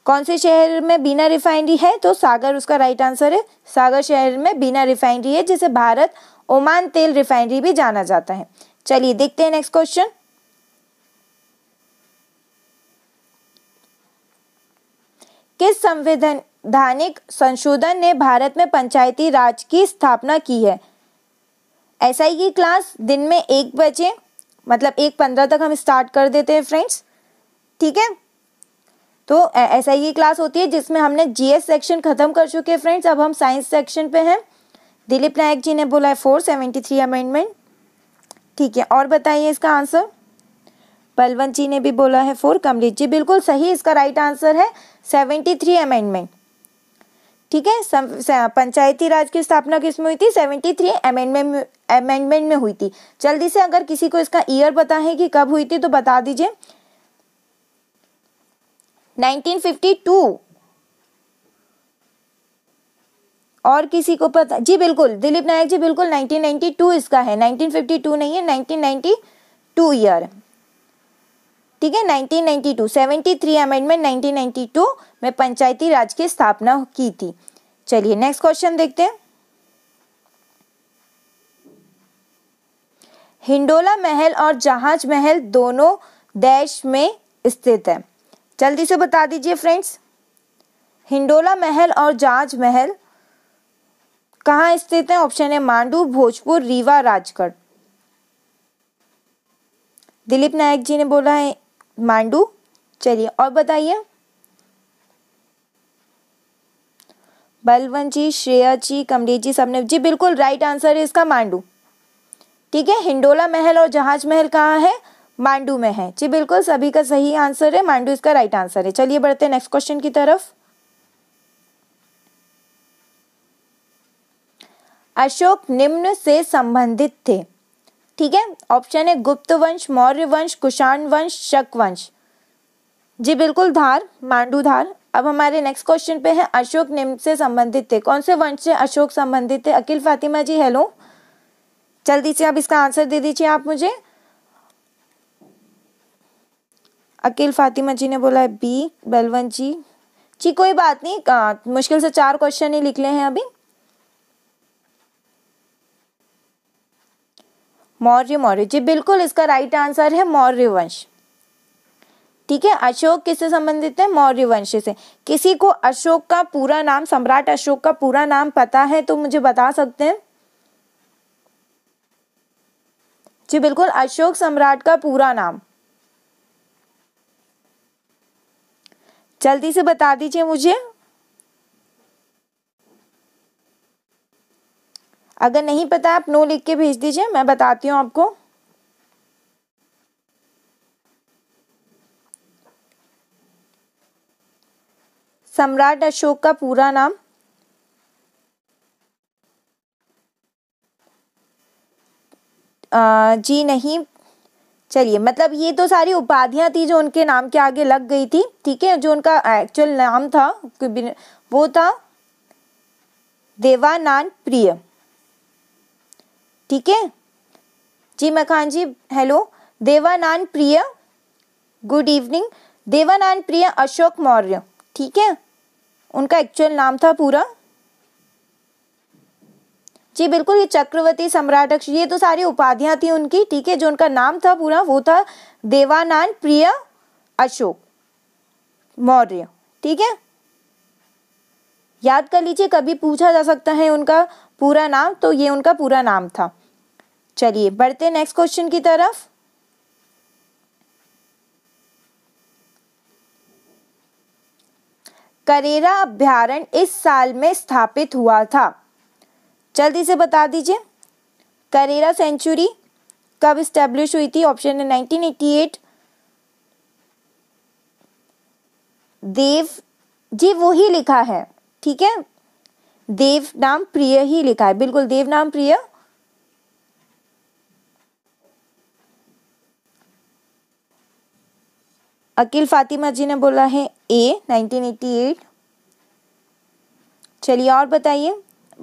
कौन से शहर में बिना रिफाइनरी है तो सागर उसका राइट आंसर है सागर शहर में बिना रिफाइनरी है जिसे भारत ओमान तेल रिफाइनरी भी जाना जाता है चलिए देखते हैं नेक्स्ट क्वेश्चन किस संवैधानिक संशोधन ने भारत में पंचायती राज की स्थापना की है एस e की क्लास दिन में एक बजे मतलब एक पंद्रह तक हम स्टार्ट कर देते हैं फ्रेंड्स ठीक है तो ऐसा ही e की क्लास होती है जिसमें हमने जीएस सेक्शन खत्म कर चुके हैं फ्रेंड्स अब हम साइंस सेक्शन पे हैं दिलीप नायक जी ने बोला है फोर सेवेंटी थ्री अमेंडमेंट ठीक है और बताइए इसका आंसर बलवंत जी ने भी बोला है फोर कमलेश जी बिल्कुल सही इसका राइट आंसर है सेवेंटी थ्री अमेंडमेंट ठीक है पंचायती राज की स्थापना किसमें हुई थी सेवेंटी थ्री अमेंडमेंट अमेंडमेंट में हुई थी जल्दी से अगर किसी को इसका ईयर पता है कि कब हुई थी तो बता दीजिए 1952 और किसी को पता जी बिल्कुल दिलीप नायक जी बिल्कुल 1992 इसका है 1952 नहीं है 1992 ईयर ठीक है 1992 73 अमेंडमेंट 1992 में पंचायती राज की स्थापना की थी चलिए नेक्स्ट क्वेश्चन देखते हैं हिंडोला महल और जहाज महल दोनों देश में स्थित है जल्दी से बता दीजिए फ्रेंड्स हिंडोला महल और जहाज महल कहाँ स्थित है ऑप्शन है मांडू भोजपुर रीवा राजगढ़ दिलीप नायक जी ने बोला है मांडू चलिए और बताइए बलवंत जी श्रेया जी कमलेश जी सबने जी बिल्कुल राइट आंसर है इसका मांडू ठीक है हिंडोला महल और जहाज महल कहाँ है मांडू में है जी बिल्कुल सभी का सही आंसर है मांडू इसका राइट आंसर है चलिए बढ़ते हैं नेक्स्ट क्वेश्चन की तरफ अशोक निम्न से संबंधित थे ठीक है ऑप्शन है गुप्त वंश मौर्य वंश कुषाण वंश शक वंश जी बिल्कुल धार मांडू धार अब हमारे नेक्स्ट क्वेश्चन पे है अशोक निम्न से संबंधित थे कौन से वंश से अशोक संबंधित थे अकील फातिमा जी हेलो जल्दी से आप इसका आंसर दे दीजिए आप मुझे अकील फातिमा जी ने बोला है बी बलवंत जी जी कोई बात नहीं मुश्किल से चार क्वेश्चन ही लिख ले हैं अभी मौर्य मौर्य जी बिल्कुल इसका राइट आंसर है मौर्य वंश ठीक है अशोक किससे संबंधित है मौर्य वंश से किसी को अशोक का पूरा नाम सम्राट अशोक का पूरा नाम पता है तो मुझे बता सकते हैं जी बिल्कुल अशोक सम्राट का पूरा नाम जल्दी से बता दीजिए मुझे अगर नहीं पता आप नो लिख के भेज दीजिए मैं बताती हूँ आपको सम्राट अशोक का पूरा नाम आ, जी नहीं चलिए मतलब ये तो सारी उपाधियां थी जो उनके नाम के आगे लग गई थी ठीक है जो उनका एक्चुअल नाम था वो था देवानंद प्रिय ठीक है जी मखान जी हेलो देवानंद प्रिय गुड इवनिंग देवानंद प्रिय अशोक मौर्य ठीक है उनका एक्चुअल नाम था पूरा जी बिल्कुल ये चक्रवर्ती सम्राट अक्ष ये तो सारी उपाधियां थी उनकी ठीक है जो उनका नाम था पूरा वो था देवानंद प्रिय अशोक मौर्य ठीक है याद कर लीजिए कभी पूछा जा सकता है उनका पूरा नाम तो ये उनका पूरा नाम था चलिए बढ़ते नेक्स्ट क्वेश्चन की तरफ करेरा अभ्यारण्य इस साल में स्थापित हुआ था जल्दी से बता दीजिए करेरा सेंचुरी कब स्टैब्लिश हुई थी ऑप्शन है 1988 देव जी वो ही लिखा है ठीक है देव नाम प्रिय ही लिखा है बिल्कुल देव नाम प्रिय अकील फातिमा जी ने बोला है ए 1988 चलिए और बताइए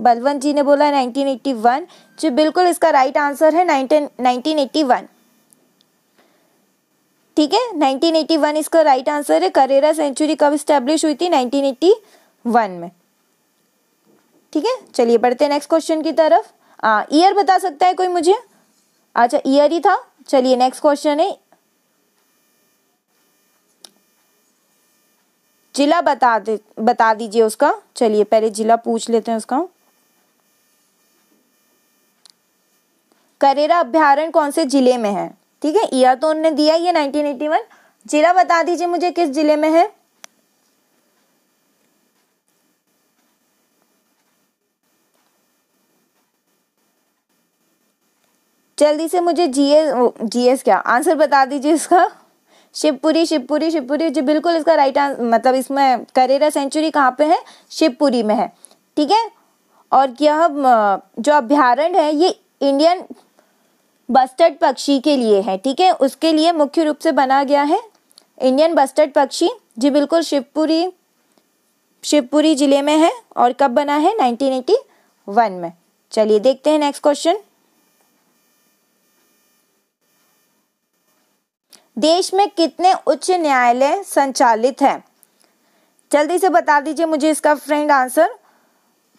बलवंत जी ने बोला है 1981 जी बिल्कुल इसका राइट आंसर है 1981 ठीक है 1981 इसका राइट आंसर है करेरा सेंचुरी कब स्टेब्लिश हुई थी 1981 में ठीक है चलिए बढ़ते हैं नेक्स्ट क्वेश्चन की तरफ ईयर बता सकता है कोई मुझे अच्छा ईयर ही था चलिए नेक्स्ट क्वेश्चन है जिला बता दे बता दीजिए उसका चलिए पहले जिला पूछ लेते हैं उसका करेरा अभ्यारण कौन से जिले में है ठीक है ईयर तो उनने दिया ये 1981 जिला बता दीजिए मुझे किस जिले में है जल्दी से मुझे जीएस जीएस क्या आंसर बता दीजिए इसका शिवपुरी शिवपुरी शिवपुरी जी बिल्कुल इसका राइट आंसर मतलब इसमें करेरा सेंचुरी कहाँ पे है शिवपुरी में है ठीक है और यह जो अभ्यारण्य है ये इंडियन बस्टर्ड पक्षी के लिए है ठीक है उसके लिए मुख्य रूप से बना गया है इंडियन बस्टर्ड पक्षी जी बिल्कुल शिवपुरी शिवपुरी जिले में है और कब बना है 1981 में चलिए देखते हैं नेक्स्ट क्वेश्चन देश में कितने उच्च न्यायालय संचालित हैं जल्दी से बता दीजिए मुझे इसका फ्रेंड आंसर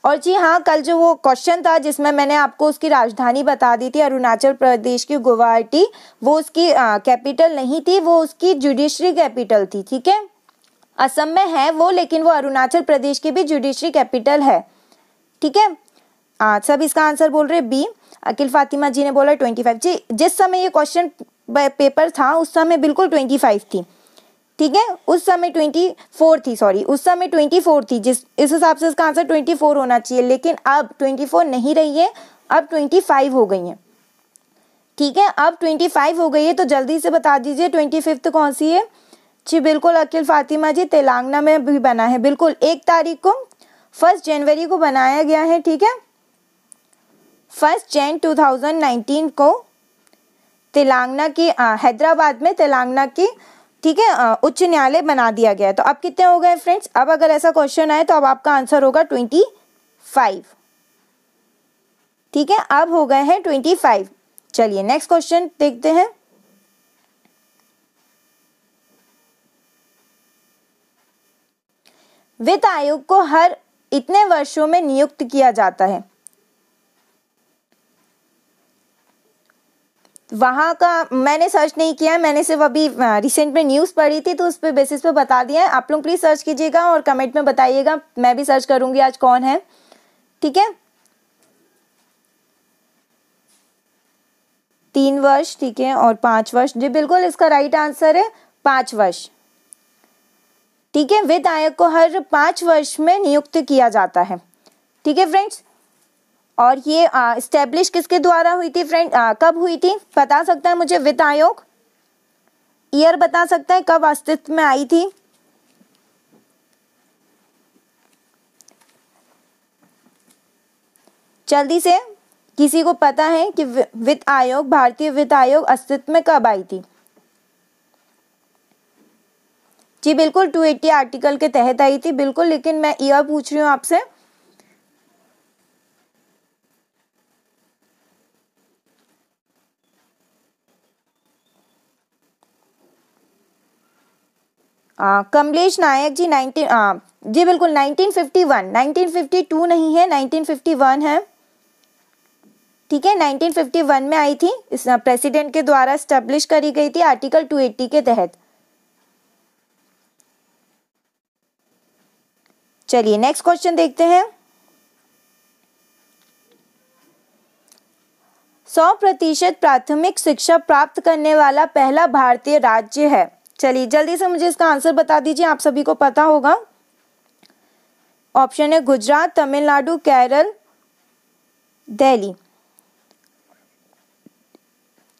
और जी हाँ कल जो वो क्वेश्चन था जिसमें मैंने आपको उसकी राजधानी बता दी थी अरुणाचल प्रदेश की गुवाहाटी वो उसकी कैपिटल नहीं थी वो उसकी जुडिशरी कैपिटल थी ठीक है असम में है वो लेकिन वो अरुणाचल प्रदेश की भी जुडिशरी कैपिटल है ठीक है सब इसका आंसर बोल रहे बी अखिल फातिमा जी ने बोला ट्वेंटी फाइव जी जिस समय ये क्वेश्चन पेपर था उस समय बिल्कुल ट्वेंटी फाइव थी ठीक है उस समय ट्वेंटी फोर थी सॉरी उस समय ट्वेंटी फोर थी जिस इस हिसाब से इसका आंसर ट्वेंटी फोर होना चाहिए लेकिन अब ट्वेंटी फोर नहीं रही है अब ट्वेंटी फाइव हो गई है ठीक है अब ट्वेंटी फाइव हो गई है तो जल्दी से बता दीजिए ट्वेंटी फिफ्थ कौन सी है जी बिल्कुल अकील फातिमा जी तेलंगाना में भी बना है बिल्कुल एक तारीख को फर्स्ट जनवरी को बनाया गया है ठीक है फर्स्ट जैन नाइनटीन को तेलंगाना की हैदराबाद में तेलंगाना की ठीक है उच्च न्यायालय बना दिया गया है तो अब कितने हो गए फ्रेंड्स अब अगर ऐसा क्वेश्चन आए तो अब आपका आंसर होगा ट्वेंटी फाइव ठीक है अब हो गए हैं ट्वेंटी फाइव चलिए नेक्स्ट क्वेश्चन देखते हैं वित्त आयोग को हर इतने वर्षों में नियुक्त किया जाता है वहाँ का मैंने सर्च नहीं किया है मैंने सिर्फ अभी रिसेंट में न्यूज़ पढ़ी थी तो उस पर बेसिस पे बता दिया है आप लोग प्लीज़ सर्च कीजिएगा और कमेंट में बताइएगा मैं भी सर्च करूँगी आज कौन है ठीक है तीन वर्ष ठीक है और पाँच वर्ष जी बिल्कुल इसका राइट आंसर है पाँच वर्ष ठीक है वित्त आयोग को हर पाँच वर्ष में नियुक्त किया जाता है ठीक है फ्रेंड्स और ये स्टेब्लिश किसके द्वारा हुई थी फ्रेंड कब हुई थी बता सकता है मुझे वित्त आयोग ईयर बता सकता है कब अस्तित्व में आई थी जल्दी से किसी को पता है कि वित्त आयोग भारतीय वित्त आयोग अस्तित्व में कब आई थी जी बिल्कुल 280 आर्टिकल के तहत आई थी बिल्कुल लेकिन मैं ईयर पूछ रही हूँ आपसे कमलेश नायक जी नाइनटीन जी बिल्कुल 1951 1952 नहीं है 1951 है ठीक है 1951 में आई थी इस प्रेसिडेंट के द्वारा स्टेब्लिश करी गई थी आर्टिकल 280 के तहत चलिए नेक्स्ट क्वेश्चन देखते हैं सौ प्रतिशत प्राथमिक शिक्षा प्राप्त करने वाला पहला भारतीय राज्य है चलिए जल्दी से मुझे इसका आंसर बता दीजिए आप सभी को पता होगा ऑप्शन है गुजरात तमिलनाडु केरल दिल्ली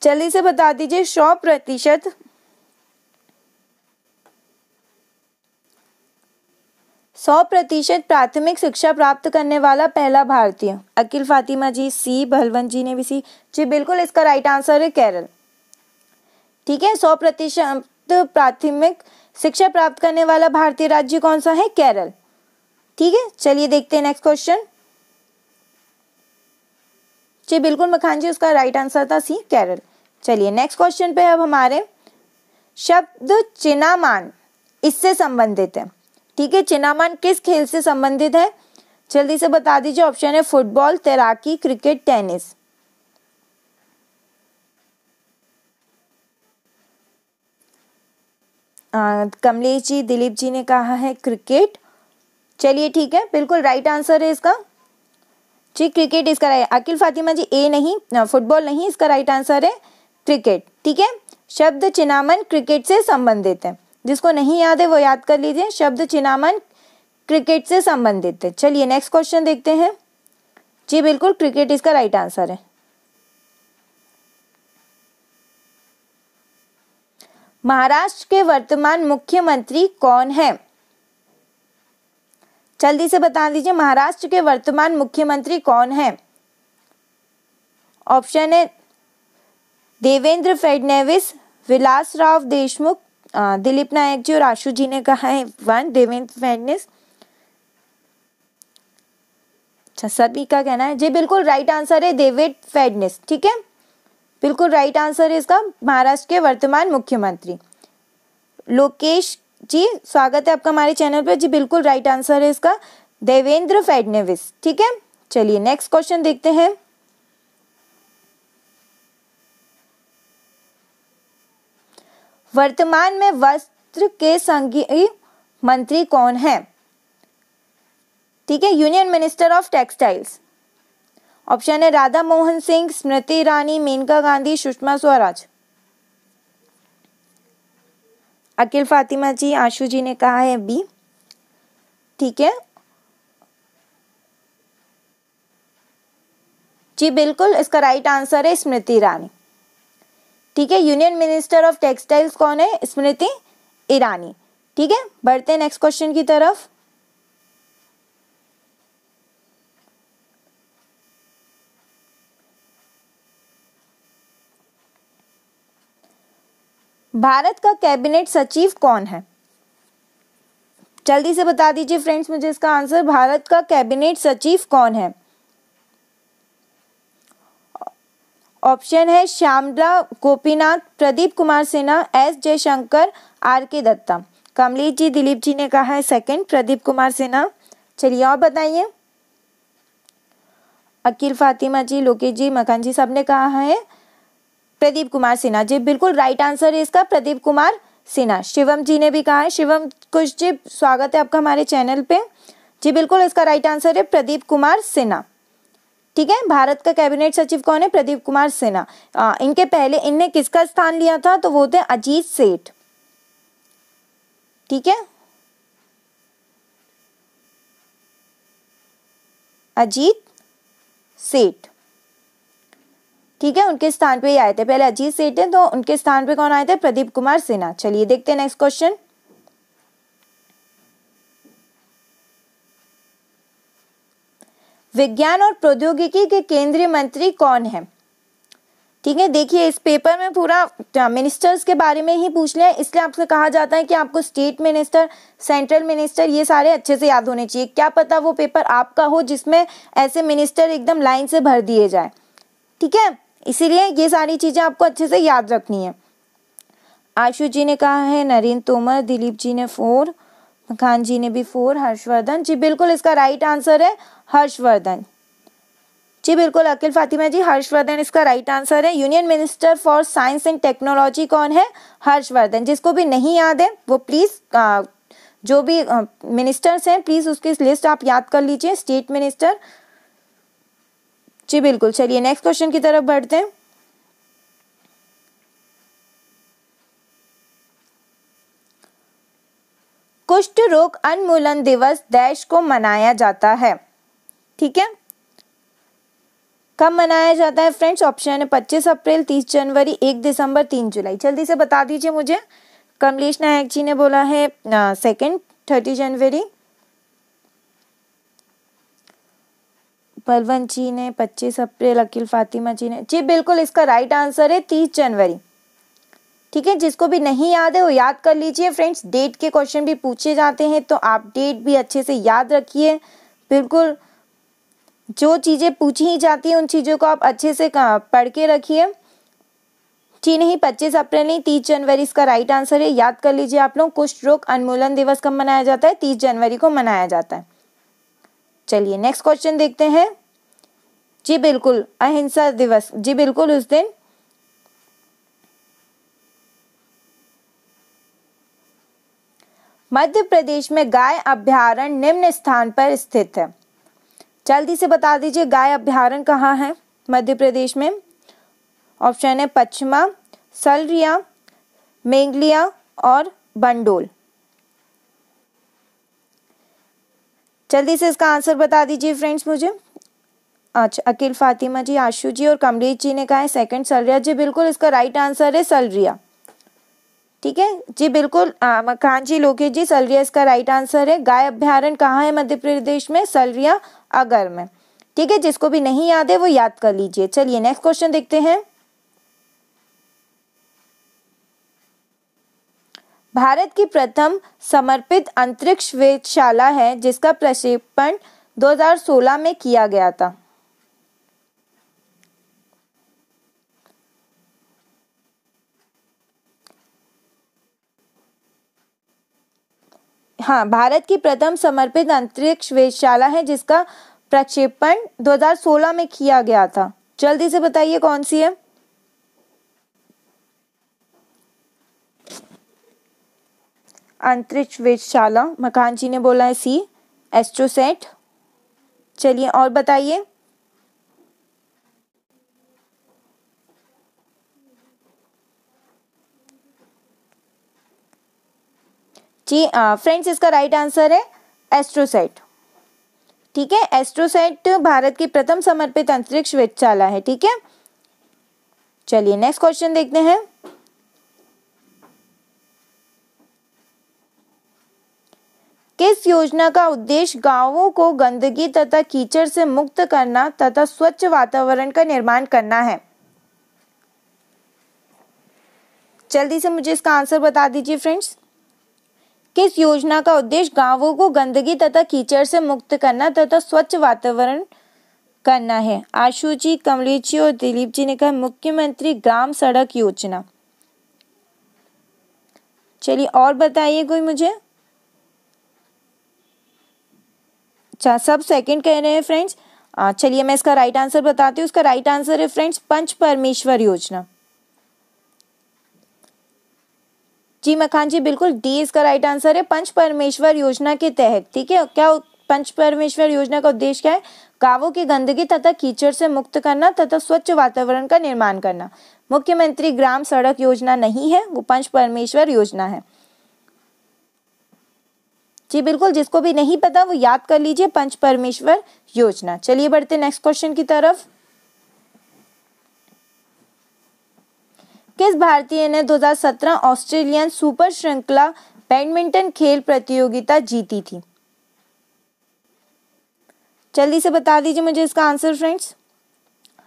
जल्दी से बता दीजिए सौ प्रतिशत सौ प्रतिशत प्राथमिक शिक्षा प्राप्त करने वाला पहला भारतीय अकिल फातिमा जी सी बलवंत जी ने भी सी जी बिल्कुल इसका राइट आंसर है केरल ठीक है सौ प्रतिशत प्राथमिक शिक्षा प्राप्त करने वाला भारतीय राज्य कौन सा है केरल ठीक है चलिए देखते हैं नेक्स्ट क्वेश्चन जी बिल्कुल मखान जी उसका राइट आंसर था सी केरल चलिए नेक्स्ट क्वेश्चन पे अब हमारे शब्द चिनामान इससे संबंधित है ठीक है चिनामान किस खेल से संबंधित है जल्दी से बता दीजिए ऑप्शन है फुटबॉल तैराकी क्रिकेट टेनिस कमलेश जी दिलीप जी ने कहा है क्रिकेट चलिए ठीक है बिल्कुल राइट आंसर है इसका जी क्रिकेट इसका राइट अकिल फातिमा जी ए नहीं फुटबॉल नहीं इसका राइट आंसर है क्रिकेट ठीक है शब्द चिनामन क्रिकेट से संबंधित है जिसको नहीं याद है वो याद कर लीजिए शब्द चिनामन क्रिकेट से संबंधित है चलिए नेक्स्ट क्वेश्चन देखते हैं जी बिल्कुल क्रिकेट इसका राइट आंसर है महाराष्ट्र के वर्तमान मुख्यमंत्री कौन है जल्दी से बता दीजिए महाराष्ट्र के वर्तमान मुख्यमंत्री कौन है ऑप्शन है देवेंद्र फडणवीस विलास राव देशमुख दिलीप नायक जी और आशु जी ने कहा है वन देवेंद्र फडणवीस अच्छा सभी का कहना है जी बिल्कुल राइट आंसर है देवेंद्र फेडनेस ठीक है बिल्कुल राइट आंसर है इसका महाराष्ट्र के वर्तमान मुख्यमंत्री लोकेश जी स्वागत है आपका हमारे चैनल पर जी बिल्कुल राइट आंसर है इसका देवेंद्र फडनविस ठीक है चलिए नेक्स्ट क्वेश्चन देखते हैं वर्तमान में वस्त्र के संघीय मंत्री कौन है ठीक है union minister of textiles option है राधा मोहन सिंह स्मृति ईरानी मेनका गांधी सुषमा स्वराज अकील फातिमा जी आशु जी ने कहा है बी ठीक है जी बिल्कुल इसका राइट आंसर है स्मृति ईरानी ठीक है यूनियन मिनिस्टर ऑफ टेक्सटाइल्स कौन है स्मृति ईरानी ठीक है बढ़ते हैं नेक्स्ट क्वेश्चन की तरफ भारत का कैबिनेट सचिव कौन है जल्दी से बता दीजिए फ्रेंड्स मुझे इसका आंसर भारत का कैबिनेट सचिव कौन है ऑप्शन है Shyamala Gopinath Pradeep Kumar Sinha S Jaishankar R K Datta Kamlesh ji Dilip ji ने कहा है सेकंड प्रदीप कुमार सिन्हा चलिए और बताइए अकील फातिमा जी लोकेश जी मकान जी सब ने कहा है प्रदीप कुमार सिन्हा जी बिल्कुल राइट आंसर है इसका प्रदीप कुमार सिन्हा शिवम जी ने भी कहा है शिवम कुछ जी स्वागत है आपका हमारे चैनल पे जी बिल्कुल इसका राइट आंसर है प्रदीप कुमार सिन्हा ठीक है भारत का कैबिनेट सचिव कौन है प्रदीप कुमार सिन्हा इनके पहले इनने किसका स्थान लिया था तो वो थे अजीत सेठ ठीक है अजीत सेठ ठीक है उनके स्थान पे आए थे पहले अजीत सेठ थे तो उनके स्थान पे कौन आए थे प्रदीप कुमार सिन्हा चलिए देखते हैं नेक्स्ट क्वेश्चन विज्ञान और प्रौद्योगिकी के केंद्रीय मंत्री कौन है ठीक है देखिए इस पेपर में पूरा मिनिस्टर्स के बारे में ही पूछ लिया इसलिए आपसे कहा जाता है कि आपको स्टेट मिनिस्टर सेंट्रल मिनिस्टर ये सारे अच्छे से याद होने चाहिए क्या पता वो पेपर आपका हो जिसमें ऐसे मिनिस्टर एकदम लाइन से भर दिए जाए ठीक है इसीलिए ये सारी चीज़ें आपको अच्छे से याद रखनी है आशु जी ने कहा है नरेंद्र तोमर दिलीप जी ने फोर खान जी ने भी फोर हर्षवर्धन जी बिल्कुल इसका राइट आंसर है हर्षवर्धन जी बिल्कुल अकिल फातिमा जी हर्षवर्धन इसका राइट आंसर है union minister for science and technology कौन है हर्षवर्धन जिसको भी नहीं याद है वो प्लीज़ जो भी मिनिस्टर्स हैं प्लीज़ उसकी लिस्ट आप याद कर लीजिए स्टेट मिनिस्टर जी बिल्कुल चलिए नेक्स्ट क्वेश्चन की तरफ बढ़ते हैं कुष्ठ रोग उन्मूलन दिवस देश को मनाया जाता है ठीक है कब मनाया जाता है फ्रेंड्स ऑप्शन है पच्चीस अप्रैल तीस जनवरी एक दिसंबर तीन जुलाई जल्दी से बता दीजिए मुझे कमलेश नायक जी ने बोला है सेकेंड थर्टी जनवरी पलवन जी ने पच्चीस अप्रैल अकील फातिमा जी ने जी बिल्कुल इसका राइट आंसर है तीस जनवरी ठीक है जिसको भी नहीं याद है वो याद कर लीजिए फ्रेंड्स डेट के क्वेश्चन भी पूछे जाते हैं तो आप डेट भी अच्छे से याद रखिए बिल्कुल जो चीज़ें पूछी ही जाती हैं उन चीज़ों को आप अच्छे से पढ़ के रखिए जी नहीं पच्चीस अप्रैल नहीं तीस जनवरी इसका राइट आंसर है याद कर लीजिए आप लोग कुष्ठ रोग उन्मूलन दिवस कब मनाया जाता है तीस जनवरी को मनाया जाता है चलिए नेक्स्ट क्वेश्चन देखते हैं जी बिल्कुल अहिंसा दिवस जी बिल्कुल उस दिन मध्य प्रदेश में गाय अभ्यारण निम्न स्थान पर स्थित है जल्दी से बता दीजिए गाय अभ्यारण कहाँ है मध्य प्रदेश में ऑप्शन है पश्चिमा सलरिया मेंगलिया और बंडोल जल्दी से इसका आंसर बता दीजिए फ्रेंड्स मुझे अच्छा अकील फातिमा जी आशु जी और कमलेश जी ने कहा है सेकंड सलरिया जी बिल्कुल इसका राइट आंसर है सलरिया ठीक है जी बिल्कुल मकान जी लोकेश जी सलरिया इसका राइट आंसर है गाय अभ्यारण कहाँ है मध्य प्रदेश में सलरिया अगर में ठीक है जिसको भी नहीं याद है वो याद कर लीजिए चलिए नेक्स्ट क्वेश्चन देखते हैं भारत की प्रथम समर्पित अंतरिक्ष वेधशाला है जिसका प्रक्षेपण 2016 में किया गया था हाँ भारत की प्रथम समर्पित अंतरिक्ष वेधशाला है जिसका प्रक्षेपण 2016 में किया गया था जल्दी से बताइए कौन सी है अंतरिक्ष वेदशाला मकान जी ने बोला है सी एस्ट्रोसेट चलिए और बताइए जी फ्रेंड्स इसका राइट आंसर है एस्ट्रोसेट ठीक है एस्ट्रोसेट भारत की प्रथम समर्पित अंतरिक्ष वेदशाला है ठीक है चलिए नेक्स्ट क्वेश्चन देखते हैं किस योजना का उद्देश्य गांवों को गंदगी तथा कीचड़ से मुक्त करना तथा स्वच्छ वातावरण का निर्माण करना है जल्दी से मुझे इसका आंसर बता दीजिए फ्रेंड्स किस योजना का उद्देश्य गांवों को गंदगी तथा कीचड़ से मुक्त करना तथा स्वच्छ वातावरण करना है आशु जी कमलेश जी और दिलीप जी ने कहा मुख्यमंत्री ग्राम सड़क योजना चलिए और बताइए कोई मुझे अच्छा सब सेकंड कह रहे हैं फ्रेंड्स चलिए मैं इसका राइट आंसर बताती हूँ उसका राइट आंसर है फ्रेंड्स पंच परमेश्वर योजना जी मखान जी बिल्कुल डी इसका राइट आंसर है पंच परमेश्वर योजना के तहत ठीक है क्या पंच परमेश्वर योजना का उद्देश्य क्या है गांवों की गंदगी तथा कीचड़ से मुक्त करना तथा स्वच्छ वातावरण का निर्माण करना मुख्यमंत्री ग्राम सड़क योजना नहीं है वो पंच परमेश्वर योजना है जी बिल्कुल जिसको भी नहीं पता वो याद कर लीजिए पंच परमेश्वर योजना चलिए बढ़ते नेक्स्ट क्वेश्चन की तरफ किस भारतीय ने 2017 ऑस्ट्रेलियन सुपर श्रृंखला बैडमिंटन खेल प्रतियोगिता जीती थी जल्दी से बता दीजिए मुझे इसका आंसर फ्रेंड्स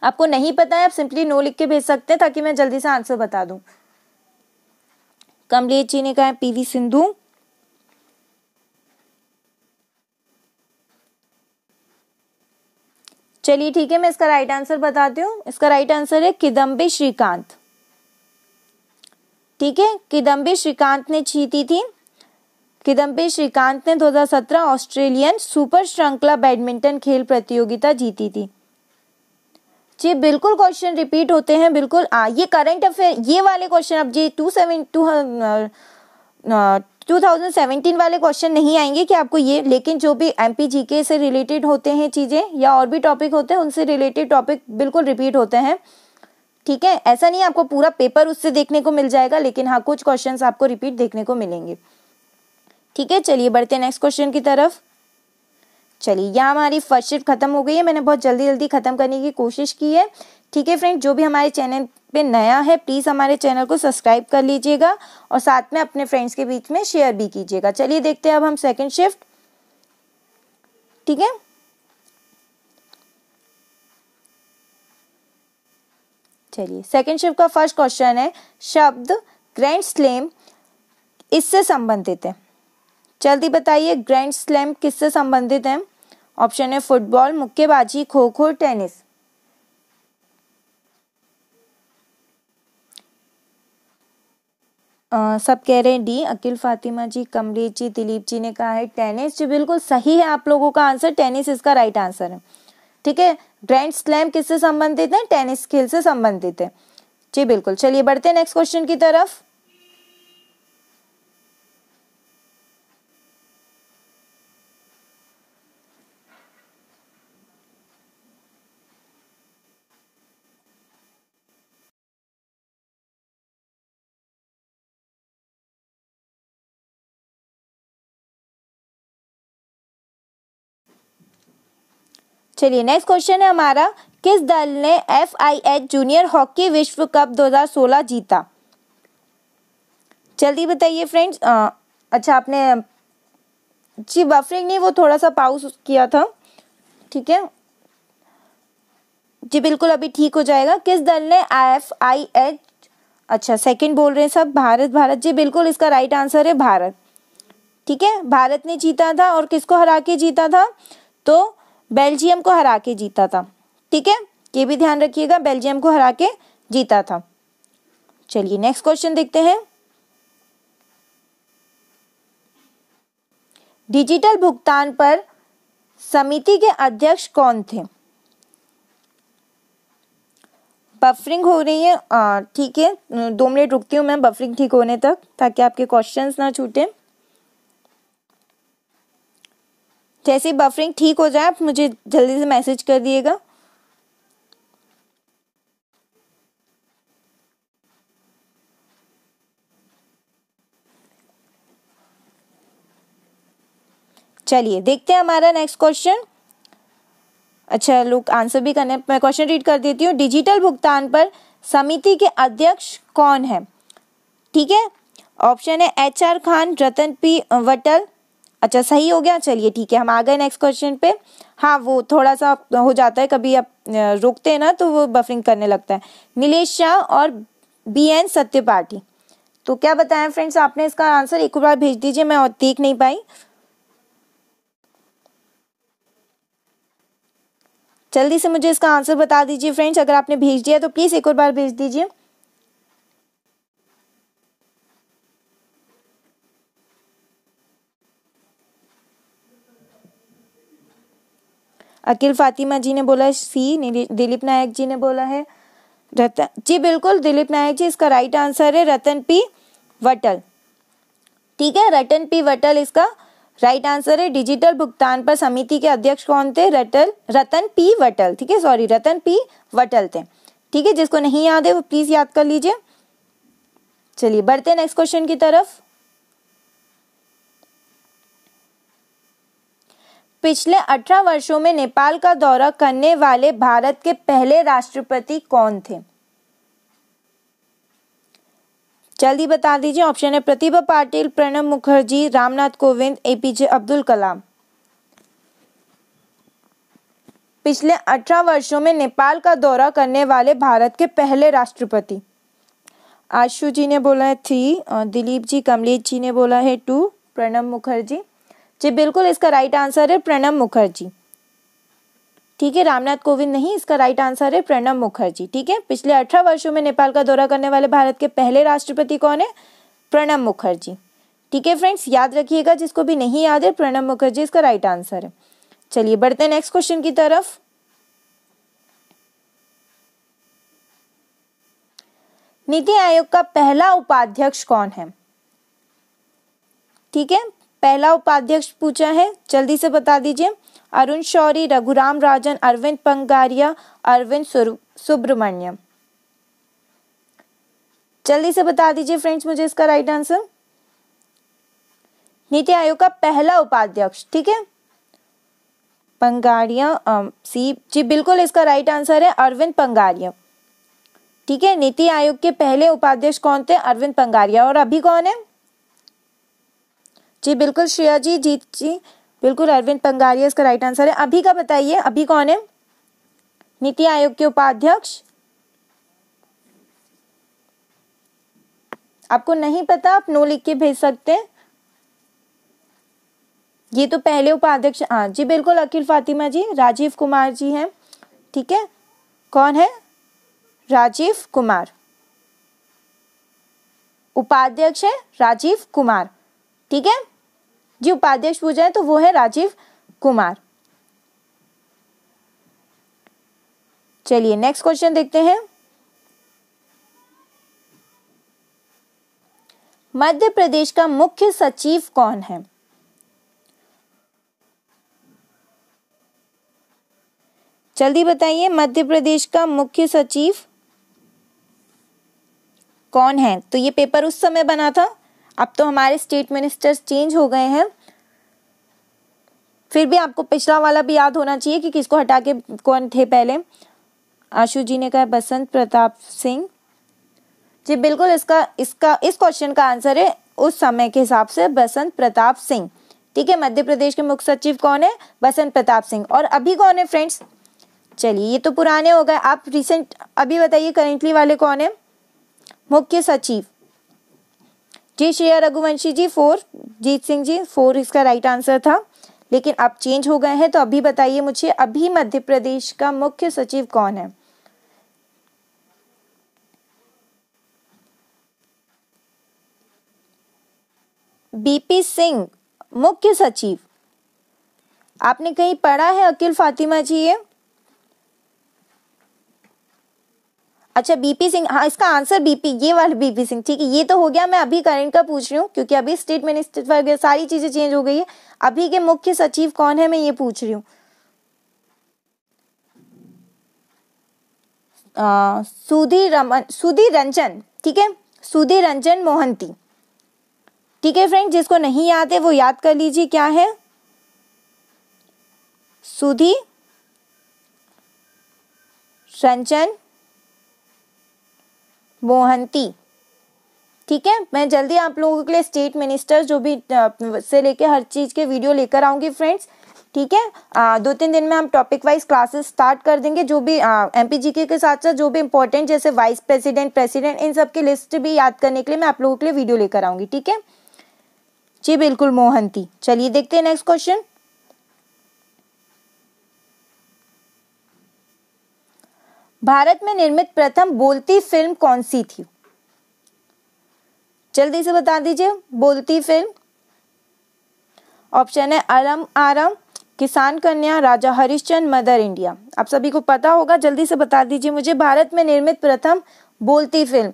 आपको नहीं पता है आप सिंपली नो लिख के भेज सकते हैं ताकि मैं जल्दी से आंसर बता दूं कमलेश जी ने कहा पीवी सिंधु चलिए ठीक है मैं इसका राइट आंसर बताती हूँ इसका राइट आंसर है किदम्बी श्रीकांत ठीक है किदम्बी श्रीकांत ने जीती थी किदम्बी श्रीकांत ने 2017 ऑस्ट्रेलियन सुपर श्रृंखला बैडमिंटन खेल प्रतियोगिता जीती थी जी बिल्कुल क्वेश्चन रिपीट होते हैं बिल्कुल आ, ये करंट अफेयर ये वाले क्वेश्चन अब जी टू सेवन टू 2017 वाले क्वेश्चन नहीं आएंगे कि आपको ये लेकिन जो भी एम जीके से रिलेटेड होते हैं चीज़ें या और भी टॉपिक होते हैं उनसे रिलेटेड टॉपिक बिल्कुल रिपीट होते हैं ठीक है ऐसा नहीं आपको पूरा पेपर उससे देखने को मिल जाएगा लेकिन हाँ कुछ क्वेश्चन आपको रिपीट देखने को मिलेंगे ठीक है चलिए बढ़ते हैं नेक्स्ट क्वेश्चन की तरफ चलिए यह हमारी फर्स्ट शिफ्ट खत्म हो गई है मैंने बहुत जल्दी जल्दी खत्म करने की कोशिश की है ठीक है फ्रेंड जो भी हमारे चैनल पे नया है प्लीज़ हमारे चैनल को सब्सक्राइब कर लीजिएगा और साथ में अपने फ्रेंड्स के बीच में शेयर भी कीजिएगा चलिए देखते हैं अब हम सेकेंड शिफ्ट ठीक है चलिए सेकेंड शिफ्ट का फर्स्ट क्वेश्चन है शब्द ग्रैंड स्लैम इससे संबंधित है जल्दी बताइए ग्रैंड स्लैम किससे संबंधित है ऑप्शन है फुटबॉल मुक्केबाजी खो खो टेनिस आ, सब कह रहे हैं डी अकील फातिमा जी कमलेश जी दिलीप जी ने कहा है टेनिस जी बिल्कुल सही है आप लोगों का आंसर टेनिस इसका राइट आंसर है ठीक है ग्रैंड स्लैम किससे संबंधित है टेनिस खेल से संबंधित है जी बिल्कुल चलिए बढ़ते हैं नेक्स्ट क्वेश्चन की तरफ चलिए नेक्स्ट क्वेश्चन है हमारा किस दल ने F I H junior hockey विश्व कप 2016 जीता जल्दी बताइए फ्रेंड्स अच्छा आपने जी बफरिंग नहीं वो थोड़ा सा पाउस किया था ठीक है जी बिल्कुल अभी ठीक हो जाएगा किस दल ने एफ आई एच अच्छा सेकंड बोल रहे हैं सब भारत भारत जी बिल्कुल इसका राइट आंसर है भारत ठीक है भारत ने जीता था और किसको हरा के जीता था तो बेल्जियम को हरा के जीता था ठीक है ये भी ध्यान रखिएगा बेल्जियम को हरा के जीता था चलिए नेक्स्ट क्वेश्चन देखते हैं डिजिटल भुगतान पर समिति के अध्यक्ष कौन थे बफरिंग हो रही है ठीक है दो मिनट रुकती हूँ मैं बफरिंग ठीक होने तक ताकि आपके क्वेश्चंस ना छूटें जैसे बफरिंग ठीक हो जाए आप मुझे जल्दी से मैसेज कर दिएगा चलिए देखते हैं हमारा नेक्स्ट क्वेश्चन अच्छा लोग आंसर भी करने मैं क्वेश्चन रीड कर देती हूँ डिजिटल भुगतान पर समिति के अध्यक्ष कौन है ठीक है ऑप्शन है H R Khan Ratan P Watal अच्छा सही हो गया चलिए ठीक है हम आ गए नेक्स्ट क्वेश्चन पे हाँ वो थोड़ा सा हो जाता है कभी आप रुकते हैं ना तो वो बफरिंग करने लगता है नीलेश शाह और बी एन सत्यपाठी तो क्या बताया फ्रेंड्स आपने इसका आंसर एक बार भेज दीजिए मैं और देख नहीं पाई जल्दी से मुझे इसका आंसर बता दीजिए फ्रेंड्स अगर आपने भेज दिया तो प्लीज़ एक और बार भेज दीजिए अकील फातिमा जी ने बोला सी दिलीप नायक जी ने बोला है रतन जी बिल्कुल दिलीप नायक जी इसका राइट आंसर है रतन पी वटल ठीक है रतन पी वटल इसका राइट आंसर है डिजिटल भुगतान पर समिति के अध्यक्ष कौन थे रटल रतन पी वटल ठीक है सॉरी रतन पी वटल थे ठीक है जिसको नहीं याद है वो प्लीज याद कर लीजिए चलिए बढ़ते नेक्स्ट क्वेश्चन की तरफ पिछले 18 वर्षों में नेपाल का दौरा करने वाले भारत के पहले राष्ट्रपति कौन थे जल्दी बता दीजिए ऑप्शन है प्रतिभा पाटिल प्रणब मुखर्जी रामनाथ कोविंद एपीजे अब्दुल कलाम पिछले 18 वर्षों में नेपाल का दौरा करने वाले भारत के पहले राष्ट्रपति आशु जी ने बोला है थ्री और दिलीप जी कमलेश जी ने बोला है टू प्रणब मुखर्जी जी बिल्कुल इसका राइट आंसर है प्रणब मुखर्जी ठीक है रामनाथ कोविंद नहीं इसका राइट आंसर है प्रणब मुखर्जी ठीक है पिछले अठारह वर्षों में नेपाल का दौरा करने वाले भारत के पहले राष्ट्रपति कौन है प्रणब मुखर्जी ठीक है फ्रेंड्स याद रखिएगा जिसको भी नहीं याद है प्रणब मुखर्जी इसका राइट आंसर है चलिए बढ़ते हैं नेक्स्ट क्वेश्चन की तरफ नीति आयोग का पहला उपाध्यक्ष कौन है ठीक है पहला उपाध्यक्ष पूछा है जल्दी से बता दीजिए अरुण शौरी रघुराम राजन अरविंद पंगारिया अरविंद सुब्रमण्यम जल्दी से बता दीजिए फ्रेंड्स मुझे इसका राइट आंसर नीति आयोग का पहला उपाध्यक्ष ठीक है पंगारिया सी जी बिल्कुल इसका राइट आंसर है अरविंद पंगारिया ठीक है नीति आयोग के पहले उपाध्यक्ष कौन थे अरविंद पंगारिया और अभी कौन है जी बिल्कुल श्रेया जी जीत जी बिल्कुल अरविंद पंगारिया इसका राइट आंसर है अभी का बताइए अभी कौन है नीति आयोग के उपाध्यक्ष आपको नहीं पता आप नो लिख के भेज सकते हैं ये तो पहले उपाध्यक्ष हाँ जी बिल्कुल अखिल फातिमा जी राजीव कुमार जी हैं ठीक है कौन है राजीव कुमार उपाध्यक्ष है राजीव कुमार ठीक है जो उपाध्यक्ष पूजा है तो वो है राजीव कुमार चलिए नेक्स्ट क्वेश्चन देखते हैं मध्य प्रदेश का मुख्य सचिव कौन है जल्दी बताइए मध्य प्रदेश का मुख्य सचिव कौन है तो ये पेपर उस समय बना था अब तो हमारे स्टेट मिनिस्टर्स चेंज हो गए हैं फिर भी आपको पिछला वाला भी याद होना चाहिए कि किसको हटा के कौन थे पहले आशु जी ने कहा बसंत प्रताप सिंह जी बिल्कुल इसका इसका इस क्वेश्चन का आंसर है उस समय के हिसाब से बसंत प्रताप सिंह ठीक है मध्य प्रदेश के मुख्य सचिव कौन है बसंत प्रताप सिंह और अभी कौन है फ्रेंड्स चलिए ये तो पुराने हो गए आप रिसेंट अभी बताइए करेंटली वाले कौन है मुख्य सचिव जी श्रेया रघुवंशी जी फोर जीत सिंह जी फोर इसका राइट आंसर था लेकिन आप चेंज हो गए हैं तो अभी बताइए मुझे अभी मध्य प्रदेश का मुख्य सचिव कौन है बीपी सिंह मुख्य सचिव आपने कहीं पढ़ा है अकील फातिमा जी ये अच्छा बीपी सिंह हाँ इसका आंसर बीपी ये वाला बीपी सिंह ठीक है ये तो हो गया मैं अभी करंट का पूछ रही हूँ क्योंकि अभी स्टेट मिनिस्टर वगैरह सारी चीज़ें चेंज हो गई है अभी के मुख्य सचिव कौन है मैं ये पूछ रही हूँ सुधीर रमन सुधीर रंजन ठीक है सुधीर रंजन मोहंती ठीक है फ्रेंड जिसको नहीं याद है वो याद कर लीजिए क्या है सुधी रंजन मोहंती ठीक है मैं जल्दी आप लोगों के लिए स्टेट मिनिस्टर जो भी से लेके हर चीज़ के वीडियो लेकर आऊँगी फ्रेंड्स ठीक है दो तीन दिन में हम टॉपिक वाइज क्लासेस स्टार्ट कर देंगे जो भी एम पी जी के साथ साथ जो भी इंपॉर्टेंट जैसे वाइस प्रेसिडेंट प्रेसिडेंट इन सब की लिस्ट भी याद करने के लिए मैं आप लोगों के लिए वीडियो लेकर आऊँगी ठीक है जी बिल्कुल मोहंती चलिए देखते हैं नेक्स्ट क्वेश्चन भारत में निर्मित प्रथम बोलती फिल्म कौन सी थी जल्दी से बता दीजिए बोलती फिल्म ऑप्शन है आरम आरम किसान कन्या राजा हरिश्चंद मदर इंडिया आप सभी को पता होगा जल्दी से बता दीजिए मुझे भारत में निर्मित प्रथम बोलती फिल्म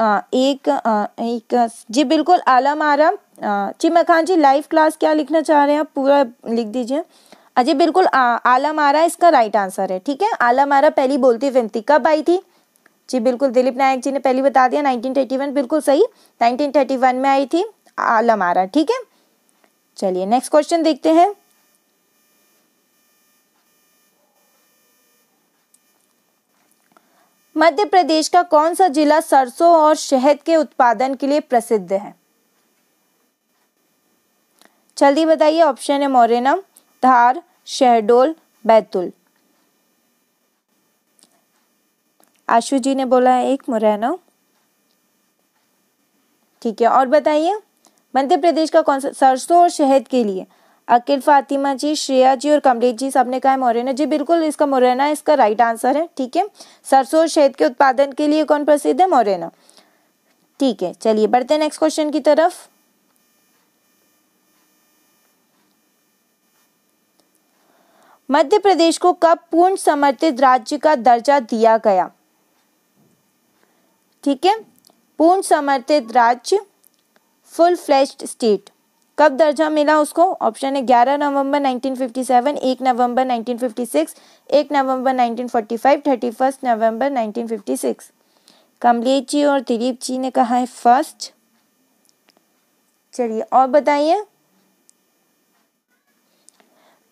आ, एक आ, एक जी बिल्कुल आलम आरम चिमा खान जी लाइव क्लास क्या लिखना चाह रहे हैं आप पूरा लिख दीजिए अजय बिल्कुल आलम आरा इसका राइट आंसर है ठीक है आलमारा पहली बोलती विनती कब आई थी जी बिल्कुल दिलीप नायक जी ने पहली बता दिया 1931 बिल्कुल सही 1931 में आई थी आरा ठीक है चलिए नेक्स्ट क्वेश्चन देखते हैं मध्य प्रदेश का कौन सा जिला सरसों और शहद के उत्पादन के लिए प्रसिद्ध है जल्दी बताइए ऑप्शन है मोरेना धार शहडोल बैतुल आशु जी ने बोला है एक मुरैना ठीक है और बताइए मध्य प्रदेश का कौन सा सरसों और शहद के लिए अकिल फातिमा जी श्रेया जी और कमलेश जी ने कहा है मोरेना जी बिल्कुल इसका मुरैना इसका राइट आंसर है ठीक है सरसों और शहद के उत्पादन के लिए कौन प्रसिद्ध है मुरैना ठीक है चलिए बढ़ते हैं नेक्स्ट क्वेश्चन की तरफ मध्य प्रदेश को कब पूर्ण समर्थित राज्य का दर्जा दिया गया ठीक है पूर्ण समर्थित राज्य फुल फ्लैश्ड स्टेट कब दर्जा मिला उसको ऑप्शन है 11 नवंबर 1957, एक नवंबर 1956, एक नवंबर 1945, 31 नवंबर 1956। कमलेश जी और दिलीप जी ने कहा है फर्स्ट चलिए और बताइए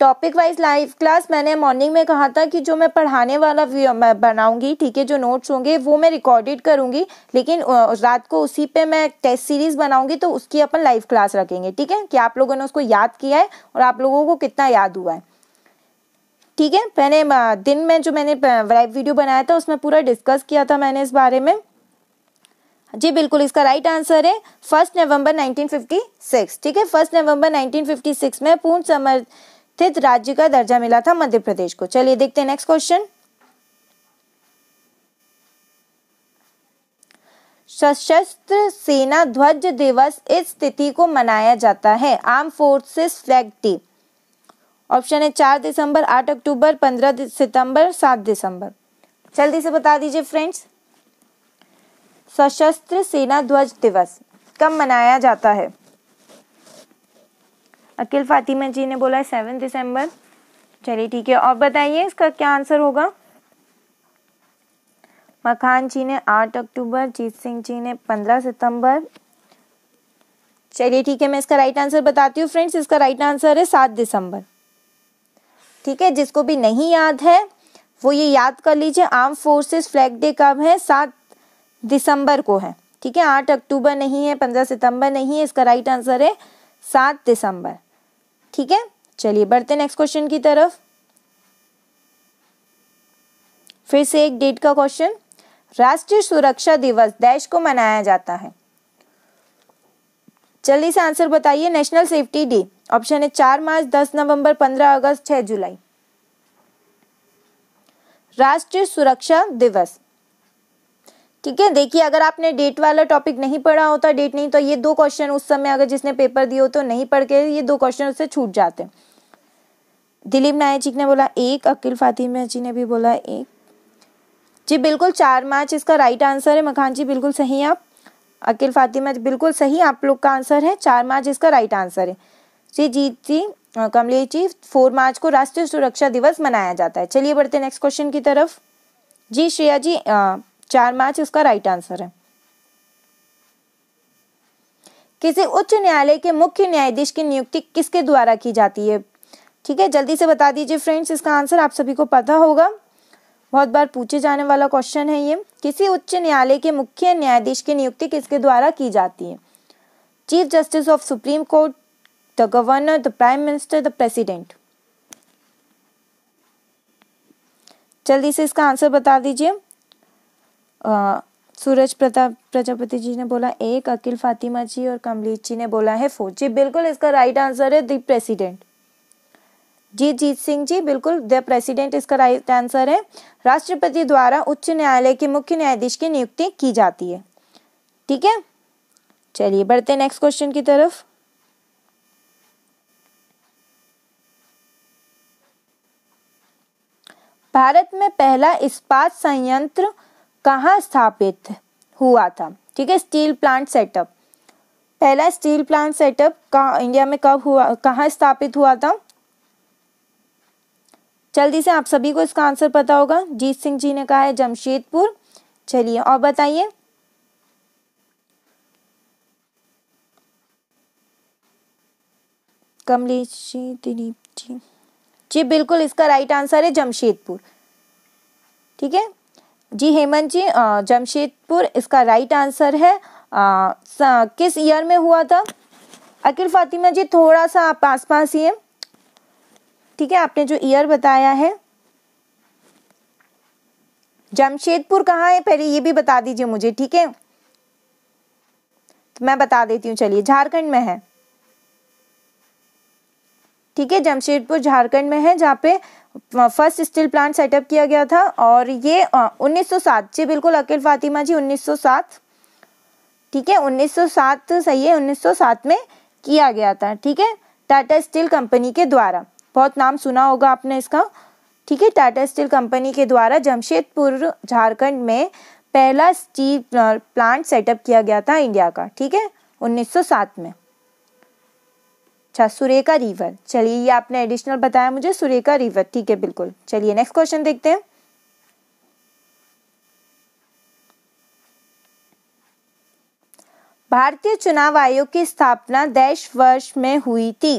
टॉपिक वाइज लाइव क्लास मैंने मॉर्निंग में कहा था कि जो मैं पढ़ाने वाला व्यू बनाऊंगी ठीक है जो नोट्स होंगे वो मैं रिकॉर्डेड करूंगी लेकिन रात को उसी पे मैं टेस्ट सीरीज बनाऊंगी तो उसकी अपन लाइव क्लास रखेंगे ठीक है कि आप लोगों ने उसको याद किया है और आप लोगों को कितना याद हुआ है ठीक है मैंने दिन में जो मैंने लाइव वीडियो बनाया था उसमें पूरा डिस्कस किया था मैंने इस बारे में जी बिल्कुल इसका राइट आंसर है फर्स्ट नवंबर 1956 ठीक है फर्स्ट नवंबर 1956 में पूर्ण समर्थ स्थित राज्य का दर्जा मिला था मध्य प्रदेश को चलिए देखते हैं नेक्स्ट क्वेश्चन सशस्त्र सेना ध्वज दिवस इस तिथि को मनाया जाता है arm forces flag day option है चार दिसंबर आठ अक्टूबर पंद्रह सितंबर सात दिसंबर जल्दी से बता दीजिए फ्रेंड्स सशस्त्र सेना ध्वज दिवस कब मनाया जाता है अकेल फातिमा जी ने बोला है सेवन दिसंबर चलिए ठीक है और बताइए इसका क्या आंसर होगा मखान जी ने आठ अक्टूबर जीत सिंह जी ने पंद्रह सितंबर चलिए ठीक है मैं इसका राइट आंसर बताती हूँ फ्रेंड्स इसका राइट आंसर है सात दिसंबर ठीक है जिसको भी नहीं याद है वो ये याद कर लीजिए आर्म फोर्सेस फ्लैग डे कब है सात दिसंबर को है ठीक है आठ अक्टूबर नहीं है पंद्रह सितंबर नहीं है इसका राइट आंसर है सात दिसंबर ठीक है चलिए बढ़ते नेक्स्ट क्वेश्चन की तरफ फिर से एक डेट का क्वेश्चन राष्ट्रीय सुरक्षा दिवस देश को मनाया जाता है जल्दी से आंसर बताइए नेशनल सेफ्टी डे ऑप्शन है चार मार्च दस नवंबर पंद्रह अगस्त छह जुलाई राष्ट्रीय सुरक्षा दिवस ठीक है देखिए अगर आपने डेट वाला टॉपिक नहीं पढ़ा होता डेट नहीं तो ये दो क्वेश्चन उस समय अगर जिसने पेपर दिए हो तो नहीं पढ़ के ये दो क्वेश्चन उससे छूट जाते हैं दिलीप जी ने बोला एक अकील फातिमा जी ने भी बोला एक जी बिल्कुल चार मार्च इसका राइट आंसर है मखान जी बिल्कुल सही आप अकील फातिमा जी बिल्कुल सही आप लोग का आंसर है चार मार्च इसका राइट आंसर है जी जीत जी कमलेश जी फोर मार्च को राष्ट्रीय सुरक्षा दिवस मनाया जाता है चलिए बढ़ते नेक्स्ट क्वेश्चन की तरफ जी श्रेया जी आ, चार मार्च इसका राइट आंसर है किसी उच्च न्यायालय के मुख्य न्यायाधीश की नियुक्ति किसके द्वारा की जाती है ठीक है जल्दी से बता दीजिए फ्रेंड्स इसका आंसर आप सभी को पता होगा बहुत बार पूछे जाने वाला क्वेश्चन है ये किसी उच्च न्यायालय के मुख्य न्यायाधीश की नियुक्ति किसके द्वारा की जाती है chief justice of supreme court the governor the prime minister the president जल्दी से इसका आंसर बता दीजिए सूरज प्रताप प्रजापति जी ने बोला एक अकील फातिमा जी और कमलीत जी ने बोला है फोर जी बिल्कुल इसका राइट आंसर है द प्रेसिडेंट जी जीत सिंह जी बिल्कुल द प्रेसिडेंट इसका राइट आंसर है राष्ट्रपति द्वारा उच्च न्यायालय के मुख्य न्यायाधीश की नियुक्ति की जाती है ठीक है चलिए बढ़ते नेक्स्ट क्वेश्चन की तरफ भारत में पहला इस्पात संयंत्र कहाँ स्थापित हुआ था ठीक है स्टील प्लांट सेटअप पहला स्टील प्लांट सेटअप कहा इंडिया में कब हुआ कहाँ स्थापित हुआ था जल्दी से आप सभी को इसका आंसर पता होगा जीत सिंह जी ने कहा है जमशेदपुर चलिए और बताइए कमलेश जी दिलीप जी जी बिल्कुल इसका राइट आंसर है जमशेदपुर ठीक है जी हेमंत जी जमशेदपुर इसका राइट आंसर है आ, किस ईयर में हुआ था अकिल फातिमा जी थोड़ा सा आप पास पास ही ठीक है आपने जो ईयर बताया है जमशेदपुर कहाँ है पहले ये भी बता दीजिए मुझे ठीक है तो मैं बता देती हूँ चलिए झारखंड में है ठीक है जमशेदपुर झारखंड में है जहाँ पे फर्स्ट स्टील प्लांट सेटअप किया गया था और ये आ, 1907 जी बिल्कुल अकील फातिमा जी 1907 ठीक है 1907 सही है 1907 में किया गया था ठीक है टाटा स्टील कंपनी के द्वारा बहुत नाम सुना होगा आपने इसका ठीक है टाटा स्टील कंपनी के द्वारा जमशेदपुर झारखंड में पहला स्टील प्लांट सेटअप किया गया था इंडिया का ठीक है 1907 में अच्छा सुरेखा रिवर चलिए ये आपने एडिशनल बताया मुझे सुरेखा रिवर ठीक है बिल्कुल चलिए नेक्स्ट क्वेश्चन देखते हैं भारतीय चुनाव आयोग की स्थापना देश वर्ष में हुई थी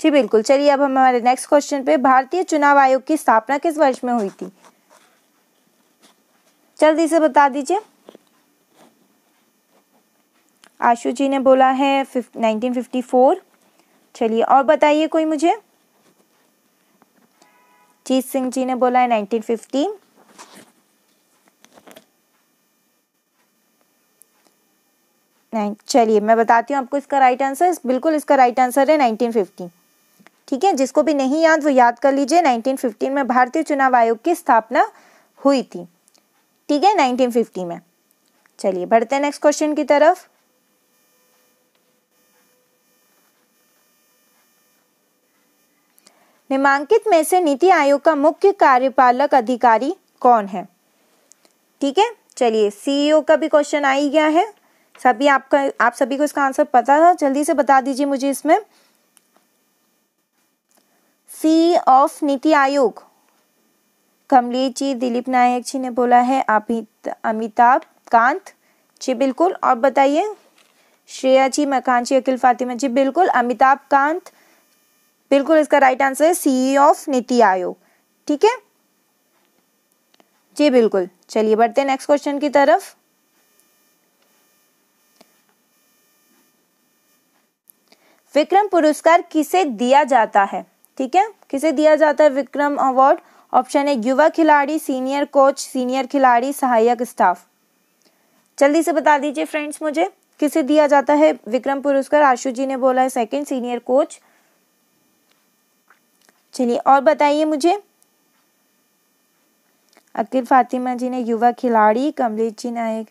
जी बिल्कुल चलिए अब हम हमारे नेक्स्ट क्वेश्चन पे भारतीय चुनाव आयोग की स्थापना किस वर्ष में हुई थी जल्दी से बता दीजिए आशु जी ने बोला है नाइनटीन फिफ्टी फोर चलिए और बताइए कोई मुझे जीत सिंह जी ने बोला है नाइनटीन फिफ्टी चलिए मैं बताती हूँ आपको इसका राइट आंसर बिल्कुल इसका राइट आंसर है नाइनटीन फिफ्टी ठीक है जिसको भी नहीं याद वो याद कर लीजिए 1915 में भारतीय चुनाव आयोग की स्थापना हुई थी ठीक है 1950 में चलिए बढ़ते हैं नेक्स्ट क्वेश्चन की तरफ निमांकित में से नीति आयोग का मुख्य कार्यपालक अधिकारी कौन है ठीक है चलिए सीईओ e का भी क्वेश्चन आ ही गया है सभी आपका आप सभी को इसका आंसर पता था जल्दी से बता दीजिए मुझे इसमें सी ऑफ e नीति आयोग कमलेश जी दिलीप नायक जी ने बोला है अमिताभ कांत जी बिल्कुल और बताइए श्रेया जी मकान जी अखिल फातिमा जी बिल्कुल अमिताभ कांत बिल्कुल इसका राइट आंसर है सीई ऑफ नीति आयोग ठीक है जी बिल्कुल चलिए बढ़ते हैं नेक्स्ट क्वेश्चन की तरफ विक्रम पुरस्कार किसे दिया जाता है ठीक है किसे दिया जाता है विक्रम अवार्ड ऑप्शन है युवा खिलाड़ी सीनियर कोच सीनियर खिलाड़ी सहायक स्टाफ जल्दी से बता दीजिए फ्रेंड्स मुझे किसे दिया जाता है विक्रम पुरस्कार आशु जी ने बोला है सेकंड सीनियर कोच चलिए और बताइए मुझे अकील फातिमा जी ने युवा खिलाड़ी कमलेश जी नायक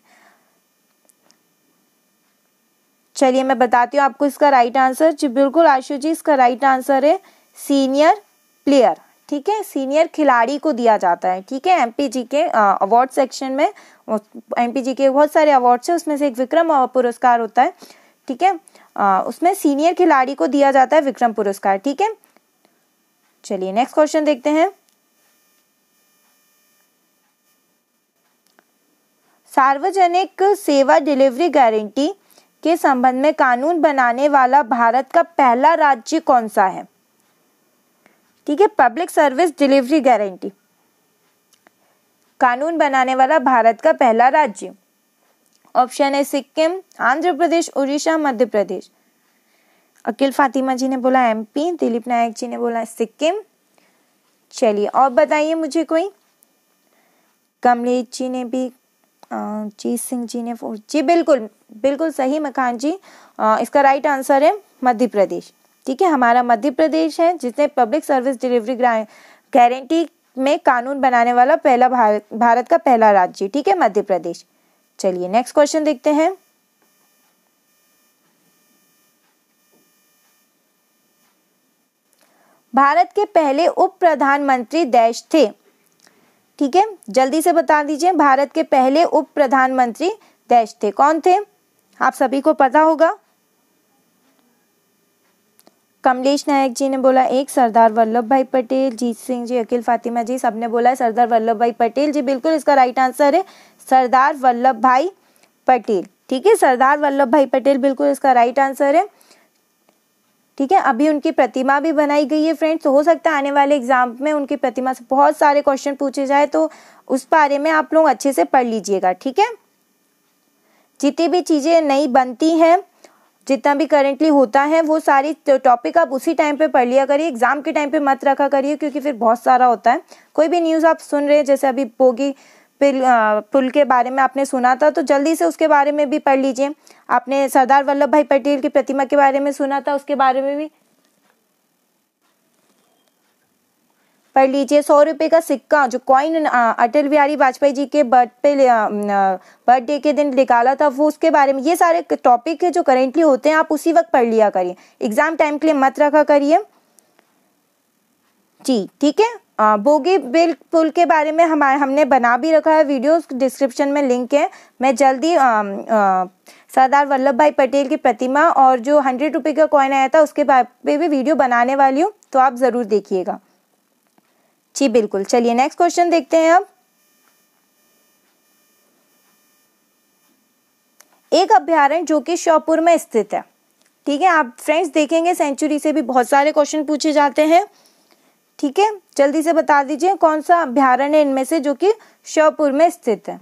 चलिए मैं बताती हूँ आपको इसका राइट आंसर जी बिल्कुल आशु जी इसका राइट आंसर है सीनियर प्लेयर ठीक है सीनियर खिलाड़ी को दिया जाता है ठीक है एमपीजी के अवार्ड सेक्शन में एमपीजी के बहुत सारे अवार्ड्स है उसमें से एक विक्रम पुरस्कार होता है ठीक है उसमें सीनियर खिलाड़ी को दिया जाता है विक्रम पुरस्कार ठीक है चलिए नेक्स्ट क्वेश्चन देखते हैं सार्वजनिक सेवा डिलीवरी गारंटी के संबंध में कानून बनाने वाला भारत का पहला राज्य कौन सा है ठीक है पब्लिक सर्विस डिलीवरी गारंटी कानून बनाने वाला भारत का पहला राज्य ऑप्शन है सिक्किम आंध्र प्रदेश उड़ीसा मध्य प्रदेश अकील फातिमा जी ने बोला एमपी दिलीप नायक जी ने बोला सिक्किम चलिए और बताइए मुझे कोई कमलेश जी ने भी जी सिंह जी ने फोर जी बिल्कुल बिल्कुल सही मकान जी आ, इसका राइट आंसर है मध्य प्रदेश ठीक है हमारा मध्य प्रदेश है जिसने पब्लिक सर्विस डिलीवरी गारंटी में कानून बनाने वाला पहला भारत भारत का पहला राज्य ठीक है मध्य प्रदेश चलिए नेक्स्ट क्वेश्चन देखते हैं भारत के पहले उप प्रधानमंत्री देश थे ठीक है जल्दी से बता दीजिए भारत के पहले उप प्रधानमंत्री देश थे कौन थे आप सभी को पता होगा कमलेश नायक जी ने बोला एक सरदार वल्लभ भाई पटेल जीत सिंह जी अखिल फातिमा जी सबने बोला है सरदार वल्लभ भाई पटेल जी बिल्कुल इसका राइट आंसर है सरदार वल्लभ भाई पटेल ठीक है सरदार वल्लभ भाई पटेल बिल्कुल इसका राइट आंसर है ठीक है अभी उनकी प्रतिमा भी बनाई गई है फ्रेंड्स तो हो सकता है आने वाले एग्जाम में उनकी प्रतिमा से बहुत सारे क्वेश्चन पूछे जाए तो उस बारे में आप लोग अच्छे से पढ़ लीजिएगा ठीक है जितनी भी चीज़ें नई बनती हैं जितना भी करेंटली होता है वो सारी टॉपिक तो आप उसी टाइम पे पढ़ लिया करिए एग्जाम के टाइम पे मत रखा करिए क्योंकि फिर बहुत सारा होता है कोई भी न्यूज़ आप सुन रहे हैं जैसे अभी बोगी पुल पुल के बारे में आपने सुना था तो जल्दी से उसके बारे में भी पढ़ लीजिए आपने सरदार वल्लभ भाई पटेल की प्रतिमा के बारे में सुना था उसके बारे में भी पढ़ लीजिए सौ रुपए का सिक्का जो कॉइन अटल बिहारी वाजपेयी जी के बर्थ पे बर्थडे के दिन निकाला था वो उसके बारे में ये सारे टॉपिक है जो करेंटली होते हैं आप उसी वक्त पढ़ लिया करिए एग्जाम टाइम के लिए मत रखा करिए जी ठीक है बोगी बिल पुल के बारे में हमारे हमने बना भी रखा है वीडियोस डिस्क्रिप्शन में लिंक है मैं जल्दी सरदार वल्लभ भाई पटेल की प्रतिमा और जो हंड्रेड रुपये का कॉइन आया था उसके बारे पे भी वीडियो बनाने वाली हूँ तो आप ज़रूर देखिएगा जी बिल्कुल चलिए नेक्स्ट क्वेश्चन देखते हैं अब एक अभ्यारण्य जो कि श्योपुर में स्थित है ठीक है आप फ्रेंड्स देखेंगे सेंचुरी से भी बहुत सारे क्वेश्चन पूछे जाते हैं ठीक है जल्दी से बता दीजिए कौन सा अभ्यारण है इनमें से जो कि श्योपुर में स्थित है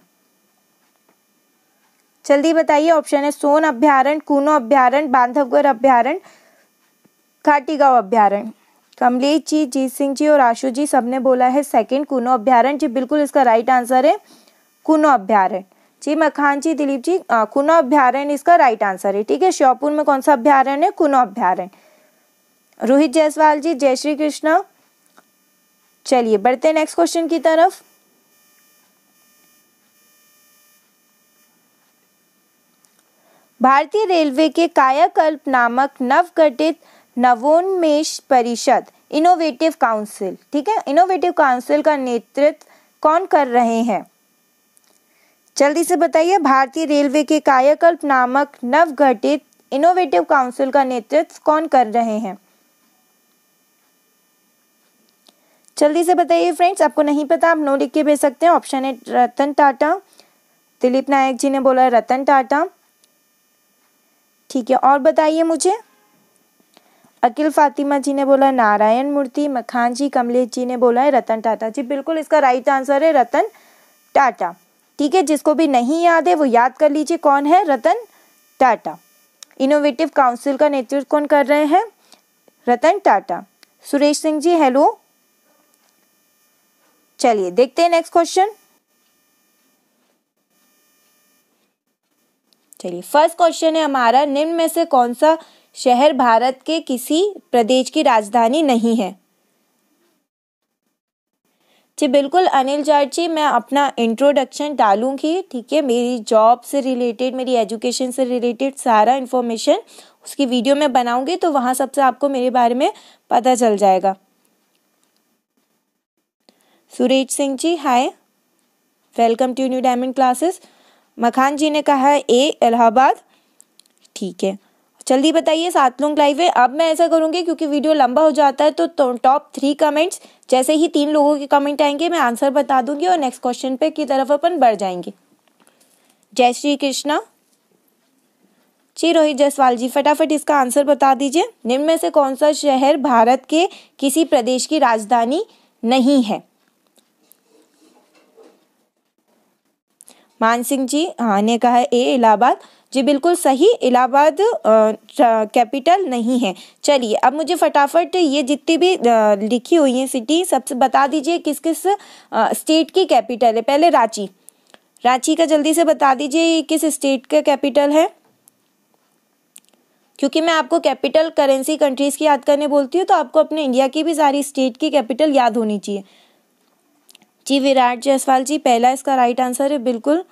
जल्दी बताइए ऑप्शन है सोन अभ्यारण कूनो अभ्यारण बांधवगढ़ अभ्यारण गांव अभ्यारण कमलेश तो जी जीत सिंह जी और आशु जी सबने बोला है सेकंड कूनो अभ्यारण जी बिल्कुल इसका राइट आंसर है कूनो अभ्यारण जी मखान जी दिलीप जी कूनो अभ्यारण इसका राइट आंसर है ठीक है श्योपुर में कौन सा अभ्यारण है कूनो अभ्यारण रोहित जायसवाल जी जय श्री कृष्णा चलिए बढ़ते हैं नेक्स्ट क्वेश्चन की तरफ भारतीय रेलवे के कायाकल्प नामक नवगठित नवोन्मेष परिषद इनोवेटिव काउंसिल ठीक है इनोवेटिव काउंसिल का नेतृत्व कौन कर रहे हैं जल्दी से बताइए भारतीय रेलवे के कायाकल्प नामक नवगठित इनोवेटिव काउंसिल का नेतृत्व कौन कर रहे हैं जल्दी से बताइए फ्रेंड्स आपको नहीं पता आप नो लिख के भेज सकते हैं ऑप्शन है रतन टाटा दिलीप नायक जी ने बोला रतन टाटा ठीक है और बताइए मुझे अकिल फातिमा जी ने बोला नारायण मूर्ति मखान जी कमलेश जी ने बोला है रतन टाटा जी बिल्कुल इसका राइट आंसर है रतन टाटा ठीक है जिसको भी नहीं याद है वो याद कर लीजिए कौन है रतन टाटा इनोवेटिव काउंसिल का नेतृत्व कौन कर रहे हैं रतन टाटा सुरेश सिंह जी हेलो चलिए देखते हैं नेक्स्ट क्वेश्चन चलिए फर्स्ट क्वेश्चन है हमारा निम्न में से कौन सा शहर भारत के किसी प्रदेश की राजधानी नहीं है जी बिल्कुल अनिल जाट जी मैं अपना इंट्रोडक्शन डालूंगी ठीक है मेरी जॉब से रिलेटेड मेरी एजुकेशन से रिलेटेड सारा इन्फॉर्मेशन उसकी वीडियो में बनाऊंगी तो वहां सबसे आपको मेरे बारे में पता चल जाएगा Suresh Singh ji hi welcome to new diamond classes Makhan ji ने कहा है ए इलाहाबाद ठीक है जल्दी बताइए सात लोग लाइव है अब मैं ऐसा करूंगी क्योंकि वीडियो लंबा हो जाता है तो टॉप थ्री कमेंट्स जैसे ही तीन लोगों के कमेंट आएंगे मैं आंसर बता दूंगी और नेक्स्ट क्वेश्चन पे की तरफ अपन बढ़ जाएंगे जय श्री कृष्णा जी रोहित जसवाल जी फटाफट इसका आंसर बता दीजिए निम्न में से कौन सा शहर भारत के किसी प्रदेश की राजधानी नहीं है मान सिंह जी हाँ ने कहा ए इलाहाबाद जी बिल्कुल सही इलाहाबाद कैपिटल नहीं है चलिए अब मुझे फटाफट ये जितनी भी लिखी हुई है सिटी सबसे बता दीजिए किस किस स्टेट की कैपिटल है पहले रांची रांची का जल्दी से बता दीजिए ये किस स्टेट का कैपिटल है क्योंकि मैं आपको कैपिटल करेंसी कंट्रीज़ की याद करने बोलती हूँ तो आपको अपने इंडिया की भी सारी स्टेट की कैपिटल याद होनी चाहिए जी विराट जायसवाल जी पहला इसका राइट आंसर है बिल्कुल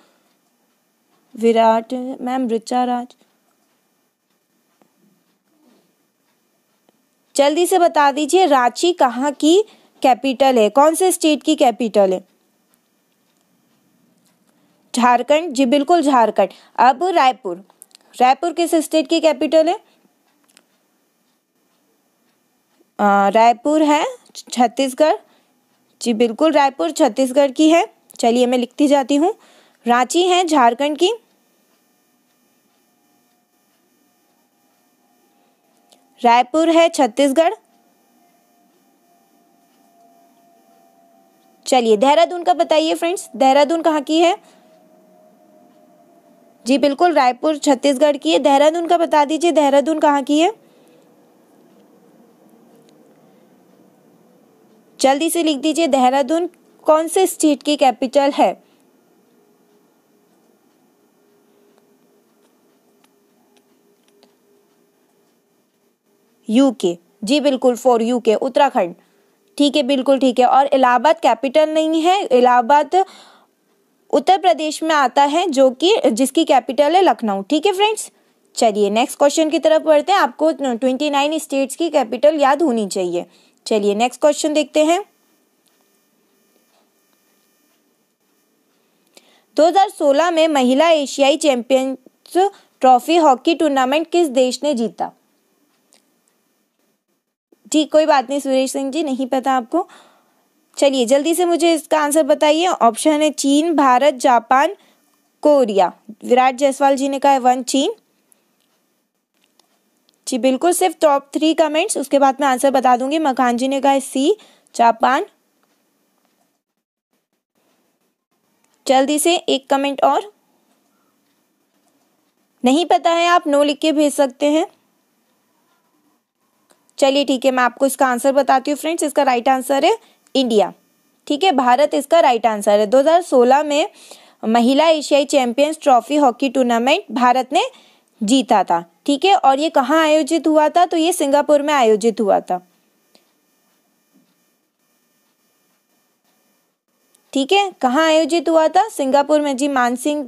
विराट मैम रिचा राज जल्दी से बता दीजिए रांची कहाँ की कैपिटल है कौन से स्टेट की कैपिटल है झारखंड जी बिल्कुल झारखंड अब रायपुर रायपुर किस स्टेट की कैपिटल है रायपुर है छत्तीसगढ़ जी बिल्कुल रायपुर छत्तीसगढ़ की है चलिए मैं लिखती जाती हूँ रांची है झारखंड की रायपुर है छत्तीसगढ़ चलिए देहरादून का बताइए फ्रेंड्स देहरादून कहाँ की है जी बिल्कुल रायपुर छत्तीसगढ़ की है देहरादून का बता दीजिए देहरादून कहाँ की है जल्दी से लिख दीजिए देहरादून कौन से स्टेट की कैपिटल है यूके जी बिल्कुल फॉर यूके उत्तराखंड ठीक है बिल्कुल ठीक है और इलाहाबाद कैपिटल नहीं है इलाहाबाद उत्तर प्रदेश में आता है जो कि जिसकी कैपिटल है लखनऊ ठीक है फ्रेंड्स चलिए नेक्स्ट क्वेश्चन की तरफ बढ़ते हैं आपको ट्वेंटी नाइन स्टेट्स की कैपिटल याद होनी चाहिए चलिए नेक्स्ट क्वेश्चन देखते हैं 2016 में महिला एशियाई चैंपियंस ट्रॉफी हॉकी टूर्नामेंट किस देश ने जीता जी कोई बात नहीं सुरेश सिंह जी नहीं पता आपको चलिए जल्दी से मुझे इसका आंसर बताइए ऑप्शन है चीन भारत जापान कोरिया विराट जायसवाल जी ने कहा है वन चीन जी बिल्कुल सिर्फ टॉप थ्री कमेंट्स उसके बाद मैं आंसर बता दूंगी मखान जी ने कहा सी जापान जल्दी से एक कमेंट और नहीं पता है आप नो लिख के भेज सकते हैं चलिए ठीक है मैं आपको इसका आंसर बताती हूँ फ्रेंड्स इसका राइट आंसर है इंडिया ठीक है भारत इसका राइट आंसर है 2016 में महिला एशियाई champions trophy hockey tournament Bharat ने जीता था ठीक है और ये कहाँ आयोजित हुआ था तो ये सिंगापुर में आयोजित हुआ था ठीक है कहाँ आयोजित हुआ था सिंगापुर में जी मानसिंह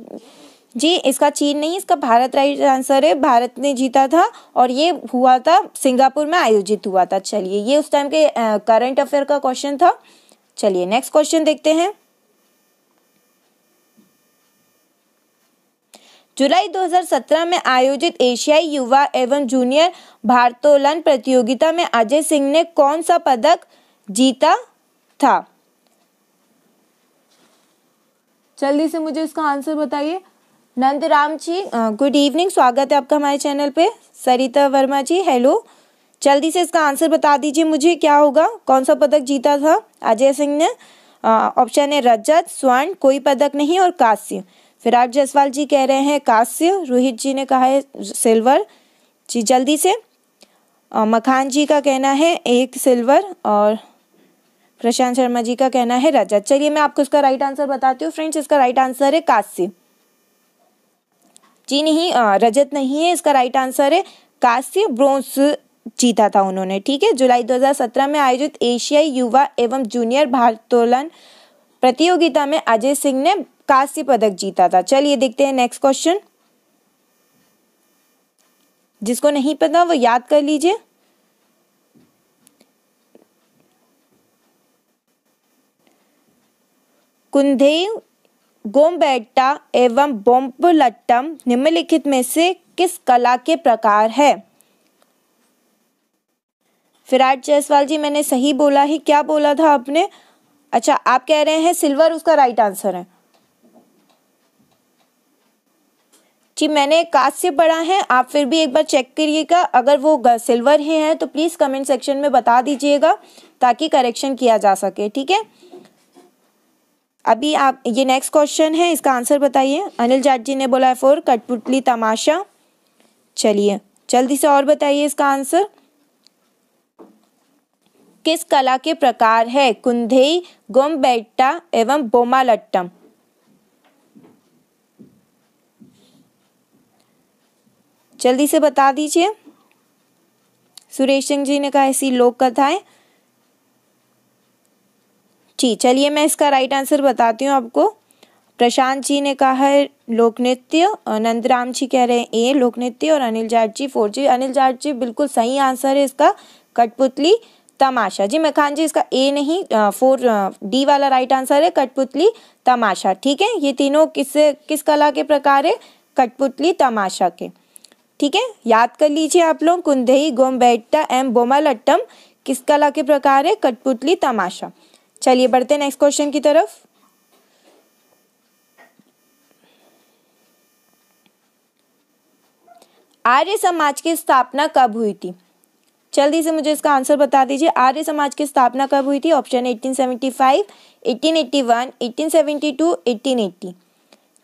जी इसका चीन नहीं इसका भारत राइट आंसर है भारत ने जीता था और ये हुआ था सिंगापुर में आयोजित हुआ था चलिए ये उस टाइम के करंट अफेयर का क्वेश्चन था चलिए नेक्स्ट क्वेश्चन देखते हैं जुलाई 2017 में आयोजित एशियाई युवा एवं जूनियर भारतोलन प्रतियोगिता में अजय सिंह ने कौन सा पदक जीता था जल्दी से मुझे इसका आंसर बताइए राम जी गुड इवनिंग स्वागत है आपका हमारे चैनल पे सरिता वर्मा जी हेलो जल्दी से इसका आंसर बता दीजिए मुझे क्या होगा कौन सा पदक जीता था अजय सिंह ने ऑप्शन है रजत स्वर्ण कोई पदक नहीं और कांस्य विराट जयसवाल जी कह रहे हैं कांस्य रोहित जी ने कहा है सिल्वर जी जल्दी से मखान जी का कहना है एक सिल्वर और प्रशांत शर्मा जी का कहना है रजत चलिए मैं आपको इसका राइट आंसर बताती हूँ फ्रेंड्स इसका राइट आंसर है कांस्य जी नहीं रजत नहीं है इसका राइट आंसर है कांस्य ब्रोंस जीता था उन्होंने ठीक है जुलाई 2017 में आयोजित एशियाई युवा एवं जूनियर भारतोलन प्रतियोगिता में अजय सिंह ने कांस्य पदक जीता था चलिए देखते हैं नेक्स्ट क्वेश्चन जिसको नहीं पता वो याद कर लीजिए कुंधेव गोमबेट्टा एवं बोम्बलट्टम निम्नलिखित में से किस कला के प्रकार है फिराज जायसवाल जी मैंने सही बोला ही क्या बोला था आपने अच्छा आप कह रहे हैं सिल्वर उसका राइट आंसर है जी मैंने कास्ट से पढ़ा है आप फिर भी एक बार चेक करिएगा अगर वो सिल्वर ही है तो प्लीज़ कमेंट सेक्शन में बता दीजिएगा ताकि करेक्शन किया जा सके ठीक है अभी आप ये नेक्स्ट क्वेश्चन है इसका आंसर बताइए अनिल जाट जी ने बोला है फोर कटपुटली तमाशा चलिए जल्दी से और बताइए इसका आंसर किस कला के प्रकार है कुंधेई गोम्बेट्टा एवं बोमालट्टम जल्दी से बता दीजिए सुरेश सिंह जी ने कहा ऐसी लोक कथा है जी चलिए मैं इसका राइट आंसर बताती हूँ आपको प्रशांत जी ने कहा है लोक नृत्य नंद राम जी कह रहे हैं ए लोक नृत्य और अनिल जाट जी फोर जी अनिल जाट जी बिल्कुल सही आंसर है इसका कठपुतली तमाशा जी मखान जी इसका ए नहीं आ, फोर डी वाला राइट आंसर है कठपुतली तमाशा ठीक है ये तीनों किस किस कला के प्रकार है कठपुतली तमाशा के ठीक है याद कर लीजिए आप लोग कुंदई गोम्बेट्टा एम बोमालट्टम किस कला के प्रकार है कठपुतली तमाशा चलिए बढ़ते हैं नेक्स्ट क्वेश्चन की तरफ आर्य समाज की स्थापना कब हुई थी जल्दी से मुझे इसका आंसर बता दीजिए आर्य समाज की स्थापना कब हुई थी ऑप्शन 1875, 1881, 1872, 1880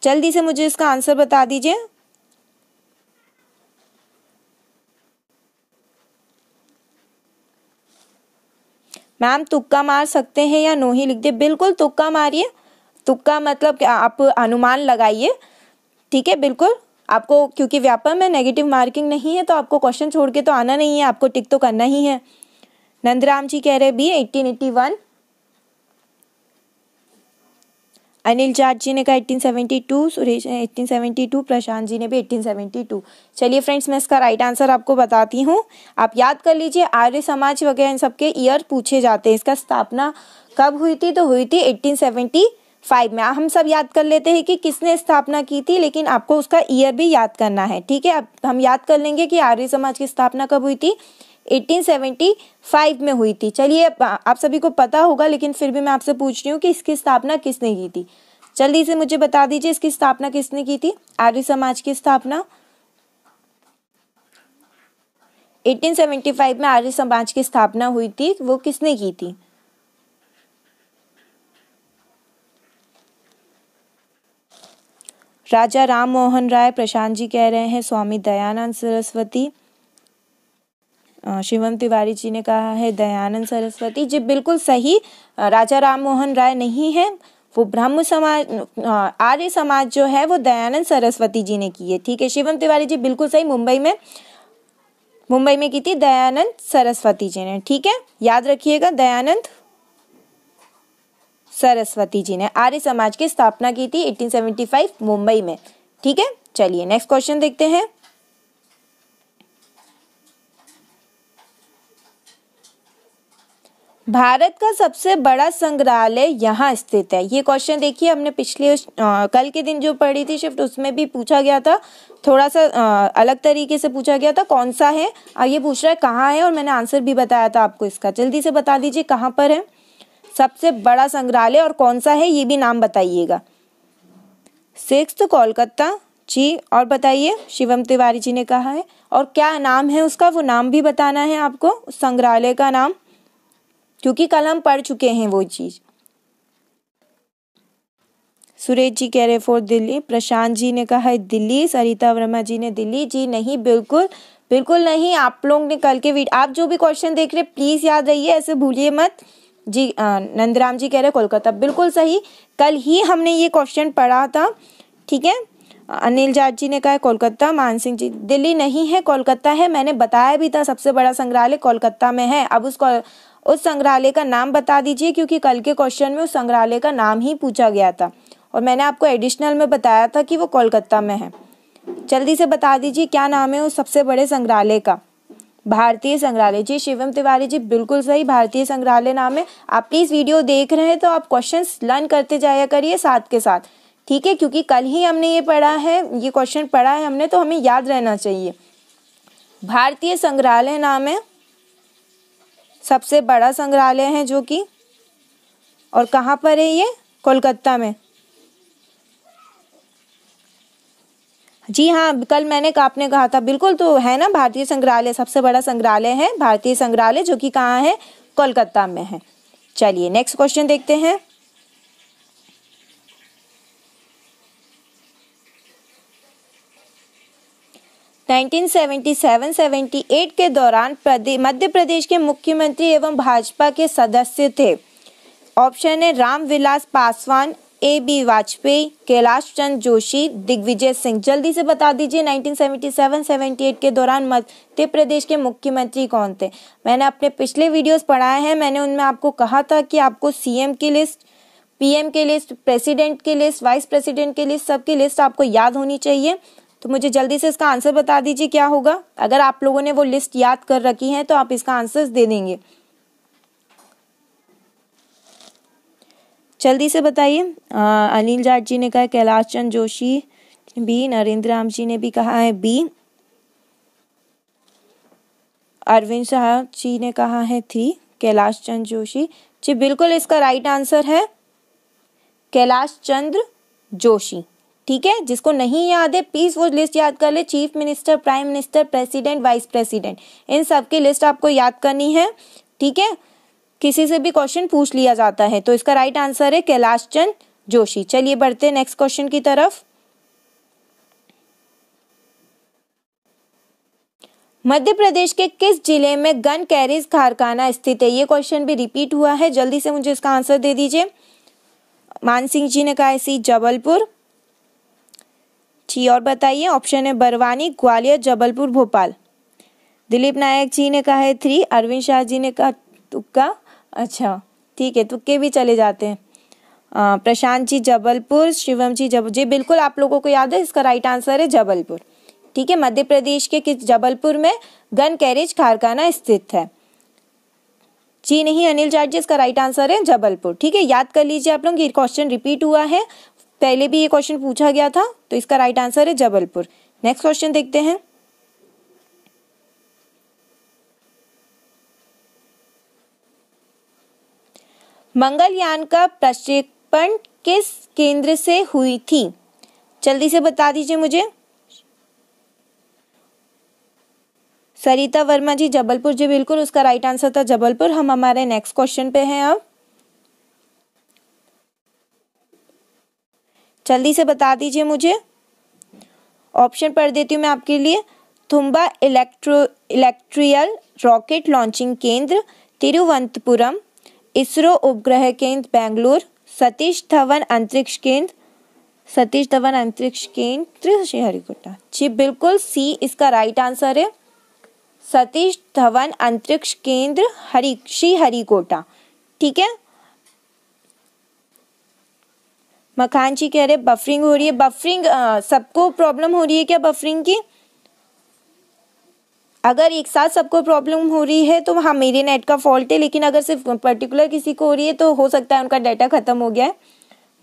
जल्दी से मुझे इसका आंसर बता दीजिए मैम तुक्का मार सकते हैं या नो ही लिख दे बिल्कुल तुक्का मारिए तुक्का मतलब आप अनुमान लगाइए ठीक है बिल्कुल आपको क्योंकि व्यापार में नेगेटिव मार्किंग नहीं है तो आपको क्वेश्चन छोड़ के तो आना नहीं है आपको टिक तो करना ही है नंदराम जी कह रहे B eighteen eighty one Anil Jat ji ने कहा 1872 सुरेश ने 1872 प्रशांत जी ने भी 1872 चलिए फ्रेंड्स मैं इसका राइट आंसर आपको बताती हूँ आप याद कर लीजिए आर्य समाज वगैरह इन सबके ईयर पूछे जाते हैं इसका स्थापना कब हुई थी तो हुई थी 1875 में हम सब याद कर लेते हैं कि किसने स्थापना की थी लेकिन आपको उसका ईयर भी याद करना है ठीक है अब हम याद कर लेंगे कि आर्य समाज की स्थापना कब हुई थी 1875 में हुई थी चलिए आप सभी को पता होगा लेकिन फिर भी मैं आपसे पूछ रही हूँ कि इसकी स्थापना किसने की थी जल्दी से मुझे बता दीजिए इसकी स्थापना किसने की थी आर्य समाज की स्थापना 1875 में आर्य समाज की स्थापना हुई थी वो किसने की थी राजा राम मोहन राय प्रशांत जी कह रहे हैं स्वामी दयानंद सरस्वती शिवम तिवारी जी ने कहा है दयानंद सरस्वती जी बिल्कुल सही राजा राम मोहन राय नहीं है वो ब्रह्म समाज आर्य समाज जो है वो दयानंद सरस्वती जी ने की है ठीक है शिवम तिवारी जी बिल्कुल सही मुंबई में मुंबई में की थी दयानंद सरस्वती जी ने ठीक है याद रखिएगा दयानंद सरस्वती जी ने आर्य समाज की स्थापना की थी 1875 मुंबई में ठीक है चलिए नेक्स्ट क्वेश्चन देखते हैं भारत का सबसे बड़ा संग्रहालय यहाँ स्थित है ये क्वेश्चन देखिए हमने पिछले आ, कल के दिन जो पढ़ी थी शिफ्ट उसमें भी पूछा गया था थोड़ा सा आ, अलग तरीके से पूछा गया था कौन सा है आइए ये पूछ रहा है कहाँ है और मैंने आंसर भी बताया था आपको इसका जल्दी से बता दीजिए कहाँ पर है सबसे बड़ा संग्रहालय और कौन सा है ये भी नाम बताइएगा सिक्स कोलकाता जी और बताइए शिवम तिवारी जी ने कहा है और क्या नाम है उसका वो नाम भी बताना है आपको संग्रहालय का नाम क्योंकि कल हम पढ़ चुके हैं वो चीज़ सुरेश जी कह रहे फॉर दिल्ली प्रशांत जी ने कहा है दिल्ली सरिता वर्मा जी ने दिल्ली जी नहीं बिल्कुल बिल्कुल नहीं आप लोग ने कल के वीडियो आप जो भी क्वेश्चन देख रहे प्लीज़ याद रहिए ऐसे भूलिए मत जी नंदराम जी कह रहे कोलकाता बिल्कुल सही कल ही हमने ये क्वेश्चन पढ़ा था ठीक है अनिल जाट जी ने कहा कोलकाता मान सिंह जी दिल्ली नहीं है कोलकाता है मैंने बताया भी था सबसे बड़ा संग्रहालय कोलकाता में है अब उस उस संग्रहालय का नाम बता दीजिए क्योंकि कल के क्वेश्चन में उस संग्रहालय का नाम ही पूछा गया था और मैंने आपको एडिशनल में बताया था कि वो कोलकाता में है जल्दी से बता दीजिए क्या नाम है उस सबसे बड़े संग्रहालय का भारतीय संग्रहालय जी शिवम तिवारी जी बिल्कुल सही भारतीय संग्रहालय नाम है आप प्लीज़ वीडियो देख रहे हैं तो आप क्वेश्चंस लर्न करते जाया करिए साथ के साथ ठीक है क्योंकि कल ही हमने ये पढ़ा है ये क्वेश्चन पढ़ा है हमने तो हमें याद रहना चाहिए भारतीय संग्रहालय नाम है सबसे बड़ा संग्रहालय है जो कि और कहाँ पर है ये कोलकाता में जी हाँ कल मैंने आपने कहा था बिल्कुल तो है ना भारतीय संग्रहालय सबसे बड़ा संग्रहालय है भारतीय संग्रहालय जो कि कहाँ है कोलकाता में है चलिए नेक्स्ट क्वेश्चन देखते हैं 1977-78 के दौरान मध्य प्रदेश के मुख्यमंत्री एवं भाजपा के सदस्य थे ऑप्शन है रामविलास पासवान ए बी वाजपेयी कैलाश चंद जोशी दिग्विजय सिंह जल्दी से बता दीजिए 1977-78 के दौरान मध्य प्रदेश के मुख्यमंत्री कौन थे मैंने अपने पिछले वीडियोस पढ़ाए हैं मैंने उनमें आपको कहा था कि आपको सीएम की लिस्ट पीएम के लिस्ट प्रेसिडेंट के लिस्ट वाइस प्रेसिडेंट के लिस्ट सबकी लिस्ट आपको याद होनी चाहिए तो मुझे जल्दी से इसका आंसर बता दीजिए क्या होगा अगर आप लोगों ने वो लिस्ट याद कर रखी है तो आप इसका आंसर दे देंगे जल्दी से बताइए अनिल जाट जी ने कहा कैलाश चंद जोशी बी नरेंद्र राम जी ने भी कहा है बी अरविंद शाह जी ने कहा है थ्री कैलाश चंद जोशी जी बिल्कुल इसका राइट आंसर है कैलाश चंद्र जोशी ठीक है जिसको नहीं याद है प्लीज़ वो लिस्ट याद कर ले chief minister prime minister president vice president इन सब की लिस्ट आपको याद करनी है ठीक है किसी से भी क्वेश्चन पूछ लिया जाता है तो इसका राइट आंसर है कैलाश चंद जोशी चलिए बढ़ते हैं नेक्स्ट क्वेश्चन की तरफ मध्य प्रदेश के किस जिले में गन कैरिज कारखाना स्थित है ये क्वेश्चन भी रिपीट हुआ है जल्दी से मुझे इसका आंसर दे दीजिए मान सिंह जी ने कहा इसी जबलपुर जी और बताइए ऑप्शन है बरवानी ग्वालियर जबलपुर भोपाल दिलीप नायक जी ने कहा है थ्री अरविंद शाह जी ने कहा तुक्का अच्छा ठीक है तुक्के भी चले जाते हैं प्रशांत जी जबलपुर शिवम जी जब जी बिल्कुल आप लोगों को याद है इसका राइट आंसर है जबलपुर ठीक है मध्य प्रदेश के किस जबलपुर में गन कैरेज कारखाना स्थित है जी नहीं अनिल जाट जी इसका राइट आंसर है जबलपुर ठीक है याद कर लीजिए आप लोग ये क्वेश्चन रिपीट हुआ है पहले भी ये क्वेश्चन पूछा गया था तो इसका राइट आंसर है जबलपुर नेक्स्ट क्वेश्चन देखते हैं मंगलयान का प्रक्षेपण किस केंद्र से हुई थी जल्दी से बता दीजिए मुझे सरिता वर्मा जी जबलपुर जी बिल्कुल उसका राइट आंसर था जबलपुर हम हमारे नेक्स्ट क्वेश्चन पे हैं अब जल्दी से बता दीजिए मुझे ऑप्शन पढ़ देती हूँ मैं आपके लिए Thumba electro electrical rocket launching केंद्र तिरुवंतपुरम इसरो उपग्रह केंद्र बेंगलुरु सतीश धवन अंतरिक्ष केंद्र सतीश धवन अंतरिक्ष केंद्र श्रीहरिकोटा जी बिल्कुल सी इसका राइट आंसर है सतीश धवन अंतरिक्ष केंद्र हरी श्री हरिकोटा ठीक है मखान जी कह रहे बफरिंग हो रही है बफरिंग सबको प्रॉब्लम हो रही है क्या बफरिंग की अगर एक साथ सबको प्रॉब्लम हो रही है तो हाँ मेरे नेट का फॉल्ट है लेकिन अगर सिर्फ पर्टिकुलर किसी को हो रही है तो हो सकता है उनका डाटा खत्म हो गया है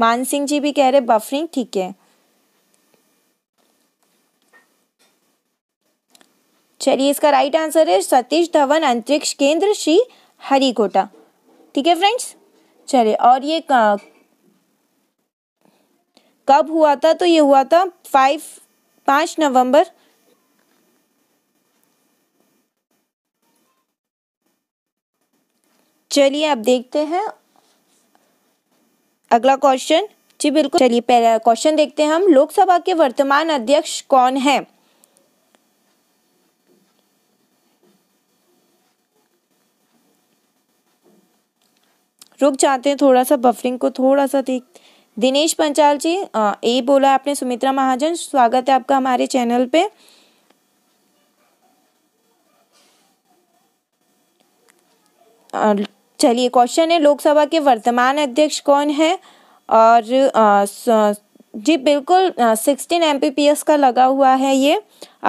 मान सिंह जी भी कह रहे बफरिंग ठीक है चलिए इसका राइट आंसर है सतीश धवन अंतरिक्ष केंद्र श्री हरिकोटा ठीक है फ्रेंड्स चलिए और ये कब हुआ था तो ये हुआ था फाइव पांच नवंबर चलिए अब देखते हैं अगला क्वेश्चन जी बिल्कुल चलिए पहला क्वेश्चन देखते हैं हम लोकसभा के वर्तमान अध्यक्ष कौन है रुक जाते हैं थोड़ा सा बफरिंग को थोड़ा सा देख दिनेश पंचाल जी ए बोला आपने सुमित्रा महाजन स्वागत है आपका हमारे चैनल पे चलिए क्वेश्चन है लोकसभा के वर्तमान अध्यक्ष कौन है और जी बिल्कुल सिक्सटीन एम का लगा हुआ है ये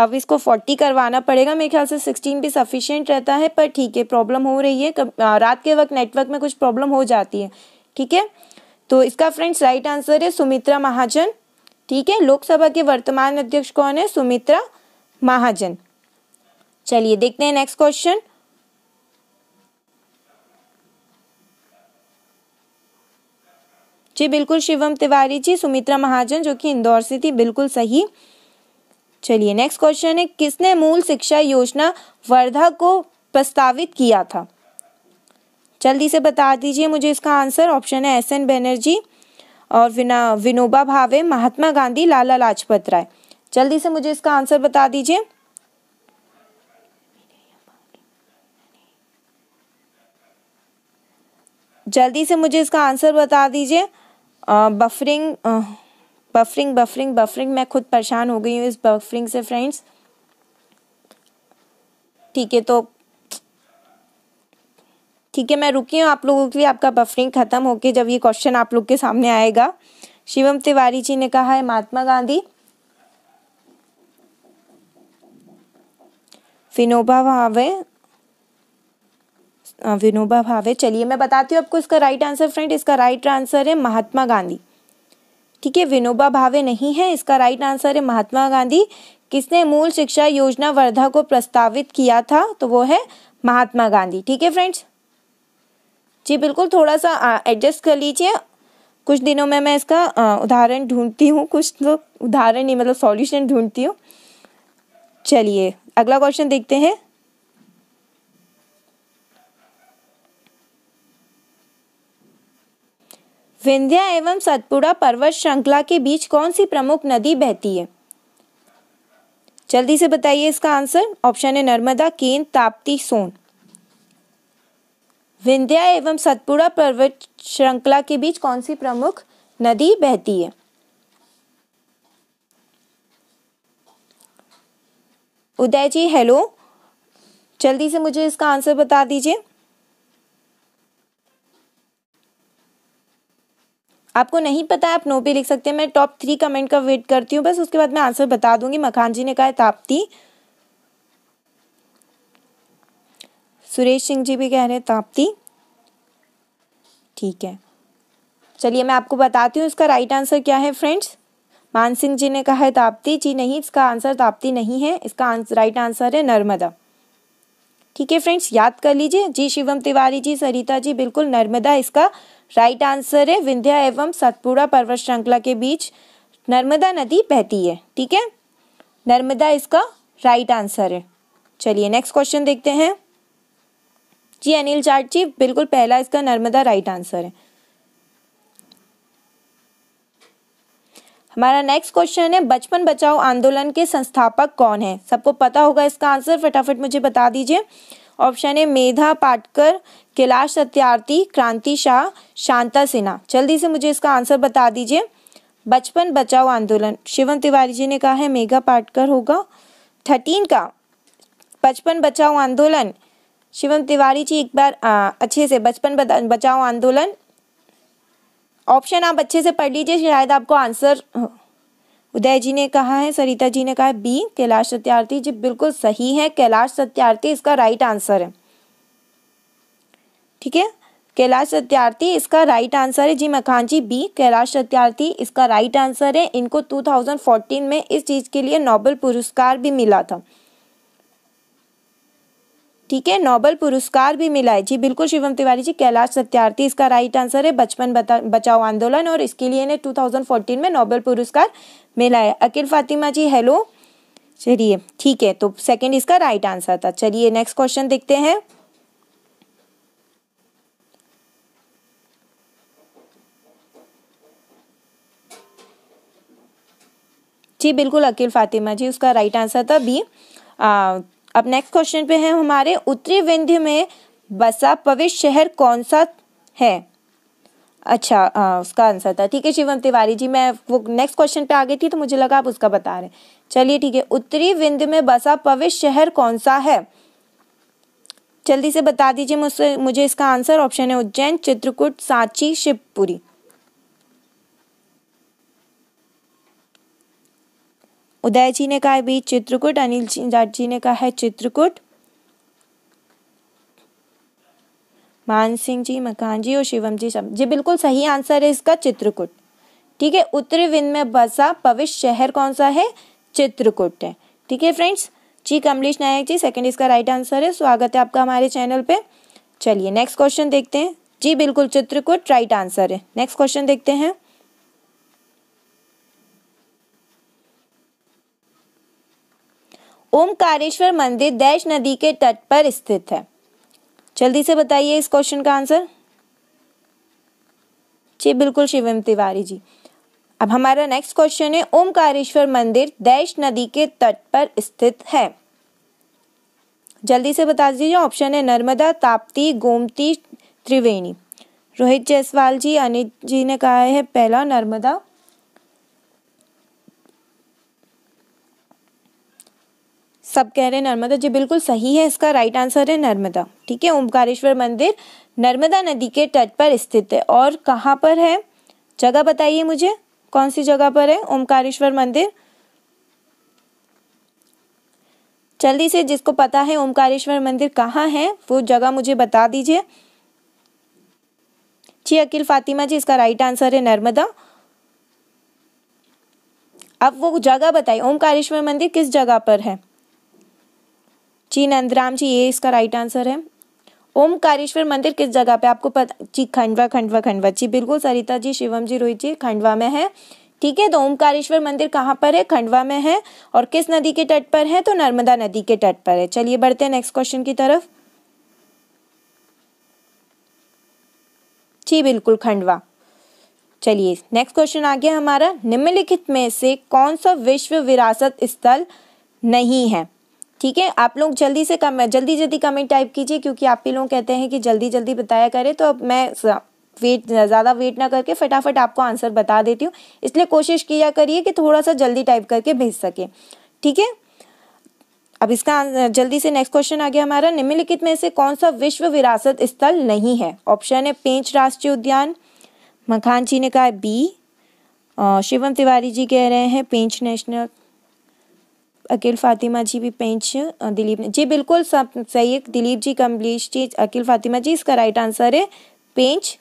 अब इसको फोर्टी करवाना पड़ेगा मेरे ख्याल से सिक्सटीन भी सफिशियंट रहता है पर ठीक है प्रॉब्लम हो रही है कब, रात के वक्त नेटवर्क में कुछ प्रॉब्लम हो जाती है ठीक है तो इसका फ्रेंड्स राइट आंसर है सुमित्रा महाजन ठीक है लोकसभा के वर्तमान अध्यक्ष कौन है सुमित्रा महाजन चलिए देखते हैं नेक्स्ट क्वेश्चन जी बिल्कुल शिवम तिवारी जी सुमित्रा महाजन जो कि इंदौर से थी बिल्कुल सही चलिए नेक्स्ट क्वेश्चन है किसने मूल शिक्षा योजना वर्धा को प्रस्तावित किया था जल्दी से बता दीजिए मुझे इसका आंसर ऑप्शन है एस एन बनर्जी और विना विनोबा भावे महात्मा गांधी लाला लाजपत राय जल्दी से मुझे इसका आंसर बता दीजिए जल्दी से मुझे इसका आंसर बता दीजिए बफरिंग बफरिंग बफरिंग बफरिंग मैं खुद परेशान हो गई हूँ इस बफरिंग से फ्रेंड्स ठीक है तो ठीक है मैं रुकी हूँ आप लोगों के लिए आपका बफरिंग खत्म होके जब ये क्वेश्चन आप लोग के सामने आएगा शिवम तिवारी जी ने कहा है महात्मा गांधी विनोबा भावे हाँ, विनोबा भावे चलिए मैं बताती हूँ आपको इसका राइट आंसर फ्रेंड इसका राइट आंसर है महात्मा गांधी ठीक है विनोबा भावे नहीं है इसका राइट आंसर है महात्मा गांधी किसने मूल शिक्षा योजना वर्धा को प्रस्तावित किया था तो वो है महात्मा गांधी ठीक है फ्रेंड्स जी बिल्कुल थोड़ा सा एडजस्ट कर लीजिए कुछ दिनों में मैं इसका उदाहरण ढूंढती हूँ कुछ तो उदाहरण नहीं मतलब सॉल्यूशन ढूंढती हूँ चलिए अगला क्वेश्चन देखते हैं विंध्या एवं सतपुड़ा पर्वत श्रृंखला के बीच कौन सी प्रमुख नदी बहती है जल्दी से बताइए इसका आंसर ऑप्शन है नर्मदा केन ताप्ती सोन विंध्या एवं सतपुड़ा पर्वत श्रृंखला के बीच कौन सी प्रमुख नदी बहती है उदय जी हेलो जल्दी से मुझे इसका आंसर बता दीजिए आपको नहीं पता आप नो भी लिख सकते हैं मैं टॉप थ्री कमेंट का वेट करती हूँ बस उसके बाद मैं आंसर बता दूंगी मखान जी ने कहा है ताप्ती सुरेश सिंह जी भी कह रहे हैं ताप्ती ठीक है चलिए मैं आपको बताती हूँ इसका राइट आंसर क्या है फ्रेंड्स मान सिंह जी ने कहा है ताप्ती जी नहीं इसका आंसर ताप्ती नहीं है इसका आंसर राइट आंसर है नर्मदा ठीक है फ्रेंड्स याद कर लीजिए जी शिवम तिवारी जी सरिता जी बिल्कुल नर्मदा इसका राइट आंसर है विंध्या एवं सतपुड़ा पर्वत श्रृंखला के बीच नर्मदा नदी बहती है ठीक है नर्मदा इसका राइट आंसर है चलिए नेक्स्ट क्वेश्चन देखते हैं जी अनिल जाट जी बिल्कुल पहला इसका नर्मदा राइट आंसर है हमारा नेक्स्ट क्वेश्चन है बचपन बचाओ आंदोलन के संस्थापक कौन है सबको पता होगा इसका आंसर फटाफट मुझे बता दीजिए ऑप्शन है मेधा पाटकर कैलाश सत्यार्थी क्रांति शाह शांता सिन्हा जल्दी से मुझे इसका आंसर बता दीजिए बचपन बचाओ आंदोलन शिवम तिवारी जी ने कहा है मेघा पाटकर होगा थर्टीन का बचपन बचाओ आंदोलन शिवम तिवारी जी एक बार आ, अच्छे से बचपन बचाओ आंदोलन ऑप्शन आप अच्छे से पढ़ लीजिए शायद आपको आंसर उदय जी ने कहा है सरिता जी ने कहा है बी कैलाश सत्यार्थी जी बिल्कुल सही है कैलाश सत्यार्थी इसका राइट आंसर है ठीक है कैलाश सत्यार्थी इसका राइट आंसर है जी मखान जी बी कैलाश सत्यार्थी इसका राइट आंसर है इनको 2014 में इस चीज़ के लिए नोबेल पुरस्कार भी मिला था ठीक है नोबल पुरस्कार भी मिला है जी बिल्कुल शिवम तिवारी जी कैलाश सत्यार्थी इसका राइट आंसर है बचपन बचाओ आंदोलन और इसके लिए इन्हें 2014 में नोबल पुरस्कार मिला है अकिल फातिमा जी हेलो चलिए ठीक है तो सेकंड इसका राइट आंसर था चलिए नेक्स्ट क्वेश्चन देखते हैं जी बिल्कुल अकील फातिमा जी उसका राइट आंसर था बी अब नेक्स्ट क्वेश्चन पे है हमारे उत्तरी विंध्य में बसा पवित्र शहर कौन सा है अच्छा आ, उसका आंसर था ठीक है शिवम तिवारी जी मैं वो नेक्स्ट क्वेश्चन पे आ गई थी तो मुझे लगा आप उसका बता रहे चलिए ठीक है उत्तरी विंध्य में बसा पवित्र शहर कौन सा है जल्दी से बता दीजिए मुझसे मुझे इसका आंसर ऑप्शन है उज्जैन चित्रकूट सांची शिवपुरी उदय जी ने कहा है चित्रकूट अनिल जाट जी ने कहा है चित्रकूट मान सिंह जी मकान जी और शिवम जी सब जी बिल्कुल सही आंसर है इसका चित्रकूट ठीक है उत्तरी विंध में बसा पविश शहर कौन सा है चित्रकूट है ठीक है फ्रेंड्स जी कमलेश नायक जी सेकंड इसका राइट आंसर है स्वागत है आपका हमारे चैनल पे चलिए नेक्स्ट क्वेश्चन देखते हैं जी बिल्कुल चित्रकूट राइट आंसर है नेक्स्ट क्वेश्चन देखते हैं ओमकारेश्वर मंदिर दैश नदी के तट पर स्थित है जल्दी से बताइए इस क्वेश्चन का आंसर जी बिल्कुल शिवम तिवारी जी अब हमारा नेक्स्ट क्वेश्चन है ओमकारेश्वर मंदिर दैश नदी के तट पर स्थित है जल्दी से बता दीजिए ऑप्शन है नर्मदा ताप्ती गोमती त्रिवेणी रोहित जायसवाल जी अनित जी ने कहा है पहला नर्मदा सब कह रहे हैं नर्मदा जी बिल्कुल सही है इसका राइट आंसर है नर्मदा ठीक है ओमकारेश्वर मंदिर नर्मदा नदी के तट पर स्थित है और कहाँ पर है जगह बताइए मुझे कौन सी जगह पर है ओमकारेश्वर मंदिर जल्दी से जिसको पता है ओमकारेश्वर मंदिर कहाँ है वो जगह मुझे बता दीजिए जी अकील फातिमा जी इसका राइट आंसर है नर्मदा अब वो जगह बताइए ओमकारेश्वर मंदिर किस जगह पर है जी नंदराम जी ये इसका राइट आंसर है ओमकारेश्वर मंदिर किस जगह पे आपको पता जी खंडवा खंडवा खंडवा जी बिल्कुल सरिता जी शिवम जी रोहित जी खंडवा में है ठीक है तो ओमकारेश्वर मंदिर कहाँ पर है खंडवा में है और किस नदी के तट पर है तो नर्मदा नदी के तट पर है चलिए बढ़ते हैं नेक्स्ट क्वेश्चन की तरफ जी बिल्कुल खंडवा चलिए नेक्स्ट क्वेश्चन आ गया हमारा निम्नलिखित में से कौन सा विश्व विरासत स्थल नहीं है ठीक है आप लोग जल्दी से कम जल्दी जल्दी कमेंट टाइप कीजिए क्योंकि आप ही लोग कहते हैं कि जल्दी जल्दी बताया करें तो अब मैं वेट ज़्यादा वेट ना करके फटाफट आपको आंसर बता देती हूँ इसलिए कोशिश किया करिए कि थोड़ा सा जल्दी टाइप करके भेज सकें ठीक है अब इसका जल्दी से नेक्स्ट क्वेश्चन आ गया हमारा निम्नलिखित में से कौन सा विश्व विरासत स्थल नहीं है ऑप्शन है पेंच राष्ट्रीय उद्यान मखान जी ने कहा बी शिवम तिवारी जी कह रहे हैं पेंच नेशनल अकील फातिमा जी भी पेंच दिलीप ने जी बिल्कुल सब सही है दिलीप जी कमलेश जी अकील फातिमा जी इसका राइट आंसर है पेंच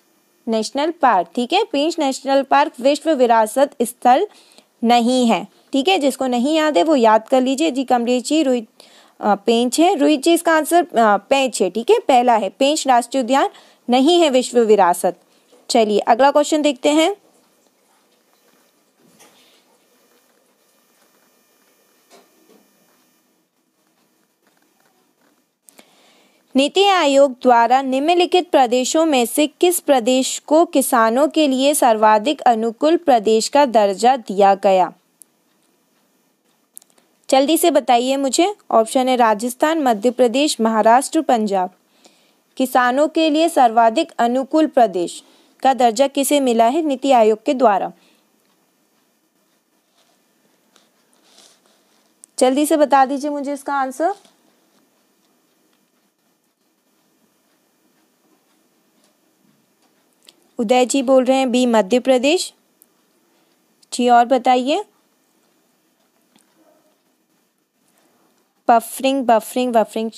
नेशनल पार्क ठीक है पेंच नेशनल पार्क विश्व विरासत स्थल नहीं है ठीक है जिसको नहीं याद है वो याद कर लीजिए जी कमलेश जी रोहित पेंच है रोहित जी इसका आंसर पेंच है ठीक है पहला है पेंच राष्ट्रीय उद्यान नहीं है विश्व विरासत चलिए अगला क्वेश्चन देखते हैं नीति आयोग द्वारा निम्नलिखित प्रदेशों में से किस प्रदेश को किसानों के लिए सर्वाधिक अनुकूल प्रदेश का दर्जा दिया गया जल्दी से बताइए मुझे ऑप्शन है राजस्थान मध्य प्रदेश महाराष्ट्र पंजाब किसानों के लिए सर्वाधिक अनुकूल प्रदेश का दर्जा किसे मिला है नीति आयोग के द्वारा जल्दी से बता दीजिए मुझे इसका आंसर उदय जी बोल रहे हैं बी मध्य प्रदेश जी और बताइए बफरिंग बफरिंग बफरिंग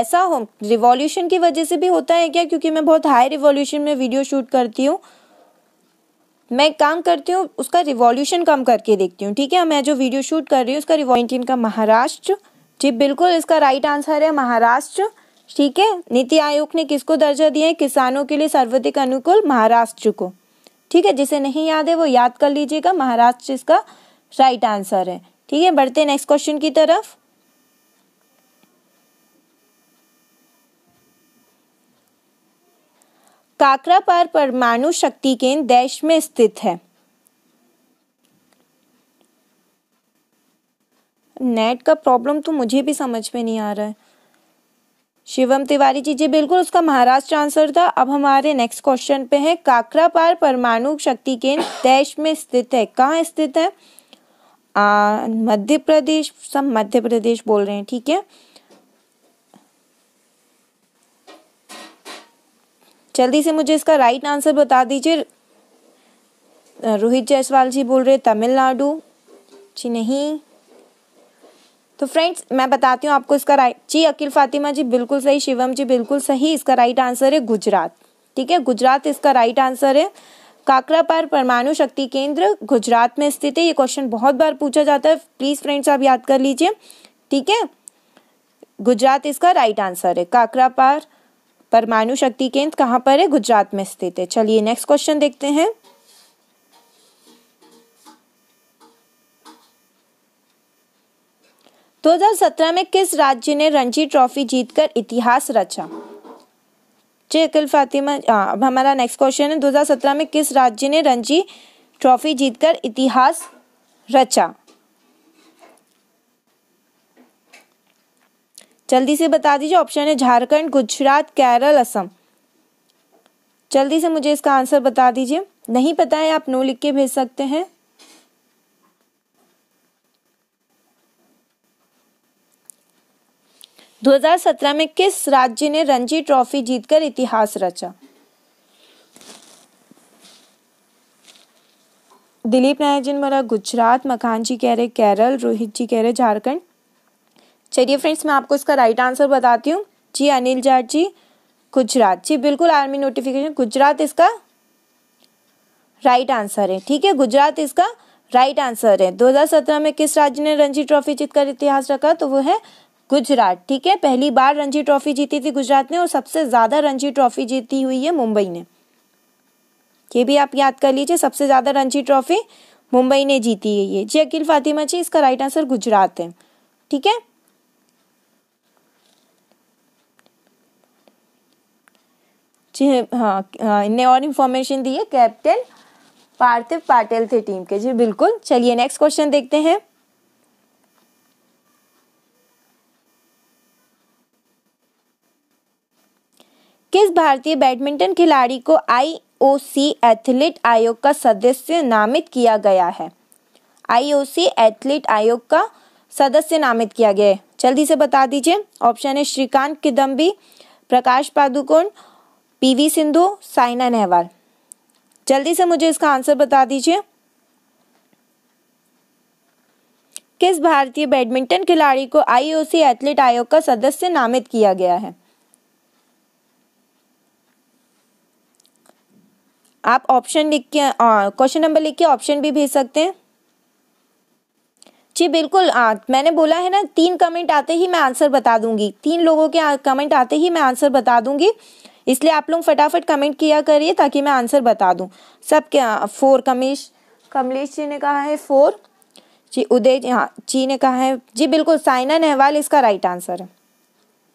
ऐसा हो रिवॉल्यूशन की वजह से भी होता है क्या क्योंकि मैं बहुत हाई रिवॉल्यूशन में वीडियो शूट करती हूँ मैं काम करती हूँ उसका रिवॉल्यूशन कम करके देखती हूँ ठीक है मैं जो वीडियो शूट कर रही हूँ उसका रिवॉल्यूशन का महाराष्ट्र जी बिल्कुल इसका राइट आंसर है महाराष्ट्र ठीक है नीति आयोग ने किसको दर्जा दिया है किसानों के लिए सर्वाधिक अनुकूल महाराष्ट्र को ठीक है जिसे नहीं याद है वो याद कर लीजिएगा महाराष्ट्र इसका राइट आंसर है ठीक है बढ़ते नेक्स्ट क्वेश्चन की तरफ काकरा पर परमाणु शक्ति केंद्र देश में स्थित है नेट का प्रॉब्लम तो मुझे भी समझ में नहीं आ रहा है शिवम तिवारी जी जी बिल्कुल उसका महाराष्ट्र आंसर था अब हमारे नेक्स्ट क्वेश्चन पे है काकरापार परमाणु शक्ति केंद्र देश में स्थित है कहाँ स्थित है मध्य प्रदेश सब मध्य प्रदेश बोल रहे हैं ठीक है जल्दी से मुझे इसका राइट आंसर बता दीजिए रोहित जायसवाल जी बोल रहे तमिलनाडु जी नहीं तो फ्रेंड्स मैं बताती हूँ आपको इसका राइट जी अकील फातिमा जी बिल्कुल सही शिवम जी बिल्कुल सही इसका राइट आंसर है गुजरात ठीक है गुजरात इसका राइट आंसर है काकरापार परमाणु शक्ति केंद्र गुजरात में स्थित है ये क्वेश्चन बहुत बार पूछा जाता है प्लीज़ फ्रेंड्स आप याद कर लीजिए ठीक है गुजरात इसका राइट आंसर है काकरापार परमाणु शक्ति केंद्र कहाँ पर है गुजरात में स्थित है चलिए नेक्स्ट क्वेश्चन देखते हैं 2017 में किस राज्य ने रणजी ट्रॉफी जीतकर इतिहास रचा जी अकिल फातिमा अब हमारा नेक्स्ट क्वेश्चन है 2017 में किस राज्य ने रणजी ट्रॉफी जीतकर इतिहास रचा जल्दी से बता दीजिए ऑप्शन है झारखंड गुजरात केरल असम जल्दी से मुझे इसका आंसर बता दीजिए नहीं पता है आप नो लिख के भेज सकते हैं 2017 में किस राज्य ने रणजी ट्रॉफी जीतकर इतिहास रचा दिलीप नायक जी बोला गुजरात मकान जी कह रहे केरल रोहित जी कह रहे झारखंड चलिए फ्रेंड्स मैं आपको इसका राइट आंसर बताती हूँ जी अनिल जाट जी गुजरात जी बिल्कुल आर्मी नोटिफिकेशन गुजरात इसका राइट आंसर है ठीक है गुजरात इसका राइट आंसर है 2017 में किस राज्य ने रणजी ट्रॉफी जीतकर इतिहास रखा तो वो है गुजरात ठीक है पहली बार रणजी ट्रॉफी जीती थी गुजरात ने और सबसे ज्यादा रणजी ट्रॉफी जीती हुई है मुंबई ने ये भी आप याद कर लीजिए सबसे ज्यादा रणजी ट्रॉफी मुंबई ने जीती है ये जी अकील फातिमा जी इसका राइट आंसर गुजरात है ठीक है जी हाँ, हाँ इनने और इन्फॉर्मेशन दी है कैप्टन पार्थिव पाटिल थे टीम के जी बिल्कुल चलिए नेक्स्ट क्वेश्चन देखते हैं किस भारतीय बैडमिंटन खिलाड़ी को आईओसी एथलीट आयोग का सदस्य नामित किया गया है आईओसी एथलीट आयोग का सदस्य नामित किया गया है जल्दी से बता दीजिए ऑप्शन है श्रीकांत किदम्बी प्रकाश पादुकोण पीवी सिंधु साइना नेहवाल जल्दी से मुझे इसका आंसर बता दीजिए किस भारतीय बैडमिंटन खिलाड़ी को आईओसी एथलीट आयोग का सदस्य नामित किया गया है आप ऑप्शन लिख के क्वेश्चन नंबर लिख के ऑप्शन भी भेज सकते हैं जी बिल्कुल आ, मैंने बोला है ना तीन कमेंट आते ही मैं आंसर बता दूंगी तीन लोगों के कमेंट आते ही मैं आंसर बता दूंगी इसलिए आप लोग फटाफट कमेंट किया करिए ताकि मैं आंसर बता दूं सब क्या फोर कमेश कमलेश जी ने कहा है फोर जी उदय जी हाँ जी ने कहा है जी बिल्कुल साइना नेहवाल इसका राइट आंसर है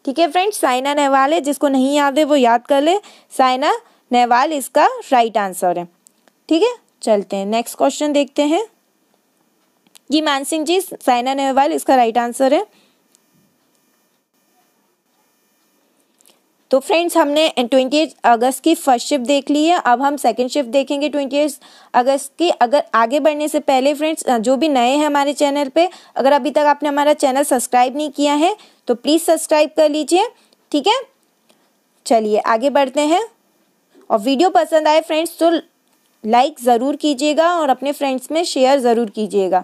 ठीक है फ्रेंड्स साइना नेहवाल है जिसको नहीं याद है वो याद कर ले साइना नेवाल इसका राइट आंसर है ठीक है चलते हैं नेक्स्ट क्वेश्चन देखते हैं जी मानसिंह जी साइना नेहवाल इसका राइट आंसर है तो फ्रेंड्स हमने ट्वेंटी एट अगस्त की फर्स्ट शिफ्ट देख ली है अब हम सेकंड शिफ्ट देखेंगे ट्वेंटी एट अगस्त की अगर आगे बढ़ने से पहले फ्रेंड्स जो भी नए हैं हमारे चैनल पे अगर अभी तक आपने हमारा चैनल सब्सक्राइब नहीं किया है तो प्लीज़ सब्सक्राइब कर लीजिए ठीक है चलिए आगे बढ़ते हैं और वीडियो पसंद आए फ्रेंड्स तो लाइक ज़रूर कीजिएगा और अपने फ्रेंड्स में शेयर ज़रूर कीजिएगा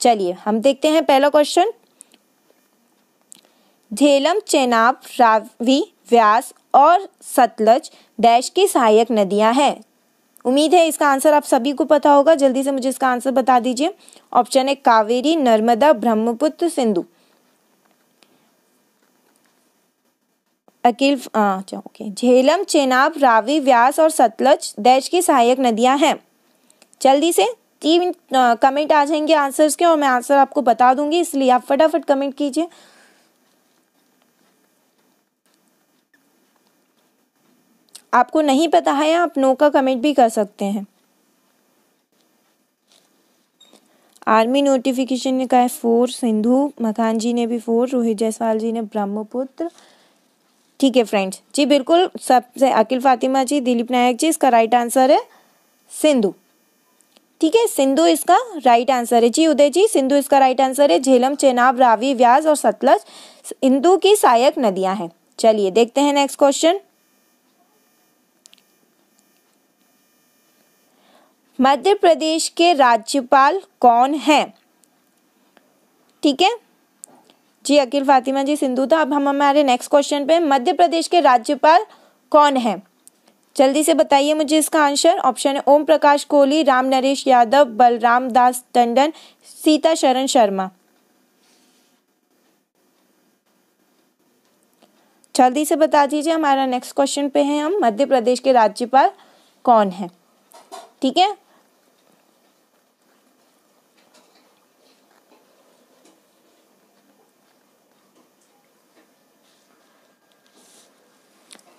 चलिए हम देखते हैं पहला क्वेश्चन झेलम चेनाब रावी व्यास और सतलज डैश की सहायक नदियां हैं उम्मीद है इसका आंसर आप सभी को पता होगा जल्दी से मुझे इसका आंसर बता दीजिए ऑप्शन है कावेरी नर्मदा ब्रह्मपुत्र सिंधु अकील ओके अच्छा, झेलम चेनाब रावी व्यास और सतलज देश की सहायक नदियां हैं जल्दी से तीन कमेंट आ जाएंगे आंसर्स के और मैं आंसर आपको बता दूंगी इसलिए आप फटाफट कमेंट कीजिए आपको नहीं पता है आप नो का कमेंट भी कर सकते हैं आर्मी नोटिफिकेशन ने कहा है फोर सिंधु मखान जी ने भी फोर रोहित जायसवाल जी ने ब्रह्मपुत्र ठीक है फ्रेंड्स जी बिल्कुल सबसे अकिल फातिमा जी दिलीप नायक जी इसका राइट आंसर है सिंधु ठीक है सिंधु इसका राइट आंसर है जी उदय जी सिंधु इसका राइट आंसर है झेलम चेनाब रावी व्यास और सतलज सिंधु की सहायक नदियां हैं चलिए देखते हैं नेक्स्ट क्वेश्चन मध्य प्रदेश के राज्यपाल कौन हैं ठीक है जी अकील फातिमा जी सिंधु था अब हम हमारे नेक्स्ट क्वेश्चन पे मध्य प्रदेश के राज्यपाल कौन है जल्दी से बताइए मुझे इसका आंसर ऑप्शन है ओम प्रकाश कोहली राम नरेश यादव बलराम दास टंडन सीता शरण शर्मा जल्दी से बता दीजिए हमारा नेक्स्ट क्वेश्चन पे है हम मध्य प्रदेश के राज्यपाल कौन है ठीक है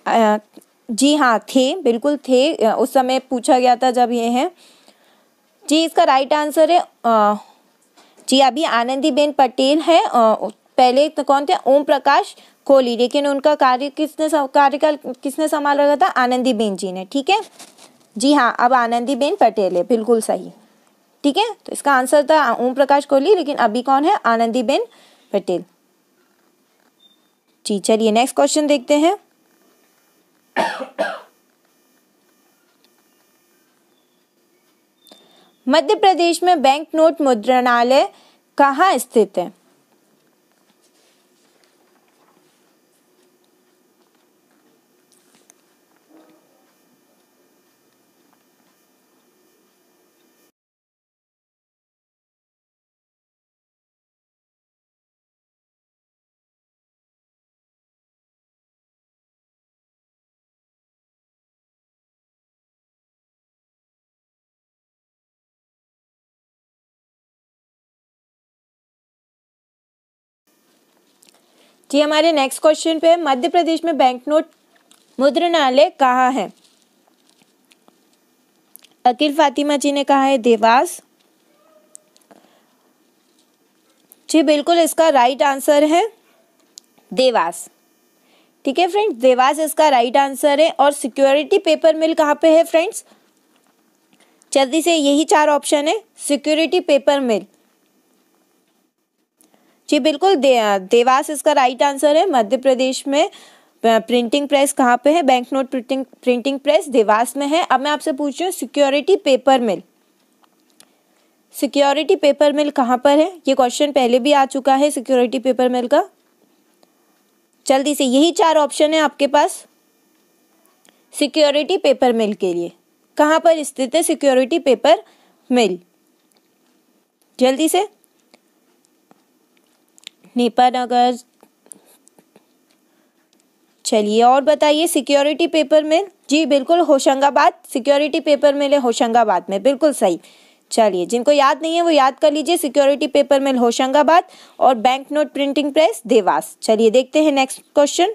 जी हाँ थे बिल्कुल थे उस समय पूछा गया था जब ये हैं जी इसका राइट आंसर है जी अभी आनंदीबेन पटेल है पहले तो कौन थे ओम प्रकाश कोहली लेकिन उनका कार्य किसने कार्यकाल किसने संभाल रखा था आनंदीबेन जी ने ठीक है जी हाँ अब आनंदीबेन पटेल है बिल्कुल सही ठीक है तो इसका आंसर था ओम प्रकाश कोहली लेकिन अभी कौन है आनंदीबेन पटेल जी चलिए नेक्स्ट क्वेश्चन देखते हैं मध्य प्रदेश में बैंक नोट मुद्रणालय कहाँ स्थित है जी हमारे नेक्स्ट क्वेश्चन पे मध्य प्रदेश में बैंक नोट मुद्रणालय कहाँ है अकील फातिमा जी ने कहा है देवास जी बिल्कुल इसका राइट आंसर है देवास ठीक है फ्रेंड्स देवास इसका राइट आंसर है और सिक्योरिटी पेपर मिल कहाँ पे है फ्रेंड्स जल्दी से यही चार ऑप्शन है सिक्योरिटी पेपर मिल जी बिल्कुल दे, देवास इसका राइट आंसर है मध्य प्रदेश में प्रिंटिंग प्रेस कहाँ पे है bank note printing printing press Dewas में है अब मैं आपसे पूछ रही हूँ security paper mill security paper mill कहाँ पर है ये क्वेश्चन पहले भी आ चुका है सिक्योरिटी पेपर मिल का जल्दी से यही चार ऑप्शन है आपके पास सिक्योरिटी पेपर मिल के लिए कहाँ पर स्थित है सिक्योरिटी पेपर मिल जल्दी से नेपानगर चलिए और बताइए सिक्योरिटी पेपर में जी बिल्कुल होशंगाबाद सिक्योरिटी पेपर मिले होशंगाबाद में बिल्कुल सही चलिए जिनको याद नहीं है वो याद कर लीजिए सिक्योरिटी पेपर मिल होशंगाबाद और bank note printing press Dewas चलिए देखते हैं next question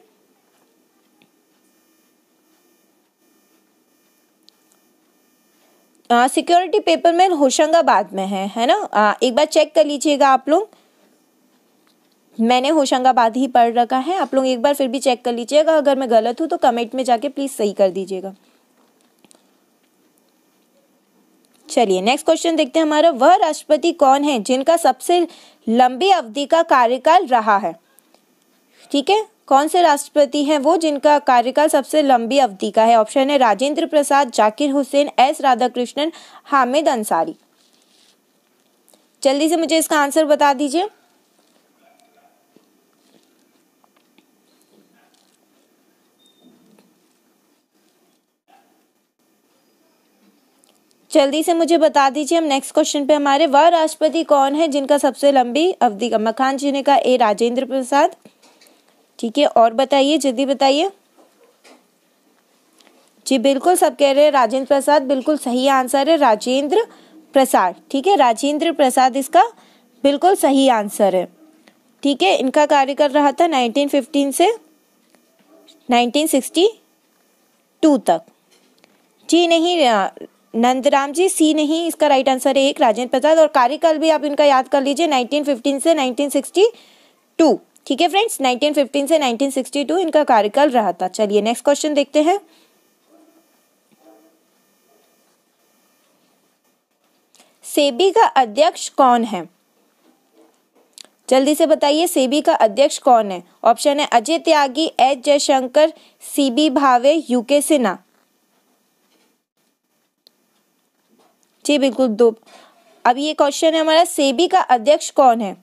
security paper mill Hoshangabad में है है ना आ, एक बार चेक कर लीजिएगा आप लोग मैंने होशंगाबाद ही पढ़ रखा है आप लोग एक बार फिर भी चेक कर लीजिएगा अगर मैं गलत हूँ तो कमेंट में जाके प्लीज़ सही कर दीजिएगा चलिए नेक्स्ट क्वेश्चन देखते हैं हमारा वह राष्ट्रपति कौन है जिनका सबसे लंबी अवधि का कार्यकाल रहा है ठीक है कौन से राष्ट्रपति हैं वो जिनका कार्यकाल सबसे लंबी अवधि का है ऑप्शन है राजेंद्र प्रसाद जाकिर हुसैन एस राधाकृष्णन हामिद अंसारी जल्दी से मुझे इसका आंसर बता दीजिए जल्दी से मुझे बता दीजिए हम नेक्स्ट क्वेश्चन पे हमारे वह राष्ट्रपति कौन है जिनका सबसे लंबी अवधि का मखान जी ने कहा ए राजेंद्र प्रसाद ठीक है और बताइए जल्दी बताइए जी बिल्कुल सब कह रहे हैं राजेंद्र प्रसाद बिल्कुल सही आंसर है राजेंद्र प्रसाद ठीक है राजेंद्र प्रसाद इसका बिल्कुल सही आंसर है ठीक है इनका कार्य कर रहा था 1915 से 1962 तक जी नहीं नंदराम जी सी नहीं इसका राइट आंसर है एक राजेंद्र प्रसाद और कार्यकाल भी आप इनका याद कर लीजिए 1915 से 1962 ठीक है फ्रेंड्स 1915 से 1962 इनका कार्यकाल रहा था चलिए नेक्स्ट क्वेश्चन देखते हैं सेबी का अध्यक्ष कौन है जल्दी से बताइए सेबी का अध्यक्ष कौन है ऑप्शन है Ajay Tyagi H Jaishankar CB Bhave UK Sinha ji बिल्कुल दो अब ये क्वेश्चन है हमारा सेबी का अध्यक्ष कौन है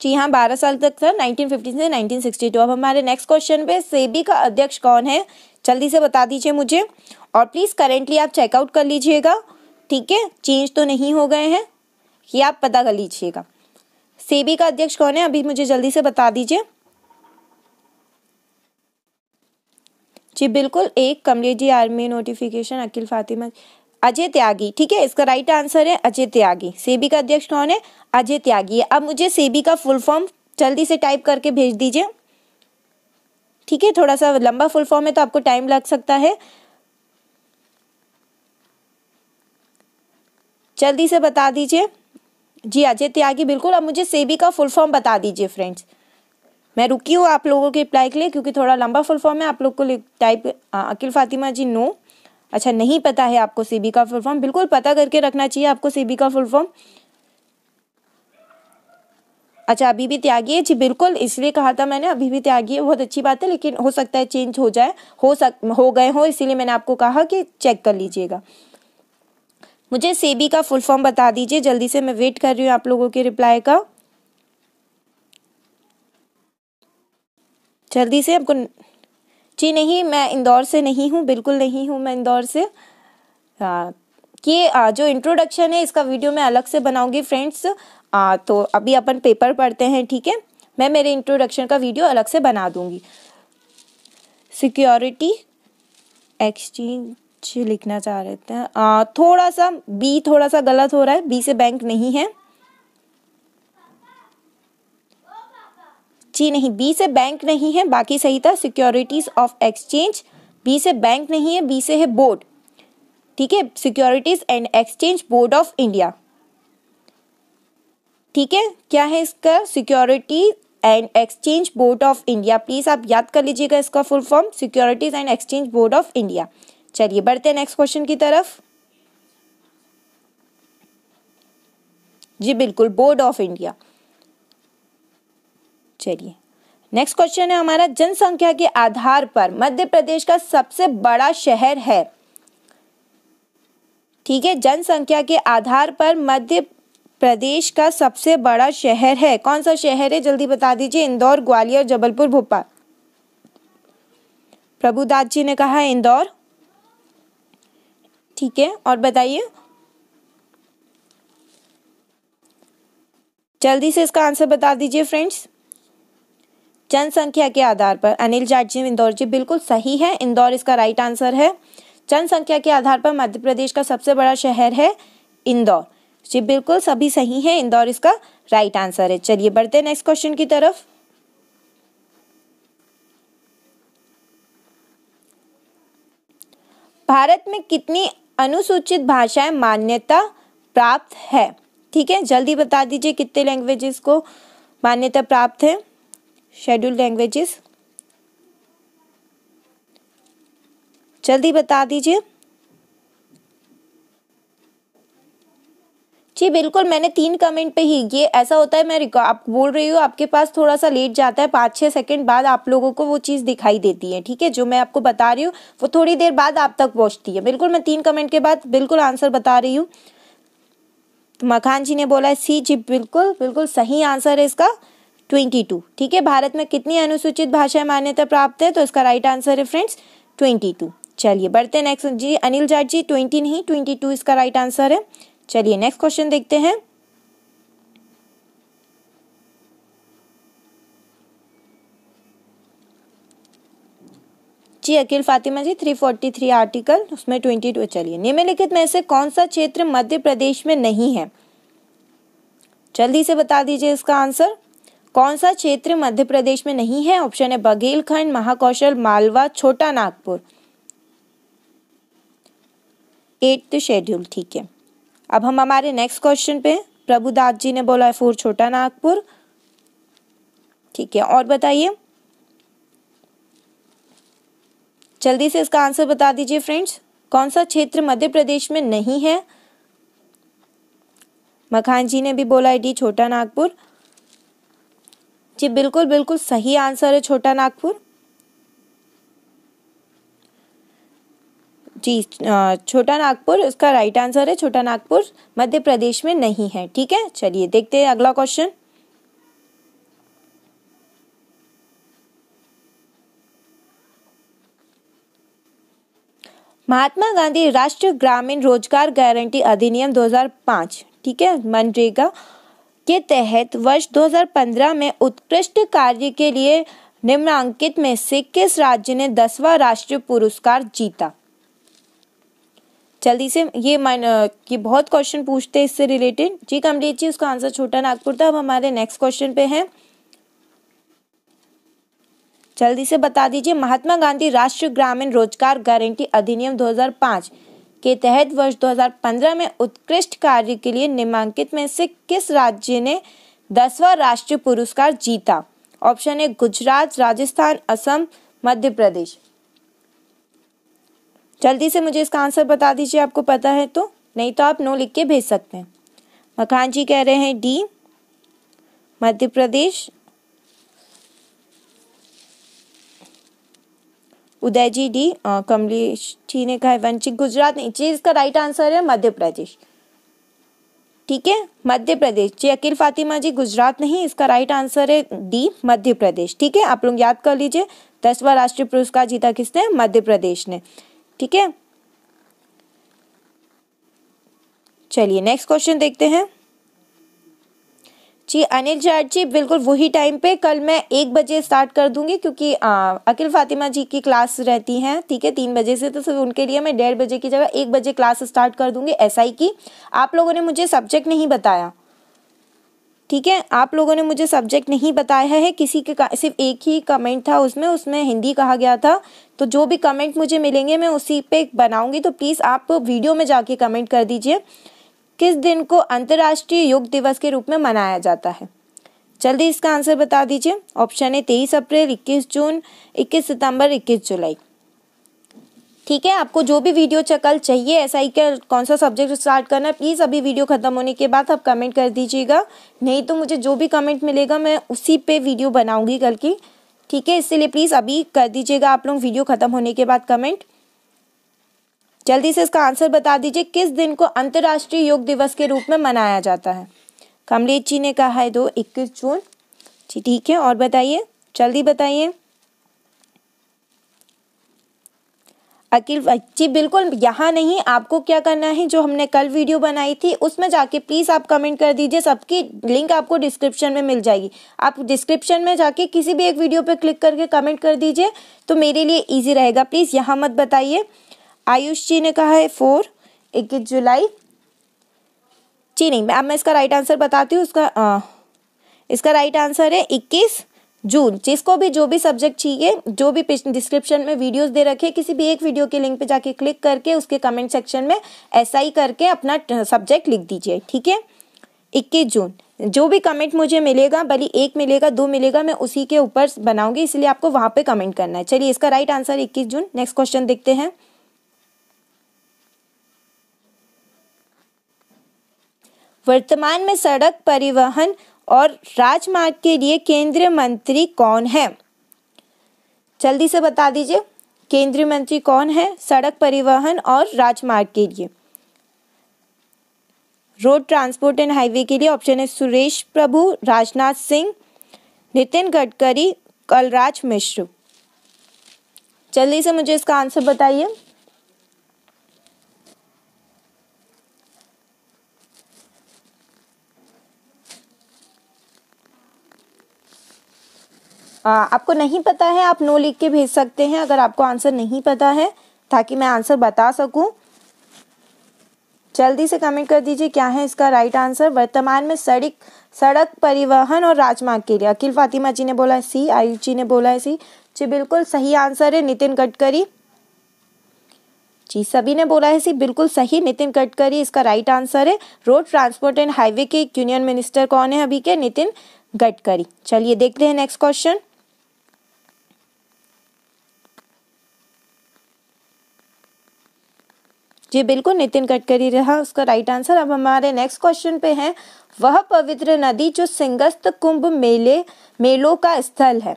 जी हाँ बारह साल तक था 1950 से 1962 अब हमारे नेक्स्ट क्वेश्चन पे सेबी का अध्यक्ष कौन है जल्दी से बता दीजिए मुझे और प्लीज़ करेंटली आप चेकआउट कर लीजिएगा ठीक है चेंज तो नहीं हो गए हैं ये आप पता कर लीजिएगा सेबी का अध्यक्ष कौन है अभी मुझे जल्दी से बता दीजिए जी बिल्कुल एक कमले जी आर्मी नोटिफिकेशन अकील फातिमा अजय त्यागी ठीक है इसका राइट आंसर है अजय त्यागी सेबी का अध्यक्ष कौन है अजय त्यागी अब मुझे सेबी का फुल फॉर्म जल्दी से टाइप करके भेज दीजिए ठीक है थोड़ा सा लंबा फुल फॉर्म है तो आपको टाइम लग सकता है जल्दी से बता दीजिए जी अजय त्यागी बिल्कुल अब मुझे सेबी का फुल फॉर्म बता दीजिए फ्रेंड्स मैं रुकी हूँ आप लोगों के रिप्लाई के लिए क्योंकि थोड़ा लंबा फुल फॉर्म है आप लोग को टाइप अकिल फातिमा जी नो अच्छा नहीं पता है आपको सीबी का फुल फॉर्म बिल्कुल पता करके रखना चाहिए आपको सीबी का फुल फॉर्म अच्छा अभी भी त्यागी है जी बिल्कुल इसलिए कहा था मैंने अभी भी त्यागी है बहुत अच्छी बात है लेकिन हो सकता है चेंज हो जाए हो सक हो गए हो इसीलिए मैंने आपको कहा कि चेक कर लीजिएगा मुझे सेबी का फुल फॉर्म बता दीजिए जल्दी से मैं वेट कर रही हूँ आप लोगों के रिप्लाई का जल्दी से आपको जी नहीं मैं इंदौर से नहीं हूँ बिल्कुल नहीं हूँ मैं इंदौर से आ, कि आ, जो इंट्रोडक्शन है इसका वीडियो मैं अलग से बनाऊंगी फ्रेंड्स आ, तो अभी अपन पेपर पढ़ते हैं ठीक है मैं मेरे इंट्रोडक्शन का वीडियो अलग से बना दूंगी सिक्योरिटी एक्सचेंज लिखना चाह रहे थे आ, थोड़ा सा बी थोड़ा सा गलत हो रहा है बी से बैंक नहीं है जी नहीं बी से बैंक नहीं है बाकी सही था सिक्योरिटीज ऑफ एक्सचेंज बी से बैंक नहीं है बी से है बोर्ड ठीक है securities and exchange board of India ठीक है क्या है इसका security and exchange board of India please आप याद कर लीजिएगा इसका full form securities and exchange board of India चलिए बढ़ते हैं नेक्स्ट क्वेश्चन की तरफ जी बिल्कुल बोर्ड ऑफ इंडिया चलिए नेक्स्ट क्वेश्चन है हमारा जनसंख्या के आधार पर मध्य प्रदेश का सबसे बड़ा शहर है ठीक है जनसंख्या के आधार पर मध्य प्रदेश का सबसे बड़ा शहर है कौन सा शहर है जल्दी बता दीजिए इंदौर ग्वालियर जबलपुर भोपाल प्रभुदास जी ने कहा इंदौर ठीक है और बताइए जल्दी से इसका आंसर बता दीजिए फ्रेंड्स जनसंख्या के आधार पर अनिल जाट जी इंदौर जी बिल्कुल सही है इंदौर इसका राइट आंसर है जनसंख्या के आधार पर मध्य प्रदेश का सबसे बड़ा शहर है इंदौर जी बिल्कुल सभी सही है इंदौर इसका राइट आंसर है चलिए बढ़ते नेक्स्ट क्वेश्चन की तरफ भारत में कितनी अनुसूचित भाषाएं मान्यता प्राप्त है ठीक है जल्दी बता दीजिए कितने लैंग्वेजेस को मान्यता प्राप्त है शेड्यूल्ड लैंग्वेजेस जल्दी बता दीजिए जी बिल्कुल मैंने तीन कमेंट पे ही ये ऐसा होता है मैं आप बोल रही हूँ आपके पास थोड़ा सा लेट जाता है पाँच छः सेकंड बाद आप लोगों को वो चीज़ दिखाई देती है ठीक है जो मैं आपको बता रही हूँ वो थोड़ी देर बाद आप तक पहुँचती है बिल्कुल मैं तीन कमेंट के बाद बिल्कुल आंसर बता रही हूँ तो मखान जी ने बोला है सी जी बिल्कुल बिल्कुल सही आंसर है इसका ट्वेंटी टू ठीक है भारत में कितनी अनुसूचित भाषाएं मान्यता प्राप्त है तो इसका राइट आंसर है फ्रेंड्स ट्वेंटी टू चलिए बढ़ते नेक्स्ट जी अनिल जाट जी ट्वेंटी नहीं ट्वेंटी टू इसका राइट आंसर है चलिए नेक्स्ट क्वेश्चन देखते हैं जी अकील फातिमा जी 343 आर्टिकल उसमें 22 चलिए निम्नलिखित में से कौन सा क्षेत्र मध्य प्रदेश में नहीं है जल्दी से बता दीजिए इसका आंसर कौन सा क्षेत्र मध्य प्रदेश में नहीं है ऑप्शन है बघेलखंड महाकौशल मालवा छोटा नागपुर एट्थ शेड्यूल ठीक है अब हम हमारे नेक्स्ट क्वेश्चन पे प्रभुदास जी ने बोला है फोर छोटा नागपुर ठीक है और बताइए जल्दी से इसका आंसर बता दीजिए फ्रेंड्स कौन सा क्षेत्र मध्य प्रदेश में नहीं है मखान जी ने भी बोला है डी छोटा नागपुर जी बिल्कुल बिल्कुल सही आंसर है छोटा नागपुर जी छोटा नागपुर इसका राइट आंसर है छोटा नागपुर मध्य प्रदेश में नहीं है ठीक है चलिए देखते हैं अगला क्वेश्चन महात्मा गांधी राष्ट्रीय ग्रामीण रोजगार गारंटी अधिनियम 2005 ठीक है मनरेगा के तहत वर्ष 2015 में उत्कृष्ट कार्य के लिए निम्नांकित में से किस राज्य ने दसवां राष्ट्रीय पुरस्कार जीता जल्दी से ये माइन ये बहुत क्वेश्चन पूछते हैं इससे रिलेटेड जी कमलेट जी उसका आंसर छोटा नागपुर था अब हमारे नेक्स्ट क्वेश्चन पे हैं जल्दी से बता दीजिए महात्मा गांधी राष्ट्रीय ग्रामीण रोजगार गारंटी अधिनियम 2005 के तहत वर्ष 2015 में उत्कृष्ट कार्य के लिए नामांकित में से किस राज्य ने दसवा राष्ट्रीय पुरस्कार जीता ऑप्शन है गुजरात राजस्थान असम मध्य प्रदेश जल्दी से मुझे इसका आंसर बता दीजिए आपको पता है तो नहीं तो आप नो लिख के भेज सकते हैं मखान जी कह रहे हैं डी मध्य प्रदेश उदय जी डी कमलेश जी ने कहा वंचित गुजरात नहीं जी इसका राइट आंसर है मध्य प्रदेश ठीक है मध्य प्रदेश जी अकील फातिमा जी गुजरात नहीं इसका राइट आंसर है डी मध्य प्रदेश ठीक है आप लोग याद कर लीजिए दसवा राष्ट्रीय पुरस्कार जीता किसने मध्य प्रदेश ने ठीक है चलिए नेक्स्ट क्वेश्चन देखते हैं जी अनिल जाट जी बिल्कुल वही टाइम पे कल मैं एक बजे स्टार्ट कर दूंगी क्योंकि अखिल फातिमा जी की क्लास रहती हैं ठीक है तीन बजे से तो सिर्फ उनके लिए मैं डेढ़ बजे की जगह एक बजे क्लास स्टार्ट कर दूंगी एस की आप लोगों ने मुझे सब्जेक्ट नहीं बताया ठीक है आप लोगों ने मुझे सब्जेक्ट नहीं बताया है किसी के सिर्फ एक ही कमेंट था उसमें उसमें हिंदी कहा गया था तो जो भी कमेंट मुझे मिलेंगे मैं उसी पे बनाऊंगी तो प्लीज़ आप वीडियो में जाके कमेंट कर दीजिए किस दिन को अंतर्राष्ट्रीय योग दिवस के रूप में मनाया जाता है जल्दी इसका आंसर बता दीजिए ऑप्शन है तेईस अप्रैल इक्कीस जून इक्कीस सितंबर इक्कीस जुलाई ठीक है आपको जो भी वीडियो चकल चाहिए ऐसा ही क्या कौन सा सब्जेक्ट स्टार्ट करना है प्लीज़ अभी वीडियो ख़त्म होने के बाद आप कमेंट कर दीजिएगा नहीं तो मुझे जो भी कमेंट मिलेगा मैं उसी पे वीडियो बनाऊंगी कल की ठीक है इसलिए प्लीज़ अभी कर दीजिएगा आप लोग वीडियो ख़त्म होने के बाद कमेंट जल्दी से इसका आंसर बता दीजिए किस दिन को अंतर्राष्ट्रीय योग दिवस के रूप में मनाया जाता है कमलेश जी ने कहा है दो इक्कीस जून जी ठीक है और बताइए जल्दी बताइए अखिल जी बिल्कुल यहाँ नहीं आपको क्या करना है जो हमने कल वीडियो बनाई थी उसमें जाके प्लीज़ आप कमेंट कर दीजिए सबकी लिंक आपको डिस्क्रिप्शन में मिल जाएगी आप डिस्क्रिप्शन में जाके किसी भी एक वीडियो पे क्लिक करके कमेंट कर दीजिए तो मेरे लिए इजी रहेगा प्लीज़ यहाँ मत बताइए आयुष जी ने कहा है फोर इक्कीस जुलाई जी नहीं अब मैं इसका राइट आंसर बताती हूँ उसका आ, इसका राइट आंसर है इक्कीस जून जिसको भी जो भी सब्जेक्ट चाहिए जो भी डिस्क्रिप्शन में वीडियोस दे रखे किसी भी एक वीडियो के लिंक पे जाके क्लिक करके उसके कमेंट सेक्शन में ऐसा ही करके अपना सब्जेक्ट लिख दीजिए ठीक है इक्कीस जून जो भी कमेंट मुझे मिलेगा भले एक मिलेगा दो मिलेगा मैं उसी के ऊपर बनाऊंगी इसलिए आपको वहाँ पे कमेंट करना है चलिए इसका राइट आंसर इक्कीस जून नेक्स्ट क्वेश्चन देखते हैं वर्तमान में सड़क परिवहन और राजमार्ग के लिए केंद्रीय मंत्री कौन है जल्दी से बता दीजिए केंद्रीय मंत्री कौन है सड़क परिवहन और राजमार्ग के लिए रोड ट्रांसपोर्ट एंड हाईवे के लिए ऑप्शन है सुरेश प्रभु राजनाथ सिंह नितिन गडकरी कलराज मिश्र जल्दी से मुझे इसका आंसर बताइए आपको नहीं पता है आप नो लिख के भेज सकते हैं अगर आपको आंसर नहीं पता है ताकि मैं आंसर बता सकूं जल्दी से कमेंट कर दीजिए क्या है इसका राइट आंसर वर्तमान में सड़क सड़क परिवहन और राजमार्ग के लिए अखिल फातिमा जी ने बोला है सी आयुष जी ने बोला है सी जी बिल्कुल सही आंसर है नितिन गडकरी जी सभी ने बोला है सी बिल्कुल सही नितिन गडकरी इसका राइट आंसर है रोड ट्रांसपोर्ट एंड हाईवे के यूनियन मिनिस्टर कौन है अभी के नितिन गडकरी चलिए देखते हैं नेक्स्ट क्वेश्चन जी बिल्कुल नितिन गडकरी रहा उसका राइट आंसर अब हमारे नेक्स्ट क्वेश्चन पे है वह पवित्र नदी जो सिंगस्त कुंभ मेले मेलों का स्थल है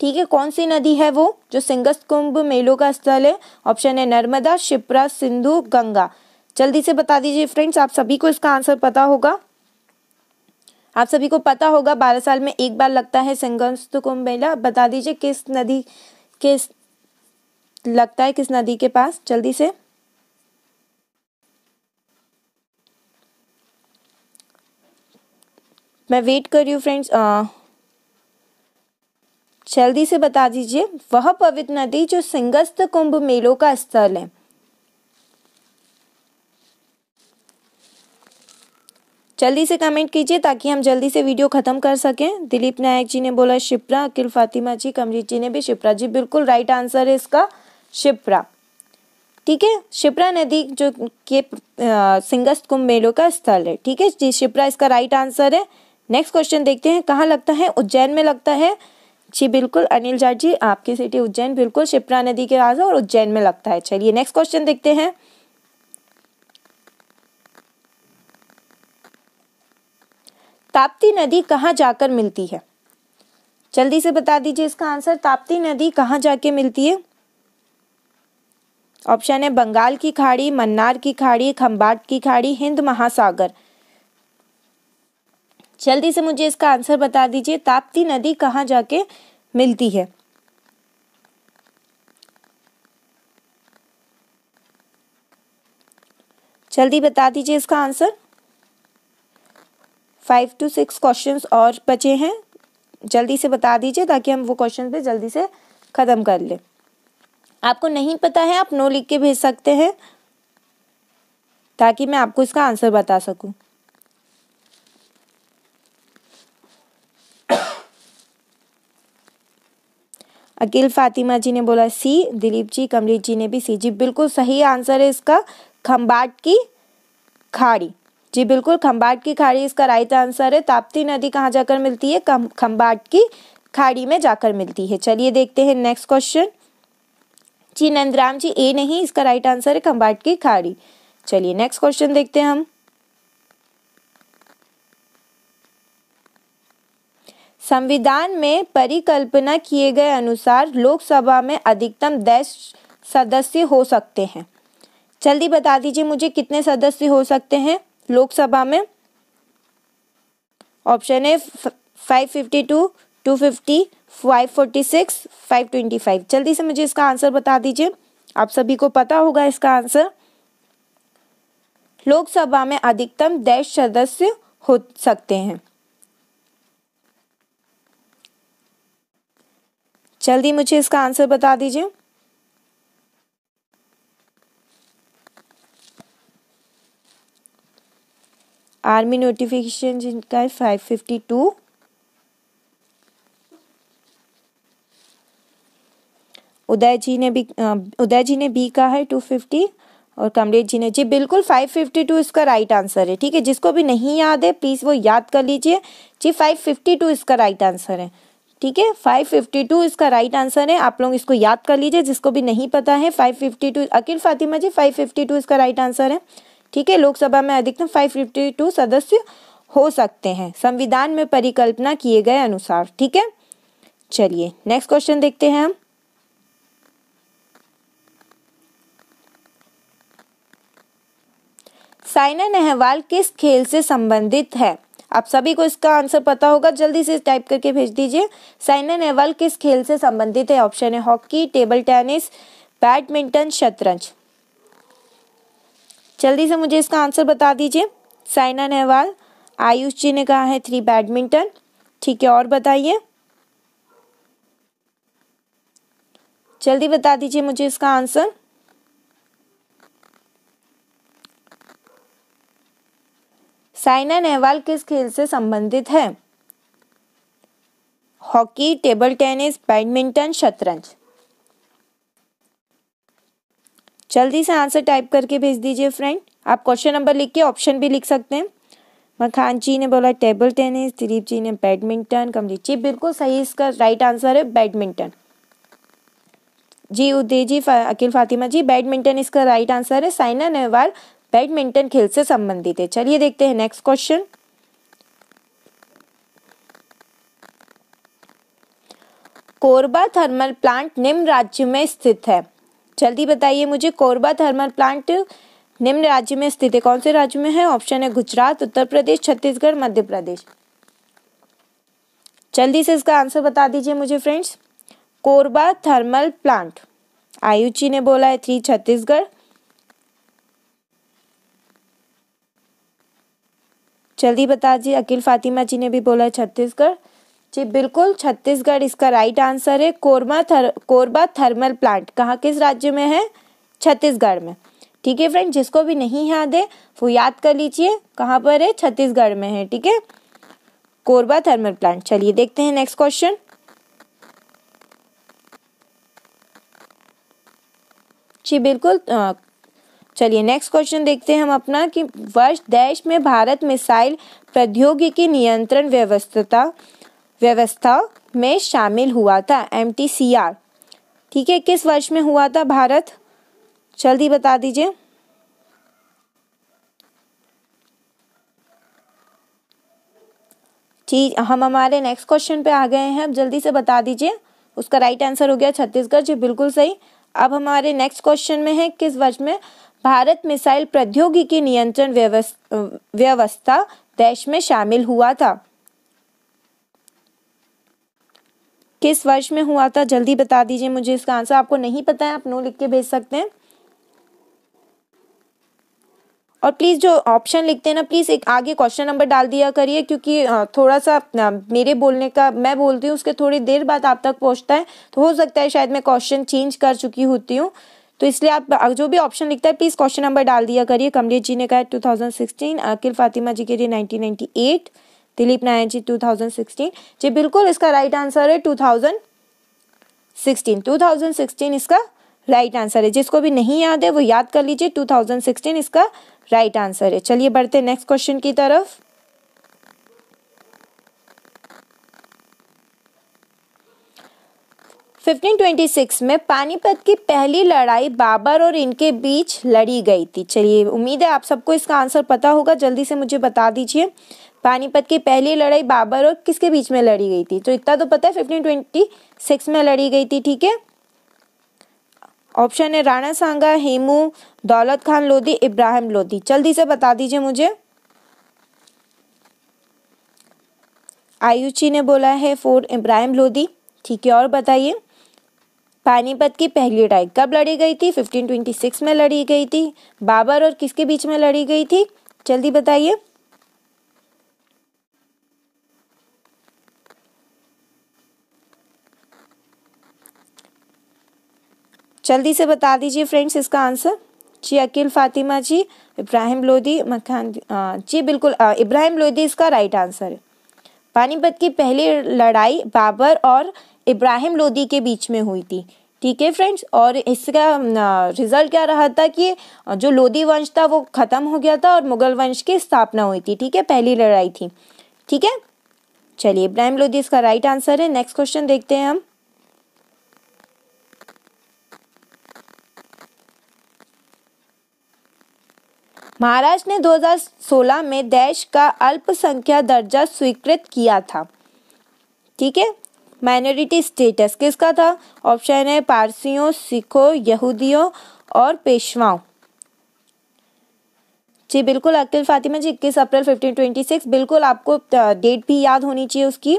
ठीक है कौन सी नदी है वो जो सिंगस्त कुंभ मेलों का स्थल है ऑप्शन है नर्मदा शिप्रा सिंधु गंगा जल्दी से बता दीजिए फ्रेंड्स आप सभी को इसका आंसर पता होगा आप सभी को पता होगा बारह साल में एक बार लगता है सिंगस्त कुंभ मेला बता दीजिए किस नदी किस लगता है किस नदी के पास जल्दी से मैं वेट कर रही हूँ फ्रेंड्स जल्दी से बता दीजिए वह पवित्र नदी जो सिंगस्त कुंभ मेलों का स्थल है जल्दी से कमेंट कीजिए ताकि हम जल्दी से वीडियो ख़त्म कर सकें दिलीप नायक जी ने बोला शिप्रा अकिल फातिमा जी कमरीत जी ने भी शिप्रा जी बिल्कुल राइट आंसर है इसका शिप्रा ठीक है शिप्रा नदी जो के सिंगस्त कुंभ मेलों का स्थल है ठीक है जी शिप्रा इसका राइट आंसर है नेक्स्ट क्वेश्चन देखते हैं कहाँ लगता है उज्जैन में लगता है जी बिल्कुल अनिल जाट जी आपकी सिटी उज्जैन बिल्कुल शिप्रा नदी के आजा और उज्जैन में लगता है चलिए नेक्स्ट क्वेश्चन देखते हैं ताप्ती नदी कहाँ जाकर मिलती है जल्दी से बता दीजिए इसका आंसर ताप्ती नदी कहाँ जाके मिलती है ऑप्शन है बंगाल की खाड़ी मन्नार की खाड़ी खम्बाट की खाड़ी हिंद महासागर जल्दी से मुझे इसका आंसर बता दीजिए ताप्ती नदी कहाँ जाके मिलती है जल्दी बता दीजिए इसका answer five two six questions और बचे हैं जल्दी से बता दीजिए ताकि हम वो क्वेश्चन पे जल्दी से ख़त्म कर लें आपको नहीं पता है आप नो लिख के भेज सकते हैं ताकि मैं आपको इसका आंसर बता सकूं अकील फातिमा जी ने बोला सी दिलीप जी कमरीत जी ने भी सी जी बिल्कुल सही आंसर है इसका खम्बाट की खाड़ी जी बिल्कुल खम्बाट की खाड़ी इसका राइट आंसर है ताप्ती नदी कहाँ जाकर मिलती है खम्बाट की खाड़ी में जाकर मिलती है चलिए देखते हैं नेक्स्ट क्वेश्चन जी नंदराम जी ए नहीं इसका राइट आंसर है खम्बाट की खाड़ी चलिए नेक्स्ट क्वेश्चन देखते हैं हम संविधान में परिकल्पना किए गए अनुसार लोकसभा में अधिकतम दस सदस्य हो सकते हैं जल्दी बता दीजिए मुझे कितने सदस्य हो सकते हैं लोकसभा में ऑप्शन है five fifty two two fifty five forty six five twenty five जल्दी से मुझे इसका आंसर बता दीजिए आप सभी को पता होगा इसका आंसर लोकसभा में अधिकतम दस सदस्य हो सकते हैं जल्दी मुझे इसका आंसर बता दीजिए आर्मी नोटिफिकेशन जिनका है five fifty two Uday ji ने भी उदय जी ने बी कहा है टू फिफ्टी और कमरेट जी ने जी बिल्कुल फाइव फिफ्टी टू इसका राइट आंसर है ठीक है जिसको भी नहीं याद है प्लीज़ वो याद कर लीजिए जी फाइव फिफ्टी टू इसका राइट आंसर है ठीक है 552 इसका राइट आंसर है आप लोग इसको याद कर लीजिए जिसको भी नहीं पता है 552 अकील फातिमा जी 552 इसका राइट आंसर है ठीक है लोकसभा में अधिकतम 552 सदस्य हो सकते हैं संविधान में परिकल्पना किए गए अनुसार ठीक है चलिए नेक्स्ट क्वेश्चन देखते हैं हम साइना नेहवाल किस खेल से संबंधित है आप सभी को इसका आंसर पता होगा जल्दी से टाइप करके भेज दीजिए साइना नेहवाल किस खेल से संबंधित है ऑप्शन है हॉकी टेबल टेनिस बैडमिंटन शतरंज जल्दी से मुझे इसका आंसर बता दीजिए साइना नेहवाल आयुष जी ने कहा है थ्री बैडमिंटन ठीक है और बताइए जल्दी बता दीजिए मुझे इसका आंसर साइना नेहवाल किस खेल से संबंधित है हॉकी टेबल टेनिस बैडमिंटन शतरंज जल्दी से आंसर टाइप करके भेज दीजिए फ्रेंड आप क्वेश्चन नंबर लिख के ऑप्शन भी लिख सकते हैं मखान जी ने बोला टेबल टेनिस दिलीप जी ने बैडमिंटन कमरीत जी बिल्कुल सही इसका राइट आंसर है बैडमिंटन जी उदय जी फा, अकील फातिमा जी बैडमिंटन इसका राइट आंसर है साइना नेहवाल बैडमिंटन खेल से संबंधित है चलिए देखते हैं next question Korba thermal plant निम्न राज्य में स्थित है जल्दी बताइए मुझे कोरबा थर्मल प्लांट निम्न राज्य में स्थित है कौन से राज्य में है ऑप्शन है गुजरात उत्तर प्रदेश छत्तीसगढ़ मध्य प्रदेश जल्दी से इसका आंसर बता दीजिए मुझे फ्रेंड्स कोरबा थर्मल प्लांट आयुची ने बोला है थ्री छत्तीसगढ़ जल्दी बता जी अकील फातिमा जी ने भी बोला है छत्तीसगढ़ जी बिल्कुल छत्तीसगढ़ इसका राइट आंसर है कोरमा थर कोरबा थर्मल प्लांट कहाँ किस राज्य में है छत्तीसगढ़ में ठीक है फ्रेंड जिसको भी नहीं याद है वो याद कर लीजिए कहाँ पर है छत्तीसगढ़ में है ठीक है कोरबा थर्मल प्लांट चलिए देखते हैं नेक्स्ट क्वेश्चन जी बिल्कुल चलिए नेक्स्ट क्वेश्चन देखते हैं हम अपना कि वर्ष देश में भारत मिसाइल प्रौद्योगिकी नियंत्रण व्यवस्था व्यवस्था में शामिल हुआ था एम ठीक है किस वर्ष में हुआ था भारत जल्दी बता दीजिए जी हम हमारे नेक्स्ट क्वेश्चन पे आ गए हैं अब जल्दी से बता दीजिए उसका राइट आंसर हो गया छत्तीसगढ़ जी बिल्कुल सही अब हमारे नेक्स्ट क्वेश्चन में है किस वर्ष में भारत मिसाइल प्रौद्योगिकी नियंत्रण व्यवस्था देश में शामिल हुआ था किस वर्ष में हुआ था जल्दी बता दीजिए मुझे इसका आंसर आपको नहीं पता है आप नो लिख के भेज सकते हैं और प्लीज़ जो ऑप्शन लिखते हैं ना प्लीज़ एक आगे क्वेश्चन नंबर डाल दिया करिए क्योंकि थोड़ा सा मेरे बोलने का मैं बोलती हूँ उसके थोड़ी देर बाद आप तक पहुँचता है तो हो सकता है शायद मैं क्वेश्चन चेंज कर चुकी होती हूँ तो इसलिए आप जो भी ऑप्शन लिखता है प्लीज़ क्वेश्चन नंबर डाल दिया करिए कमलेश जी ने कहा two thousand sixteen Akil Fatima ji के लिए nineteen eight Dilip Nayan ji two thousand sixteen जी बिल्कुल इसका राइट आंसर है two thousand sixteen two thousand sixteen इसका राइट आंसर है जिसको भी नहीं याद है वो याद कर लीजिए टू थाउजेंड सिक्सटीन इसका राइट आंसर है चलिए बढ़ते नेक्स्ट क्वेश्चन की तरफ 1526 में पानीपत की पहली लड़ाई बाबर और इनके बीच लड़ी गई थी चलिए उम्मीद है आप सबको इसका आंसर पता होगा जल्दी से मुझे बता दीजिए पानीपत की पहली लड़ाई बाबर और किसके बीच में लड़ी गई थी तो इतना तो पता है 1526 में लड़ी गई थी ठीक है ऑप्शन है राणा सांगा हेमू दौलत खान लोधी इब्राहिम लोधी जल्दी से बता दीजिए मुझे आयुची ने बोला है फोर इब्राहिम लोधी ठीक है और बताइए पानीपत की पहली लड़ाई कब लड़ी गई थी 1526 में लड़ी गई थी बाबर और किसके बीच में लड़ी गई थी जल्दी बताइए जल्दी से बता दीजिए फ्रेंड्स इसका आंसर जी अकील फातिमा जी इब्राहिम लोधी मखान जी बिल्कुल इब्राहिम लोधी इसका राइट आंसर है पानीपत की पहली लड़ाई बाबर और इब्राहिम लोधी के बीच में हुई थी ठीक है फ्रेंड्स और इसका रिजल्ट क्या रहा था कि जो लोधी वंश था वो ख़त्म हो गया था और मुगल वंश की स्थापना हुई थी ठीक है पहली लड़ाई थी ठीक है चलिए इब्राहिम लोधी इसका राइट आंसर है नेक्स्ट क्वेश्चन देखते हैं हम महाराष्ट्र ने 2016 में देश का अल्पसंख्या दर्जा स्वीकृत किया था ठीक है माइनॉरिटी स्टेटस किसका था ऑप्शन है पारसियों सिखों यहूदियों और पेशवाओं जी बिल्कुल अकिल फातिमा जी इक्कीस अप्रैल फिफ्टीन ट्वेंटी सिक्स बिल्कुल आपको डेट भी याद होनी चाहिए उसकी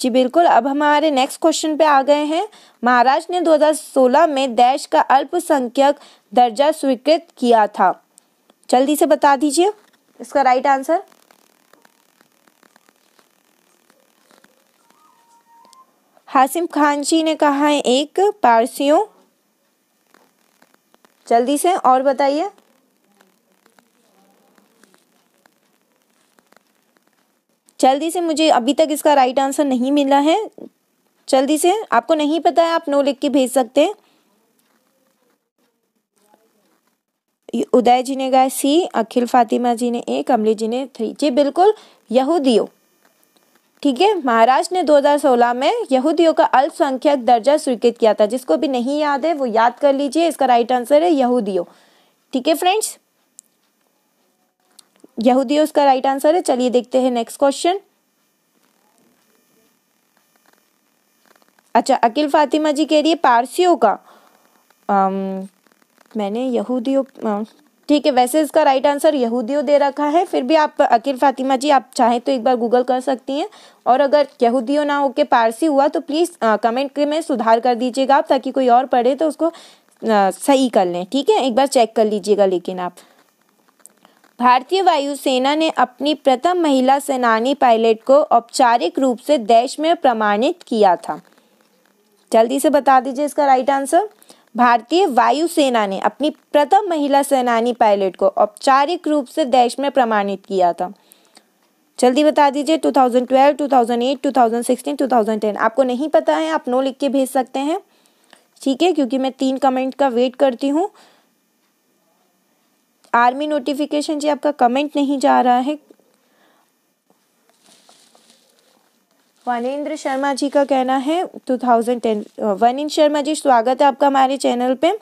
जी बिल्कुल अब हमारे नेक्स्ट क्वेश्चन पे आ गए हैं महाराष्ट्र ने 2016 में देश का अल्पसंख्यक दर्जा स्वीकृत किया था जल्दी से बता दीजिए इसका राइट आंसर हासिम खान जी ने कहा है एक पारसियों जल्दी से और बताइए जल्दी से मुझे अभी तक इसका राइट आंसर नहीं मिला है जल्दी से आपको नहीं पता है आप नो लिख के भेज सकते उदय जी ने गाय सी अखिल फातिमा जी ने एक अमली जी ने थ्री जी बिल्कुल यहूदियों ठीक है महाराष्ट्र ने 2016 में यहूदियों का अल्पसंख्यक दर्जा स्वीकृत किया था जिसको भी नहीं याद है वो याद कर लीजिए इसका राइट आंसर है यहूदियों ठीक है फ्रेंड्स यहूदियों इसका राइट आंसर है चलिए देखते हैं नेक्स्ट क्वेश्चन अच्छा अकील फातिमा जी कह रही है पारसियों का आम, मैंने यहूदियों ठीक है वैसे इसका राइट आंसर यहूदियों दे रखा है फिर भी आप अकील फातिमा जी आप चाहें तो एक बार गूगल कर सकती हैं और अगर यहूदियों ना होके पारसी हुआ तो प्लीज़ कमेंट में सुधार कर दीजिएगा आप ताकि कोई और पढ़े तो उसको आ, सही कर लें ठीक है एक बार चेक कर लीजिएगा लेकिन आप भारतीय वायुसेना ने अपनी प्रथम महिला सेनानी पायलट को औपचारिक रूप से देश में प्रमाणित किया था जल्दी से बता दीजिए इसका राइट आंसर भारतीय वायुसेना ने अपनी प्रथम महिला सेनानी पायलट को औपचारिक रूप से देश में प्रमाणित किया था जल्दी बता दीजिए 2012, 2008, 2016, 2010 आपको नहीं पता है आप नो लिख के भेज सकते हैं ठीक है क्योंकि मैं तीन कमेंट का वेट करती हूँ आर्मी नोटिफिकेशन जी आपका कमेंट नहीं जा रहा है वनेंद्र शर्मा जी का कहना है two thousand ten Vanendra Sharma ji स्वागत है आपका हमारे चैनल पे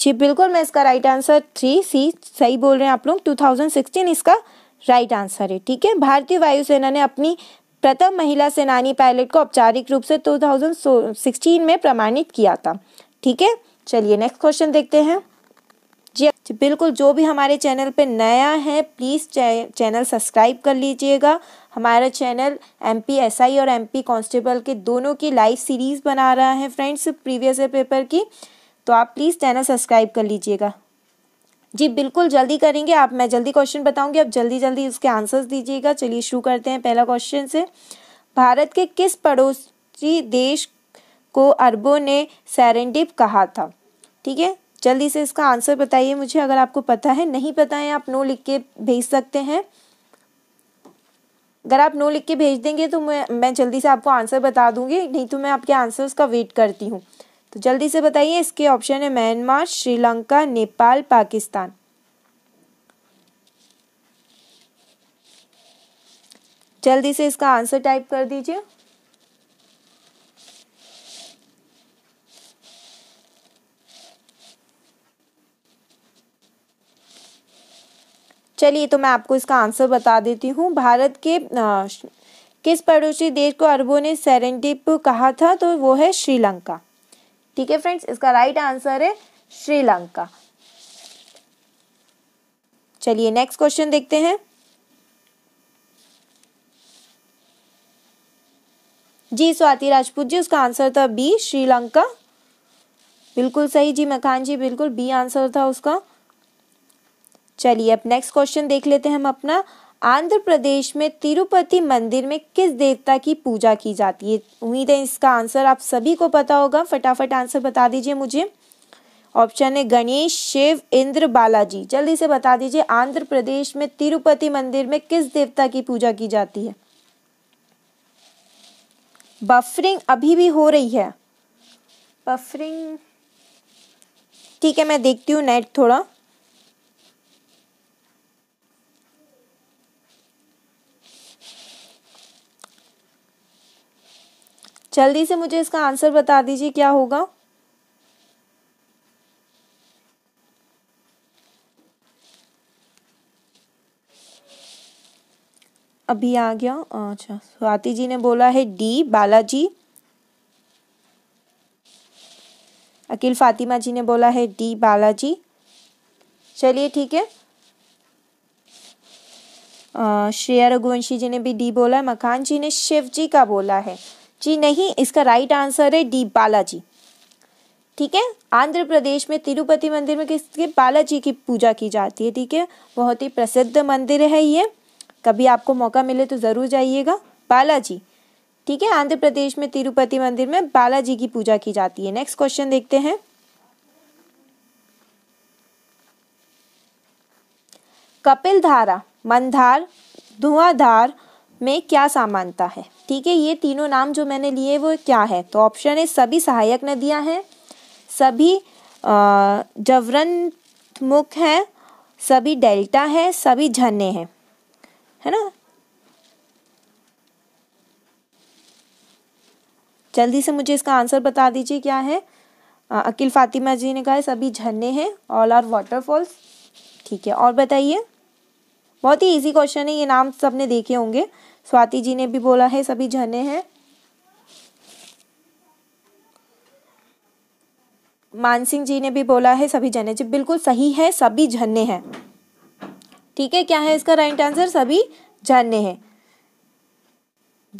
जी बिल्कुल मैं इसका राइट आंसर थ्री सी सही बोल रहे हैं आप लोग टू थाउजेंड सिक्सटीन इसका राइट आंसर है ठीक है भारतीय वायुसेना ने अपनी प्रथम महिला सेनानी पायलट को औपचारिक रूप से टू थाउजेंड सिक्सटीन में प्रमाणित किया था ठीक है चलिए नेक्स्ट क्वेश्चन देखते हैं बिल्कुल जो भी हमारे चैनल पे नया है प्लीज़ चैनल सब्सक्राइब कर लीजिएगा हमारा channel M P S I और एम पी कांस्टेबल के दोनों की लाइव सीरीज़ बना रहा है फ्रेंड्स प्रीवियस पेपर की तो आप प्लीज़ चैनल सब्सक्राइब कर लीजिएगा जी बिल्कुल जल्दी करेंगे आप मैं जल्दी क्वेश्चन बताऊंगी आप जल्दी जल्दी उसके आंसर्स दीजिएगा चलिए शुरू करते हैं पहला क्वेश्चन से भारत के किस पड़ोसी देश को अरबों ने सैरेंडिप कहा था ठीक है जल्दी से इसका आंसर बताइए मुझे अगर आपको पता है नहीं पता है आप नो लिख के भेज सकते हैं अगर आप नो लिख के भेज देंगे तो मैं मैं जल्दी से आपको आंसर बता दूंगी नहीं तो मैं आपके आंसर्स का वेट करती हूँ तो जल्दी से बताइए इसके ऑप्शन है म्यांमार श्रीलंका नेपाल पाकिस्तान जल्दी से इसका आंसर टाइप कर दीजिए चलिए तो मैं आपको इसका आंसर बता देती हूँ भारत के आ, किस पड़ोसी देश को अरबों ने सेरेंटिप कहा था तो वो है श्रीलंका ठीक है फ्रेंड्स इसका राइट आंसर है श्रीलंका चलिए नेक्स्ट क्वेश्चन देखते हैं जी स्वाति राजपूत जी उसका आंसर था बी श्रीलंका बिल्कुल सही जी मखान जी बिल्कुल बी आंसर था उसका चलिए अब नेक्स्ट क्वेश्चन देख लेते हैं हम अपना आंध्र प्रदेश में तिरुपति मंदिर में किस देवता की पूजा की जाती है उम्मीद है इसका आंसर आप सभी को पता होगा फटाफट आंसर बता दीजिए मुझे ऑप्शन है गणेश शिव इंद्र बालाजी जल्दी से बता दीजिए आंध्र प्रदेश में तिरुपति मंदिर में किस देवता की पूजा की जाती है बफरिंग अभी भी हो रही है बफरिंग ठीक है मैं देखती हूँ नेट थोड़ा जल्दी से मुझे इसका आंसर बता दीजिए क्या होगा अभी आ गया अच्छा स्वाति जी ने बोला है डी बालाजी अकील फातिमा जी ने बोला है डी बालाजी चलिए ठीक है श्रेया रघुवंशी जी ने भी डी बोला है मखान जी ने शिव जी का बोला है जी नहीं इसका राइट आंसर है डी बालाजी ठीक है आंध्र प्रदेश में तिरुपति मंदिर में किसके बालाजी की पूजा की जाती है ठीक है बहुत ही प्रसिद्ध मंदिर है ये कभी आपको मौका मिले तो ज़रूर जाइएगा बालाजी ठीक है आंध्र प्रदेश में तिरुपति मंदिर में बालाजी की पूजा की जाती है नेक्स्ट क्वेश्चन देखते हैं कपिल धारा मंदार धुआंधार में क्या समानता है ठीक है ये तीनों नाम जो मैंने लिए वो क्या है तो ऑप्शन है सभी सहायक नदियाँ हैं सभी मुख हैं सभी डेल्टा है सभी झरने हैं है ना जल्दी से मुझे इसका आंसर बता दीजिए क्या है आ, अकिल फातिमा जी ने कहा है सभी झरने हैं ऑल आर वाटरफॉल्स ठीक है और बताइए बहुत ही इजी क्वेश्चन है ये नाम सबने देखे होंगे स्वाति जी ने भी बोला है सभी जने हैं मानसिंह जी ने भी बोला है सभी जने जी बिल्कुल सही है सभी झने हैं ठीक है क्या है इसका राइट आंसर सभी झरने हैं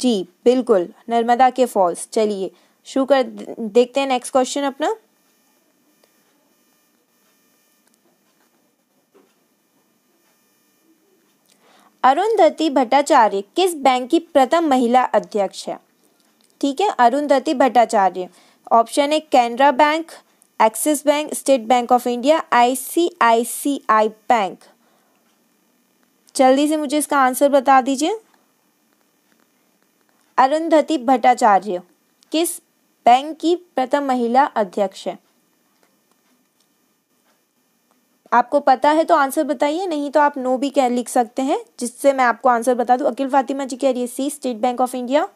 जी बिल्कुल नर्मदा के फॉल्स चलिए शुरू कर देखते हैं नेक्स्ट क्वेश्चन अपना अरुंधति भट्टाचार्य किस बैंक की प्रथम महिला अध्यक्ष है ठीक है अरुंधति भट्टाचार्य ऑप्शन है Canara Bank Axis Bank State bank of India ICICI Bank जल्दी से मुझे इसका आंसर बता दीजिए अरुंधति भट्टाचार्य किस बैंक की प्रथम महिला अध्यक्ष है आपको पता है तो आंसर बताइए नहीं तो आप नो भी कह लिख सकते हैं जिससे मैं आपको आंसर बता दूं अकिल फातिमा जी कह रही है C State bank of India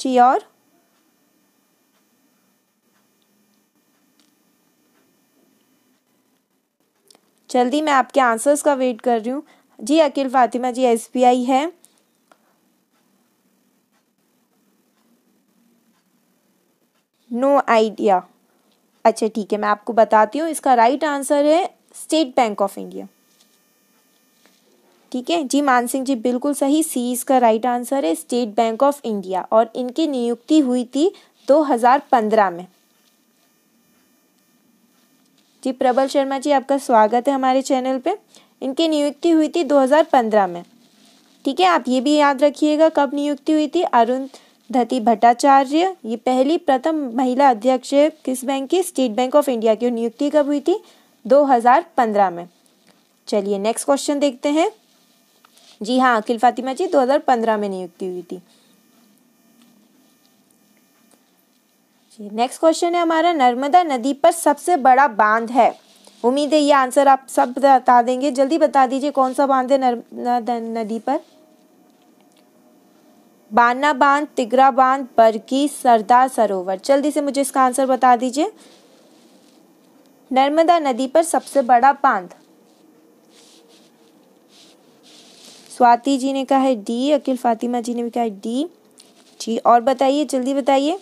जी और जल्दी मैं आपके आंसर्स का वेट कर रही हूँ जी अकील फातिमा जी एस है नो no आइडिया अच्छा ठीक है मैं आपको बताती हूँ इसका राइट आंसर है स्टेट बैंक ऑफ इंडिया ठीक है जी मानसिंह जी बिल्कुल सही सी इसका राइट आंसर है स्टेट बैंक ऑफ इंडिया और इनकी नियुक्ति हुई थी 2015 में जी प्रबल शर्मा जी आपका स्वागत है हमारे चैनल पे इनकी नियुक्ति हुई थी 2015 में ठीक है आप ये भी याद रखिएगा कब नियुक्ति हुई थी अरुण धती भट्टाचार्य ये पहली प्रथम महिला अध्यक्ष किस बैंक की स्टेट बैंक ऑफ इंडिया की नियुक्ति कब हुई थी 2015 में चलिए नेक्स्ट क्वेश्चन देखते हैं जी हाँ अखिल फातिमा जी 2015 में नियुक्ति हुई थी जी नेक्स्ट क्वेश्चन है हमारा नर्मदा नदी पर सबसे बड़ा बांध है उम्मीद है ये आंसर आप सब बता देंगे जल्दी बता दीजिए कौन सा बांध है नर्मदा नदी पर बाना बांध तिगरा बांध बरकी सरदार सरोवर जल्दी से मुझे इसका आंसर बता दीजिए नर्मदा नदी पर सबसे बड़ा बांध स्वाति जी ने कहा है डी अखिल फातिमा जी ने भी कहा है डी जी और बताइए जल्दी बताइए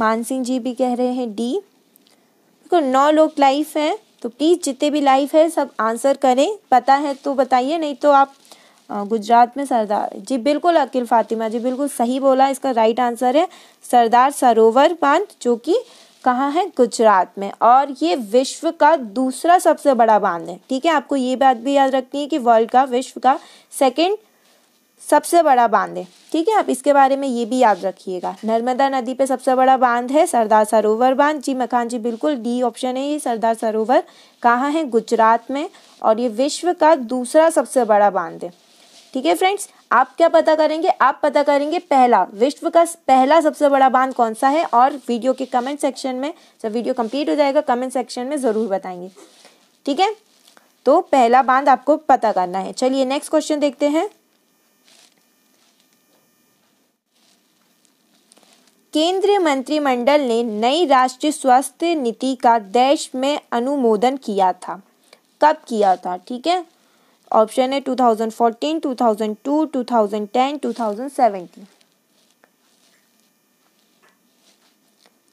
मानसिंह जी भी कह रहे हैं डी देखो नौ लोग लाइफ हैं तो प्लीज़ जितने भी लाइफ है सब आंसर करें पता है तो बताइए नहीं तो आप गुजरात में सरदार जी बिल्कुल अकिल फातिमा जी बिल्कुल सही बोला इसका राइट आंसर है सरदार सरोवर बांध जो कि कहाँ है गुजरात में और ये विश्व का दूसरा सबसे बड़ा बांध है ठीक है आपको ये बात भी याद रखनी है कि वर्ल्ड का विश्व का सेकेंड सबसे बड़ा बांध है ठीक है आप इसके बारे में ये भी याद रखिएगा नर्मदा नदी पे सबसे बड़ा बांध है सरदार सरोवर बांध जी मखान जी बिल्कुल डी ऑप्शन है ये सरदार सरोवर कहाँ है गुजरात में और ये विश्व का दूसरा सबसे बड़ा बांध है ठीक है फ्रेंड्स आप क्या पता करेंगे आप पता करेंगे पहला विश्व का पहला सबसे बड़ा बांध कौन सा है और वीडियो के कमेंट सेक्शन में जब वीडियो कंप्लीट हो जाएगा कमेंट सेक्शन में ज़रूर बताएंगे ठीक है तो पहला बांध आपको पता करना है चलिए नेक्स्ट क्वेश्चन देखते हैं केंद्रीय मंत्रिमंडल ने नई राष्ट्रीय स्वास्थ्य नीति का देश में अनुमोदन किया था कब किया था ठीक है ऑप्शन है 2014, 2002, 2010, 2017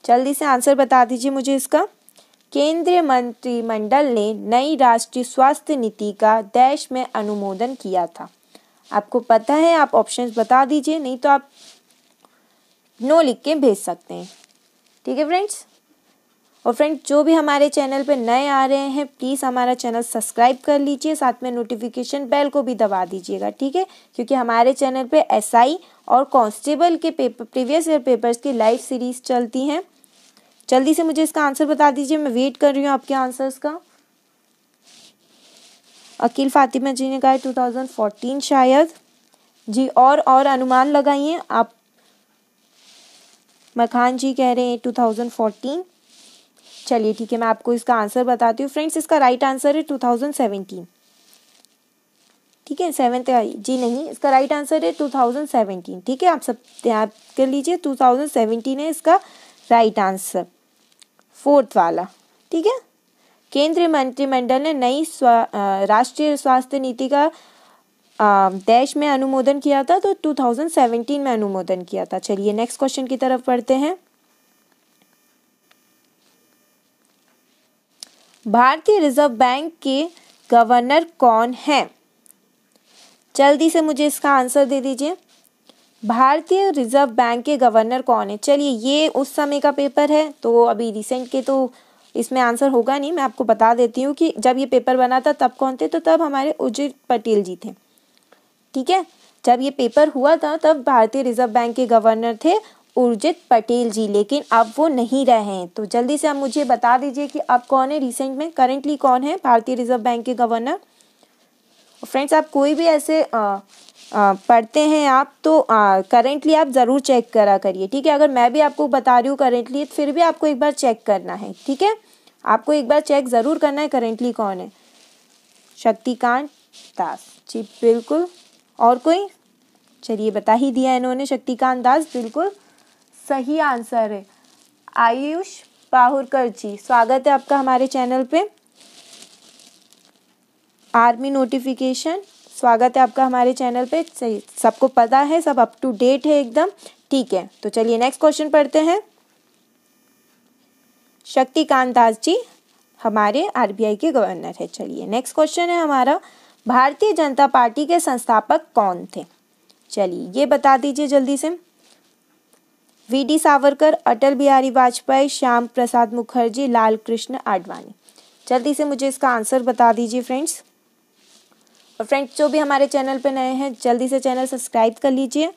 जल्दी से आंसर बता दीजिए मुझे इसका केंद्रीय मंत्रिमंडल ने नई राष्ट्रीय स्वास्थ्य नीति का देश में अनुमोदन किया था आपको पता है आप ऑप्शंस बता दीजिए नहीं तो आप नो लिख के भेज सकते हैं ठीक है फ्रेंड्स और फ्रेंड जो भी हमारे चैनल पे नए आ रहे हैं प्लीज़ हमारा चैनल सब्सक्राइब कर लीजिए साथ में नोटिफिकेशन बेल को भी दबा दीजिएगा ठीक है क्योंकि हमारे चैनल पे एसआई और कांस्टेबल के पेपर प्रीवियस ईयर पेपर्स की लाइव सीरीज चलती हैं जल्दी से मुझे इसका आंसर बता दीजिए मैं वेट कर रही हूँ आपके आंसर्स का अकील फातिमा जी ने कहा है 2014 शायद जी और और अनुमान लगाइए आप मखान जी कह रहे हैं टू चलिए ठीक है मैं आपको इसका आंसर बताती हूँ फ्रेंड्स इसका राइट आंसर है टू थाउजेंड सेवेंटीन ठीक है सेवेंथ जी नहीं इसका राइट आंसर है टू थाउजेंड सेवेंटीन ठीक है आप सब ध्यान कर लीजिए टू थाउजेंड सेवेंटीन है इसका राइट आंसर फोर्थ वाला ठीक है केंद्रीय मंत्रिमंडल ने नई राष्ट्रीय स्वास्थ्य नीति का देश में अनुमोदन किया था तो 2017 में अनुमोदन किया था चलिए नेक्स्ट क्वेश्चन की तरफ पढ़ते हैं भारतीय रिजर्व बैंक के गवर्नर कौन हैं जल्दी से मुझे इसका आंसर दे दीजिए भारतीय रिजर्व बैंक के गवर्नर कौन है चलिए ये उस समय का पेपर है तो अभी रिसेंट के तो इसमें आंसर होगा नहीं मैं आपको बता देती हूँ कि जब ये पेपर बना था तब कौन थे तो तब हमारे उजित पटेल जी थे ठीक है जब ये पेपर हुआ था तब भारतीय रिजर्व बैंक के गवर्नर थे उर्जित पटेल जी लेकिन अब वो नहीं रहे हैं तो जल्दी से आप मुझे बता दीजिए कि अब कौन है रिसेंट में करेंटली कौन है भारतीय रिजर्व बैंक के गवर्नर फ्रेंड्स आप कोई भी ऐसे आ, आ, पढ़ते हैं आप तो करेंटली आप ज़रूर चेक करा करिए ठीक है अगर मैं भी आपको बता रही हूँ करेंटली फिर भी आपको एक बार चेक करना है ठीक है आपको एक बार चेक ज़रूर करना है करेंटली कौन है शक्तिकांत दास जी बिल्कुल और कोई चलिए बता ही दिया इन्होंने शक्तिकांत दास बिल्कुल सही आंसर है आयुष पाहुरकर जी स्वागत है आपका हमारे चैनल पे आर्मी नोटिफिकेशन स्वागत है आपका हमारे चैनल पे सही सबको पता है सब अप टू डेट है एकदम ठीक है तो चलिए नेक्स्ट क्वेश्चन पढ़ते हैं शक्तिकांत दास जी हमारे आरबीआई के गवर्नर है चलिए नेक्स्ट क्वेश्चन है हमारा भारतीय जनता पार्टी के संस्थापक कौन थे चलिए ये बता दीजिए जल्दी से वी डी सावरकर अटल बिहारी वाजपेयी श्याम प्रसाद मुखर्जी लाल कृष्ण आडवाणी जल्दी से मुझे इसका आंसर बता दीजिए फ्रेंड्स और फ्रेंड्स जो भी हमारे चैनल पर नए हैं जल्दी से चैनल सब्सक्राइब कर लीजिए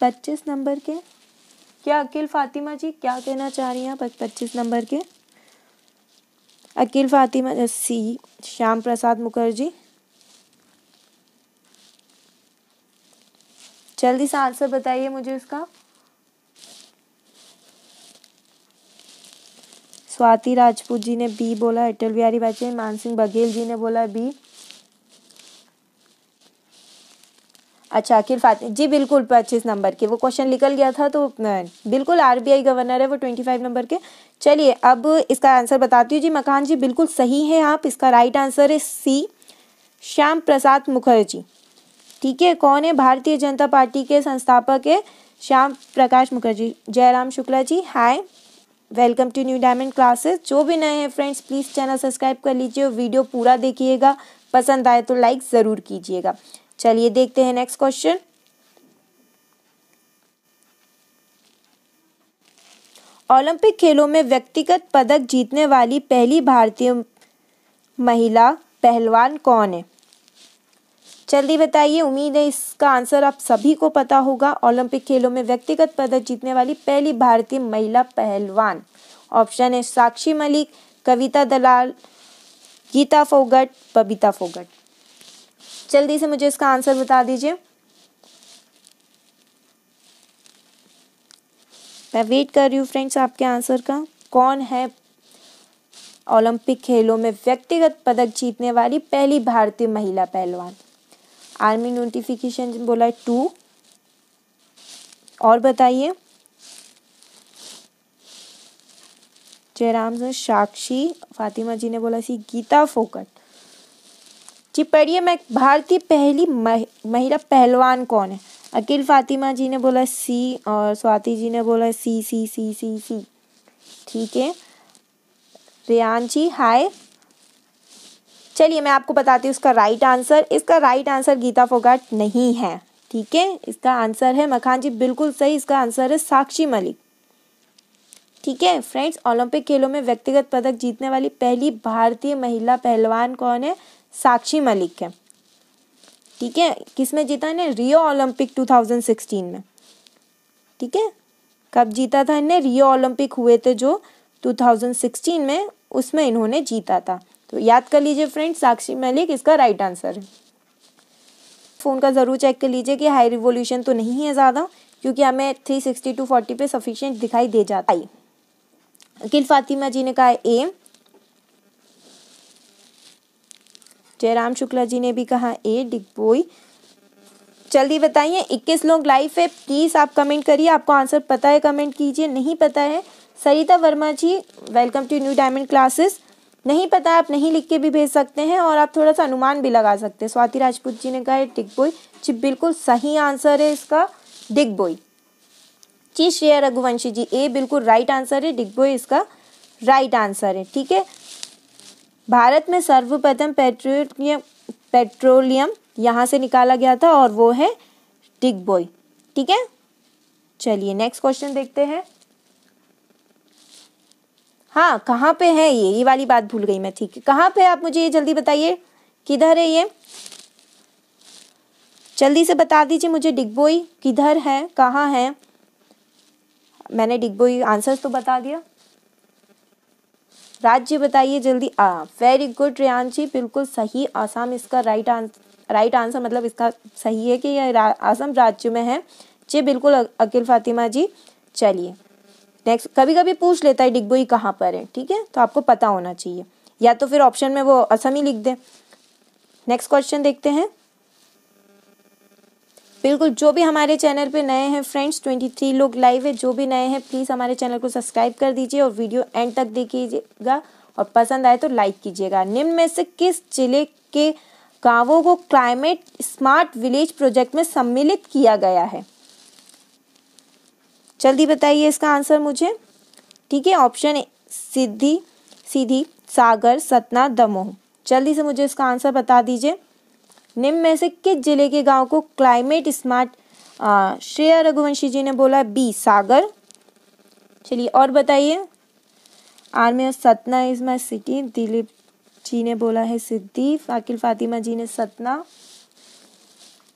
पच्चीस नंबर के क्या अकील फातिमा जी क्या कहना चाह रही हैं आप पच्चीस नंबर के अकील फातिमा सी श्याम प्रसाद मुखर्जी जल्दी से आंसर बताइए मुझे इसका स्वाति राजपूत जी ने बी बोला अटल बिहारी वाजपेयी मान सिंह बघेल जी ने बोला बी अच्छा आखिर फातिमा जी बिल्कुल पच्चीस नंबर के वो क्वेश्चन निकल गया था तो बिल्कुल आरबीआई गवर्नर है वो ट्वेंटी फाइव नंबर के चलिए अब इसका आंसर बताती हूँ जी मकान जी बिल्कुल सही है आप इसका राइट आंसर है सी श्याम प्रसाद मुखर्जी ठीक है कौन है भारतीय जनता पार्टी के संस्थापक है Shyam Prakash Mukherjee Jairam Shukla ji hi welcome to new diamond Classes जो भी नए हैं फ्रेंड्स प्लीज़ चैनल सब्सक्राइब कर लीजिए और वीडियो पूरा देखिएगा पसंद आए तो लाइक ज़रूर कीजिएगा चलिए देखते हैं नेक्स्ट क्वेश्चन ओलंपिक खेलों में व्यक्तिगत पदक जीतने वाली पहली भारतीय महिला पहलवान कौन है जल्दी बताइए उम्मीद है इसका आंसर आप सभी को पता होगा ओलंपिक खेलों में व्यक्तिगत पदक जीतने वाली पहली भारतीय महिला पहलवान ऑप्शन है साक्षी मलिक कविता दलाल गीता फोगट बबीता फोगट जल्दी से मुझे इसका आंसर बता दीजिए मैं वेट कर रही हूँ फ्रेंड्स आपके आंसर का कौन है ओलंपिक खेलों में व्यक्तिगत पदक जीतने वाली पहली भारतीय महिला पहलवान आर्मी नोटिफिकेशन बोला है टू और बताइए जयराम सर साक्षी फातिमा जी ने बोला सी गीता फोकट जी पढ़िए मैं भारतीय पहली मह, महिला पहलवान कौन है अकील फातिमा जी ने बोला सी और स्वाति जी ने बोला सी सी सी सी सी ठीक है रियान जी हाय चलिए मैं आपको बताती हूँ उसका राइट आंसर इसका राइट आंसर गीता फोगाट नहीं है ठीक है इसका आंसर है मखान जी बिल्कुल सही इसका आंसर है साक्षी मलिक ठीक है फ्रेंड्स ओलंपिक खेलों में व्यक्तिगत पदक जीतने वाली पहली भारतीय महिला पहलवान कौन है साक्षी मलिक है ठीक है किसमें जीता इन्हें रियो ओलंपिक 2016 में ठीक है कब जीता था इन्हें रियो ओलंपिक हुए थे जो 2016 में उसमें इन्होंने जीता था तो याद कर लीजिए फ्रेंड साक्षी मलिक इसका राइट आंसर है फ़ोन का ज़रूर चेक कर लीजिए कि हाई रिवोल्यूशन तो नहीं है ज़्यादा क्योंकि हमें थ्री सिक्सटी टू फोर्टी पे सफिशियंट दिखाई दे जाता है अकील फातिमा जी ने कहा ए जयराम शुक्ला जी ने भी कहा ए डिगबोई जल्दी बताइए इक्कीस लोग लाइव है प्लीज़ आप कमेंट करिए आपको आंसर पता है कमेंट कीजिए नहीं पता है Sarita Verma ji welcome to new diamond Classes नहीं पता आप नहीं लिख के भी भेज सकते हैं और आप थोड़ा सा अनुमान भी लगा सकते हैं स्वाति राजपूत जी ने कहा है बोई जी बिल्कुल सही आंसर है इसका डिग बोई जी श्रेया रघुवंशी जी ए बिल्कुल राइट आंसर है डिग बोई इसका राइट आंसर है ठीक है भारत में सर्वप्रथम पेट्रोलियम पेट्रोलियम यहाँ से निकाला गया था और वो है बोई ठीक है चलिए नेक्स्ट क्वेश्चन देखते हैं हाँ कहाँ पे है ये ये वाली बात भूल गई मैं ठीक है कहाँ पे आप मुझे ये जल्दी बताइए किधर है ये जल्दी से बता दीजिए मुझे डिगबोई किधर है कहाँ है मैंने डिगबोई आंसर्स तो बता दिया राज्य बताइए जल्दी आ वेरी गुड रेहान जी बिल्कुल सही आसाम इसका राइट आंसर राइट आंसर मतलब इसका सही है कि यह रा, आसाम राज्य में है जी बिल्कुल अकिल फातिमा जी चलिए नेक्स्ट कभी कभी पूछ लेता है डिगबोई कहाँ पर है ठीक है तो आपको पता होना चाहिए या तो फिर ऑप्शन में वो असम ही लिख दें नेक्स्ट क्वेश्चन देखते हैं बिल्कुल जो भी हमारे चैनल पे नए हैं फ्रेंड्स ट्वेंटी थ्री लोग लाइव है जो भी नए हैं प्लीज़ हमारे चैनल को सब्सक्राइब कर दीजिए और वीडियो एंड तक देखिएगा और पसंद आए तो लाइक कीजिएगा निम्न में से किस जिले के गांवों को क्लाइमेट स्मार्ट विलेज प्रोजेक्ट में सम्मिलित किया गया है जल्दी बताइए इसका आंसर मुझे ठीक है ऑप्शन सिद्धि सीधी सागर सतना दमोह जल्दी से मुझे इसका आंसर बता दीजिए निम्न में से किस जिले के गांव को क्लाइमेट स्मार्ट श्रेया रघुवंशी जी ने बोला बी सागर चलिए और बताइए आर्मी और Satna is my city Dilip ji ने बोला है सिद्धि फाकिल फातिमा जी ने सतना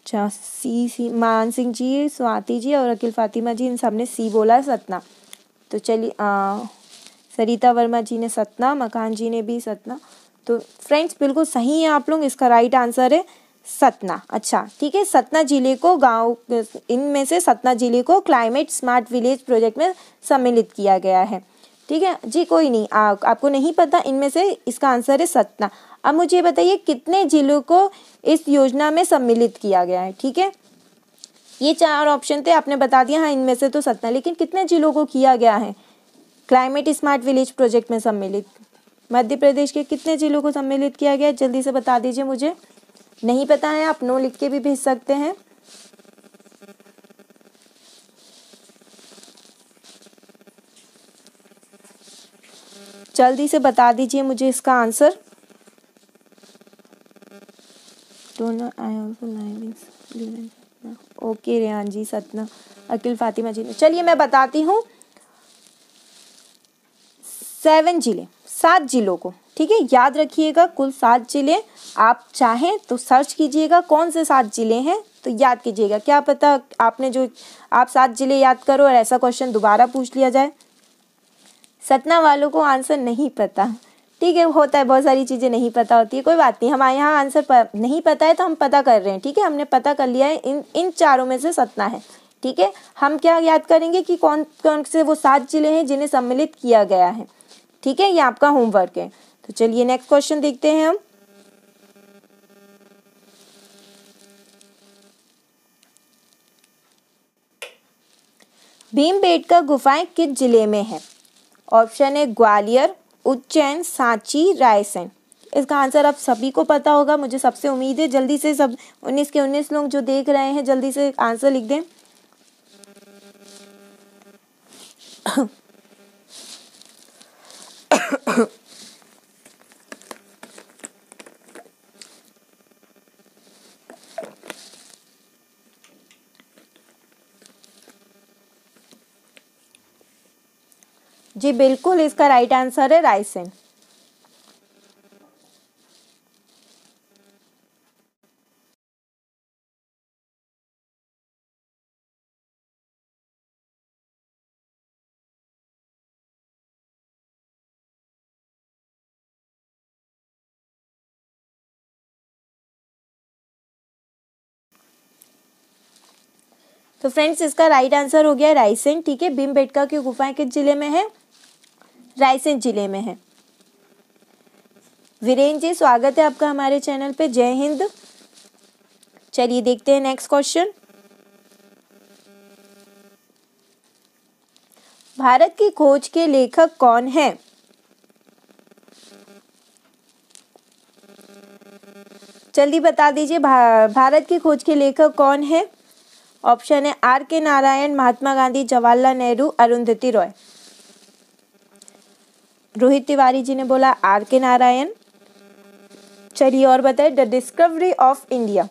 अच्छा सी सी मान सिंह जी स्वाति जी और अकील फातिमा जी इन सब ने सी बोला है सतना तो चलिए सरिता वर्मा जी ने सतना मकान जी ने भी सतना तो फ्रेंड्स बिल्कुल सही है आप लोग इसका राइट आंसर है सतना अच्छा ठीक है सतना जिले को गांव इनमें से सतना जिले को क्लाइमेट स्मार्ट विलेज प्रोजेक्ट में सम्मिलित किया गया है ठीक है जी कोई नहीं आ, आपको नहीं पता इनमें से इसका आंसर है सतना अब मुझे ये बताइए कितने जिलों को इस योजना में सम्मिलित किया गया है ठीक है ये चार ऑप्शन थे आपने बता दिया हाँ इनमें से तो सतना लेकिन कितने जिलों को किया गया है क्लाइमेट स्मार्ट विलेज प्रोजेक्ट में सम्मिलित मध्य प्रदेश के कितने जिलों को सम्मिलित किया गया है जल्दी से बता दीजिए मुझे नहीं पता है आप नो लिख के भी भेज सकते हैं जल्दी से बता दीजिए मुझे इसका आंसर ओके रेहान जी सतना अकिल फातिमा जी चलिए मैं बताती हूँ सेवन जिले सात जिलों को ठीक है याद रखिएगा कुल सात जिले आप चाहें तो सर्च कीजिएगा कौन से सात जिले हैं तो याद कीजिएगा क्या पता आपने जो आप सात जिले याद करो और ऐसा क्वेश्चन दोबारा पूछ लिया जाए सतना वालों को आंसर नहीं पता ठीक है होता है बहुत सारी चीज़ें नहीं पता होती है कोई बात नहीं हमारे यहाँ आंसर पर, नहीं पता है तो हम पता कर रहे हैं ठीक है हमने पता कर लिया है इन इन चारों में से सतना है ठीक है हम क्या याद करेंगे कि कौन कौन से वो सात जिले हैं जिन्हें सम्मिलित किया गया है ठीक है ये आपका होमवर्क है तो चलिए नेक्स्ट क्वेश्चन देखते हैं हम भीमबेटका गुफाएं किस जिले में है ऑप्शन है ग्वालियर उज्जैन सांची रायसेन इसका आंसर आप सभी को पता होगा मुझे सबसे उम्मीद है जल्दी से सब उन्नीस के उन्नीस लोग जो देख रहे हैं जल्दी से आंसर लिख दें जी बिल्कुल इसका राइट आंसर है रायसेन तो फ्रेंड्स इसका राइट आंसर हो गया रायसेन ठीक है भीम बेटका की गुफाएं किस जिले में है रायसेन जिले में है वीरेन जी स्वागत है आपका हमारे चैनल पे जय हिंद चलिए देखते हैं नेक्स्ट क्वेश्चन भारत की खोज के लेखक कौन है जल्दी बता दीजिए भा, भारत की खोज के लेखक कौन है ऑप्शन है आर के नारायण महात्मा गांधी जवाहरलाल नेहरू अरुंधति रॉय रोहित तिवारी जी ने बोला आर के नारायण चलिए और बताए the Discovery of India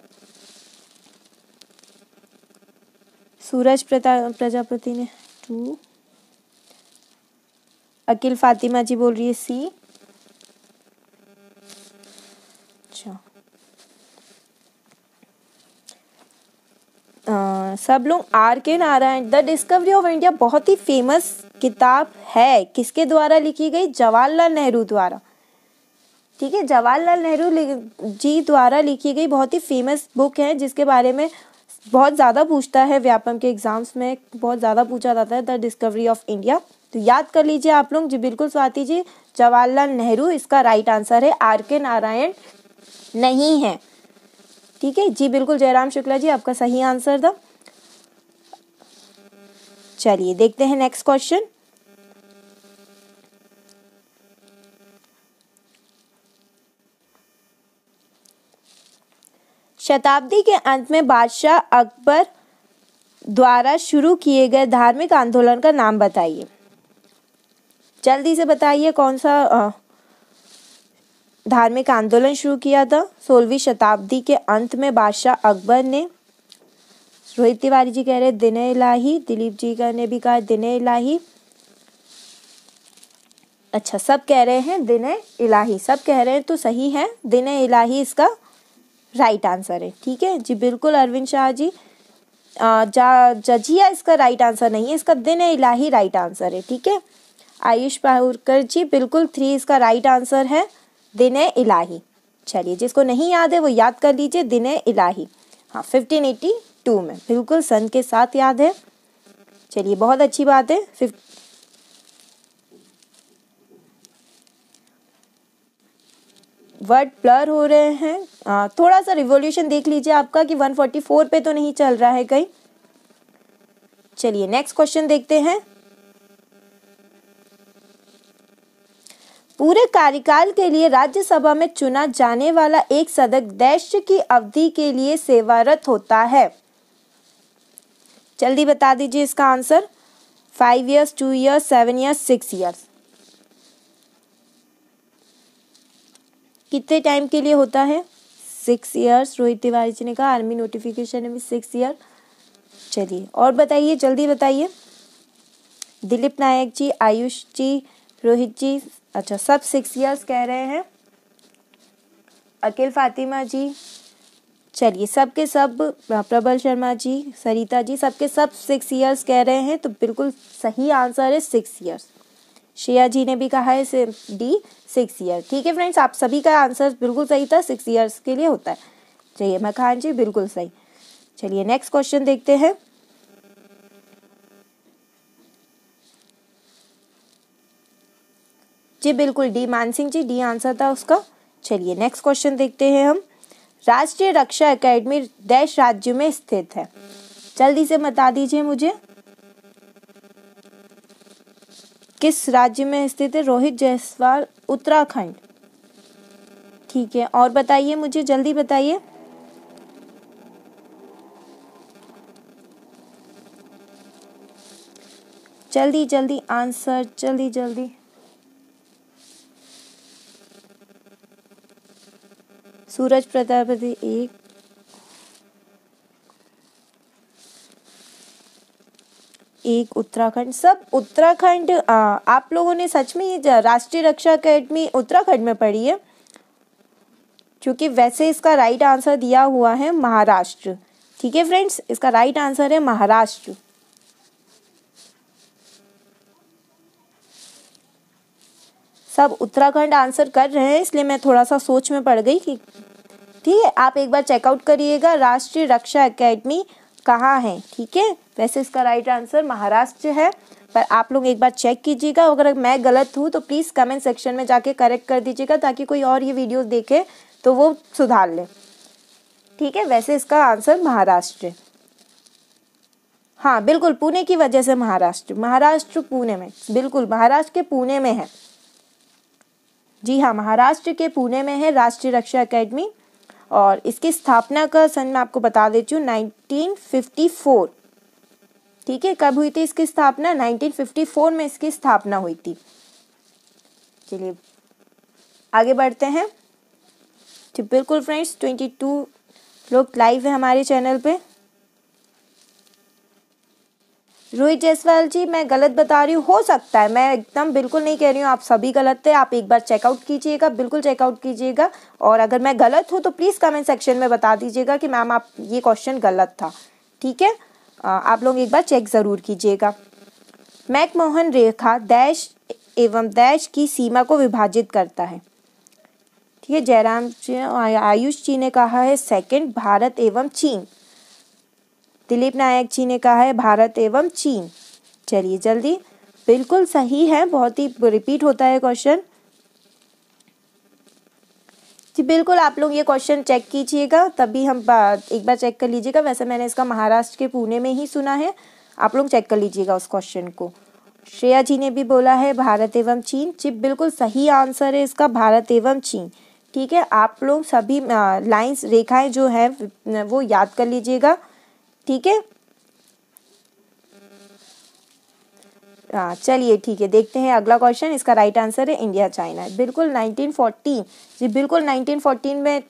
Suraj Prajapati ने टू अकील फातिमा जी बोल रही है सी अच्छा सब लोग R K Narayan the Discovery of India बहुत ही फेमस किताब है किसके द्वारा लिखी गई जवाहरलाल नेहरू द्वारा ठीक है जवाहरलाल नेहरू जी द्वारा लिखी गई बहुत ही फेमस बुक है जिसके बारे में बहुत ज़्यादा पूछता है व्यापम के एग्ज़ाम्स में बहुत ज़्यादा पूछा जाता है द डिस्कवरी ऑफ इंडिया तो याद कर लीजिए आप लोग जी बिल्कुल स्वाति जी जवाहरलाल नेहरू इसका राइट आंसर है आर के नारायण नहीं है ठीक है जी बिल्कुल जयराम शुक्ला जी आपका सही आंसर था चलिए देखते हैं नेक्स्ट क्वेश्चन शताब्दी के अंत में बादशाह अकबर द्वारा शुरू किए गए धार्मिक आंदोलन का नाम बताइए जल्दी से बताइए कौन सा धार्मिक आंदोलन शुरू किया था सोलहवीं शताब्दी के अंत में बादशाह अकबर ने रोहित तो तिवारी जी कह रहे दिन इलाही दिलीप जी का ने भी कहा दिन इलाही अच्छा सब कह रहे हैं दिन इलाही सब कह रहे हैं तो सही है दिन इलाही इसका राइट आंसर है ठीक है जी बिल्कुल अरविंद शाह जी जा जजिया इसका राइट आंसर नहीं है इसका दिन इलाही राइट आंसर है ठीक है आयुष पाहुरकर जी बिल्कुल थ्री इसका राइट आंसर है दिन इलाही चलिए जिसको नहीं याद है वो याद कर लीजिए दिन इलाही हाँ फिफ्टीन एटी टू में बिल्कुल सन के साथ याद है चलिए बहुत अच्छी बात है वर्ड ब्लर हो रहे हैं आ, थोड़ा सा रिवोल्यूशन देख लीजिए आपका कि 144 पे तो नहीं चल रहा है कहीं चलिए नेक्स्ट क्वेश्चन देखते हैं पूरे कार्यकाल के लिए राज्यसभा में चुना जाने वाला एक सदस्य देश की अवधि के लिए सेवारत होता है जल्दी बता दीजिए इसका answer five years two years seven years six years कितने टाइम के लिए होता है सिक्स ईयर्स रोहित तिवारी जी ने कहा आर्मी नोटिफिकेशन है भी सिक्स ईयर चलिए और बताइए जल्दी बताइए दिलीप नायक जी आयुष जी रोहित जी अच्छा सब सिक्स ईयर्स कह रहे हैं अकेल फातिमा जी चलिए सबके सब प्रबल शर्मा जी सरिता जी सबके सब सिक्स ईयर्स कह रहे हैं तो बिल्कुल सही आंसर है सिक्स ईयर्स शेया जी ने भी कहा है डी सिक्स ईयर ठीक है फ्रेंड्स आप सभी का आंसर बिल्कुल सही था सिक्स ईयर्स के लिए होता है चलिए मखान जी बिल्कुल सही चलिए नेक्स्ट क्वेश्चन देखते हैं जी बिल्कुल D Mansingh ji D answer था उसका चलिए नेक्स्ट क्वेश्चन देखते हैं हम राष्ट्रीय रक्षा एकेडमी देश राज्य में स्थित है जल्दी से बता दीजिए मुझे किस राज्य में स्थित है रोहित जायसवाल उत्तराखंड ठीक है और बताइए मुझे जल्दी बताइए जल्दी जल्दी आंसर जल्दी जल्दी सूरज प्रजापति एक एक उत्तराखंड सब उत्तराखंड आप लोगों ने सच में ये राष्ट्रीय रक्षा अकेडमी उत्तराखंड में पढ़ी है क्योंकि वैसे इसका राइट आंसर दिया हुआ है महाराष्ट्र ठीक है फ्रेंड्स इसका राइट आंसर है महाराष्ट्र सब उत्तराखंड आंसर कर रहे हैं इसलिए मैं थोड़ा सा सोच में पड़ गई कि ठीक है आप एक बार चेकआउट करिएगा राष्ट्रीय रक्षा अकेडमी कहाँ है ठीक है वैसे इसका राइट आंसर महाराष्ट्र है पर आप लोग एक बार चेक कीजिएगा अगर मैं गलत हूँ तो प्लीज़ कमेंट सेक्शन में जाके करेक्ट कर दीजिएगा ताकि कोई और ये वीडियो देखे तो वो सुधार लें ठीक है वैसे इसका आंसर महाराष्ट्र हाँ बिल्कुल पुणे की वजह से महाराष्ट्र महाराष्ट्र पुणे में बिल्कुल महाराष्ट्र के पुणे में है जी हाँ महाराष्ट्र के पुणे में है राष्ट्रीय रक्षा अकेडमी और इसकी स्थापना का सन मैं आपको बता देती हूँ 1954 ठीक है कब हुई थी इसकी स्थापना 1954 में इसकी स्थापना हुई थी चलिए आगे बढ़ते हैं तो बिल्कुल फ्रेंड्स 22 लोग लाइव है हमारे चैनल पे रोहित जयसवाल जी मैं गलत बता रही हूँ हो सकता है मैं एकदम बिल्कुल नहीं कह रही हूँ आप सभी गलत थे आप एक बार चेकआउट कीजिएगा बिल्कुल चेकआउट कीजिएगा और अगर मैं गलत हूँ तो प्लीज़ कमेंट सेक्शन में बता दीजिएगा कि मैम आप ये क्वेश्चन गलत था ठीक है आप लोग एक बार चेक ज़रूर कीजिएगा मैकमोहन रेखा दैश एवं दैश की सीमा को विभाजित करता है ठीक है जयराम जी आयुष जी ने कहा है सेकेंड भारत एवं चीन दिलीप नायक जी ने कहा है भारत एवं चीन चलिए जल्दी बिल्कुल सही है बहुत ही रिपीट होता है क्वेश्चन जी बिल्कुल आप लोग ये क्वेश्चन चेक कीजिएगा तभी हम एक बार चेक कर लीजिएगा वैसे मैंने इसका महाराष्ट्र के पुणे में ही सुना है आप लोग चेक कर लीजिएगा उस क्वेश्चन को श्रेया जी ने भी बोला है भारत एवं चीन जी बिल्कुल सही आंसर है इसका भारत एवं चीन ठीक है आप लोग सभी लाइंस रेखाएं जो है वो याद कर लीजिएगा ठीक है हाँ चलिए ठीक है देखते हैं अगला क्वेश्चन इसका राइट आंसर है इंडिया चाइना बिल्कुल 1914 जी बिल्कुल 1914 में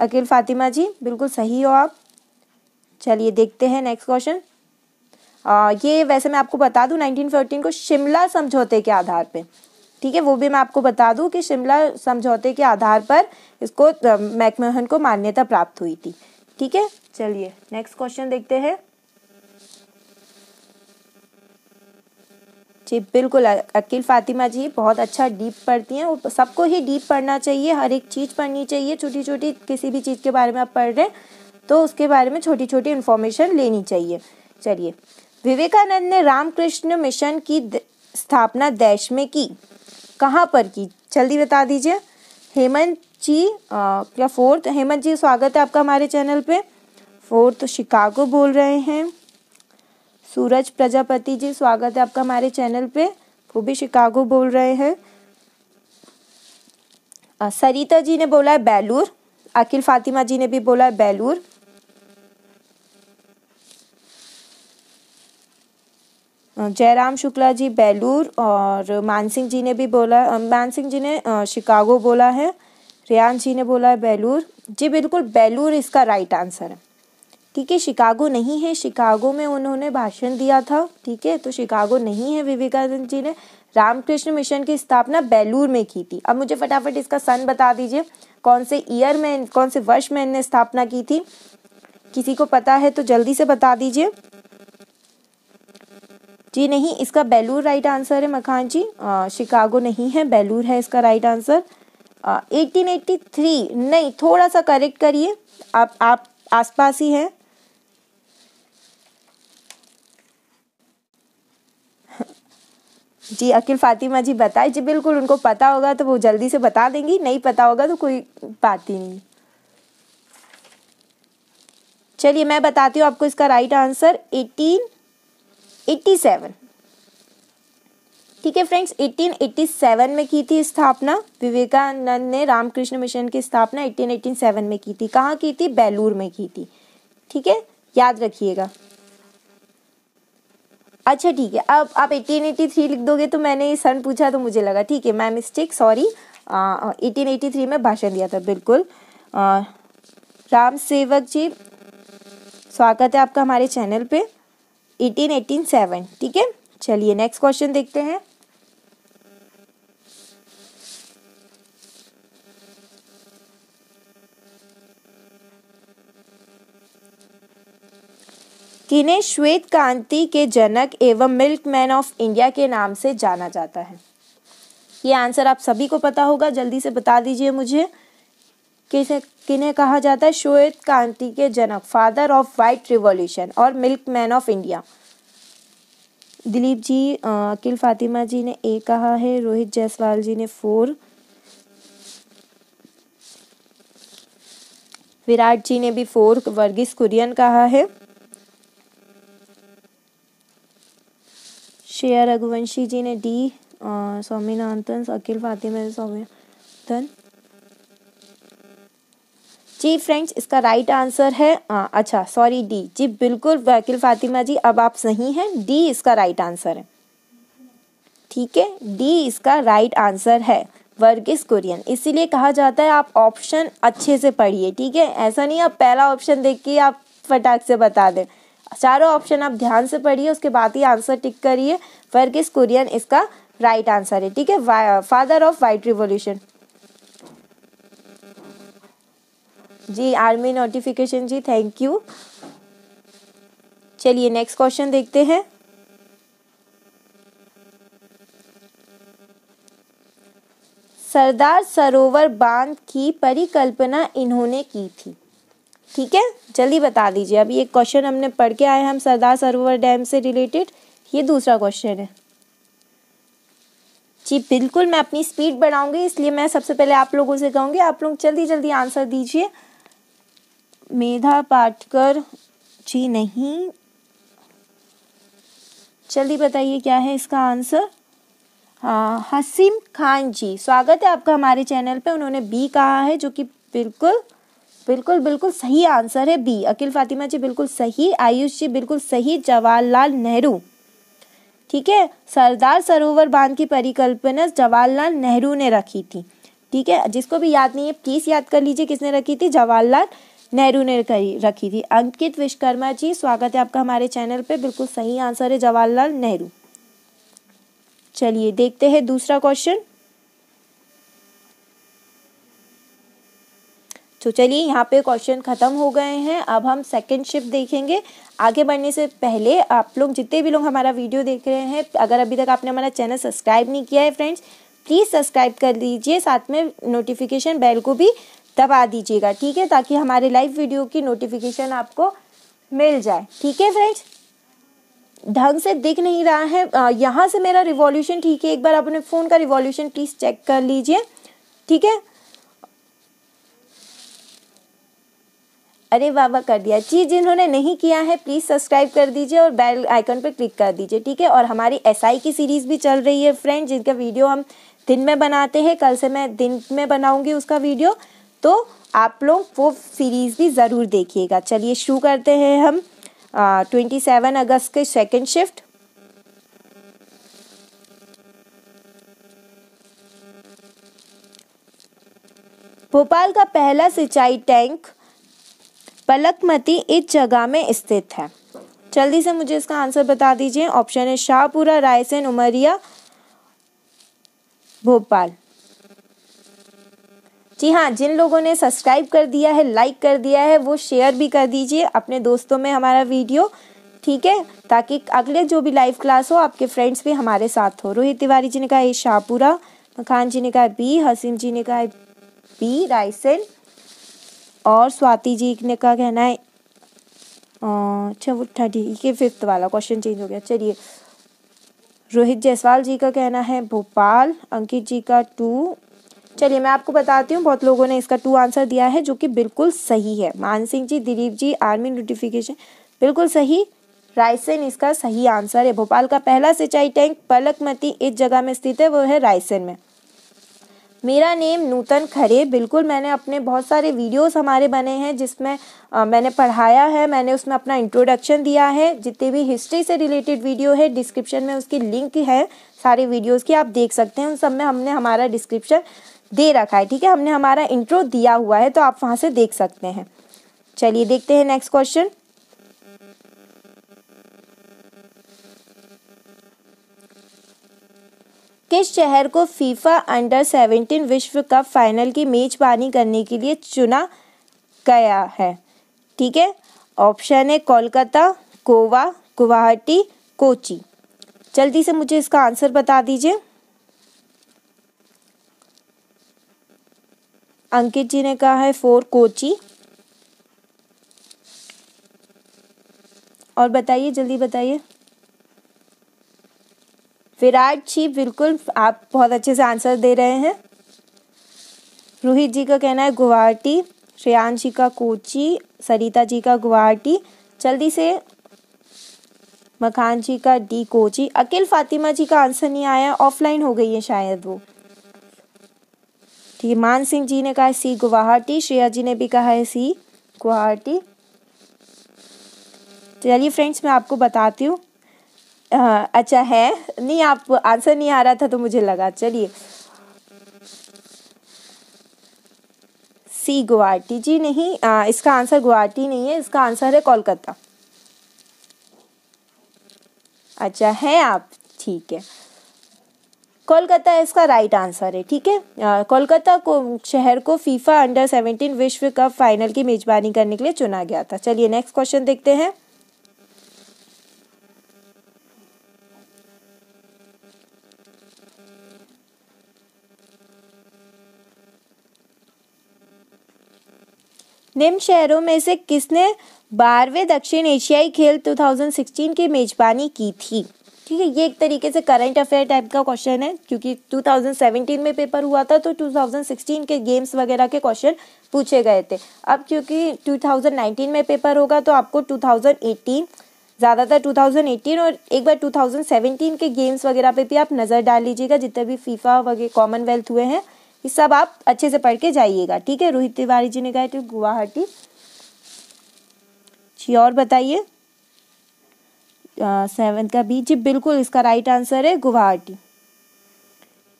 अकील फातिमा जी बिल्कुल सही हो आप चलिए देखते हैं नेक्स्ट क्वेश्चन ये वैसे मैं आपको बता दूं 1914 को शिमला समझौते के आधार पे ठीक है वो भी मैं आपको बता दूं कि शिमला समझौते के आधार पर इसको मैकमोहन को मान्यता प्राप्त हुई थी ठीक है चलिए नेक्स्ट क्वेश्चन देखते हैं जी बिल्कुल अकील फातिमा जी बहुत अच्छा डीप पढ़ती हैं और सबको ही डीप पढ़ना चाहिए हर एक चीज़ पढ़नी चाहिए छोटी छोटी किसी भी चीज़ के बारे में आप पढ़ रहे हैं तो उसके बारे में छोटी छोटी इन्फॉर्मेशन लेनी चाहिए चलिए विवेकानंद ने रामकृष्ण मिशन की स्थापना देश में की कहाँ पर की जल्दी बता दीजिए हेमंत जी क्या फोर्थ हेमंत जी स्वागत है आपका हमारे चैनल पर फोर तो शिकागो बोल रहे हैं सूरज प्रजापति जी स्वागत है आपका हमारे चैनल पे वो भी शिकागो बोल रहे हैं सरिता जी ने बोला है बैलूर अखिल फातिमा जी ने भी बोला है बेलूर जयराम शुक्ला जी बेलूर और मानसिंह जी ने भी बोला मानसिंह जी ने शिकागो बोला है रियान जी ने बोला है बेलूर जी बिल्कुल बेलूर इसका राइट आंसर है ठीक है शिकागो नहीं है शिकागो में उन्होंने भाषण दिया था ठीक है तो शिकागो नहीं है विवेकानंद जी ने रामकृष्ण मिशन की स्थापना बेलूर में की थी अब मुझे फटाफट इसका सन बता दीजिए कौन से ईयर में कौन से वर्ष में इनने स्थापना की थी किसी को पता है तो जल्दी से बता दीजिए जी नहीं इसका बेलूर राइट आंसर है मखान जी आ, शिकागो नहीं है बेलूर है इसका राइट आंसर एटीन नहीं थोड़ा सा करेक्ट करिए आप आप आसपास ही हैं जी अकील फातिमा जी बताए जी बिल्कुल उनको पता होगा तो वो जल्दी से बता देंगी नहीं पता होगा तो कोई बात ही नहीं चलिए मैं बताती हूँ आपको इसका right answer eighteen eighty seven ठीक है फ्रेंड्स 1887 में की थी स्थापना विवेकानंद ने रामकृष्ण मिशन की स्थापना 1887 में की थी कहाँ की थी बेलूर में की थी ठीक है याद रखिएगा अच्छा ठीक है अब आप एटीन एटी थ्री लिख दोगे तो मैंने सन पूछा तो मुझे लगा ठीक है मैं mistake sorry eighteen eighty three में भाषण दिया था बिल्कुल राम सेवक जी स्वागत है आपका हमारे चैनल पे एटीन एटीन सेवन ठीक है चलिए नेक्स्ट क्वेश्चन देखते हैं किन्हें श्वेत क्रांति के जनक एवं मिल्क मैन ऑफ इंडिया के नाम से जाना जाता है ये आंसर आप सभी को पता होगा जल्दी से बता दीजिए मुझे किसे किन्हें कहा जाता है श्वेत क्रांति के जनक फादर ऑफ वाइट रिवॉल्यूशन और milk man of India Dilip ji Aqeel Fatima ji ने ए कहा है रोहित जायसवाल जी ने फोर विराट जी ने भी फोर वर्गीस कुरियन कहा है श्रेया रघुवंशी जी ने डी स्वामीनाथन अकील फातिमा स्वामीनाथन जी फ्रेंड्स इसका राइट आंसर है आ, अच्छा सॉरी डी जी बिल्कुल वकील फातिमा जी अब आप सही हैं डी इसका राइट आंसर है ठीक है डी इसका राइट आंसर है वर्गिस कुरियन इसीलिए कहा जाता है आप ऑप्शन अच्छे से पढ़िए ठीक है ऐसा नहीं आप पहला ऑप्शन देख के आप फटाक से बता दें चारों ऑप्शन आप ध्यान से पढ़िए उसके बाद ही आंसर टिक करिए वर्गीस कुरियन इसका राइट आंसर है ठीक है फादर ऑफ वाइट रिवोल्यूशन जी army notification ji thank you चलिए नेक्स्ट क्वेश्चन देखते हैं सरदार सरोवर बांध की परिकल्पना इन्होंने की थी ठीक है जल्दी बता दीजिए अभी एक क्वेश्चन हमने पढ़ के आए हम सरदार सरोवर डैम से रिलेटेड ये दूसरा क्वेश्चन है जी बिल्कुल मैं अपनी स्पीड बढ़ाऊंगी इसलिए मैं सबसे पहले आप लोगों से कहूँगी आप लोग जल्दी जल्दी आंसर दीजिए मेधा पाटकर जी नहीं जल्दी बताइए क्या है इसका आंसर हाँ हसीम खान जी स्वागत है आपका हमारे चैनल पे उन्होंने बी कहा है जो कि बिल्कुल बिल्कुल बिल्कुल सही आंसर है बी अकील फातिमा जी बिल्कुल सही आयुष जी बिल्कुल सही जवाहरलाल नेहरू ठीक है सरदार सरोवर बांध की परिकल्पना जवाहरलाल नेहरू ने रखी थी ठीक है जिसको भी याद नहीं है प्लीज़ याद कर लीजिए किसने रखी थी जवाहरलाल नेहरू ने रखी थी अंकित विश्वकर्मा जी स्वागत है आपका हमारे चैनल पे बिल्कुल सही आंसर है जवाहरलाल नेहरू चलिए देखते हैं दूसरा क्वेश्चन तो चलिए यहाँ पे क्वेश्चन ख़त्म हो गए हैं अब हम सेकंड शिफ्ट देखेंगे आगे बढ़ने से पहले आप लोग जितने भी लोग हमारा वीडियो देख रहे हैं अगर अभी तक आपने हमारा चैनल सब्सक्राइब नहीं किया है फ्रेंड्स प्लीज़ सब्सक्राइब कर लीजिए साथ में नोटिफिकेशन बेल को भी दबा दीजिएगा ठीक है ताकि हमारे लाइव वीडियो की नोटिफिकेशन आपको मिल जाए ठीक है फ्रेंड्स ढंग से दिख नहीं रहा है यहाँ से मेरा रिवॉल्यूशन ठीक है एक बार अपने फ़ोन का रिवॉल्यूशन प्लीज़ चेक कर लीजिए ठीक है अरे वाह कर दिया जी जिन्होंने नहीं किया है प्लीज़ सब्सक्राइब कर दीजिए और बेल आइकन पर क्लिक कर दीजिए ठीक है और हमारी एस SI की सीरीज़ भी चल रही है फ्रेंड जिनका वीडियो हम दिन में बनाते हैं कल से मैं दिन में बनाऊंगी उसका वीडियो तो आप लोग वो सीरीज़ भी ज़रूर देखिएगा चलिए शुरू करते हैं हम ट्वेंटी सेवन अगस्त के सेकेंड शिफ्ट भोपाल का पहला सिंचाई टैंक पलकमती इस जगह में स्थित है जल्दी से मुझे इसका आंसर बता दीजिए ऑप्शन है शाहपुरा रायसेन उमरिया भोपाल जी हाँ जिन लोगों ने सब्सक्राइब कर दिया है लाइक कर दिया है वो शेयर भी कर दीजिए अपने दोस्तों में हमारा वीडियो ठीक है ताकि अगले जो भी लाइव क्लास हो आपके फ्रेंड्स भी हमारे साथ हो रोहित तिवारी जी ने कहा शाहपुरा मखान जी ने कहा बी हसीम जी ने कहा बी रायसेन और स्वाति जी ने का कहना है अच्छा वो ठीक है फिफ्थ वाला क्वेश्चन चेंज हो गया चलिए रोहित जायसवाल जी का कहना है भोपाल अंकित जी का टू चलिए मैं आपको बताती हूँ बहुत लोगों ने इसका टू आंसर दिया है जो कि बिल्कुल सही है मान सिंह जी दिलीप जी आर्मी नोटिफिकेशन बिल्कुल सही रायसेन इसका सही आंसर है भोपाल का पहला सिंचाई टैंक पलकमती इस जगह में स्थित है वो है रायसेन में मेरा नेम नूतन खरे बिल्कुल मैंने अपने बहुत सारे वीडियोस हमारे बने हैं जिसमें आ, मैंने पढ़ाया है मैंने उसमें अपना इंट्रोडक्शन दिया है जितने भी हिस्ट्री से रिलेटेड वीडियो है डिस्क्रिप्शन में उसकी लिंक है सारे वीडियोस की आप देख सकते हैं उन सब में हमने हमारा डिस्क्रिप्शन दे रखा है ठीक है हमने हमारा इंट्रो दिया हुआ है तो आप वहाँ से देख सकते हैं चलिए देखते हैं नेक्स्ट क्वेश्चन किस शहर को फीफा अंडर 17 विश्व कप फाइनल की मेजबानी करने के लिए चुना गया है ठीक है ऑप्शन है कोलकाता गोवा गुवाहाटी कोची जल्दी से मुझे इसका आंसर बता दीजिए अंकित जी ने कहा है फोर कोची और बताइए जल्दी बताइए विराट जी बिल्कुल आप बहुत अच्छे से आंसर दे रहे हैं रोहित जी का कहना है गुवाहाटी श्रेयान जी का कोची सरिता जी का गुवाहाटी जल्दी से मखान जी का डी कोची अकेल फातिमा जी का आंसर नहीं आया ऑफलाइन हो गई है शायद वो ठीक है मान सिंह जी ने कहा है सी गुवाहाटी श्रेया जी ने भी कहा है सी गुवाहाटी चलिए फ्रेंड्स मैं आपको बताती हूँ अच्छा है नहीं आप आंसर नहीं आ रहा था तो मुझे लगा चलिए सी गुवाहाटी जी नहीं आ, इसका आंसर गुवाहाटी नहीं है इसका आंसर है कोलकाता अच्छा है आप ठीक है कोलकाता इसका राइट आंसर है ठीक है कोलकाता को शहर को फीफा अंडर सेवेंटीन विश्व कप फाइनल की मेजबानी करने के लिए चुना गया था चलिए नेक्स्ट क्वेश्चन देखते हैं निम्न शहरों में से किसने बारहवें दक्षिण एशियाई खेल 2016 की मेजबानी की थी ठीक है ये एक तरीके से करंट अफेयर टाइप का क्वेश्चन है क्योंकि 2017 में पेपर हुआ था तो 2016 के गेम्स वगैरह के क्वेश्चन पूछे गए थे अब क्योंकि 2019 में पेपर होगा तो आपको 2018 ज़्यादातर 2018 और एक बार 2017 के गेम्स वगैरह पे भी आप नज़र डाल लीजिएगा जितने भी फीफा वगैरह कॉमनवेल्थ हुए हैं ये सब आप अच्छे से पढ़ के जाइएगा ठीक है रोहित तिवारी जी ने गए थे गुवाहाटी जी और बताइए सेवन का बी जी बिल्कुल इसका राइट आंसर है गुवाहाटी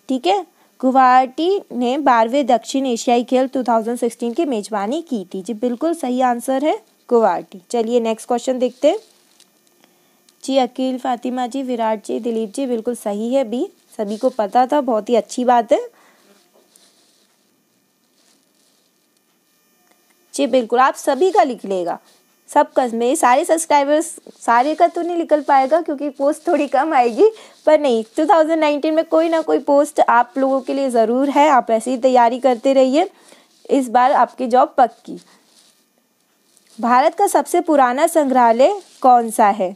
ठीक है गुवाहाटी ने बारहवें दक्षिण एशियाई खेल 2016 की मेजबानी की थी जी बिल्कुल सही आंसर है गुवाहाटी चलिए नेक्स्ट क्वेश्चन देखते हैं जी अकील फातिमा जी विराट जी दिलीप जी बिल्कुल सही है बी सभी को पता था बहुत ही अच्छी बात है जी बिल्कुल आप सभी का लिख लेगा सबका मेरे सारे सब्सक्राइबर्स सारे का तो नहीं निकल पाएगा क्योंकि पोस्ट थोड़ी कम आएगी पर नहीं 2019 में कोई ना कोई पोस्ट आप लोगों के लिए ज़रूर है आप ऐसी ही तैयारी करते रहिए इस बार आपकी जॉब पक्की भारत का सबसे पुराना संग्रहालय कौन सा है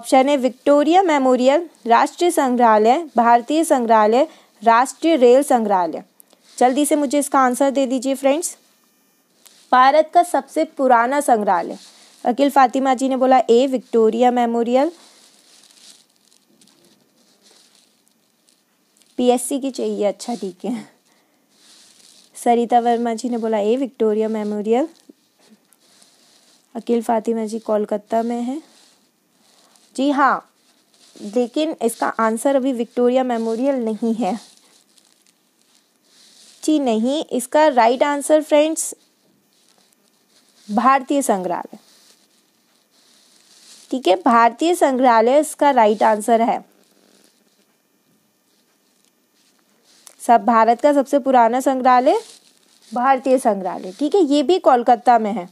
ऑप्शन है विक्टोरिया मेमोरियल राष्ट्रीय संग्रहालय भारतीय संग्रहालय राष्ट्रीय रेल संग्रहालय जल्दी से मुझे इसका आंसर दे दीजिए फ्रेंड्स भारत का सबसे पुराना संग्रहालय अकील फातिमा जी ने बोला ए विक्टोरिया मेमोरियल पीएससी की चाहिए अच्छा ठीक है सरिता वर्मा जी ने बोला A Victoria Memorial Akeel Fatima ji Kolkata में है जी हाँ लेकिन इसका आंसर अभी विक्टोरिया मेमोरियल नहीं है जी नहीं इसका राइट आंसर फ्रेंड्स भारतीय संग्रहालय ठीक है भारतीय संग्रहालय इसका राइट आंसर है सब भारत का सबसे पुराना संग्रहालय भारतीय संग्रहालय ठीक है ये भी कोलकाता में है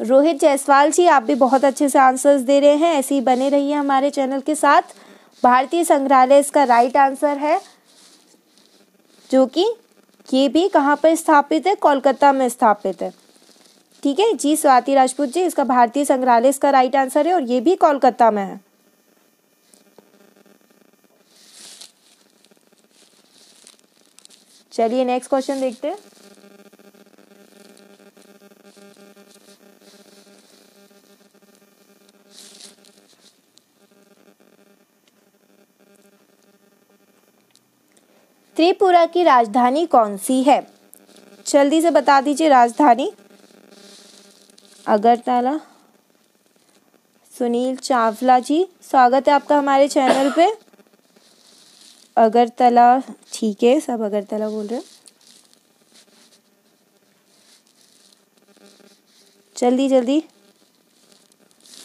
रोहित जायसवाल जी आप भी बहुत अच्छे से आंसर्स दे रहे हैं ऐसे ही बने रहिए है हमारे चैनल के साथ भारतीय संग्रहालय इसका राइट आंसर है जो कि ये भी कहाँ पर स्थापित है कोलकाता में स्थापित है ठीक है जी स्वाति राजपूत जी इसका भारतीय संग्रहालय इसका राइट आंसर है और ये भी कोलकाता में है चलिए नेक्स्ट क्वेश्चन देखते हैं त्रिपुरा की राजधानी कौन सी है जल्दी से बता दीजिए राजधानी अगरतला सुनील चावला जी स्वागत है आपका हमारे चैनल पे अगरतला ठीक है सब अगरतला बोल रहे जल्दी जल्दी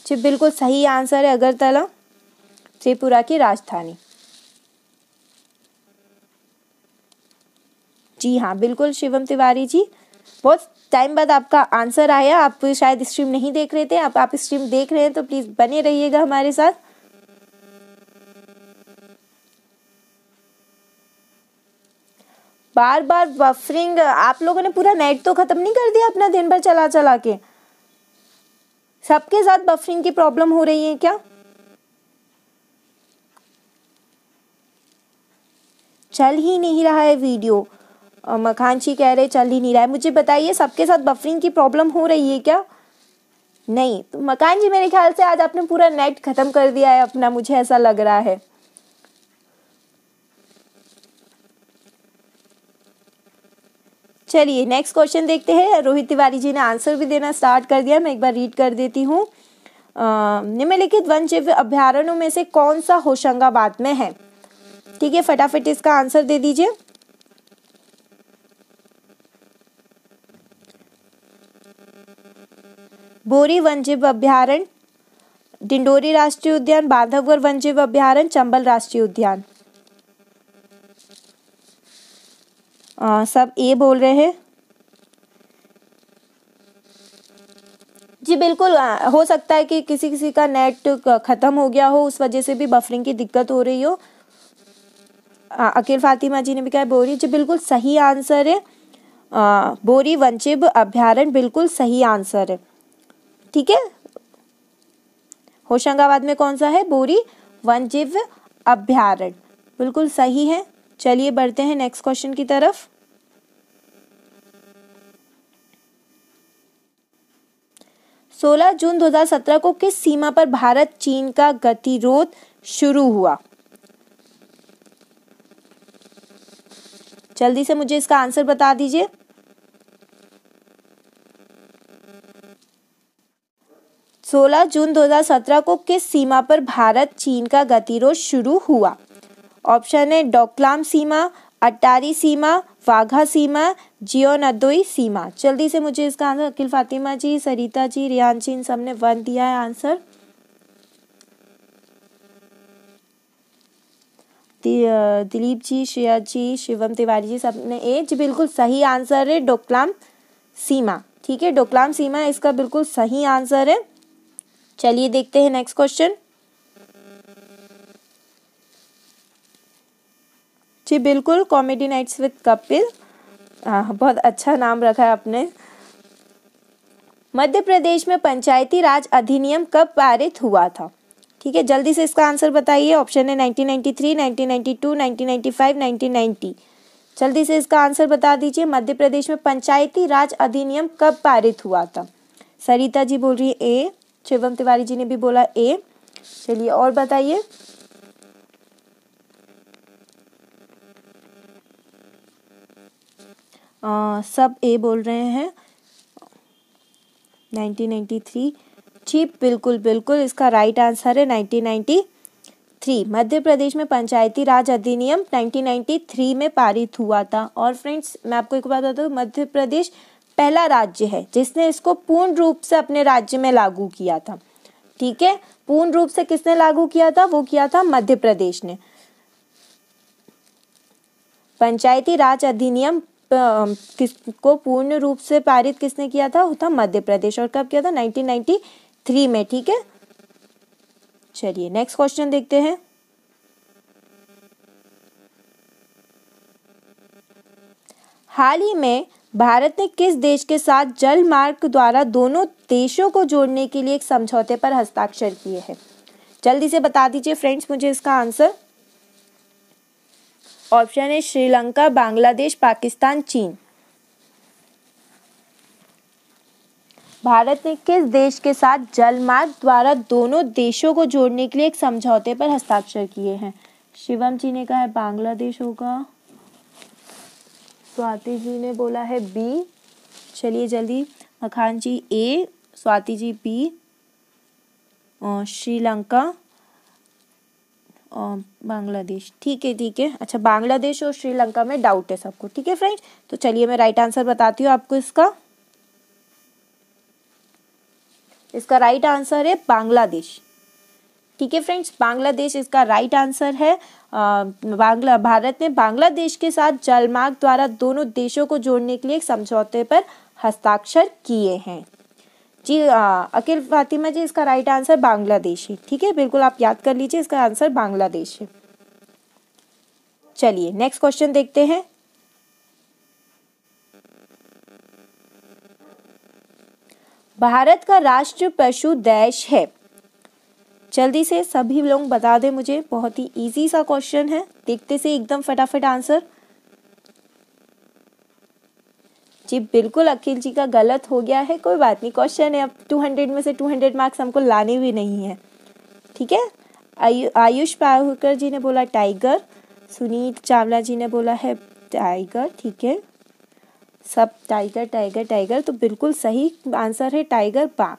जी बिल्कुल सही आंसर है अगरतला त्रिपुरा की राजधानी जी हाँ बिल्कुल शिवम तिवारी जी बहुत टाइम बाद आपका आंसर आया आप शायद स्ट्रीम नहीं देख रहे थे आप आप स्ट्रीम देख रहे हैं तो प्लीज़ बने रहिएगा हमारे साथ बार बार बफरिंग आप लोगों ने पूरा नेट तो ख़त्म नहीं कर दिया अपना दिन भर चला चला के सबके साथ बफरिंग की प्रॉब्लम हो रही है क्या चल ही नहीं रहा है वीडियो जी कह रहे चल ही नहीं रहा है मुझे बताइए सबके साथ बफरिंग की प्रॉब्लम हो रही है क्या नहीं तो मकान जी मेरे ख्याल से आज आपने पूरा नेट खत्म कर दिया है अपना मुझे ऐसा लग रहा है चलिए नेक्स्ट क्वेश्चन देखते हैं रोहित तिवारी जी ने आंसर भी देना स्टार्ट कर दिया मैं एक बार रीड कर देती हूँ निम्नलिखित वन जीव अभ्यारण्यों में से कौन सा होशंगाबाद में है ठीक है फटाफट इसका आंसर दे दीजिए बोरी वन जीव अभ्यारण्य डिंडोरी राष्ट्रीय उद्यान बांधवगढ़ वन जीव अभ्यारण्य चंबल राष्ट्रीय उद्यान आ, सब ए बोल रहे हैं जी बिल्कुल आ, हो सकता है कि किसी किसी का नेट ख़त्म हो गया हो उस वजह से भी बफरिंग की दिक्कत हो रही हो आ, अकील फातिमा जी ने भी कहा बोरी जी बिल्कुल सही आंसर है आ, बोरी वंचिब अभ्यारण बिल्कुल सही आंसर है ठीक है होशंगाबाद में कौन सा है बोरी वन जीव अभ्यारण बिल्कुल सही है चलिए बढ़ते हैं नेक्स्ट क्वेश्चन की तरफ सोलह जून 2017 को किस सीमा पर भारत चीन का गतिरोध शुरू हुआ जल्दी से मुझे इसका आंसर बता दीजिए 16 जून 2017 को किस सीमा पर भारत चीन का गतिरोध शुरू हुआ ऑप्शन है डोकलाम सीमा अटारी सीमा वाघा सीमा जियो नदोई सीमा जल्दी से मुझे इसका आंसर अखिल फातिमा जी सरिता जी रियान जी इन सब ने वन दिया है आंसर दिलीप जी श्रेया जी शिवम तिवारी जी सब ने ए जी बिल्कुल सही आंसर है डोकलाम सीमा ठीक है डोकलाम सीमा इसका बिल्कुल सही आंसर है चलिए देखते हैं नेक्स्ट क्वेश्चन जी बिल्कुल कॉमेडी नाइट्स विद कपिल आ, हाँ, बहुत अच्छा नाम रखा है आपने मध्य प्रदेश में पंचायती राज अधिनियम कब पारित हुआ था ठीक है जल्दी से इसका आंसर बताइए ऑप्शन है 1993, 1992, 1995, 1990 जल्दी से इसका आंसर बता दीजिए मध्य प्रदेश में पंचायती राज अधिनियम कब पारित हुआ था सरिता जी बोल रही है ए शिवम तिवारी जी ने भी बोला ए चलिए और बताइए सब ए बोल रहे हैं 1993 जी बिल्कुल बिल्कुल इसका राइट आंसर है 1993 मध्य प्रदेश में पंचायती राज अधिनियम 1993 में पारित हुआ था और फ्रेंड्स मैं आपको एक बात बताता हूँ मध्य प्रदेश पहला राज्य है जिसने इसको पूर्ण रूप से अपने राज्य में लागू किया था ठीक है पूर्ण रूप से किसने लागू किया था वो किया था मध्य प्रदेश ने पंचायती राज अधिनियम किस को पूर्ण रूप से पारित किसने किया था वो था मध्य प्रदेश और कब किया था 1993 में ठीक है चलिए नेक्स्ट क्वेश्चन देखते हैं हाल ही में भारत ने किस देश के साथ जल मार्ग द्वारा दोनों देशों को जोड़ने के लिए एक समझौते पर हस्ताक्षर किए हैं जल्दी से बता दीजिए फ्रेंड्स मुझे इसका आंसर ऑप्शन है श्रीलंका बांग्लादेश पाकिस्तान चीन भारत ने किस देश के साथ जलमार्ग द्वारा दोनों देशों को जोड़ने के लिए एक समझौते पर हस्ताक्षर किए हैं शिवम जी ने कहा है बांग्लादेश होगा स्वाति जी ने बोला है बी चलिए जल्दी मखान जी ए स्वाति जी बी श्रीलंका बांग्लादेश ठीक है ठीक है अच्छा बांग्लादेश और श्रीलंका में डाउट है सबको ठीक है फ्रेंड्स तो चलिए मैं राइट आंसर बताती हूँ आपको इसका इसका राइट आंसर है बांग्लादेश ठीक है फ्रेंड्स बांग्लादेश इसका राइट आंसर है बांग्ला भारत ने बांग्लादेश के साथ जलमार्ग द्वारा दोनों देशों को जोड़ने के लिए एक समझौते पर हस्ताक्षर किए हैं जी अखिल फातिमा जी इसका राइट आंसर बांग्लादेश है ठीक है बिल्कुल आप याद कर लीजिए इसका आंसर बांग्लादेश है चलिए नेक्स्ट क्वेश्चन देखते हैं भारत का राष्ट्र पशु देश है जल्दी से सभी लोग बता दें मुझे बहुत ही इजी सा क्वेश्चन है देखते से एकदम फटाफट आंसर जी बिल्कुल अखिल जी का गलत हो गया है कोई बात नहीं क्वेश्चन है अब टू हंड्रेड में से टू हंड्रेड मार्क्स हमको लाने भी नहीं है ठीक है आयु आयुष पाहुकर जी ने बोला टाइगर सुनीत चावला जी ने बोला है टाइगर ठीक है सब टाइगर टाइगर टाइगर तो बिल्कुल सही आंसर है टाइगर बाघ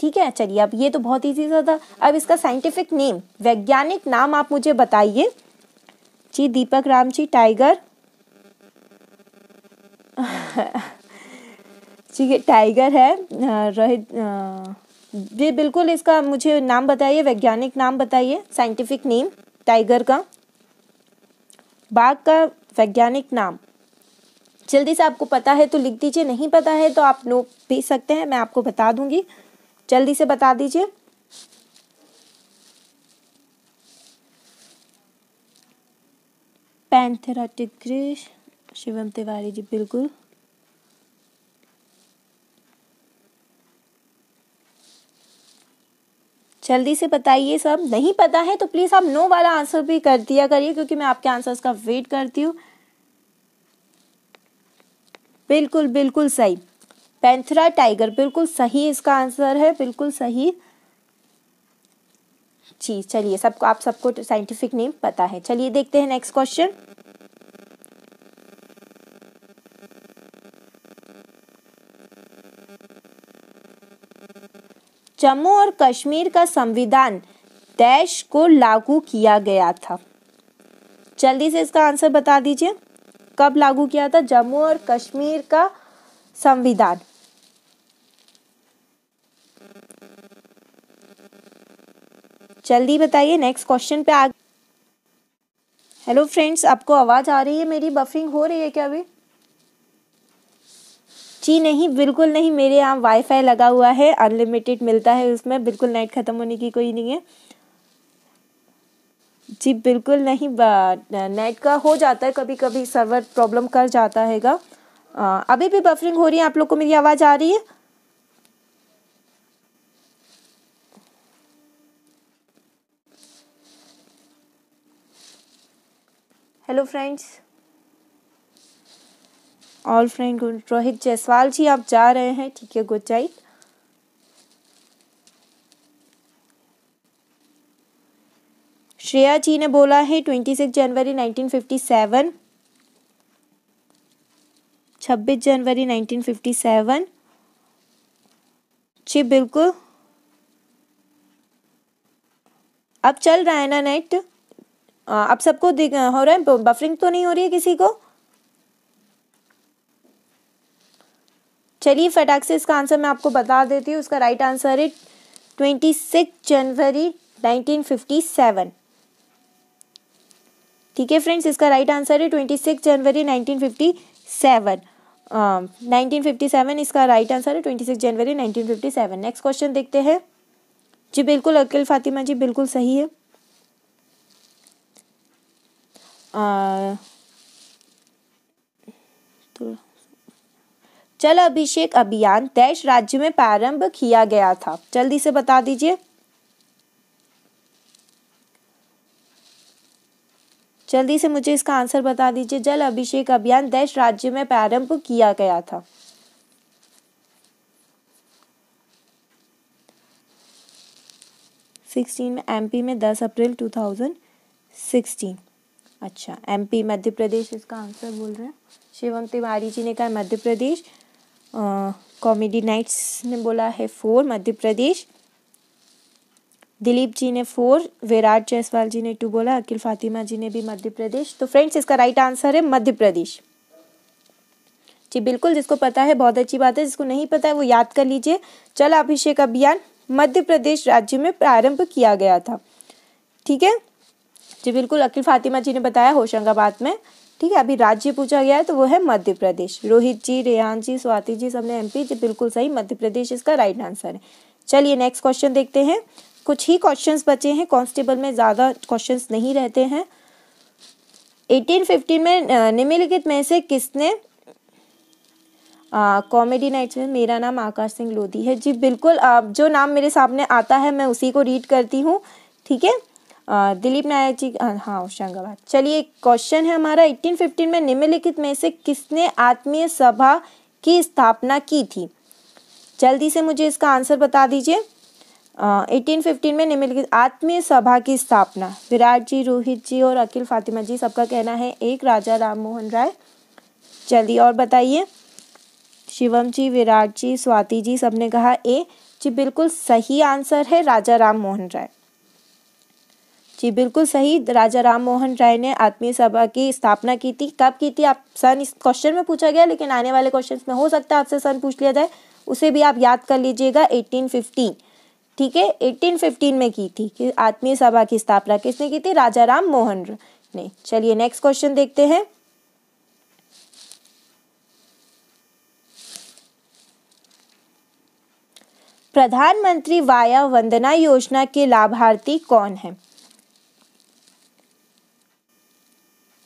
ठीक है चलिए अब ये तो बहुत ईजी सा था अब इसका साइंटिफिक नेम वैज्ञानिक नाम आप मुझे बताइए जी दीपक राम जी टाइगर ठीक है टाइगर है रोहित जी बिल्कुल इसका मुझे नाम बताइए वैज्ञानिक नाम बताइए साइंटिफिक नेम टाइगर का बाघ का वैज्ञानिक नाम जल्दी से आपको पता है तो लिख दीजिए नहीं पता है तो आप नोट भेज सकते हैं मैं आपको बता दूंगी जल्दी से बता दीजिए पैंथेरा टिग्रे शिवम तिवारी जी बिल्कुल जल्दी से बताइए सब नहीं पता है तो प्लीज़ आप नो वाला आंसर भी कर दिया करिए क्योंकि मैं आपके आंसर्स का वेट करती हूँ बिल्कुल बिल्कुल सही पेंथरा टाइगर बिल्कुल सही इसका आंसर है बिल्कुल सही जी चलिए सबको आप सबको साइंटिफिक नेम पता है चलिए देखते हैं नेक्स्ट क्वेश्चन जम्मू और कश्मीर का संविधान देश को लागू किया गया था जल्दी से इसका आंसर बता दीजिए कब लागू किया था जम्मू और कश्मीर का संविधान जल्दी बताइए नेक्स्ट क्वेश्चन पे आ हेलो फ्रेंड्स आपको आवाज़ आ रही है मेरी बफरिंग हो रही है क्या अभी जी नहीं बिल्कुल नहीं मेरे यहाँ वाईफाई लगा हुआ है अनलिमिटेड मिलता है उसमें बिल्कुल नेट ख़त्म होने की कोई नहीं है जी बिल्कुल नहीं नेट uh, का हो जाता है कभी कभी सर्वर प्रॉब्लम कर जाता हैगा आ, अभी भी बफरिंग हो रही है आप लोग को मेरी आवाज़ आ रही है hello friends all friend Rohit Jaiswal ji आप जा रहे हैं ठीक है गुड नाइट श्रेया जी ने बोला है twenty six January nineteen fifty seven 26 जनवरी 1957 जी बिल्कुल अब चल रहा है ना नेट अब सबको हो रहा है बफरिंग तो नहीं हो रही है किसी को चलिए फटाक से इसका आंसर मैं आपको बता देती हूँ उसका राइट आंसर है twenty six January nineteen fifty seven ठीक है फ्रेंड्स इसका राइट आंसर है twenty six January nineteen fifty seven nineteen fifty seven इसका राइट आंसर है twenty six January nineteen fifty seven next question देखते हैं जी बिल्कुल अकील फातिमा जी बिल्कुल सही है uh, तो चल अभिषेक अभियान देश राज्य में प्रारंभ किया गया था जल्दी से बता दीजिए जल्दी से मुझे इसका आंसर बता दीजिए जल अभिषेक अभियान देश राज्य में प्रारंभ किया गया था एम पी एमपी में दस अप्रैल टू थाउजेंड सिक्सटीन अच्छा एमपी मध्य प्रदेश इसका आंसर बोल रहे हैं शिवम तिवारी जी ने कहा मध्य प्रदेश कॉमेडी नाइट्स ने बोला है फोर मध्य प्रदेश दिलीप जी ने फोर विराट जायसवाल जी ने टू बोला अखिल फातिमा जी ने भी मध्य प्रदेश तो फ्रेंड्स इसका राइट आंसर है मध्य प्रदेश जी बिल्कुल जिसको पता है बहुत अच्छी बात है जिसको नहीं पता है वो याद कर लीजिए जल अभिषेक अभियान मध्य प्रदेश राज्य में प्रारंभ किया गया था ठीक है जी बिल्कुल अखिल फातिमा जी ने बताया होशंगाबाद में ठीक है अभी राज्य पूछा गया है तो वो है मध्य प्रदेश रोहित जी रेहान जी स्वाति जी सबने एमपी जी बिल्कुल सही मध्य प्रदेश इसका राइट आंसर है चलिए नेक्स्ट क्वेश्चन देखते हैं कुछ ही क्वेश्चंस बचे हैं कांस्टेबल में ज़्यादा क्वेश्चंस नहीं रहते हैं 1850 में निम्नलिखित में से किसने कॉमेडी नाइट्स में मेरा नाम आकाश सिंह लोधी है जी बिल्कुल आप जो नाम मेरे सामने आता है मैं उसी को रीड करती हूँ ठीक है दिलीप नायक जी हाँ होशंगाबाद चलिए क्वेश्चन है हमारा 1815 में निम्नलिखित में से किसने आत्मीय सभा की स्थापना की थी जल्दी से मुझे इसका आंसर बता दीजिए एटीन फिफ्टीन में निम्नलिखित आत्मीय सभा की स्थापना विराट जी रोहित जी और अखिल फातिमा जी सबका कहना है एक राजा राम मोहन राय चलिए और बताइए शिवम जी विराट जी स्वाति जी सब ने कहा ए जी बिल्कुल सही आंसर है राजा राम मोहन राय जी बिल्कुल सही राजा राम मोहन राय ने आत्मीय सभा की स्थापना की थी कब की थी आप सन इस क्वेश्चन में पूछा गया लेकिन आने वाले क्वेश्चन में हो सकता है आपसे सन पूछ लिया जाए उसे भी आप याद कर लीजिएगा फिफ्टीन ठीक है 1815 में की थी कि आत्मीय सभा की स्थापना किसने की थी राजा राम मोहन ने चलिए नेक्स्ट क्वेश्चन देखते हैं प्रधानमंत्री वाया वंदना योजना के लाभार्थी कौन है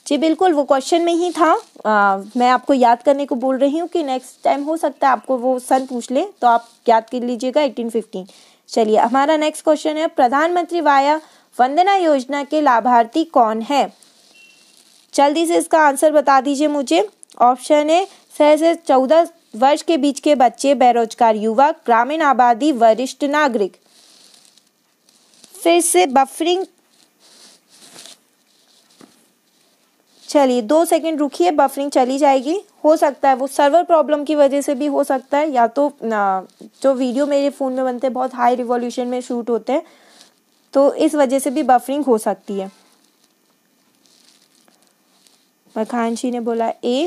जी बिल्कुल वो क्वेश्चन में ही था आ, मैं आपको याद करने को बोल रही हूँ कि नेक्स्ट टाइम हो सकता है आपको वो सन पूछ ले तो आप याद कर लीजिएगा 1815 चलिए हमारा नेक्स्ट क्वेश्चन है प्रधानमंत्री वाया वंदना योजना के लाभार्थी कौन है जल्दी से इसका आंसर बता दीजिए मुझे ऑप्शन है छह से चौदह वर्ष के बीच के बच्चे बेरोजगार युवा ग्रामीण आबादी वरिष्ठ नागरिक फिर से बफरिंग चलिए दो सेकंड रुकिए बफरिंग चली जाएगी हो सकता है वो सर्वर प्रॉब्लम की वजह से भी हो सकता है या तो जो वीडियो मेरे फ़ोन में बनते हैं बहुत हाई रिवॉल्यूशन में शूट होते हैं तो इस वजह से भी बफरिंग हो सकती है जी ने बोला ए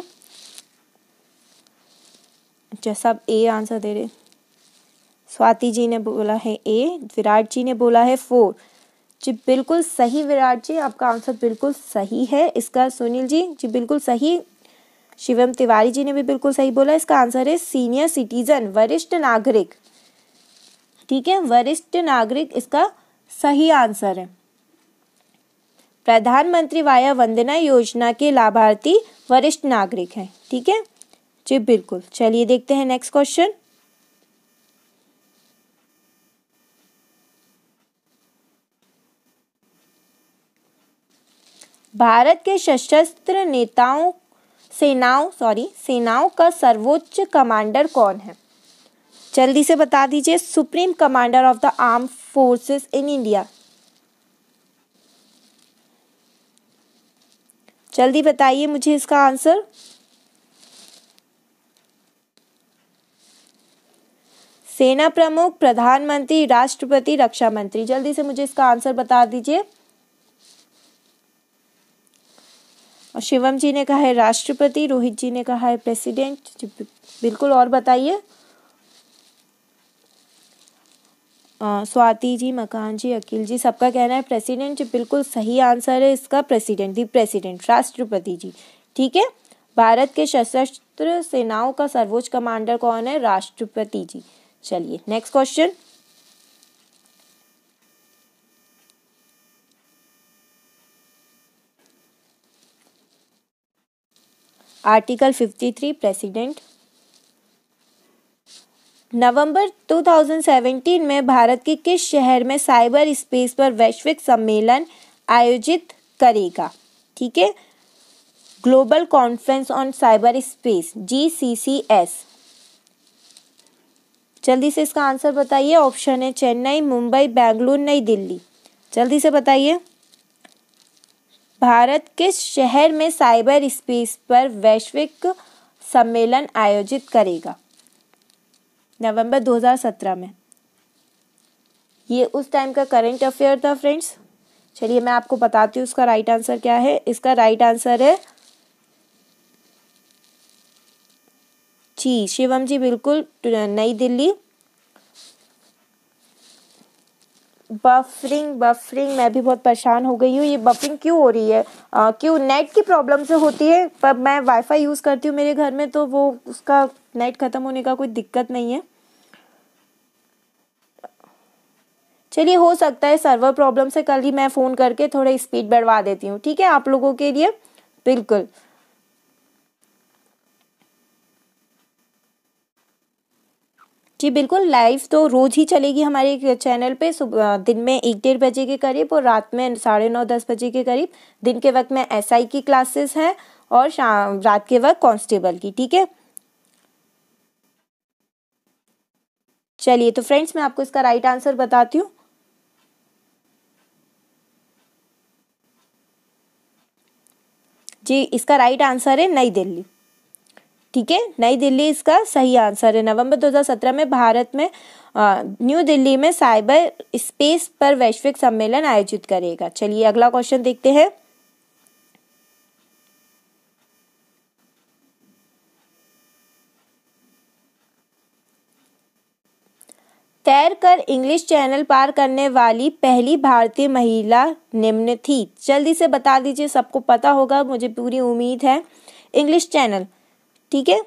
अच्छा सब ए आंसर दे रहे स्वाति जी ने बोला है ए विराट जी ने बोला है फोर जी बिल्कुल सही विराट जी आपका आंसर बिल्कुल सही है इसका सुनील जी जी बिल्कुल सही शिवम तिवारी जी ने भी बिल्कुल सही बोला इसका आंसर है सीनियर सिटीजन वरिष्ठ नागरिक ठीक है वरिष्ठ नागरिक इसका सही आंसर है प्रधानमंत्री वाया वंदना योजना के लाभार्थी वरिष्ठ नागरिक हैं ठीक है जी बिल्कुल चलिए देखते हैं नेक्स्ट क्वेश्चन भारत के सशस्त्र नेताओं सेनाओं सॉरी सेनाओं का सर्वोच्च कमांडर कौन है जल्दी से बता दीजिए supreme commander of the arm forces in India जल्दी बताइए मुझे इसका आंसर सेना प्रमुख प्रधानमंत्री राष्ट्रपति रक्षा मंत्री जल्दी से मुझे इसका आंसर बता दीजिए और शिवम जी ने कहा है राष्ट्रपति रोहित जी ने कहा है प्रेसिडेंट बिल्कुल और बताइए स्वाति जी मकान जी अकील जी सबका कहना है प्रेसिडेंट जो बिल्कुल सही आंसर है इसका प्रेसिडेंट दी प्रेसिडेंट राष्ट्रपति जी ठीक है भारत के सशस्त्र सेनाओं का सर्वोच्च कमांडर कौन है राष्ट्रपति जी चलिए next question article 53 president November 2017 में भारत के किस शहर में साइबर स्पेस पर वैश्विक सम्मेलन आयोजित करेगा ठीक है global conference on cyber space G C C S जल्दी से इसका आंसर बताइए ऑप्शन है चेन्नई मुंबई बेंगलुरु नई दिल्ली जल्दी से बताइए भारत किस शहर में साइबर स्पेस पर वैश्विक सम्मेलन आयोजित करेगा नवंबर 2017 में ये उस टाइम का करंट अफेयर था फ्रेंड्स चलिए मैं आपको बताती हूँ उसका राइट आंसर क्या है इसका राइट आंसर है जी शिवम जी बिल्कुल नई दिल्ली बफरिंग बफरिंग मैं भी बहुत परेशान हो गई हूँ ये बफरिंग क्यों हो रही है आ, क्यों नेट की प्रॉब्लम से होती है पर मैं वाईफाई यूज़ करती हूँ मेरे घर में तो वो उसका नेट ख़त्म होने का कोई दिक्कत नहीं है चलिए हो सकता है सर्वर प्रॉब्लम से कल ही मैं फ़ोन करके थोड़ा स्पीड बढ़वा देती हूँ ठीक है आप लोगों के लिए बिल्कुल जी बिल्कुल लाइव तो रोज़ ही चलेगी हमारे चैनल पे सुबह दिन में एक डेढ़ बजे के करीब और रात में साढ़े नौ दस बजे के करीब दिन के वक्त में एस की क्लासेस हैं और शाम रात के वक्त कांस्टेबल की ठीक है चलिए तो फ्रेंड्स मैं आपको इसका राइट आंसर बताती हूँ जी इसका राइट आंसर है नई दिल्ली ठीक है नई दिल्ली इसका सही आंसर है नवंबर 2017 में भारत में न्यू दिल्ली में साइबर स्पेस पर वैश्विक सम्मेलन आयोजित करेगा चलिए अगला क्वेश्चन देखते हैं तैर कर इंग्लिश चैनल पार करने वाली पहली भारतीय महिला निम्न थी जल्दी से बता दीजिए सबको पता होगा मुझे पूरी उम्मीद है इंग्लिश चैनल ठीक है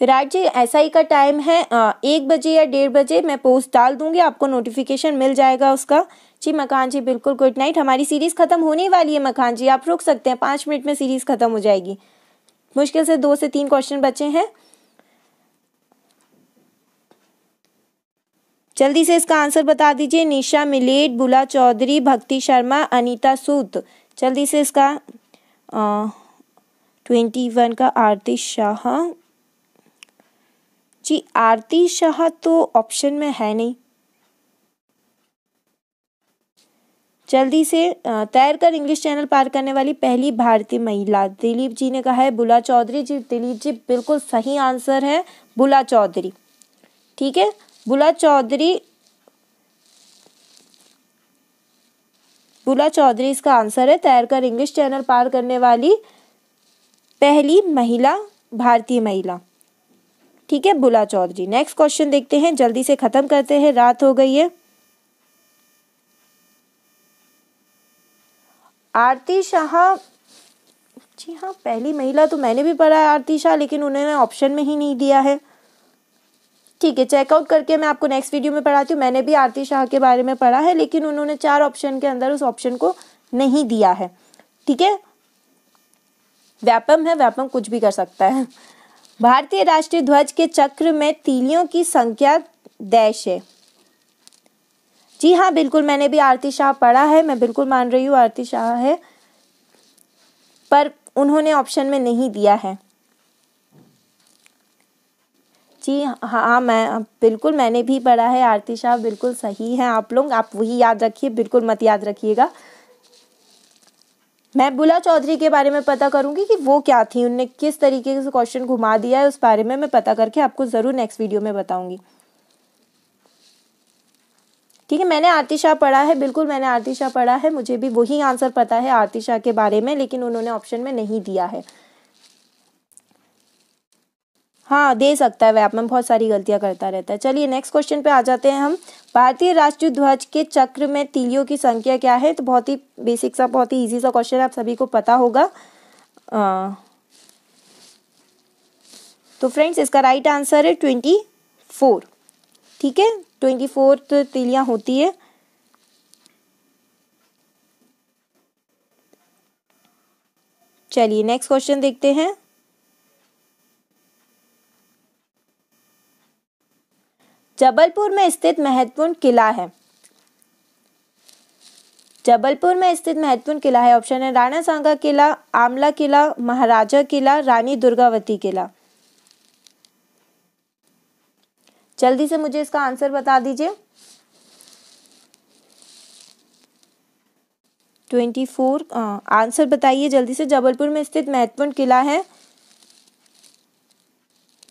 विराट जी एस का टाइम है आ, एक बजे या डेढ़ बजे मैं पोस्ट डाल दूंगी आपको नोटिफिकेशन मिल जाएगा उसका जी मकान जी बिल्कुल गुड नाइट हमारी सीरीज़ ख़त्म होने वाली है मकान जी आप रुक सकते हैं पांच मिनट में सीरीज़ ख़त्म हो जाएगी मुश्किल से दो से तीन क्वेश्चन बचे हैं जल्दी से इसका आंसर बता दीजिए निशा मिलेट बुला चौधरी भक्ति शर्मा अनिता सूत जल्दी से इसका ट्वेंटी वन का आरती शाह जी आरती शाह तो ऑप्शन में है नहीं जल्दी से तैरकर इंग्लिश चैनल पार करने वाली पहली भारतीय महिला दिलीप जी ने कहा है बुला चौधरी जी दिलीप जी बिल्कुल सही आंसर है बुला चौधरी ठीक है बुला चौधरी बुला चौधरी इसका आंसर है तैरकर इंग्लिश चैनल पार करने वाली पहली महिला भारतीय महिला ठीक है बुला चौधरी नेक्स्ट क्वेश्चन देखते हैं जल्दी से खत्म करते हैं रात हो गई है आरती शाह जी हाँ पहली महिला तो मैंने भी पढ़ा है आरती शाह लेकिन उन्होंने ऑप्शन में ही नहीं दिया है ठीक है चेकआउट करके मैं आपको नेक्स्ट वीडियो में पढ़ाती हूँ मैंने भी आरती शाह के बारे में पढ़ा है लेकिन उन्होंने चार ऑप्शन के अंदर उस ऑप्शन को नहीं दिया है ठीक है व्यापम है व्यापम कुछ भी कर सकता है भारतीय राष्ट्रीय ध्वज के चक्र में तीलियों की संख्या दैश है जी हाँ बिल्कुल मैंने भी आरती शाह पढ़ा है मैं बिल्कुल मान रही हूँ आरती शाह है पर उन्होंने ऑप्शन में नहीं दिया है जी हाँ, हाँ मैं बिल्कुल मैंने भी पढ़ा है आरती शाह बिल्कुल सही है आप लोग आप वही याद रखिए बिल्कुल मत याद रखिएगा मैं बुला चौधरी के बारे में पता करूंगी कि वो क्या थी उनने किस तरीके से क्वेश्चन घुमा दिया है उस बारे में मैं पता करके आपको ज़रूर नेक्स्ट वीडियो में बताऊंगी ठीक है मैंने आरती शाह पढ़ा है बिल्कुल मैंने आरती शाह पढ़ा है मुझे भी वही आंसर पता है आरती शाह के बारे में लेकिन उन्होंने ऑप्शन में नहीं दिया है हाँ दे सकता है वह में बहुत सारी गलतियाँ करता रहता है चलिए नेक्स्ट क्वेश्चन पे आ जाते हैं हम भारतीय राष्ट्रीय ध्वज के चक्र में तिलियों की संख्या क्या है तो बहुत ही बेसिक सा बहुत ही इजी सा क्वेश्चन है आप सभी को पता होगा आ, तो फ्रेंड्स इसका राइट आंसर है ट्वेंटी फोर ठीक है ट्वेंटी फोर तिलियाँ होती है चलिए नेक्स्ट क्वेश्चन देखते हैं जबलपुर में स्थित महत्वपूर्ण किला है जबलपुर में स्थित महत्वपूर्ण किला है ऑप्शन है राणा सांगा किला आमला किला महाराजा किला रानी दुर्गावती किला जल्दी से मुझे इसका आंसर बता दीजिए ट्वेंटी फोर आंसर बताइए जल्दी से जबलपुर में स्थित महत्वपूर्ण किला है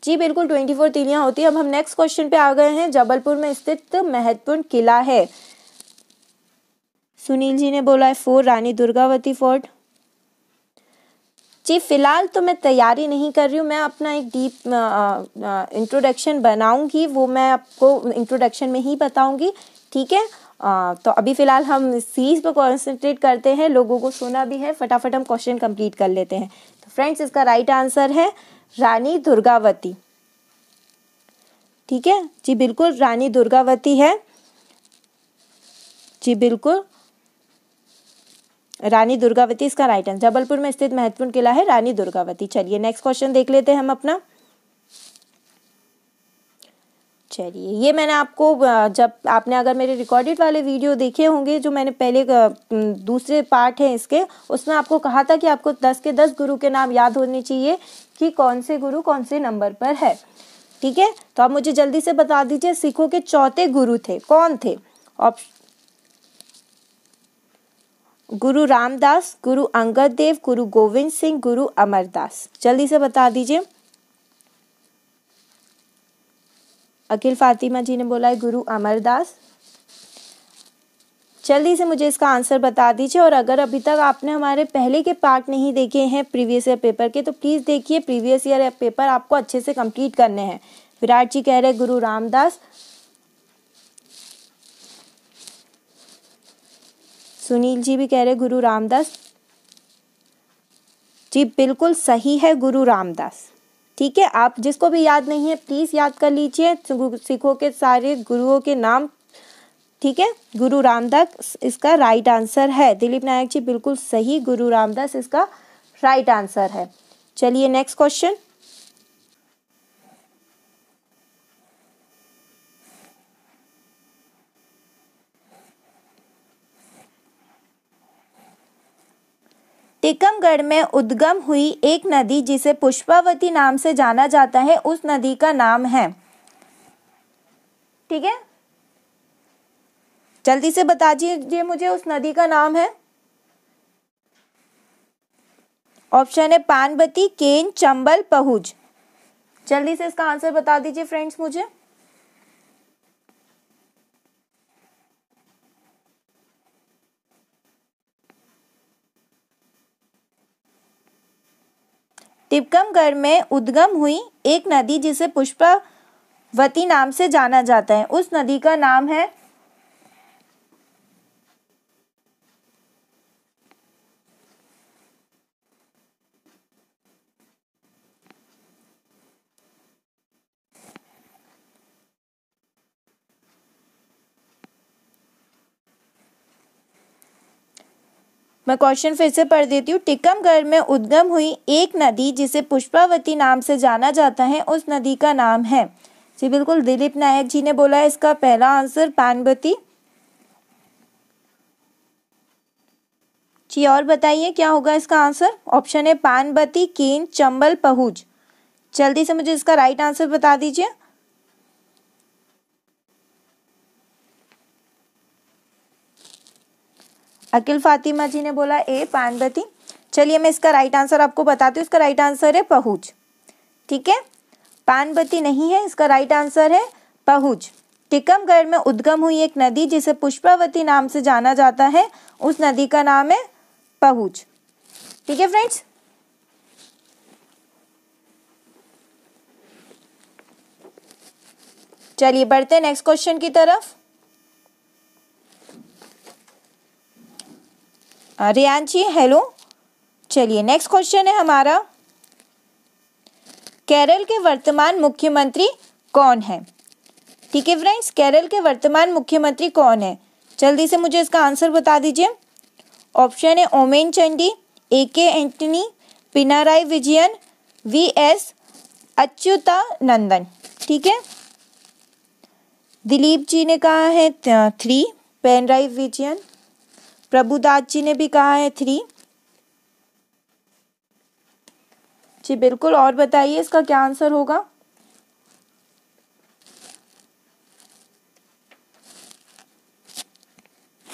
जी बिल्कुल ट्वेंटी फोर तीनिया होती है अब हम नेक्स्ट क्वेश्चन पे आ गए हैं जबलपुर में स्थित महत्वपूर्ण किला है सुनील जी ने बोला है फोर रानी दुर्गावती फोर्ट जी फिलहाल तो मैं तैयारी नहीं कर रही हूँ मैं अपना एक डीप इंट्रोडक्शन बनाऊंगी वो मैं आपको इंट्रोडक्शन में ही बताऊंगी ठीक है आ, तो अभी फ़िलहाल हम सीरीज़ पर कॉन्सेंट्रेट करते हैं लोगों को सोना भी है फटाफट हम क्वेश्चन कंप्लीट कर लेते हैं तो फ्रेंड्स इसका राइट आंसर है रानी दुर्गावती ठीक है जी बिल्कुल रानी दुर्गावती है जी बिल्कुल रानी दुर्गावती इसका राइट आंसर जबलपुर में स्थित महत्वपूर्ण किला है रानी दुर्गावती चलिए नेक्स्ट क्वेश्चन देख लेते हैं हम अपना चलिए ये मैंने आपको जब आपने अगर मेरे रिकॉर्डेड वाले वीडियो देखे होंगे जो मैंने पहले दूसरे पार्ट हैं इसके उसमें आपको कहा था कि आपको दस के दस गुरु के नाम याद होने चाहिए कि कौन से गुरु कौन से नंबर पर है ठीक है तो आप मुझे जल्दी से बता दीजिए सिखों के चौथे गुरु थे कौन थे ऑप्शन गुरु रामदास गुरु अंगद देव गुरु गोविंद सिंह गुरु अमरदास जल्दी से बता दीजिए अखिल फातिमा जी ने बोला है गुरु अमरदास जल्दी से मुझे इसका आंसर बता दीजिए और अगर अभी तक आपने हमारे पहले के पार्ट नहीं देखे हैं प्रीवियस ईयर पेपर के तो प्लीज़ देखिए प्रीवियस ईयर पेपर आपको अच्छे से कंप्लीट करने हैं विराट जी कह रहे गुरु रामदास सुनील जी भी कह रहे गुरु रामदास जी बिल्कुल सही है गुरु रामदास ठीक है आप जिसको भी याद नहीं है प्लीज़ याद कर लीजिए सिखों के सारे गुरुओं के नाम ठीक है गुरु रामदास इसका राइट आंसर है दिलीप नायक जी बिल्कुल सही गुरु रामदास इसका राइट आंसर है चलिए नेक्स्ट क्वेश्चन टीकमगढ़ में उद्गम हुई एक नदी जिसे पुष्पावती नाम से जाना जाता है उस नदी का नाम है ठीक है जल्दी से बता दीजिए मुझे उस नदी का नाम है ऑप्शन है पानबती केन चंबल पहुज जल्दी से इसका आंसर बता दीजिए फ्रेंड्स मुझे टिपकमगढ़ में उद्गम हुई एक नदी जिसे पुष्पावती नाम से जाना जाता है उस नदी का नाम है मैं क्वेश्चन फिर से पढ़ देती हूँ टिकमगढ़ में उद्गम हुई एक नदी जिसे पुष्पावती नाम से जाना जाता है उस नदी का नाम है जी बिल्कुल दिलीप नायक जी ने बोला है इसका पहला आंसर पानबती जी और बताइए क्या होगा इसका आंसर ऑप्शन है पानबती केन चंबल पहुज जल्दी से मुझे इसका राइट आंसर बता दीजिए अकिल फातिमा जी ने बोला ए पानबती चलिए मैं इसका राइट आंसर आपको बताती हूँ इसका राइट आंसर है पहुज ठीक है पानबती नहीं है इसका राइट आंसर है पहुज टिकमगढ़ में उद्गम हुई एक नदी जिसे पुष्पावती नाम से जाना जाता है उस नदी का नाम है पहुज ठीक है फ्रेंड्स चलिए बढ़ते नेक्स्ट क्वेश्चन की तरफ रियान जी हेलो चलिए नेक्स्ट क्वेश्चन है हमारा केरल के वर्तमान मुख्यमंत्री कौन है ठीक है फ्रेंड्स केरल के वर्तमान मुख्यमंत्री कौन है जल्दी से मुझे इसका आंसर बता दीजिए ऑप्शन है women Chandy A K Antony Pinarayi Vijayan V S Achutha Nandan ठीक है दिलीप जी ने कहा है थ्री पेनराइव विजयन प्रभुदास जी ने भी कहा है थ्री जी बिल्कुल और बताइए इसका क्या आंसर होगा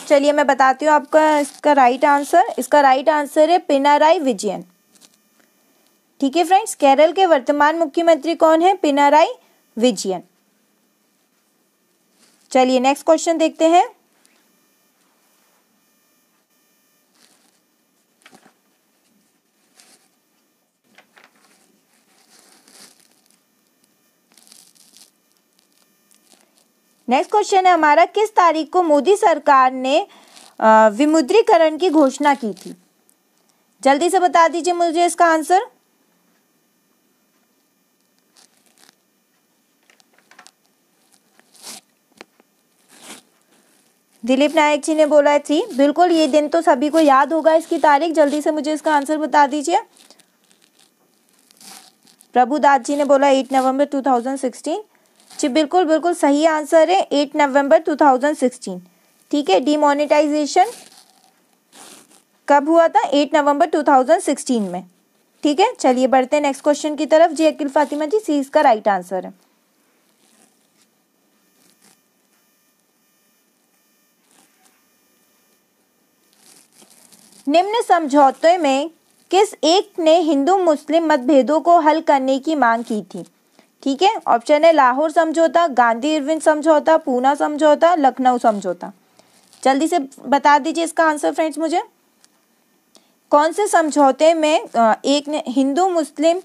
चलिए मैं बताती हूँ आपका इसका राइट आंसर इसका राइट आंसर है पिनाराई विजयन ठीक है फ्रेंड्स केरल के वर्तमान मुख्यमंत्री कौन है पिनाराई विजयन चलिए नेक्स्ट क्वेश्चन देखते हैं नेक्स्ट क्वेश्चन है हमारा किस तारीख को मोदी सरकार ने विमुद्रीकरण की घोषणा की थी जल्दी से बता दीजिए मुझे इसका आंसर दिलीप नायक जी ने बोला है थी बिल्कुल ये दिन तो सभी को याद होगा इसकी तारीख जल्दी से मुझे इसका आंसर बता दीजिए प्रभु दास जी ने बोला एट नवंबर सिक्सटीन जी बिल्कुल बिल्कुल सही आंसर है एट नवंबर 2016 ठीक है डिमोनिटाइजेशन कब हुआ था एट नवंबर 2016 में ठीक है चलिए बढ़ते हैं नेक्स्ट क्वेश्चन की तरफ जी अकिल फातिमा जी सी इसका राइट आंसर है निम्न समझौते में किस एक ने हिंदू मुस्लिम मतभेदों को हल करने की मांग की थी ठीक है ऑप्शन है लाहौर समझौता गांधी इरविन समझौता पूना समझौता लखनऊ समझौता जल्दी से बता दीजिए इसका आंसर फ्रेंड्स मुझे कौन से समझौते में एक ने हिंदू मुस्लिम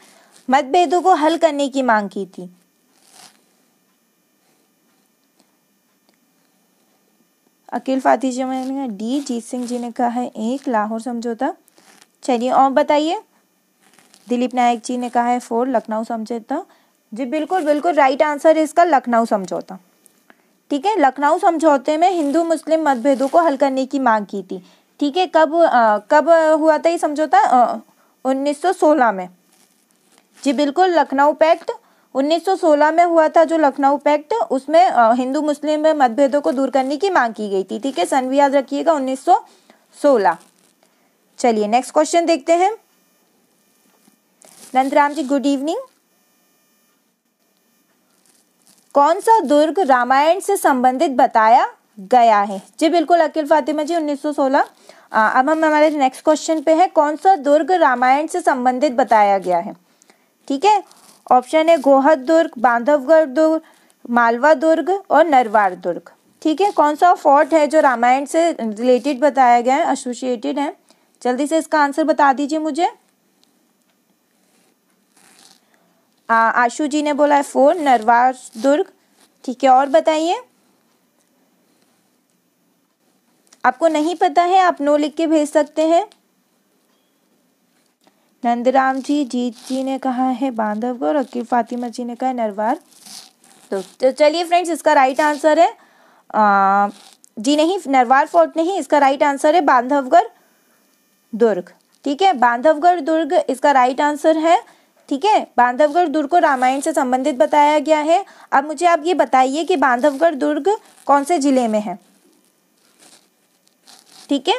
मतभेदों को हल करने की मांग की थी अकील फाती जी मैंने कहा डी जीत सिंह जी ने कहा है एक लाहौर समझौता चलिए और बताइए दिलीप नायक जी ने कहा है फोर लखनऊ समझौता जी बिल्कुल बिल्कुल राइट आंसर है इसका लखनऊ समझौता ठीक है लखनऊ समझौते में हिंदू मुस्लिम मतभेदों को हल करने की मांग की थी ठीक है कब आ, कब हुआ था ये समझौता 1916 में जी बिल्कुल लखनऊ पैक्ट 1916 में हुआ था जो लखनऊ पैक्ट उसमें हिंदू मुस्लिम में मतभेदों को दूर करने की मांग की गई थी ठीक है सन भी याद रखिएगा 1916 चलिए नेक्स्ट क्वेश्चन देखते हैं नंदराम जी गुड इवनिंग कौन सा दुर्ग रामायण से संबंधित बताया गया है जी बिल्कुल अकील फातिमा जी 1916 आ, अब हम हमारे नेक्स्ट क्वेश्चन पे है कौन सा दुर्ग रामायण से संबंधित बताया गया है ठीक है ऑप्शन है गोहद दुर्ग बांधवगढ़ दुर्ग मालवा दुर्ग और नरवार दुर्ग ठीक है कौन सा फोर्ट है जो रामायण से रिलेटेड बताया गया है एसोसिएटेड है जल्दी से इसका आंसर बता दीजिए मुझे आशु जी ने बोला है फोर नरवार दुर्ग ठीक है और बताइए आपको नहीं पता है आप नो लिख के भेज सकते हैं नंदराम जी जीत जी ने कहा है बांधवगढ़ और फातिमा जी ने कहा है नरवार तो, तो चलिए फ्रेंड्स इसका राइट आंसर है आ, जी नहीं नरवार फोर्ट नहीं इसका राइट आंसर है बांधवगढ़ दुर्ग ठीक है बांधवगढ़ दुर्ग इसका राइट आंसर है ठीक है बांधवगढ़ दुर्ग को रामायण से संबंधित बताया गया है अब मुझे आप ये बताइए कि बांधवगढ़ दुर्ग कौन से जिले में है ठीक है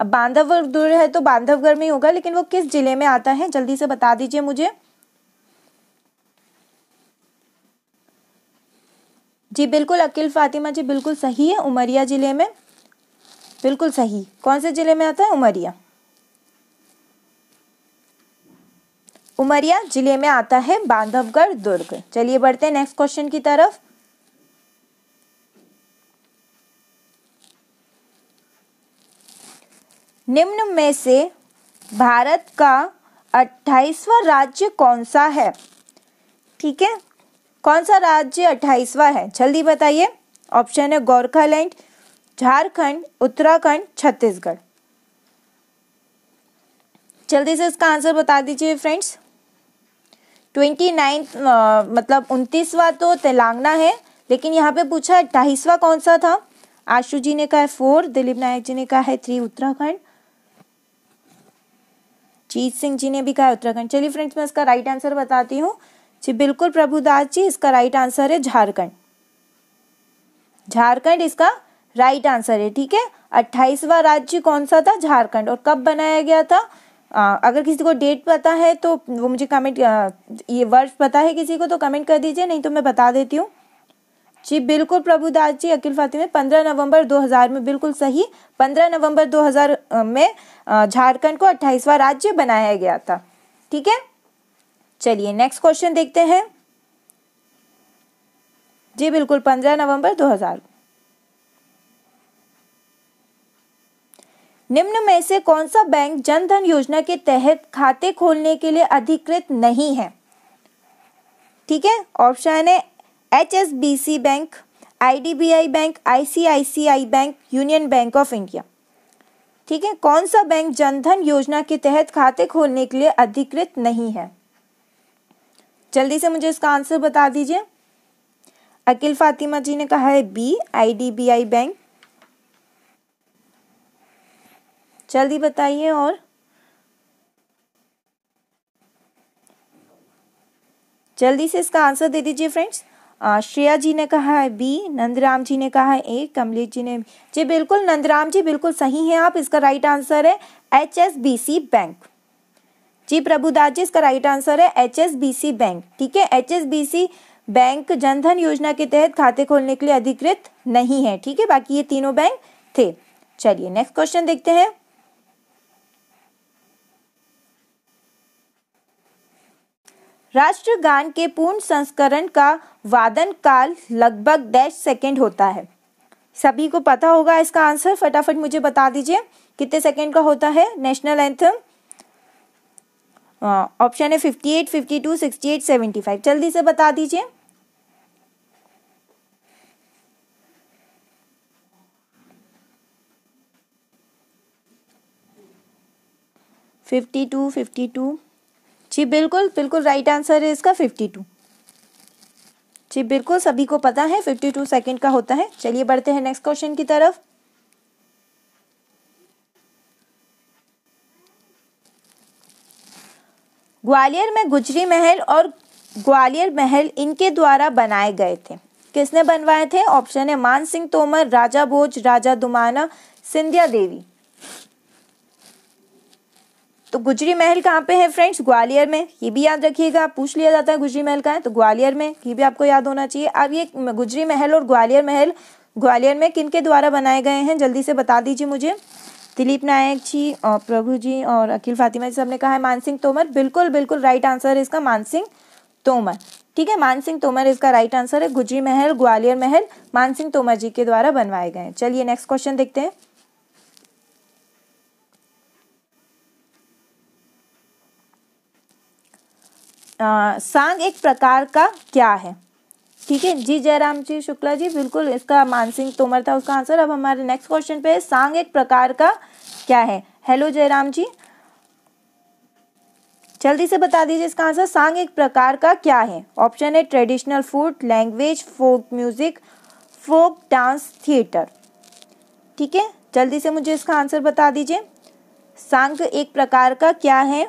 अब बांधवगढ़ दुर्ग है तो बांधवगढ़ में ही होगा लेकिन वो किस जिले में आता है जल्दी से बता दीजिए मुझे जी बिल्कुल अकील फातिमा जी बिल्कुल सही है उमरिया जिले में बिल्कुल सही कौन से जिले में आता है उमरिया उमरिया जिले में आता है बांधवगढ़ दुर्ग चलिए बढ़ते हैं नेक्स्ट क्वेश्चन की तरफ निम्न में से भारत का अट्ठाईसवा राज्य कौन सा है ठीक है कौन सा राज्य अट्ठाईसवा है जल्दी बताइए ऑप्शन है गोरखालैंड झारखंड उत्तराखंड छत्तीसगढ़ जल्दी से इसका आंसर बता दीजिए फ्रेंड्स ट्वेंटी नाइन्थ मतलब उनतीसवा तो तेलंगाना है लेकिन यहाँ पे पूछा अट्ठाईसवा कौन सा था आशु जी ने कहा है फोर दिलीप नायक जी ने कहा है थ्री उत्तराखंड जीत सिंह जी ने भी कहा उत्तराखंड चलिए फ्रेंड्स मैं इसका राइट आंसर बताती हूँ जी बिल्कुल प्रभुदास जी इसका राइट आंसर है झारखंड झारखंड इसका राइट आंसर है ठीक है अट्ठाईसवा राज्य कौन सा था झारखंड और कब बनाया गया था अगर किसी को डेट पता है तो वो मुझे कमेंट ये वर्ष पता है किसी को तो कमेंट कर दीजिए नहीं तो मैं बता देती हूँ जी बिल्कुल प्रभुदास जी अखिल फातिमा पंद्रह नवंबर 2000 में बिल्कुल सही पंद्रह नवंबर 2000 में झारखंड को अट्ठाईसवा राज्य बनाया गया था ठीक है चलिए नेक्स्ट क्वेश्चन देखते हैं जी बिल्कुल पंद्रह नवंबर 2000 निम्न में से कौन सा बैंक जनधन योजना के तहत खाते खोलने के लिए अधिकृत नहीं है ठीक है ऑप्शन है H S B C Bank I D B I Bank I C I C I Bank Union Bank of India ठीक है कौन सा बैंक जनधन योजना के तहत खाते खोलने के लिए अधिकृत नहीं है जल्दी से मुझे इसका आंसर बता दीजिए अकिल फातिमा जी ने कहा है B I D B I Bank जल्दी बताइए और जल्दी से इसका आंसर दे दीजिए फ्रेंड्स श्रेया जी ने कहा है बी नंदराम जी ने कहा है ए कमलेश जी ने जी बिल्कुल नंदराम जी बिल्कुल सही हैं आप इसका राइट आंसर है H S B C Bank जी प्रभुदास जी इसका राइट आंसर है H S B C Bank ठीक है H S B C Bank Jan Dhan Yojana के तहत खाते खोलने के लिए अधिकृत नहीं है ठीक है बाकी ये तीनों बैंक थे चलिए नेक्स्ट क्वेश्चन देखते हैं राष्ट्रगान के पूर्ण संस्करण का वादन काल लगभग दस सेकेंड होता है सभी को पता होगा इसका आंसर फटाफट मुझे बता दीजिए कितने सेकेंड का होता है नेशनल एंथम ऑप्शन है fifty eight fifty two sixty eight seventy five जल्दी से बता दीजिए फिफ्टी टू फिफ्टी टू जी बिल्कुल बिल्कुल राइट आंसर है इसका फिफ्टी टू जी बिल्कुल सभी को पता है फिफ्टी टू सेकेंड का होता है चलिए बढ़ते हैं नेक्स्ट क्वेश्चन की तरफ ग्वालियर में गुजरी महल और ग्वालियर महल इनके द्वारा बनाए गए थे किसने बनवाए थे ऑप्शन है मान सिंह तोमर राजा भोज राजा दुमाना सिंधिया देवी तो गुजरी महल कहाँ पे है फ्रेंड्स ग्वालियर में ये भी याद रखिएगा पूछ लिया जाता है गुजरी महल का है तो ग्वालियर में ये भी आपको याद होना चाहिए अब ये गुजरी महल और ग्वालियर महल ग्वालियर में किन के द्वारा बनाए गए हैं जल्दी से बता दीजिए मुझे दिलीप नायक जी और प्रभु जी और अखिल फातिमा जी सबने कहा है मानसिंह तोमर बिल्कुल बिल्कुल राइट आंसर है इसका मानसिंह तोमर ठीक है मानसिंह तोमर इसका राइट आंसर है गुजरी महल ग्वालियर महल मानसिंह तोमर जी के द्वारा बनवाए गए हैं चलिए नेक्स्ट क्वेश्चन देखते हैं सांग एक प्रकार का क्या है ठीक है जी जयराम जी शुक्ला जी बिल्कुल इसका मानसिंह तोमर था उसका आंसर अब हमारे नेक्स्ट क्वेश्चन पे सांग एक प्रकार का क्या है हेलो जयराम जी जल्दी से बता दीजिए इसका आंसर सांग एक प्रकार का क्या है ऑप्शन है traditional food language folk music folk dance theatre ठीक है जल्दी से मुझे इसका आंसर बता दीजिए सांग एक प्रकार का क्या है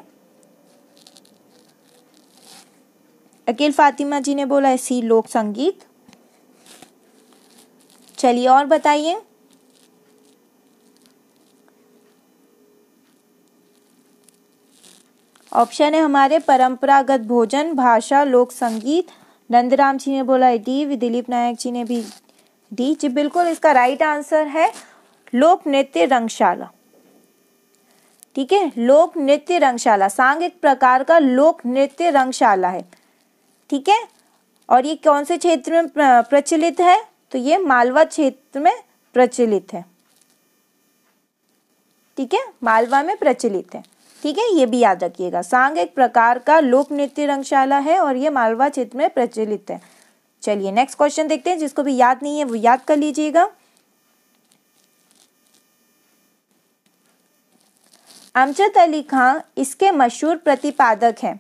अकील फातिमा जी ने बोला ऐसी लोक संगीत चलिए और बताइए ऑप्शन है हमारे परंपरागत भोजन भाषा लोक संगीत नंदराम जी ने बोला डी दिलीप नायक जी ने भी डी जी बिल्कुल इसका राइट आंसर है लोक नृत्य रंगशाला ठीक है लोक नृत्य रंगशाला सांग एक प्रकार का लोक नृत्य रंगशाला है ठीक है और ये कौन से क्षेत्र में प्रचलित है तो ये मालवा क्षेत्र में प्रचलित है ठीक है मालवा में प्रचलित है ठीक है ये भी याद रखिएगा सांग एक प्रकार का लोक नृत्य रंगशाला है और ये मालवा क्षेत्र में प्रचलित है चलिए नेक्स्ट क्वेश्चन देखते हैं जिसको भी याद नहीं है वो याद कर लीजिएगा अमजद अली खां इसके मशहूर प्रतिपादक हैं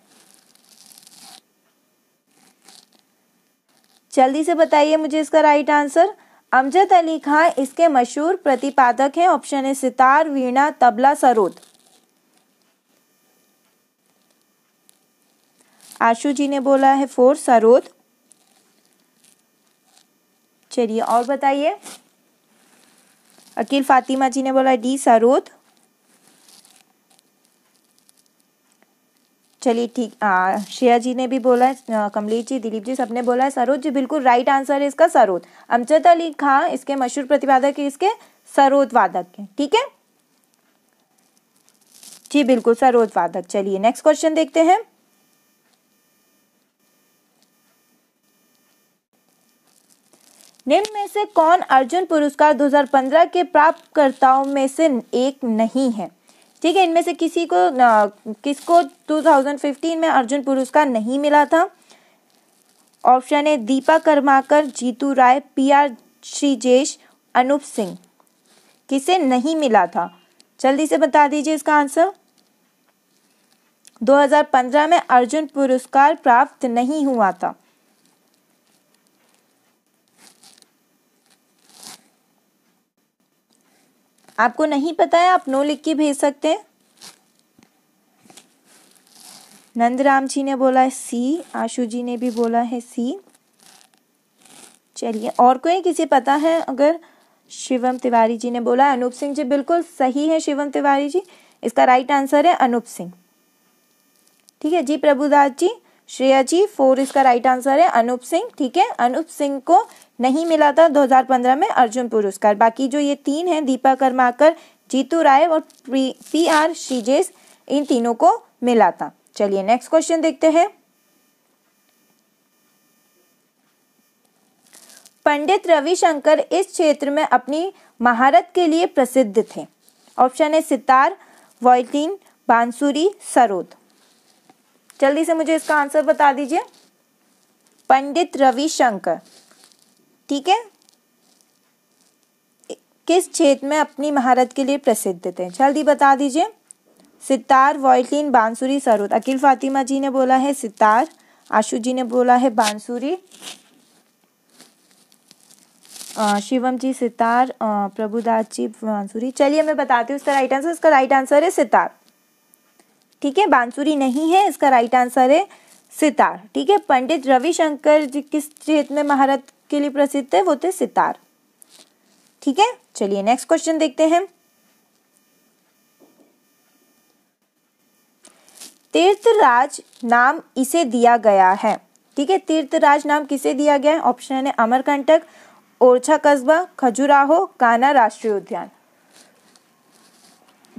जल्दी से बताइए मुझे इसका राइट आंसर अमजद अली खान इसके मशहूर प्रतिपादक हैं ऑप्शन है सितार वीणा तबला सरोद आशु जी ने बोला है फोर सरोद चलिए और बताइए अकील फातिमा जी ने बोला डी सरोद चलिए ठीक श्रेया जी ने भी बोला है कमलेश जी दिलीप जी सबने बोला है सरोज जी बिल्कुल राइट आंसर है इसका सरोद अमजद अली खां इसके मशहूर प्रतिवादक है इसके सरोद वादक है ठीक है जी बिल्कुल सरोद वादक चलिए नेक्स्ट क्वेश्चन देखते हैं निम्न में से कौन अर्जुन पुरस्कार 2015 के प्राप्तकर्ताओं में से एक नहीं है ठीक है इनमें से किसी को किसको 2015 में अर्जुन पुरस्कार नहीं मिला था ऑप्शन है दीपा कर्माकर जीतू राय पी आर श्रीजेश अनूप सिंह किसे नहीं मिला था जल्दी से बता दीजिए इसका आंसर 2015 में अर्जुन पुरस्कार प्राप्त नहीं हुआ था आपको नहीं पता है आप नो लिख के भेज सकते हैं राम जी ने बोला है सी आशु जी ने भी बोला है सी चलिए और कोई किसी पता है अगर शिवम तिवारी जी ने बोला है अनूप सिंह जी बिल्कुल सही है शिवम तिवारी जी इसका राइट आंसर है अनूप सिंह ठीक है जी प्रभुदास जी श्रेया जी फोर इसका राइट आंसर है अनूप सिंह ठीक है अनूप सिंह को नहीं मिला था 2015 में अर्जुन पुरस्कार बाकी जो ये तीन हैं दीपा कर्माकर जीतू राय और पी आर श्रीजेश इन तीनों को मिला था चलिए नेक्स्ट क्वेश्चन देखते हैं पंडित रविशंकर इस क्षेत्र में अपनी महारत के लिए प्रसिद्ध थे ऑप्शन है सितार वॉयटीन बांसुरी सरोद जल्दी से मुझे इसका आंसर बता दीजिए पंडित रविशंकर ठीक है किस क्षेत्र में अपनी महारत के लिए प्रसिद्ध थे जल्दी बता दीजिए सितार वॉयलिन बांसुरी सरोद अकील फातिमा जी ने बोला है सितार आशु जी ने बोला है बांसुरी शिवम जी सितार प्रभुदास जी बांसुरी चलिए मैं बताती हूँ इसका राइट आंसर इसका राइट आंसर है सितार ठीक है बांसुरी नहीं है इसका राइट आंसर है सितार ठीक है पंडित रविशंकर जी किस क्षेत्र में महारत किसके लिए प्रसिद्ध थे वो थे सितार ठीक है चलिए नेक्स्ट क्वेश्चन देखते हैं तीर्थराज नाम इसे दिया गया है ठीक है तीर्थराज नाम किसे दिया गया है ऑप्शन है अमरकंटक ओरछा कस्बा खजुराहो काना राष्ट्रीय उद्यान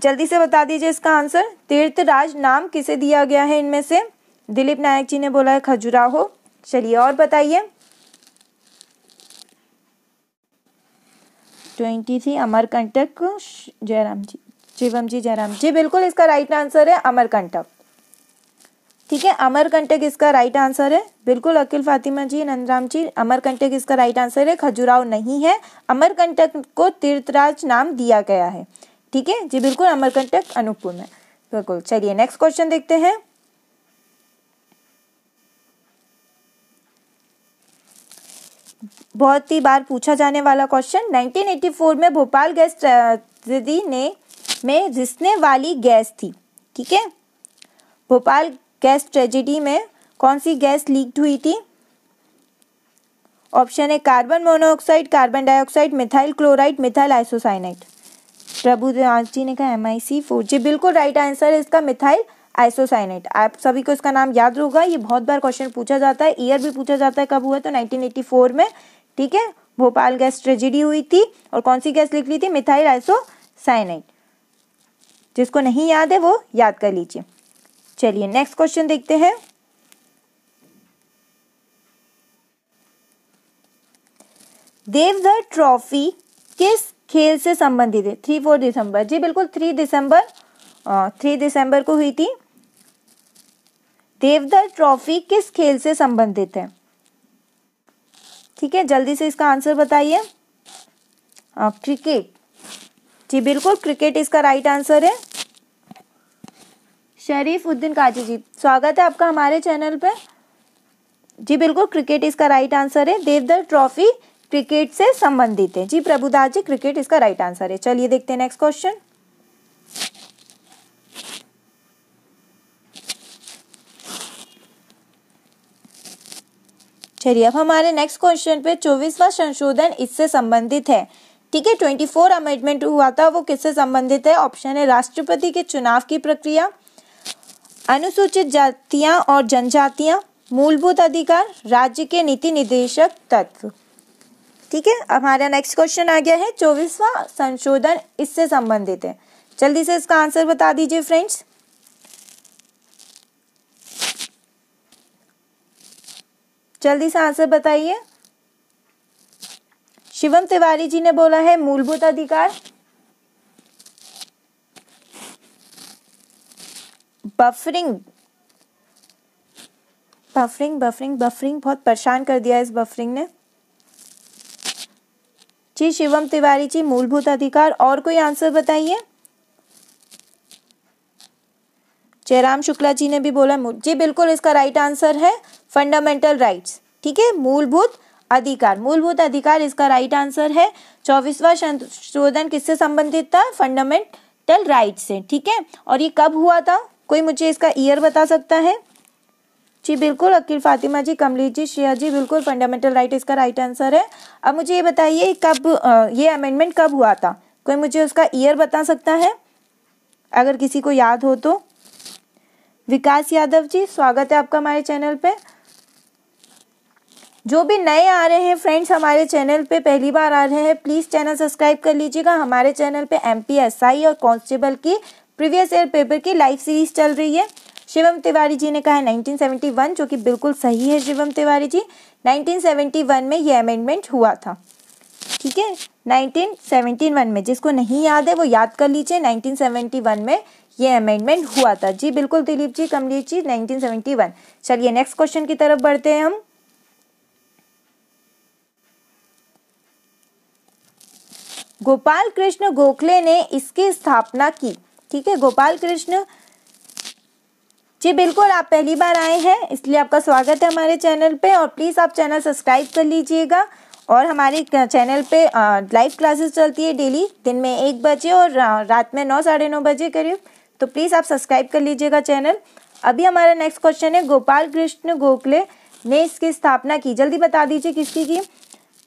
जल्दी से बता दीजिए इसका आंसर तीर्थराज नाम किसे दिया गया है इनमें से दिलीप नायक जी ने बोला है खजुराहो चलिए और बताइए ट्वेंटी थ्री अमरकंटक जयराम जी शिवम जी जयराम जी बिल्कुल इसका राइट आंसर है अमरकंटक ठीक है अमरकंटक इसका राइट आंसर है बिल्कुल अकील फातिमा जी नंदराम जी अमरकंटक इसका राइट आंसर है खजुराव नहीं है अमरकंटक को तीर्थराज नाम दिया गया है ठीक है जी बिल्कुल अमरकंटक अनुपूर्ण है बिल्कुल चलिए नेक्स्ट क्वेश्चन देखते हैं बहुत ही बार पूछा जाने वाला क्वेश्चन 1984 में भोपाल गैस ट्रेजिडी ने में रिसने वाली गैस थी ठीक है भोपाल गैस ट्रेजिडी में कौन सी गैस लीक्ड हुई थी ऑप्शन है carbon monoxide carbon dioxide methyl chloride methyl isocyanate Prabhu ji ने कहा एम आई सी फोर जी बिल्कुल राइट आंसर है इसका मिथाइल आइसोसाइनाइड आप सभी को इसका नाम याद होगा ये बहुत बार क्वेश्चन पूछा जाता है ईयर भी पूछा जाता है कब हुआ तो 1984 में ठीक है भोपाल गैस ट्रेजिडी हुई थी और कौन सी गैस लिख ली थी मिथाइल आइसोसाइनाइड जिसको नहीं याद है वो याद कर लीजिए चलिए नेक्स्ट क्वेश्चन देखते हैं देवधर ट्रॉफी किस खेल से संबंधित है थ्री फोर दिसंबर जी बिल्कुल थ्री दिसंबर थ्री दिसंबर को हुई थी देवधर ट्रॉफी किस खेल से संबंधित है ठीक है जल्दी से इसका आंसर बताइए क्रिकेट जी बिल्कुल क्रिकेट इसका राइट आंसर है शरीफ उद्दीन काजी जी स्वागत है आपका हमारे चैनल पे जी बिल्कुल क्रिकेट इसका राइट आंसर है देवदर ट्रॉफी क्रिकेट से संबंधित है जी प्रभुदास जी क्रिकेट इसका राइट आंसर है चलिए देखते हैं नेक्स्ट क्वेश्चन चलिए अब हमारे नेक्स्ट क्वेश्चन पे चौबीसवा संशोधन इससे संबंधित है ठीक है ट्वेंटी फोर अमेंडमेंट हुआ था वो किससे संबंधित है ऑप्शन है राष्ट्रपति के चुनाव की प्रक्रिया अनुसूचित जातियां और जनजातियां मूलभूत अधिकार राज्य के नीति निदेशक तत्व ठीक है हमारा नेक्स्ट क्वेश्चन आ गया है चौबीसवा संशोधन इससे संबंधित है जल्दी से इसका आंसर बता दीजिए फ्रेंड्स जल्दी से आंसर बताइए शिवम तिवारी जी ने बोला है मूलभूत अधिकार बफरिंग बफरिंग बफरिंग बफरिंग बहुत परेशान कर दिया इस बफरिंग ने जी शिवम तिवारी जी मूलभूत अधिकार और कोई आंसर बताइए जयराम शुक्ला जी ने भी बोला जी बिल्कुल इसका राइट आंसर है फंडामेंटल राइट्स ठीक है मूलभूत अधिकार मूलभूत अधिकार इसका राइट आंसर है चौबीसवा संशोधन किससे संबंधित था फंडामेंटल राइट से ठीक है और ये कब हुआ था कोई मुझे इसका ईयर बता सकता है जी बिल्कुल अकील फातिमा जी कमलीत जी श्रेया जी बिल्कुल फंडामेंटल राइट इसका राइट आंसर है अब मुझे ये बताइए कब ये अमेंडमेंट कब हुआ था कोई मुझे उसका ईयर बता सकता है अगर किसी को याद हो तो विकास यादव जी स्वागत है आपका हमारे चैनल पर जो भी नए आ रहे हैं फ्रेंड्स हमारे चैनल पे पहली बार आ रहे हैं प्लीज़ चैनल सब्सक्राइब कर लीजिएगा हमारे चैनल पे एम और कांस्टेबल की प्रीवियस ईयर पेपर की लाइव सीरीज चल रही है शिवम तिवारी जी ने कहा है 1971 जो कि बिल्कुल सही है शिवम तिवारी जी 1971 में ये अमेंडमेंट हुआ था ठीक है नाइनटीन में जिसको नहीं याद है वो याद कर लीजिए नाइनटीन में ये अमेंडमेंट हुआ था जी बिल्कुल दिलीप जी कमलीप जी नाइनटीन चलिए नेक्स्ट क्वेश्चन की तरफ बढ़ते हैं हम गोपाल कृष्ण गोखले ने इसकी स्थापना की ठीक है गोपाल कृष्ण जी बिल्कुल आप पहली बार आए हैं इसलिए आपका स्वागत है हमारे चैनल पे और प्लीज़ आप चैनल सब्सक्राइब कर लीजिएगा और हमारे चैनल पे लाइव क्लासेस चलती है डेली दिन में एक बजे और रात में नौ साढ़े नौ बजे करीब तो प्लीज़ आप सब्सक्राइब कर लीजिएगा चैनल अभी हमारा नेक्स्ट क्वेश्चन है गोपाल कृष्ण गोखले ने इसकी स्थापना की जल्दी बता दीजिए किसकी की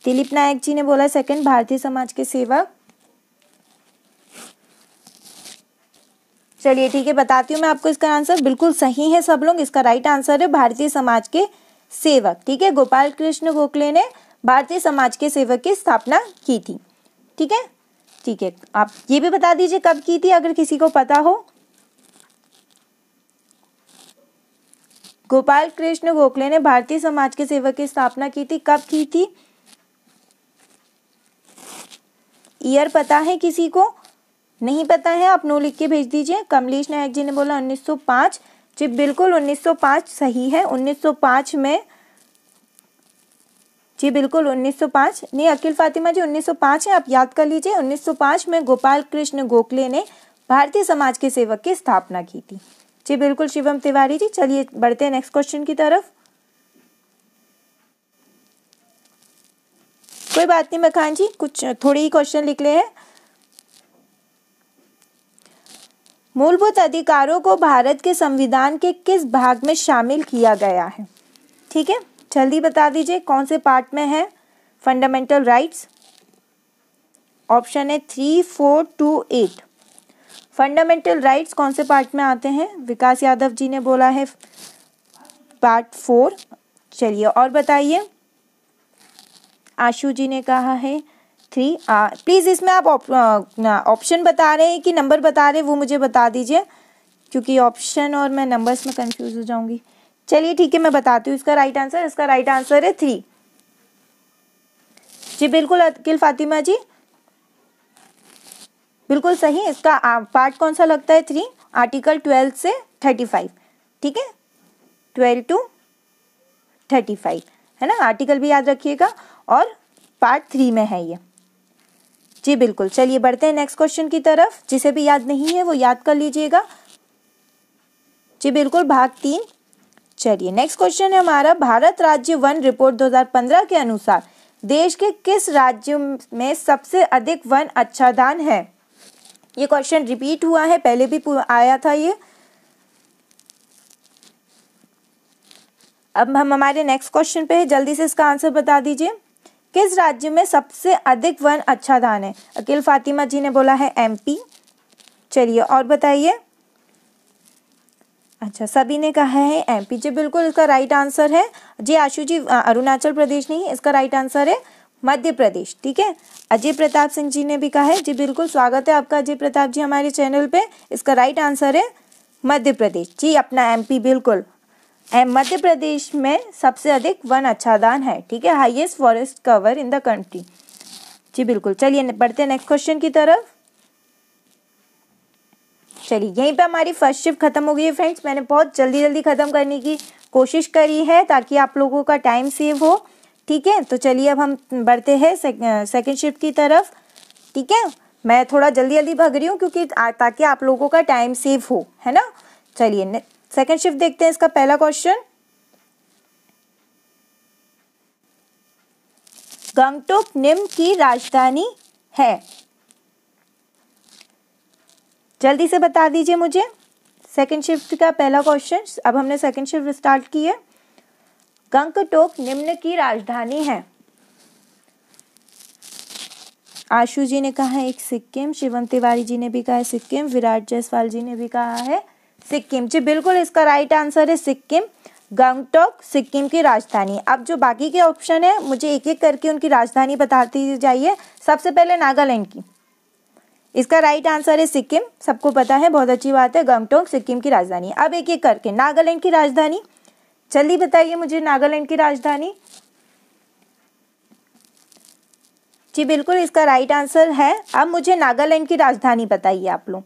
दिलीप नायक जी ने बोला सेकंड भारतीय समाज के सेवक चलिए ठीक है बताती हूँ मैं आपको इसका आंसर बिल्कुल सही है सब लोग इसका राइट आंसर है भारतीय समाज के सेवक ठीक है गोपाल कृष्ण गोखले ने भारतीय समाज के सेवक की स्थापना की थी ठीक है ठीक है आप ये भी बता दीजिए कब की थी अगर किसी को पता हो गोपाल कृष्ण गोखले ने भारतीय समाज के सेवक की स्थापना की थी कब की थी ईयर पता है किसी को नहीं पता है आप नो लिख के भेज दीजिए कमलेश नायक जी ने बोला 1905 जी बिल्कुल 1905 सही है 1905 में जी बिल्कुल 1905 नहीं अखिल फातिमा जी 1905 है आप याद कर लीजिए 1905 में गोपाल कृष्ण गोखले ने भारतीय समाज के सेवक की स्थापना की थी जी बिल्कुल शिवम तिवारी जी चलिए बढ़ते हैं नेक्स्ट क्वेश्चन की तरफ कोई बात नहीं मखान जी कुछ थोड़े ही क्वेश्चन लिख ले हैं मूलभूत अधिकारों को भारत के संविधान के किस भाग में शामिल किया गया है ठीक है जल्दी बता दीजिए कौन से पार्ट में है फंडामेंटल राइट्स ऑप्शन है three four two eight fundamental rights कौन से पार्ट में आते हैं विकास यादव जी ने बोला है पार्ट फोर चलिए और बताइए आशु जी ने कहा है थ्री प्लीज़ इसमें आप ऑप्शन बता रहे हैं कि नंबर बता रहे हैं वो मुझे बता दीजिए क्योंकि ऑप्शन और मैं नंबर्स में कंफ्यूज हो जाऊंगी चलिए ठीक है मैं बताती हूँ इसका राइट आंसर इसका राइट आंसर है थ्री जी बिल्कुल अकिल फातिमा जी बिल्कुल सही इसका पार्ट कौन सा लगता है थ्री आर्टिकल ट्वेल्व से थर्टी फाइव ठीक है ट्वेल्व टू थर्टी फाइव है ना आर्टिकल भी याद रखिएगा और पार्ट थ्री में है ये जी बिल्कुल चलिए बढ़ते हैं नेक्स्ट क्वेश्चन की तरफ जिसे भी याद नहीं है वो याद कर लीजिएगा जी बिल्कुल भाग तीन चलिए नेक्स्ट क्वेश्चन है हमारा भारत राज्य वन रिपोर्ट 2015 के अनुसार देश के किस राज्य में सबसे अधिक वन अच्छादान है ये क्वेश्चन रिपीट हुआ है पहले भी आया था ये अब हम हमारे नेक्स्ट क्वेश्चन पे जल्दी से इसका आंसर बता दीजिए किस राज्य में सबसे अधिक वन अच्छा दान है अकील फातिमा जी ने बोला है एमपी चलिए और बताइए अच्छा सभी ने कहा है एमपी जी बिल्कुल इसका राइट आंसर है जी आशु जी अरुणाचल प्रदेश नहीं इसका राइट आंसर है मध्य प्रदेश ठीक है अजय प्रताप सिंह जी ने भी कहा है जी बिल्कुल स्वागत है आपका अजय प्रताप जी हमारे चैनल पे इसका राइट आंसर है मध्य प्रदेश जी अपना एमपी बिल्कुल मध्य प्रदेश में सबसे अधिक वन अच्छादान है ठीक है highest forest cover in the country जी बिल्कुल चलिए बढ़ते हैं नेक्स्ट क्वेश्चन की तरफ चलिए यहीं पे हमारी फर्स्ट शिफ्ट खत्म हो गई है फ्रेंड्स मैंने बहुत जल्दी जल्दी ख़त्म करने की कोशिश करी है ताकि आप लोगों का टाइम सेव हो ठीक है तो चलिए अब हम बढ़ते हैं सेकेंड शिफ्ट की तरफ ठीक है मैं थोड़ा जल्दी जल्दी भग रही हूँ क्योंकि ताकि आप लोगों का टाइम सेव हो है ना चलिए सेकेंड शिफ्ट देखते हैं इसका पहला क्वेश्चन गंगटोक निम्न की राजधानी है जल्दी से बता दीजिए मुझे सेकेंड शिफ्ट का पहला क्वेश्चन अब हमने सेकेंड शिफ्ट स्टार्ट की है गंगटोक निम्न की राजधानी है आशु जी ने कहा है एक सिक्किम शिवम तिवारी जी ने भी कहा है सिक्किम विराट जायसवाल जी ने भी कहा है सिक्किम जी बिल्कुल इसका राइट आंसर है सिक्किम गंगटोक सिक्किम की राजधानी अब जो बाकी के ऑप्शन है मुझे एक एक करके उनकी राजधानी बताती जाइए सबसे पहले नागालैंड की इसका राइट आंसर है सिक्किम सबको पता है बहुत अच्छी बात है गंगटोक सिक्किम की राजधानी अब एक एक करके नागालैंड की राजधानी जल्दी बताइए मुझे नागालैंड की राजधानी जी बिल्कुल इसका राइट आंसर है अब मुझे नागालैंड की राजधानी बताइए आप लोग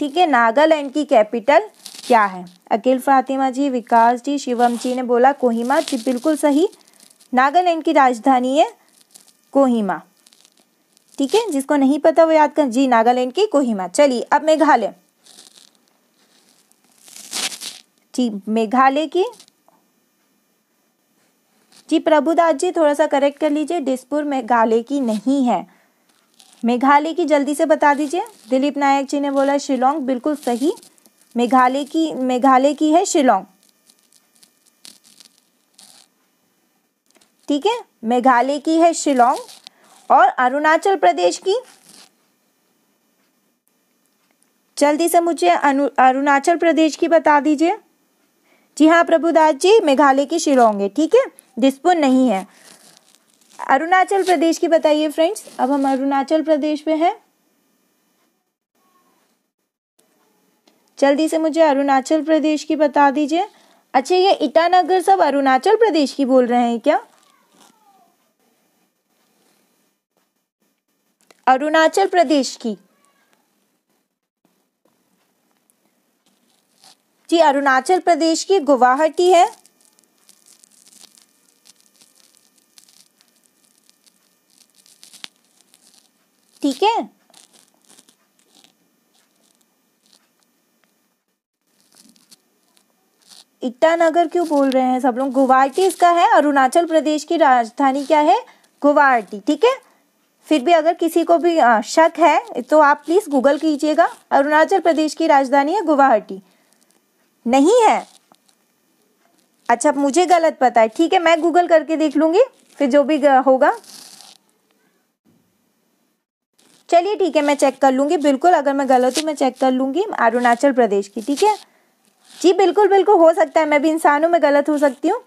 ठीक है नागालैंड की कैपिटल क्या है अकील फातिमा जी विकास जी शिवम जी ने बोला कोहिमा जी बिल्कुल सही नागालैंड की राजधानी है कोहिमा ठीक है जिसको नहीं पता वो याद कर जी नागालैंड की कोहिमा चलिए अब मेघालय जी मेघालय की जी प्रभुदास जी थोड़ा सा करेक्ट कर लीजिए डिसपुर मेघालय की नहीं है मेघालय की जल्दी से बता दीजिए दिलीप नायक जी ने बोला शिलोंग बिल्कुल सही मेघालय की मेघालय की है शिलोंग ठीक है मेघालय की है शिलोंग और अरुणाचल प्रदेश की जल्दी से मुझे अरुणाचल प्रदेश की बता दीजिए जी हाँ प्रभुदास जी मेघालय की शिलोंग है ठीक है दिसपुर नहीं है अरुणाचल प्रदेश की बताइए फ्रेंड्स अब हम अरुणाचल प्रदेश में हैं जल्दी से मुझे अरुणाचल प्रदेश की बता दीजिए अच्छा ये ईटानगर सब अरुणाचल प्रदेश की बोल रहे हैं क्या अरुणाचल प्रदेश की जी अरुणाचल प्रदेश की गुवाहाटी है ठीक है इटानगर क्यों बोल रहे हैं सब लोग गुवाहाटी इसका है अरुणाचल प्रदेश की राजधानी क्या है गुवाहाटी ठीक है फिर भी अगर किसी को भी शक है तो आप प्लीज गूगल कीजिएगा अरुणाचल प्रदेश की राजधानी है गुवाहाटी नहीं है अच्छा मुझे गलत पता है ठीक है मैं गूगल करके देख लूंगी फिर जो भी होगा चलिए ठीक है मैं चेक कर लूँगी बिल्कुल अगर मैं गलत हूँ मैं चेक कर लूँगी अरुणाचल प्रदेश की ठीक है जी बिल्कुल बिल्कुल हो सकता है मैं भी इंसान हूँ मैं गलत हो सकती हूँ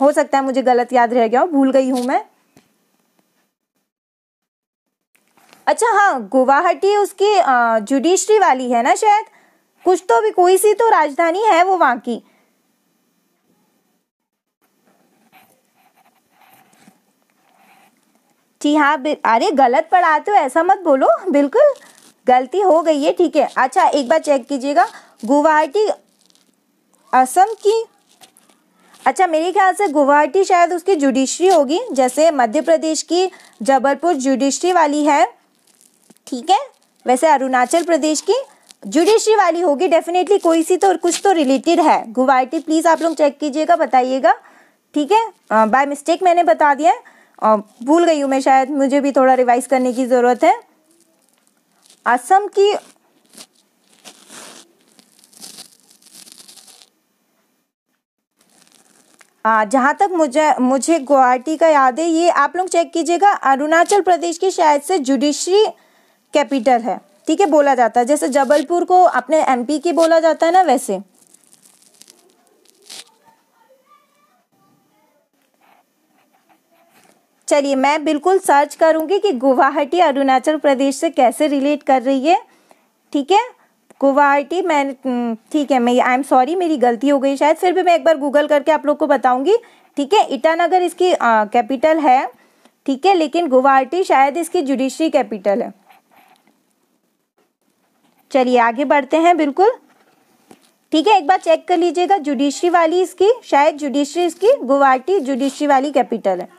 हो सकता है मुझे गलत याद रह गया हो भूल गई हूँ मैं अच्छा हाँ गुवाहाटी उसकी जुडिशरी वाली है ना शायद कुछ तो भी कोई सी तो राजधानी है वो वहाँ की जी हाँ अरे गलत पढ़ाते हो ऐसा मत बोलो बिल्कुल गलती हो गई है ठीक है अच्छा एक बार चेक कीजिएगा गुवाहाटी असम की अच्छा मेरे ख्याल से गुवाहाटी शायद उसकी जुडिशरी होगी जैसे मध्य प्रदेश की जबलपुर जुडिशरी वाली है ठीक है वैसे अरुणाचल प्रदेश की जुडिशरी वाली होगी डेफिनेटली कोई सी तो कुछ तो रिलेटेड है गुवाहाटी प्लीज़ आप लोग चेक कीजिएगा बताइएगा ठीक है बाय मिस्टेक मैंने बता दिया है और भूल गई हूँ मैं शायद मुझे भी थोड़ा रिवाइज करने की ज़रूरत है असम की जहाँ तक मुझे मुझे गुवाहाटी का याद है ये आप लोग चेक कीजिएगा अरुणाचल प्रदेश की शायद से जुडिशरी कैपिटल है ठीक है बोला जाता है जैसे जबलपुर को अपने एमपी की बोला जाता है ना वैसे चलिए मैं बिल्कुल सर्च करूँगी कि गुवाहाटी अरुणाचल प्रदेश से कैसे रिलेट कर रही है ठीक है गुवाहाटी मैं हम्म, ठीक है मैं आई एम सॉरी मेरी गलती हो गई शायद फिर भी मैं एक बार गूगल करके आप लोग को बताऊँगी ठीक है ईटानगर इसकी कैपिटल है ठीक है लेकिन गुवाहाटी शायद इसकी जुडिशरी कैपिटल है चलिए आगे बढ़ते हैं बिल्कुल ठीक है एक बार चेक कर लीजिएगा जुडिशरी वाली इसकी शायद जुडिशरी इसकी गुवाहाटी जुडिशरी वाली कैपिटल है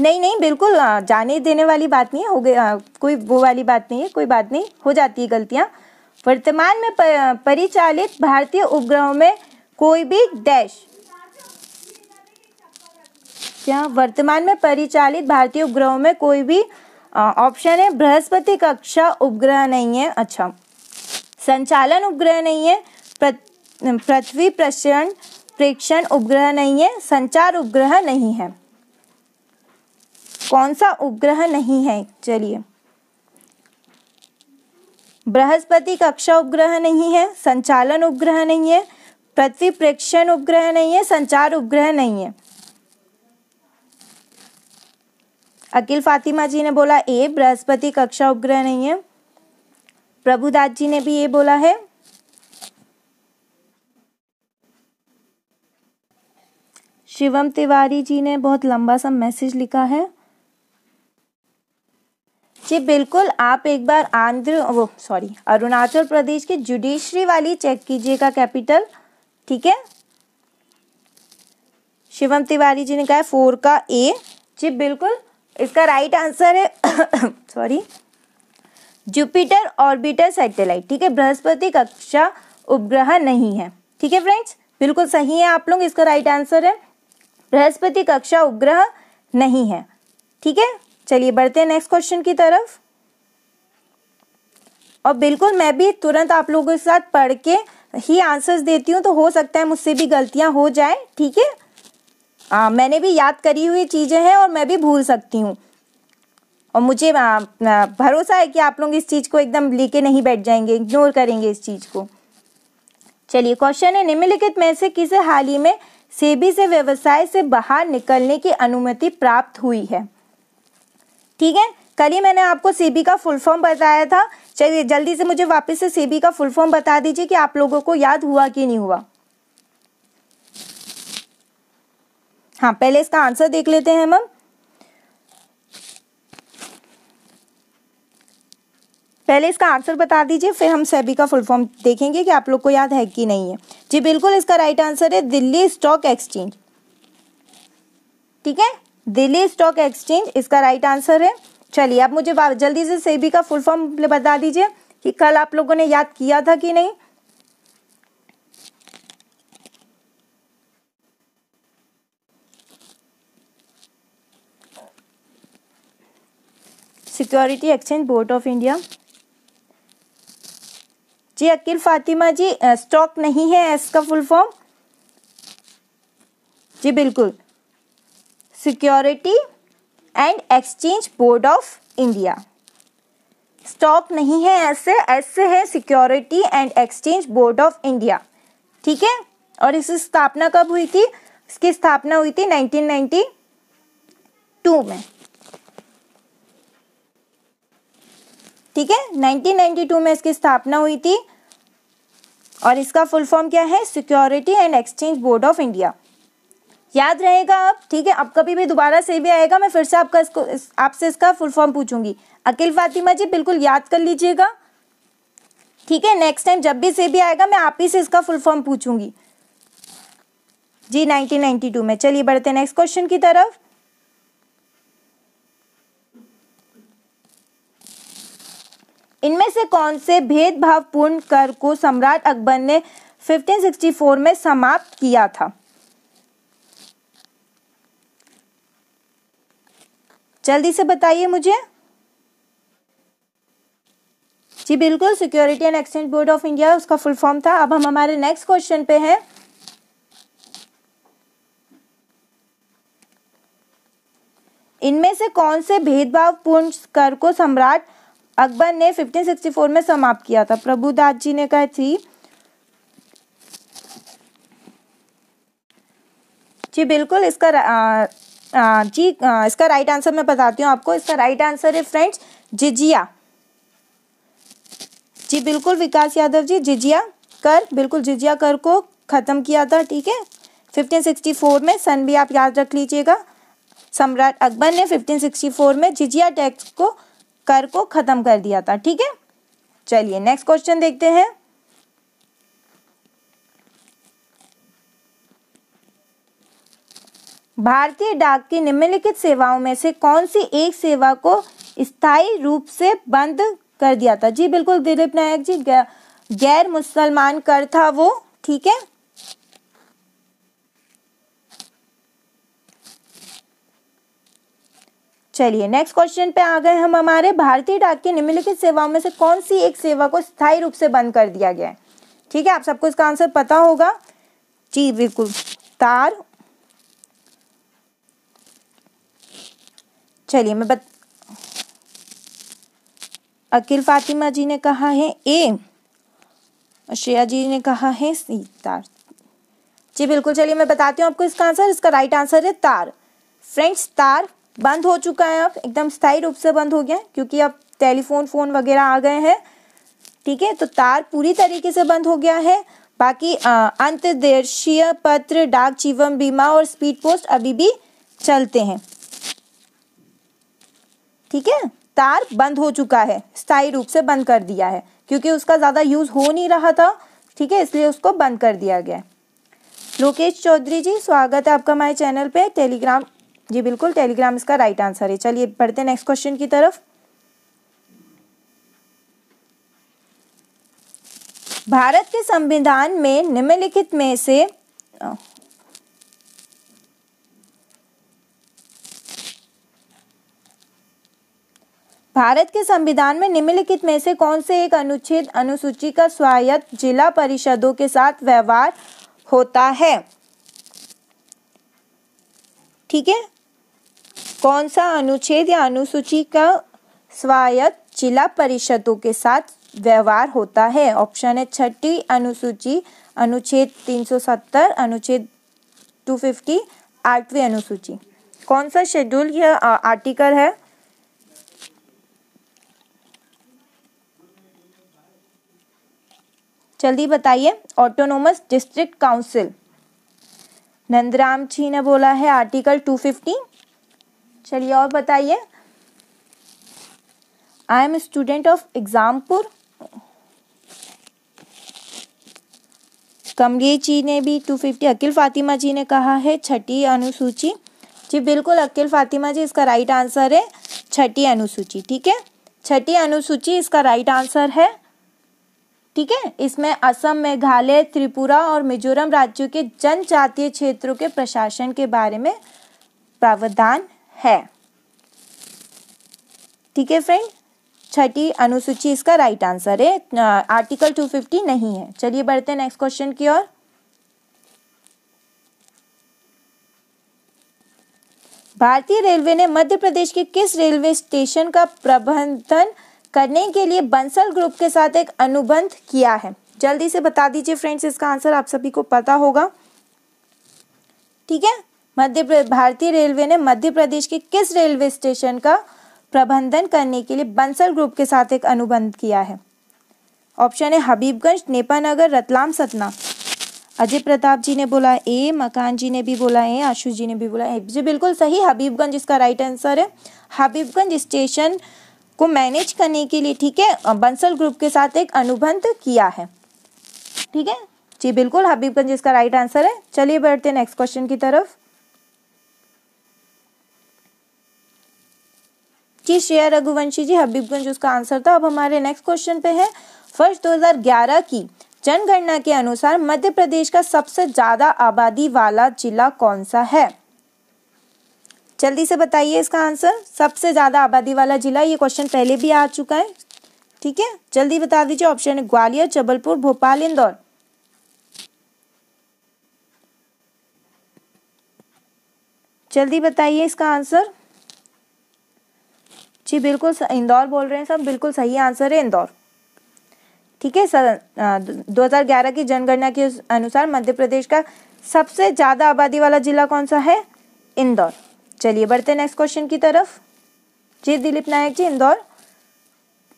नहीं नहीं बिल्कुल जाने देने वाली बात नहीं है हो गया कोई वो वाली बात नहीं है कोई बात नहीं हो जाती है गलतियाँ वर्तमान में परिचालित भारतीय उपग्रहों में कोई भी डैश क्या वर्तमान में परिचालित भारतीय उपग्रहों में कोई भी ऑप्शन है बृहस्पति कक्षा उपग्रह नहीं है अच्छा संचालन उपग्रह नहीं है पृथ्वी प्रक्षण प्रेक्षण उपग्रह नहीं है संचार उपग्रह नहीं है कौन सा उपग्रह नहीं है चलिए बृहस्पति कक्षा उपग्रह नहीं है संचालन उपग्रह नहीं है पृथ्वी प्रेक्षण उपग्रह नहीं है संचार उपग्रह नहीं है अखिल फातिमा जी ने बोला ए बृहस्पति कक्षा उपग्रह नहीं है प्रभुदास जी ने भी ये बोला है शिवम तिवारी जी ने बहुत लंबा सा मैसेज लिखा है जी बिल्कुल आप एक बार आंध्र वो सॉरी अरुणाचल प्रदेश की जुडिशरी वाली चेक कीजिएगा कैपिटल ठीक है शिवम तिवारी जी ने कहा है फोर का ए जी बिल्कुल इसका राइट आंसर है सॉरी जुपिटर ऑर्बिटर सैटेलाइट ठीक है बृहस्पति कक्षा उपग्रह नहीं है ठीक है फ्रेंड्स बिल्कुल सही है आप लोग इसका राइट आंसर है बृहस्पति कक्षा उपग्रह नहीं है ठीक है चलिए बढ़ते हैं नेक्स्ट क्वेश्चन की तरफ और बिल्कुल मैं भी तुरंत आप लोगों के साथ पढ़ के ही आंसर्स देती हूँ तो हो सकता है मुझसे भी गलतियाँ हो जाए ठीक है हाँ मैंने भी याद करी हुई चीज़ें हैं और मैं भी भूल सकती हूँ और मुझे भरोसा है कि आप लोग इस चीज़ को एकदम लेके नहीं बैठ जाएंगे इग्नोर करेंगे इस चीज़ को चलिए क्वेश्चन है निम्नलिखित में से किसे हाल ही में सेबी से व्यवसाय से बाहर निकलने की अनुमति प्राप्त हुई है ठीक है कल ही मैंने आपको सीबी का फुल फॉर्म बताया था चलिए जल्दी से मुझे वापस से सीबी का फुल फॉर्म बता दीजिए कि आप लोगों को याद हुआ कि नहीं हुआ हाँ पहले इसका आंसर देख लेते हैं मैम पहले इसका आंसर बता दीजिए फिर हम सेबी का फुल फॉर्म देखेंगे कि आप लोग को याद है कि नहीं है जी बिल्कुल इसका राइट आंसर है दिल्ली स्टॉक एक्सचेंज ठीक है दिल्ली स्टॉक एक्सचेंज इसका राइट आंसर है चलिए आप मुझे जल्दी से सेबी का फुल फॉर्म बता दीजिए कि कल आप लोगों ने याद किया था कि नहीं security exchange board of India जी अकील फातिमा जी स्टॉक नहीं है एस का फुल फॉर्म जी बिल्कुल security and exchange board of India stop नहीं है ऐसे ऐसे है security and exchange board of India ठीक है और इसकी स्थापना कब हुई थी इसकी स्थापना हुई थी 1992 में ठीक है 1992 में इसकी स्थापना हुई थी और इसका फुल फॉर्म क्या है security and exchange board of India याद रहेगा अब ठीक है अब कभी भी दोबारा से भी आएगा मैं फिर से आपका इसको इस, आपसे इसका फुल फॉर्म पूछूंगी अकील फातिमा जी बिल्कुल याद कर लीजिएगा ठीक है नेक्स्ट टाइम जब भी से भी आएगा मैं आप ही से इसका फुल फॉर्म पूछूंगी जी 1992 में चलिए बढ़ते हैं नेक्स्ट क्वेश्चन की तरफ इनमें से कौन से भेदभावपूर्ण कर को सम्राट अकबर ने 1564 में समाप्त किया था जल्दी से बताइए मुझे जी बिल्कुल security and exchange board of India उसका फुल फॉर्म था अब हम हमारे नेक्स्ट क्वेश्चन पे हैं इनमें से कौन से भेदभाव पूर्ण कर को सम्राट अकबर ने 1564 में समाप्त किया था प्रभुदास जी ने कहा थी जी बिल्कुल इसका जी इसका राइट आंसर मैं बताती हूँ आपको इसका राइट आंसर है फ्रेंड्स जिजिया जी बिल्कुल विकास यादव जी जिजिया कर बिल्कुल जिजिया कर को ख़त्म किया था ठीक है 1564 में सन भी आप याद रख लीजिएगा सम्राट अकबर ने 1564 में जिजिया टैक्स को कर को ख़त्म कर दिया था ठीक है चलिए नेक्स्ट क्वेश्चन देखते हैं भारतीय डाक की निम्नलिखित सेवाओं में से कौन सी एक सेवा को स्थायी रूप से बंद कर दिया था जी बिल्कुल दिलीप नायक जी गैर मुसलमान कर था वो ठीक है चलिए नेक्स्ट क्वेश्चन पे आ गए हम हमारे भारतीय डाक की निम्नलिखित सेवाओं में से कौन सी एक सेवा को स्थायी रूप से बंद कर दिया गया है ठीक है आप सबको इसका आंसर पता होगा जी बिल्कुल तार चलिए मैं बत अकील फातिमा जी ने कहा है ए श्रेया जी ने कहा है सी तार जी बिल्कुल चलिए मैं बताती हूँ आपको इसका आंसर इसका राइट आंसर है तार फ्रेंड्स तार बंद हो चुका है अब एकदम स्थायी रूप से बंद हो गया क्योंकि अब टेलीफोन फ़ोन वगैरह आ गए हैं ठीक है तो तार पूरी तरीके से बंद हो गया है बाकी अंतर्देशीय पत्र डाक जीवन बीमा और स्पीड पोस्ट अभी भी चलते हैं ठीक है तार बंद हो चुका है स्थायी रूप से बंद कर दिया है क्योंकि उसका ज़्यादा यूज़ हो नहीं रहा था ठीक है इसलिए उसको बंद कर दिया गया लोकेश चौधरी जी स्वागत है आपका हमारे चैनल पे टेलीग्राम जी बिल्कुल टेलीग्राम इसका राइट आंसर है चलिए पढ़ते नेक्स्ट क्वेश्चन की तरफ भारत के संविधान में निम्नलिखित में से भारत के संविधान में निम्नलिखित में से कौन से एक अनुच्छेद अनुसूची का स्वायत्त जिला परिषदों के साथ व्यवहार होता है ठीक है कौन सा अनुच्छेद या अनुसूची का स्वायत्त जिला परिषदों के साथ व्यवहार होता है ऑप्शन है छठी अनुसूची अनुच्छेद 370 अनुच्छेद 250 आठवीं अनुसूची कौन सा शेड्यूल या आर्टिकल है जल्दी बताइए autonomous district council Nandram ji ने बोला है आर्टिकल 250 चलिए और बताइए I am student of Exampur Kamri ji ने भी 250 अकिल फातिमा जी ने कहा है छठी अनुसूची जी बिल्कुल अकिल फातिमा जी इसका राइट आंसर है छठी अनुसूची ठीक है छठी अनुसूची इसका राइट आंसर है ठीक है इसमें असम मेघालय त्रिपुरा और मिजोरम राज्यों के जनजातीय क्षेत्रों के प्रशासन के बारे में प्रावधान है ठीक है फ्रेंड छठी अनुसूची इसका राइट आंसर है आर्टिकल 250 नहीं है चलिए बढ़ते हैं नेक्स्ट क्वेश्चन की ओर भारतीय रेलवे ने मध्य प्रदेश के किस रेलवे स्टेशन का प्रबंधन करने के लिए बंसल ग्रुप के साथ एक अनुबंध किया है जल्दी से बता दीजिए फ्रेंड्स इसका आंसर आप सभी को पता होगा ठीक है मध्य भारतीय रेलवे ने मध्य प्रदेश के किस रेलवे स्टेशन का प्रबंधन करने के लिए बंसल ग्रुप के साथ एक अनुबंध किया है ऑप्शन है हबीबगंज नेपानगर रतलाम सतना अजय प्रताप जी ने बोला ए मकान जी ने भी बोला ए आशु जी ने भी बोला ए जी बिल्कुल सही हबीबगंज इसका राइट आंसर है हबीबगंज स्टेशन को मैनेज करने के लिए ठीक है बंसल ग्रुप के साथ एक अनुबंध किया है ठीक है जी बिल्कुल हबीबगंज इसका राइट आंसर है चलिए बढ़ते हैं नेक्स्ट क्वेश्चन की तरफ जी श्रेया रघुवंशी जी हबीबगंज उसका आंसर था अब हमारे नेक्स्ट क्वेश्चन पे है वर्ष 2011 की जनगणना के अनुसार मध्य प्रदेश का सबसे ज्यादा आबादी वाला जिला कौन सा है जल्दी से बताइए इसका आंसर सबसे ज़्यादा आबादी वाला जिला ये क्वेश्चन पहले भी आ चुका है ठीक है जल्दी बता दीजिए ऑप्शन है ग्वालियर जबलपुर भोपाल इंदौर जल्दी बताइए इसका आंसर जी बिल्कुल इंदौर बोल रहे हैं सब बिल्कुल सही आंसर है इंदौर ठीक है सर 2011 की जनगणना के अनुसार मध्य प्रदेश का सबसे ज़्यादा आबादी वाला जिला कौन सा है इंदौर चलिए बढ़ते नेक्स्ट क्वेश्चन की तरफ जी दिलीप नायक जी इंदौर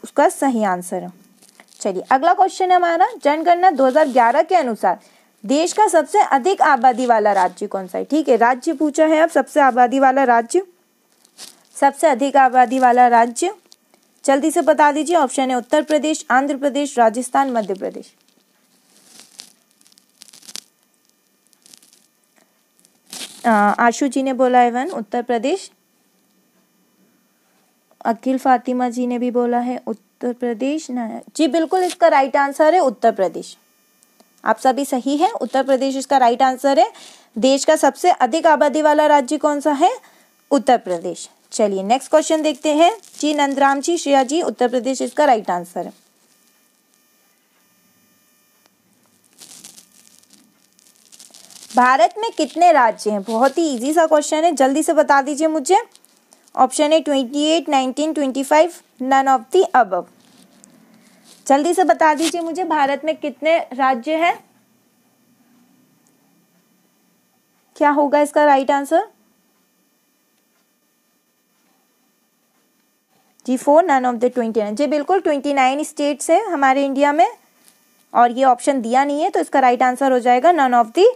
उसका सही आंसर चलिए अगला क्वेश्चन है हमारा जनगणना 2011 के अनुसार देश का सबसे अधिक आबादी वाला राज्य कौन सा है ठीक है राज्य पूछा है अब सबसे आबादी वाला राज्य सबसे अधिक आबादी वाला राज्य जल्दी से बता दीजिए ऑप्शन है उत्तर प्रदेश आंध्र प्रदेश राजस्थान मध्य प्रदेश आशु जी ने बोला वन उत्तर प्रदेश अकील फातिमा जी ने भी बोला है उत्तर प्रदेश ना जी बिल्कुल इसका राइट आंसर है उत्तर प्रदेश आप सभी सही है उत्तर प्रदेश इसका राइट आंसर है देश का सबसे अधिक आबादी वाला राज्य कौन सा है उत्तर प्रदेश चलिए नेक्स्ट क्वेश्चन देखते हैं जी नंदराम जी श्रेया जी उत्तर प्रदेश इसका राइट आंसर है भारत में कितने राज्य हैं बहुत ही इजी सा क्वेश्चन है जल्दी से बता दीजिए मुझे ऑप्शन है twenty eight nineteen twenty five none of the अब जल्दी से बता दीजिए मुझे भारत में कितने राज्य हैं क्या होगा इसका राइट आंसर जी four none of the twenty nine जी बिल्कुल ट्वेंटी नाइन स्टेट्स है हमारे इंडिया में और ये ऑप्शन दिया नहीं है तो इसका राइट आंसर हो जाएगा नन ऑफ दी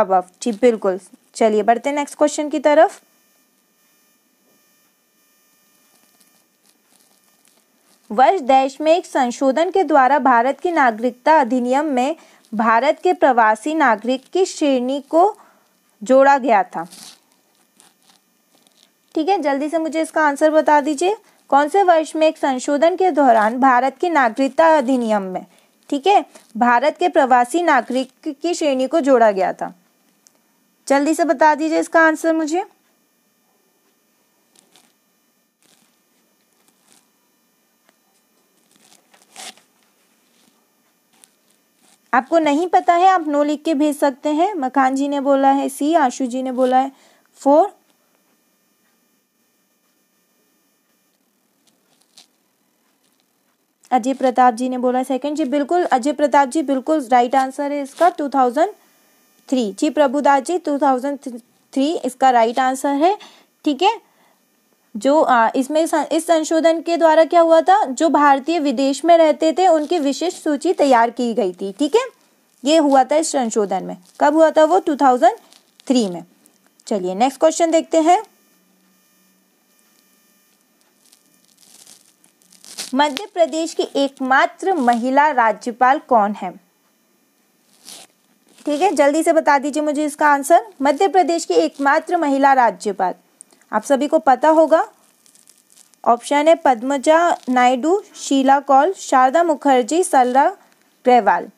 अबव जी बिल्कुल चलिए बढ़ते हैं नेक्स्ट क्वेश्चन की तरफ वर्ष देश में एक संशोधन के द्वारा भारत की नागरिकता अधिनियम में भारत के प्रवासी नागरिक की श्रेणी को जोड़ा गया था ठीक है जल्दी से मुझे इसका आंसर बता दीजिए कौन से वर्ष में एक संशोधन के दौरान भारत की नागरिकता अधिनियम में ठीक है भारत के प्रवासी नागरिक की श्रेणी को जोड़ा गया था जल्दी से बता दीजिए इसका आंसर मुझे आपको नहीं पता है आप नो लिख के भेज सकते हैं मखान जी ने बोला है सी आशु जी ने बोला है फोर अजय प्रताप जी ने बोला सेकंड जी बिल्कुल अजय प्रताप जी बिल्कुल राइट आंसर है इसका टू थाउजेंड थ्री जी Prabhudas ji two thousand three इसका राइट आंसर है ठीक है जो आ, इसमें इस संशोधन के द्वारा क्या हुआ था जो भारतीय विदेश में रहते थे उनकी विशिष्ट सूची तैयार की गई थी ठीक है ये हुआ था इस संशोधन में कब हुआ था वो टू थाउजेंड थ्री में चलिए नेक्स्ट क्वेश्चन देखते हैं मध्य प्रदेश की एकमात्र महिला राज्यपाल कौन है ठीक है जल्दी से बता दीजिए मुझे इसका आंसर मध्य प्रदेश की एकमात्र महिला राज्यपाल आप सभी को पता होगा ऑप्शन है पद्मजा नायडू शीला कौल शारदा मुखर्जी सलरा ग्रहवाल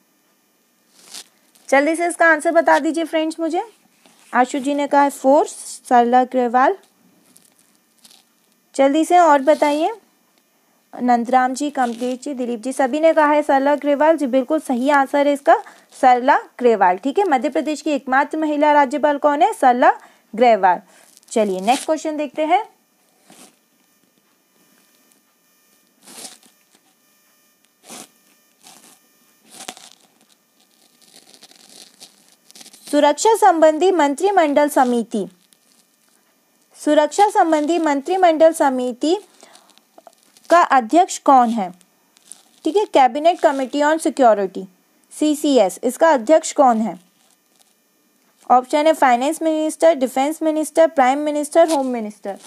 जल्दी से इसका आंसर बता दीजिए फ्रेंड्स मुझे आशु जी ने कहा है फोर्स सरला ग्रहवाल जल्दी से और बताइए नंदराम जी कमलेश जी दिलीप जी सभी ने कहा है सरला ग्रेवाल जी बिल्कुल सही आंसर है इसका सरला ग्रेवाल ठीक है मध्य प्रदेश की एकमात्र महिला राज्यपाल कौन है सरला ग्रेवाल चलिए नेक्स्ट क्वेश्चन देखते हैं सुरक्षा संबंधी मंत्रिमंडल समिति सुरक्षा संबंधी मंत्रिमंडल समिति का अध्यक्ष कौन है ठीक है cabinet committee on security CCS इसका अध्यक्ष कौन है ऑप्शन है finance minister defence minister prime minister home minister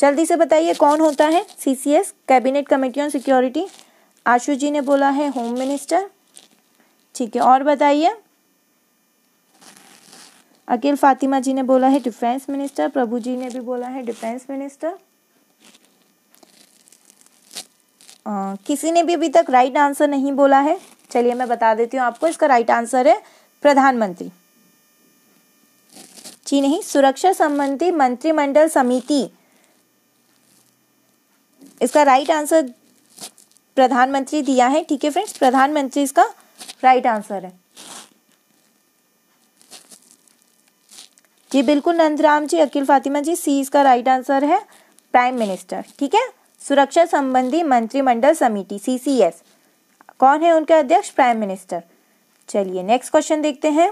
जल्दी से बताइए कौन होता है CCS cabinet committee on security Ashu ji ने बोला है होम मिनिस्टर ठीक है और बताइए अकेल फातिमा जी ने बोला है डिफेंस मिनिस्टर प्रभु जी ने भी बोला है डिफेंस मिनिस्टर किसी ने भी अभी तक राइट आंसर नहीं बोला है चलिए मैं बता देती हूँ आपको इसका राइट आंसर है प्रधानमंत्री जी नहीं सुरक्षा संबंधी मंत्रिमंडल समिति इसका राइट आंसर प्रधानमंत्री दिया है ठीक है फ्रेंड्स प्रधानमंत्री इसका राइट आंसर है जी बिल्कुल नंदराम जी अकील फातिमा जी सी इसका राइट आंसर है प्राइम मिनिस्टर ठीक है सुरक्षा संबंधी मंत्रिमंडल समिति सीसीएस कौन है उनके अध्यक्ष प्राइम मिनिस्टर चलिए नेक्स्ट क्वेश्चन देखते हैं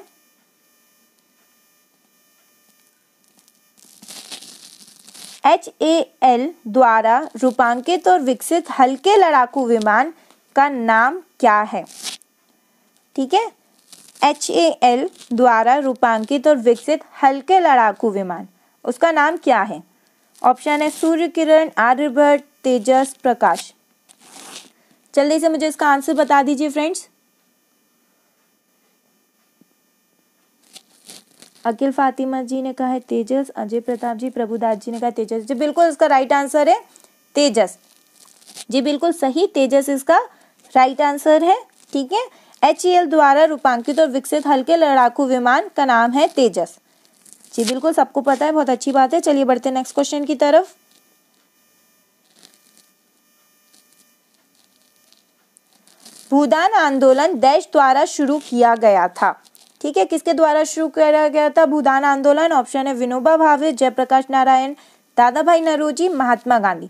एच ए एल द्वारा रूपांकित और विकसित हल्के लड़ाकू विमान का नाम क्या है ठीक है एच ए एल द्वारा रूपांकित और विकसित हल्के लड़ाकू विमान उसका नाम क्या है ऑप्शन है सूर्य किरण आर्यभट्ट तेजस प्रकाश जल्दी से मुझे इसका आंसर बता दीजिए फ्रेंड्स अखिल फातिमा जी ने कहा है तेजस अजय प्रताप जी प्रभुदास जी ने कहा तेजस जी बिल्कुल इसका राइट आंसर है तेजस जी बिल्कुल सही तेजस इसका राइट आंसर है ठीक है एच e द्वारा रूपांकित और विकसित हल्के लड़ाकू विमान का नाम है तेजस जी बिल्कुल सबको पता है बहुत अच्छी बात है चलिए बढ़ते नेक्स्ट क्वेश्चन की तरफ भूदान आंदोलन देश द्वारा शुरू किया गया था ठीक है किसके द्वारा शुरू किया गया था भूदान आंदोलन ऑप्शन है विनोबा भावे जयप्रकाश नारायण दादा भाई नरोजी महात्मा गांधी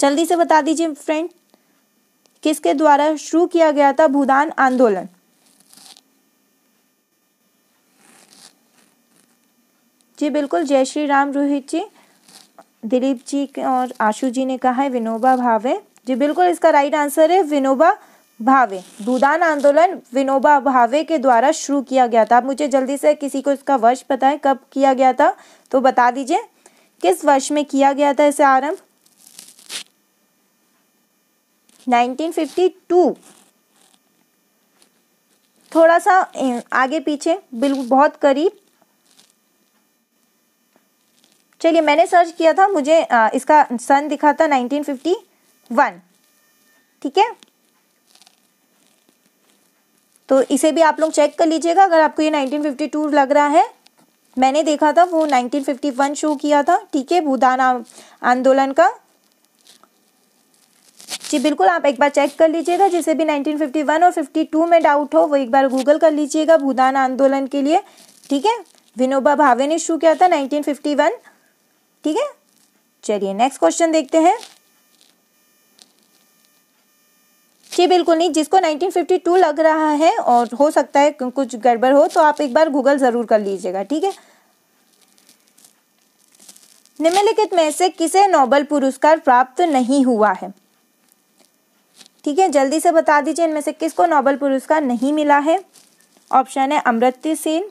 जल्दी से बता दीजिए फ्रेंड किसके द्वारा शुरू किया गया था भूदान आंदोलन जी बिल्कुल जय श्री राम रोहित जी दिलीप जी और आशु जी ने कहा है विनोबा भावे जी बिल्कुल इसका राइट आंसर है विनोबा भावे दूदान आंदोलन विनोबा भावे के द्वारा शुरू किया गया था आप मुझे जल्दी से किसी को इसका वर्ष पता है कब किया गया था तो बता दीजिए किस वर्ष में किया गया था इसे आरंभ 1952 थोड़ा सा आगे पीछे बिल्कुल बहुत करीब चलिए मैंने सर्च किया था मुझे इसका सन दिखा था 1951 ठीक है तो इसे भी आप लोग चेक कर लीजिएगा अगर आपको ये 1952 लग रहा है मैंने देखा था वो 1951 शो किया था ठीक है भूदान आंदोलन का जी बिल्कुल आप एक बार चेक कर लीजिएगा जिसे भी 1951 और 52 में डाउट हो वो एक बार गूगल कर लीजिएगा भूदान आंदोलन के लिए ठीक है विनोबा भावे ने शो किया था नाइनटीन ठीक है चलिए नेक्स्ट क्वेश्चन देखते हैं जी बिल्कुल नहीं जिसको 1952 लग रहा है और हो सकता है कुछ गड़बड़ हो तो आप एक बार गूगल ज़रूर कर लीजिएगा ठीक है निम्नलिखित में से किसे नोबल पुरस्कार प्राप्त नहीं हुआ है ठीक है जल्दी से बता दीजिए इनमें से किसको नोबल पुरस्कार नहीं मिला है ऑप्शन है Amartya Sen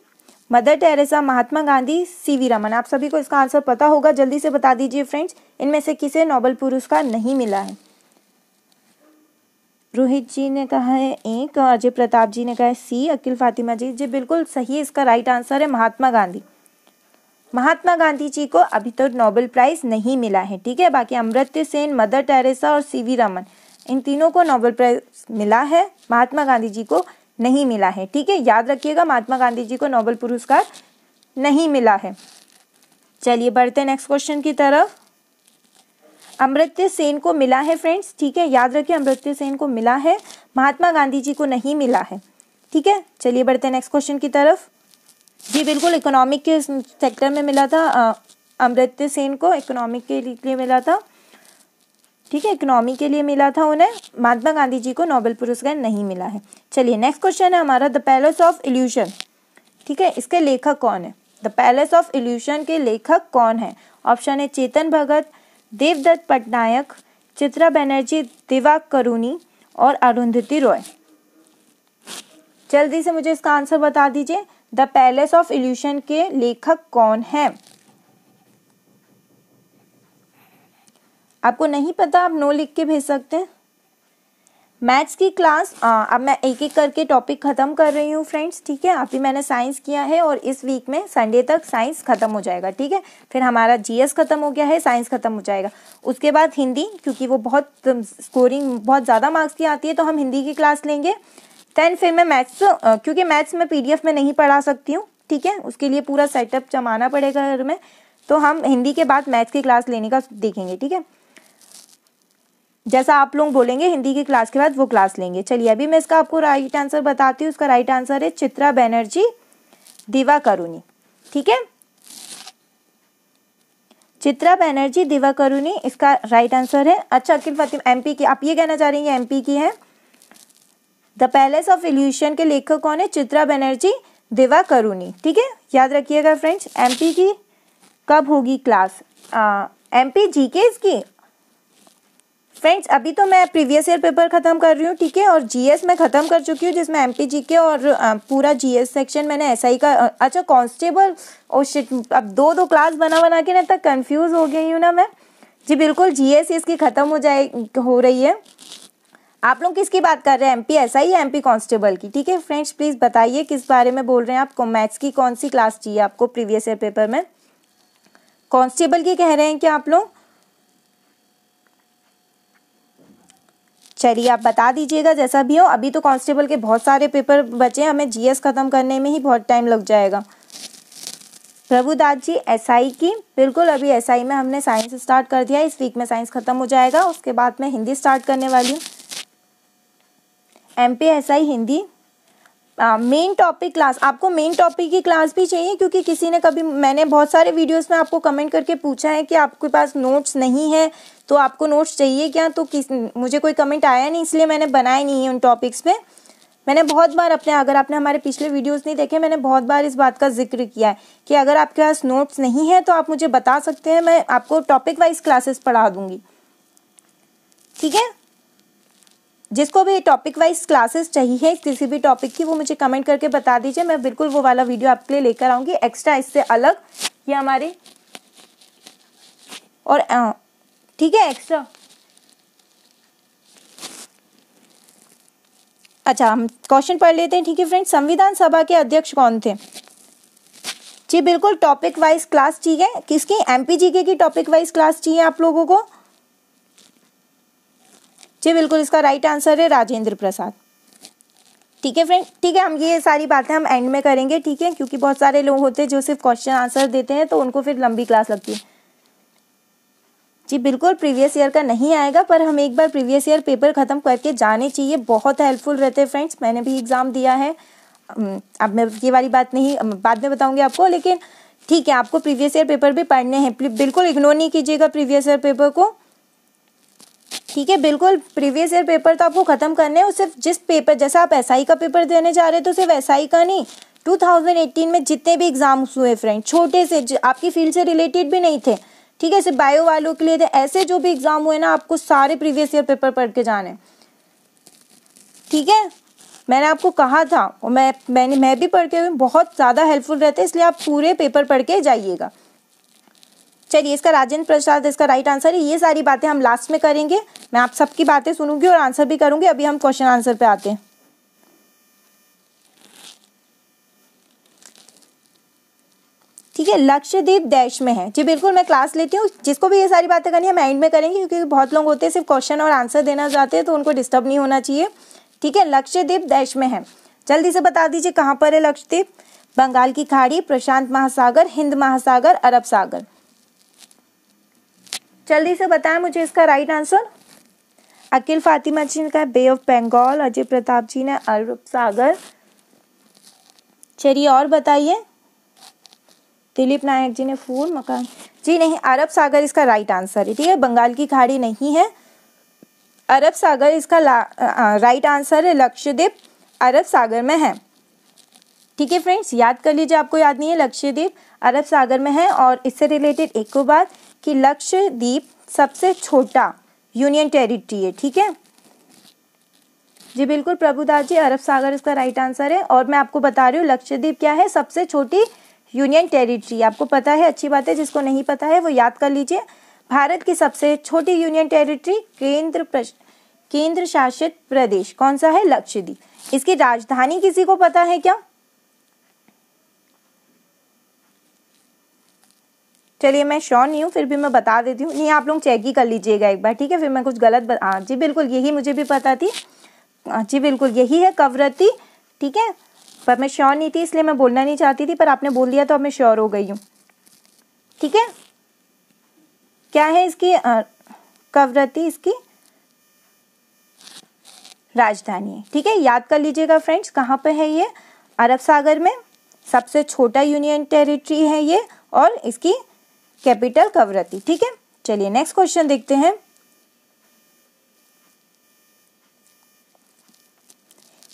Mother Teresa Mahatma Gandhi C V Raman आप सभी को इसका आंसर पता होगा जल्दी से बता दीजिए फ्रेंड्स इनमें से किसे नोबल पुरस्कार नहीं मिला है रोहित जी ने कहा है एक अजय प्रताप जी ने कहा है सी अकिल फातिमा जी जी बिल्कुल सही है इसका राइट आंसर है महात्मा गांधी महात्मा गांधी जी को अभी तो नोबेल प्राइज नहीं मिला है ठीक है बाकी अमृत्य सेन मदर टेरेसा और सी वी रमन इन तीनों को नोबेल प्राइज मिला है महात्मा गांधी जी को नहीं मिला है ठीक है याद रखिएगा महात्मा गांधी जी को नोबेल पुरस्कार नहीं मिला है चलिए बढ़ते नेक्स्ट क्वेश्चन की तरफ अमृत्य सेन को मिला है फ्रेंड्स ठीक है याद रखिए अमृत्य सेन को मिला है महात्मा गांधी जी को नहीं मिला है ठीक है चलिए बढ़ते हैं नेक्स्ट क्वेश्चन की तरफ जी बिल्कुल इकोनॉमिक के सेक्टर में मिला था अमृत्य सेन को इकोनॉमिक के लिए मिला था ठीक है इकोनॉमी के लिए मिला था उन्हें महात्मा गांधी जी को नोबेल पुरस्कार नहीं मिला है चलिए नेक्स्ट क्वेश्चन है हमारा द पैलेस ऑफ इल्यूशन ठीक है इसके लेखक कौन है द पैलेस ऑफ इल्यूशन के लेखक कौन है ऑप्शन है चेतन भगत देवदत्त पटनायक चित्रा बनर्जी दिवा करूनी और अरुंधति रॉय जल्दी से मुझे इसका आंसर बता दीजिए द पैलेस ऑफ इल्यूशन के लेखक कौन है आपको नहीं पता आप नो लिख के भेज सकते हैं मैथ्स की क्लास अब मैं एक एक करके टॉपिक ख़त्म कर रही हूँ फ्रेंड्स ठीक है अभी मैंने साइंस किया है और इस वीक में संडे तक साइंस ख़त्म हो जाएगा ठीक है फिर हमारा जीएस ख़त्म हो गया है साइंस ख़त्म हो जाएगा उसके बाद हिंदी क्योंकि वो बहुत स्कोरिंग बहुत ज़्यादा मार्क्स की आती है तो हम हिंदी की क्लास लेंगे दैन फिर मैं मैथ्स क्योंकि मैथ्स मैं पी में नहीं पढ़ा सकती हूँ ठीक है उसके लिए पूरा सेटअप जमाना पड़ेगा घर में तो हम हिंदी के बाद मैथ्स की क्लास लेने का देखेंगे ठीक है जैसा आप लोग बोलेंगे हिंदी की क्लास के बाद वो क्लास लेंगे चलिए अभी मैं इसका आपको राइट आंसर बताती हूँ उसका राइट आंसर है चित्रा बैनर्जी दिवा करुणी ठीक है चित्रा बैनर्जी दिवा करुणी इसका राइट आंसर है अच्छा अखिल फतिम एमपी की आप ये कहना चाह रही हैं एमपी की है द पैलेस ऑफ इल्यूशन के लेखक कौन है चित्रा बैनर्जी दिवा करुणी ठीक है याद रखिएगा फ्रेंड्स एमपी की कब होगी क्लास एम पी जी के इसकी फ्रेंड्स अभी तो मैं प्रीवियस ईयर पेपर ख़त्म कर रही हूँ ठीक है और जीएस मैं ख़त्म कर चुकी हूँ जिसमें एमपी जीके और पूरा जीएस सेक्शन मैंने एसआई का अच्छा कांस्टेबल और शिट अब दो दो क्लास बना बना के ना तक कंफ्यूज हो गई हूँ ना मैं जी बिल्कुल जीएस इसकी ख़त्म हो जाए हो रही है आप लोग किसकी बात कर रहे हैं एम पी एस आई या एम पी कॉन्स्टेबल की ठीक है फ्रेंड्स प्लीज़ बताइए किस बारे में बोल रहे हैं आपको मैथ्स की कौन सी क्लास चाहिए आपको प्रीवियस ईयर पेपर में कॉन्स्टेबल की कह रहे हैं क्या आप लोग चलिए आप बता दीजिएगा जैसा भी हो अभी तो कांस्टेबल के बहुत सारे पेपर बचे हैं हमें जीएस ख़त्म करने में ही बहुत टाइम लग जाएगा प्रभुदास जी एसआई की बिल्कुल अभी एसआई में हमने साइंस स्टार्ट कर दिया इस वीक में साइंस ख़त्म हो जाएगा उसके बाद में हिंदी स्टार्ट करने वाली हूँ M P S I Hindi main topic class आपको मेन टॉपिक की क्लास भी चाहिए क्योंकि किसी ने कभी मैंने बहुत सारे वीडियोस में आपको कमेंट करके पूछा है कि आपके पास नोट्स नहीं है तो आपको नोट्स चाहिए क्या तो किस मुझे कोई कमेंट आया नहीं इसलिए मैंने बनाए नहीं है उन टॉपिक्स पे मैंने बहुत बार अपने अगर आपने हमारे पिछले वीडियोस नहीं देखे मैंने बहुत बार इस बात का जिक्र किया है कि अगर आपके पास नोट्स नहीं है तो आप मुझे बता सकते हैं मैं आपको टॉपिक वाइज क्लासेस पढ़ा दूंगी ठीक है जिसको भी टॉपिक वाइज क्लासेस चाहिए किसी भी टॉपिक की वो मुझे कमेंट करके बता दीजिए मैं बिल्कुल वो वाला वीडियो आपके लिए लेकर आऊँगी एक्स्ट्रा इससे अलग ये हमारे और ठीक है एक्स्ट्रा अच्छा हम क्वेश्चन पढ़ लेते हैं ठीक है फ्रेंड्स संविधान सभा के अध्यक्ष कौन थे जी बिल्कुल टॉपिक वाइज क्लास चाहिए किसकी के की टॉपिक वाइज क्लास चाहिए आप लोगों को जी बिल्कुल इसका राइट आंसर है राजेंद्र प्रसाद ठीक है फ्रेंड ठीक है हम ये सारी बातें हम एंड में करेंगे ठीक है क्योंकि बहुत सारे लोग होते हैं जो सिर्फ क्वेश्चन आंसर देते हैं तो उनको फिर लंबी क्लास लगती है जी बिल्कुल प्रीवियस ईयर का नहीं आएगा पर हम एक बार प्रीवियस ईयर पेपर ख़त्म करके जाने चाहिए बहुत हेल्पफुल रहते हैं फ्रेंड्स मैंने भी एग्ज़ाम दिया है अब मैं ये वाली बात नहीं बाद में बताऊँगी आपको लेकिन ठीक है आपको प्रीवियस ईयर पेपर भी पढ़ने हैं बिल्कुल इग्नोर नहीं कीजिएगा प्रीवियस ईयर पेपर को ठीक है बिल्कुल प्रीवियस ईयर पेपर तो आपको ख़त्म करने हैं सिर्फ जिस पेपर जैसा आप एस का पेपर देने जा रहे हैं तो सिर्फ एस का नहीं 2018 में जितने भी एग्ज़ाम्स हुए फ्रेंड छोटे से आपकी फील्ड से रिलेटेड भी नहीं थे ठीक है ऐसे बायो वालों के लिए थे तो ऐसे जो भी एग्जाम हुए ना आपको सारे प्रीवियस ईयर पेपर पढ़ के जाने ठीक है मैंने आपको कहा था और मैं मैंने मैं भी पढ़ के बहुत ज़्यादा हेल्पफुल रहते हैं इसलिए आप पूरे पेपर पढ़ के जाइएगा चलिए इसका राजेंद्र प्रसाद इसका राइट आंसर है ये सारी बातें हम लास्ट में करेंगे मैं आप सबकी बातें सुनूंगी और आंसर भी करूंगी अभी हम क्वेश्चन आंसर पे आते हैं ठीक है लक्षद्वीप देश में है जी बिल्कुल मैं क्लास लेती हूँ जिसको भी ये सारी बातें करनी है माइंड एंड में करेंगे क्योंकि बहुत लोग होते हैं सिर्फ क्वेश्चन और आंसर देना चाहते हैं तो उनको डिस्टर्ब नहीं होना चाहिए ठीक है लक्षद्वीप देश में है जल्दी से बता दीजिए कहाँ पर है लक्षद्वीप बंगाल की खाड़ी प्रशांत महासागर हिंद महासागर अरब सागर जल्दी से बताएं मुझे इसका राइट आंसर अकील फातिमा जी ने कहा बे ऑफ बंगाल अजय प्रताप जी ने अरब सागर चलिए और बताइए दिलीप नायक जी ने फूल मकान जी नहीं अरब सागर इसका राइट आंसर है ठीक है बंगाल की खाड़ी नहीं है अरब सागर इसका राइट आंसर है लक्षद्वीप अरब सागर में है ठीक है फ्रेंड्स याद कर लीजिए आपको याद नहीं है लक्षद्वीप अरब सागर में है और इससे रिलेटेड एक और बात कि लक्षद्वीप सबसे छोटा यूनियन टेरिटरी है ठीक है जी बिल्कुल प्रभुदास जी अरब सागर इसका राइट आंसर है और मैं आपको बता रही हूँ लक्षद्वीप क्या है सबसे छोटी यूनियन टेरिटरी आपको पता है अच्छी बात है जिसको नहीं पता है वो याद कर लीजिए भारत की सबसे छोटी यूनियन टेरिटरी केंद्र केंद्र शासित प्रदेश कौन सा है लक्षद्वीप इसकी राजधानी किसी को पता है क्या चलिए मैं श्योर नहीं हूँ फिर भी मैं बता देती हूँ नहीं आप लोग चेक ही कर लीजिएगा एक बार ठीक है फिर मैं कुछ गलत बता हाँ, जी बिल्कुल यही मुझे भी पता थी हाँ, जी बिल्कुल यही है कवरती ठीक है पर मैं श्योर नहीं थी इसलिए मैं बोलना नहीं चाहती थी पर आपने बोल दिया तो अब मैं श्योर हो गई हूँ ठीक है क्या है इसकी कवरती इसकी राजधानी ठीक है याद कर लीजिएगा फ्रेंड्स कहाँ पर है ये अरब सागर में सबसे छोटा यूनियन टेरिटरी है ये और इसकी कैपिटल कवरती ठीक है चलिए नेक्स्ट क्वेश्चन देखते हैं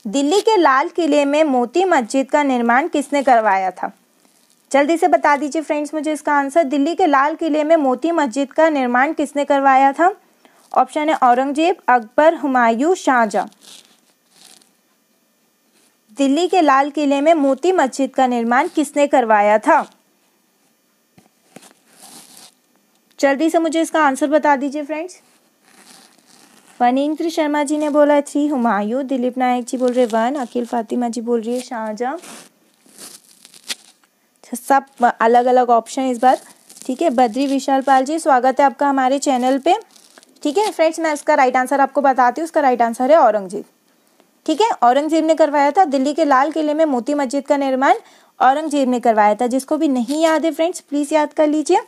दिल्ली के लाल किले में मोती मस्जिद का निर्माण किसने करवाया था जल्दी से बता दीजिए फ्रेंड्स मुझे इसका आंसर दिल्ली के लाल किले में मोती मस्जिद का निर्माण किसने करवाया था ऑप्शन है औरंगजेब अकबर हुमायूं शाहजहां दिल्ली के लाल किले में मोती मस्जिद का निर्माण किसने करवाया था जल्दी से मुझे इसका आंसर बता दीजिए फ्रेंड्स वन इंद्र शर्मा जी ने बोला है थ्री हुमायूं दिलीप नायक जी बोल रहे वन अकील फातिमा जी बोल रही है शाहजहाँ सब अलग अलग ऑप्शन इस बार ठीक है बद्री विशाल पाल जी स्वागत है आपका हमारे चैनल पे ठीक है फ्रेंड्स मैं इसका राइट आंसर आपको बताती हूँ उसका राइट आंसर है औरंगजेब ठीक है औरंगजेब ने करवाया था दिल्ली के लाल किले में मोती मस्जिद का निर्माण औरंगजेब ने करवाया था जिसको भी नहीं याद है फ्रेंड्स प्लीज याद कर लीजिए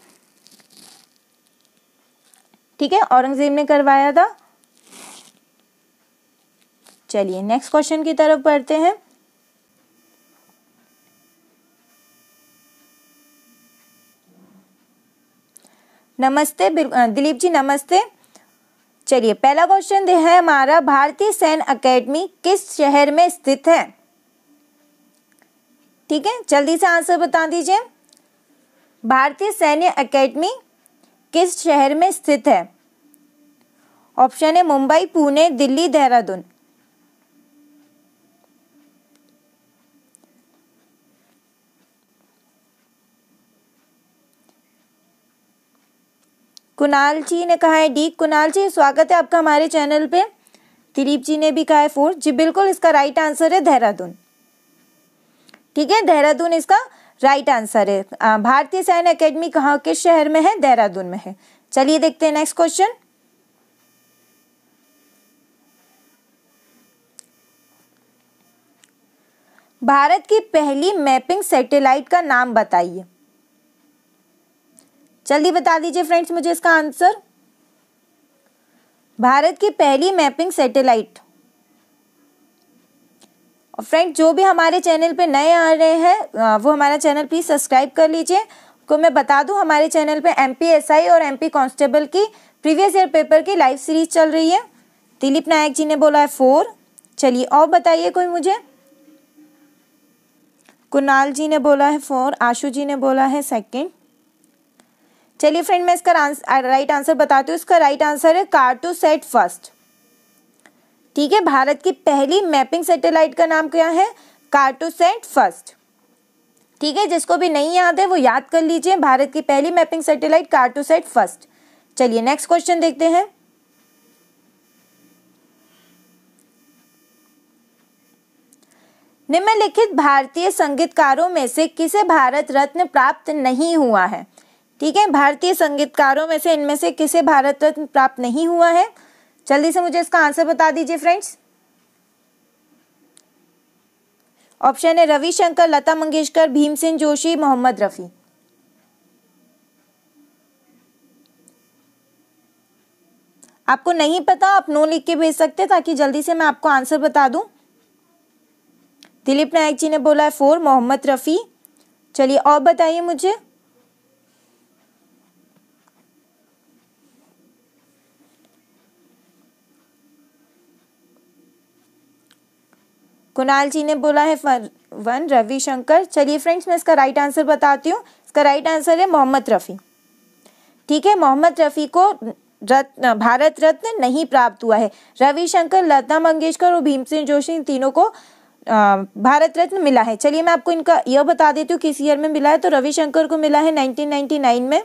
ठीक है औरंगजेब ने करवाया था चलिए नेक्स्ट क्वेश्चन की तरफ बढ़ते हैं नमस्ते दिलीप जी नमस्ते चलिए पहला क्वेश्चन है हमारा भारतीय सैन्य अकेडमी किस शहर में स्थित है ठीक है जल्दी से आंसर बता दीजिए भारतीय सैन्य अकेडमी किस शहर में स्थित है ऑप्शन है मुंबई पुणे दिल्ली देहरादून कुणाल जी ने कहा है डी कुणाल जी स्वागत है आपका हमारे चैनल पे दिलीप जी ने भी कहा है फोर जी बिल्कुल इसका राइट आंसर है देहरादून ठीक है देहरादून इसका राइट आंसर है भारतीय सैन्य अकेडमी कहाँ किस शहर में है देहरादून में है चलिए देखते हैं नेक्स्ट क्वेश्चन भारत की पहली मैपिंग सैटेलाइट का नाम बताइए जल्दी बता दीजिए फ्रेंड्स मुझे इसका आंसर भारत की पहली मैपिंग सैटेलाइट और फ्रेंड जो भी हमारे चैनल पे नए आ रहे हैं वो हमारा चैनल प्लीज़ सब्सक्राइब कर लीजिए को मैं बता दूं हमारे चैनल पे एम और एम कांस्टेबल की प्रीवियस ईयर पेपर की लाइव सीरीज चल रही है दिलीप नायक जी ने बोला है फोर चलिए और बताइए कोई मुझे कुणाल जी ने बोला है फोर आशु जी ने बोला है सेकंड चलिए फ्रेंड मैं इसका राइट आंसर बताती हूँ इसका राइट आंसर है कार्टो सेट फर्स्ट ठीक है भारत की पहली मैपिंग सैटेलाइट का नाम क्या है सेट फर्स्ट ठीक है जिसको भी नहीं याद है वो याद कर लीजिए भारत की पहली मैपिंग सैटेलाइट सेट फर्स्ट चलिए नेक्स्ट क्वेश्चन देखते हैं निम्नलिखित भारतीय संगीतकारों में से किसे भारत रत्न प्राप्त नहीं हुआ है ठीक है भारतीय संगीतकारों में से इनमें से किसे भारत रत्न प्राप्त नहीं हुआ है जल्दी से मुझे इसका आंसर बता दीजिए फ्रेंड्स ऑप्शन है रविशंकर लता मंगेशकर भीमसेन जोशी मोहम्मद रफी आपको नहीं पता आप नो लिख के भेज सकते ताकि जल्दी से मैं आपको आंसर बता दूं दिलीप नायक जी ने बोला है फोर मोहम्मद रफ़ी चलिए और बताइए मुझे कुणाल जी ने बोला है वन रविशंकर चलिए फ्रेंड्स मैं इसका राइट आंसर बताती हूँ इसका राइट आंसर है मोहम्मद रफ़ी ठीक है मोहम्मद रफ़ी को रत्न भारत रत्न नहीं प्राप्त हुआ है रविशंकर लता मंगेशकर और भीमसेन जोशी इन तीनों को भारत रत्न मिला है चलिए मैं आपको इनका यह बता देती हूँ किस ईयर में मिला है तो रविशंकर को मिला है 1999 में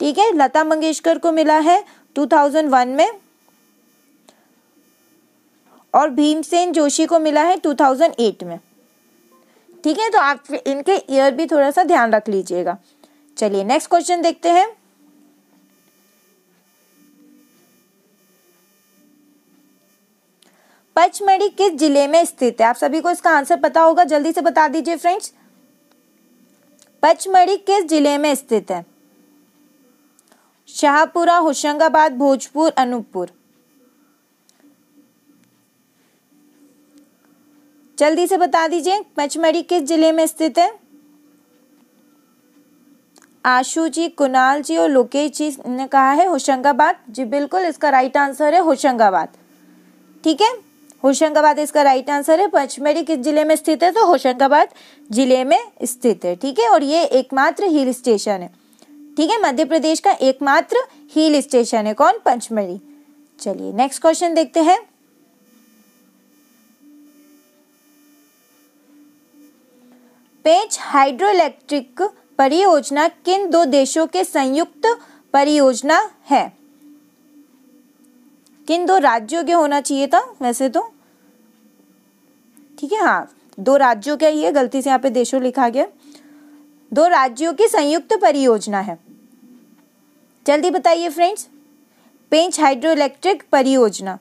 ठीक है लता मंगेशकर को मिला है 2001 में और भीमसेन जोशी को मिला है 2008 में ठीक है तो आप इनके ईयर भी थोड़ा सा ध्यान रख लीजिएगा चलिए नेक्स्ट क्वेश्चन देखते हैं पचमढ़ी किस जिले में स्थित है आप सभी को इसका आंसर पता होगा जल्दी से बता दीजिए फ्रेंड्स पचमढ़ी किस जिले में स्थित है शाहपुरा होशंगाबाद भोजपुर अनूपपुर जल्दी से बता दीजिए पचमढ़ी किस जिले में स्थित है आशु जी कुणाल जी और लोकेश जी ने कहा है होशंगाबाद जी बिल्कुल इसका राइट आंसर है होशंगाबाद ठीक है होशंगाबाद इसका राइट आंसर है पचमढ़ी किस जिले में स्थित है तो होशंगाबाद जिले में स्थित है ठीक है और ये एकमात्र हिल स्टेशन है ठीक है मध्य प्रदेश का एकमात्र हिल स्टेशन है कौन पंचमढ़ी चलिए नेक्स्ट क्वेश्चन देखते हैं पेंच हाइड्रोइलेक्ट्रिक परियोजना किन दो देशों के संयुक्त परियोजना है किन दो राज्यों के होना चाहिए था वैसे तो ठीक है हाँ दो राज्यों का ये गलती से यहाँ पे देशों लिखा गया दो राज्यों की संयुक्त परियोजना है जल्दी बताइए फ्रेंड्स पेंच हाइड्रो इलेक्ट्रिक परियोजना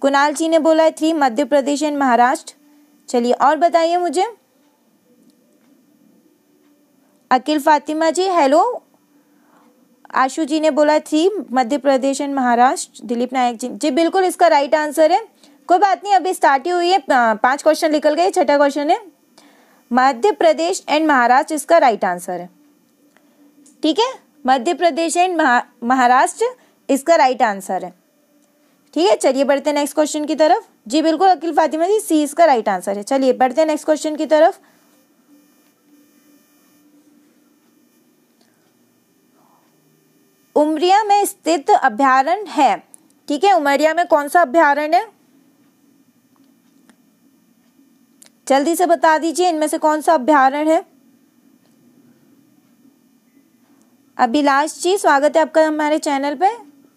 कुणाल जी ने बोला है थ्री मध्य प्रदेश एंड महाराष्ट्र चलिए और बताइए मुझे अकील फातिमा जी हेलो आशु जी ने बोला थी मध्य प्रदेश एंड महाराष्ट्र दिलीप नायक जी जी बिल्कुल इसका राइट आंसर है कोई बात नहीं अभी स्टार्ट ही हुई है पांच क्वेश्चन निकल गए छठा क्वेश्चन है मध्य प्रदेश एंड महाराष्ट्र इसका राइट आंसर है ठीक है मध्य प्रदेश एंड महाराष्ट्र इसका राइट आंसर है ठीक है चलिए बढ़ते हैं नेक्स्ट क्वेश्चन की तरफ जी बिल्कुल अकील फातिमा जी सी इसका राइट आंसर है चलिए बढ़ते हैं नेक्स्ट क्वेश्चन की तरफ उमरिया में स्थित अभ्यारण्य है ठीक है उमरिया में कौन सा अभ्यारण्य है जल्दी से बता दीजिए इनमें से कौन सा अभ्यारण है अभिलाष जी स्वागत है आपका हमारे चैनल पे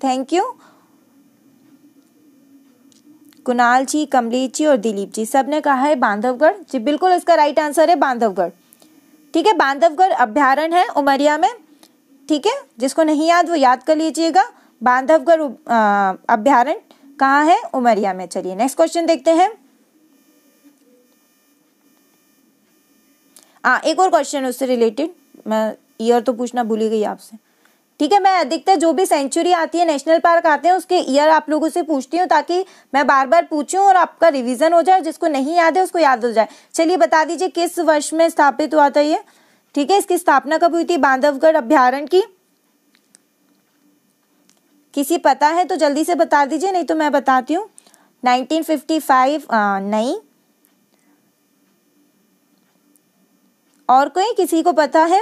थैंक यू कुणाल जी कमलीत जी और दिलीप जी सब ने कहा है बांधवगढ़ जी बिल्कुल इसका राइट आंसर है बांधवगढ़ ठीक है बांधवगढ़ अभ्यारण है उमरिया में ठीक है जिसको नहीं याद वो याद कर लीजिएगा बांधवगढ़ अभ्यारण्य कहाँ है उमरिया में चलिए नेक्स्ट क्वेश्चन देखते हैं आ, हाँ, एक और क्वेश्चन उससे रिलेटेड मैं ईयर तो पूछना भूली गई आपसे ठीक है मैं अधिकतर जो भी सेंचुरी आती है नेशनल पार्क आते हैं उसके ईयर आप लोगों से पूछती हूँ ताकि मैं बार बार पूछूं और आपका रिवीजन हो जाए जिसको नहीं याद है उसको याद हो जाए चलिए बता दीजिए किस वर्ष में स्थापित हुआ था ये ठीक है इसकी स्थापना कब हुई थी बांधवगढ़ अभ्यारण की किसी पता है तो जल्दी से बता दीजिए नहीं तो मैं बताती हूँ 1955 नहीं और कोई किसी को पता है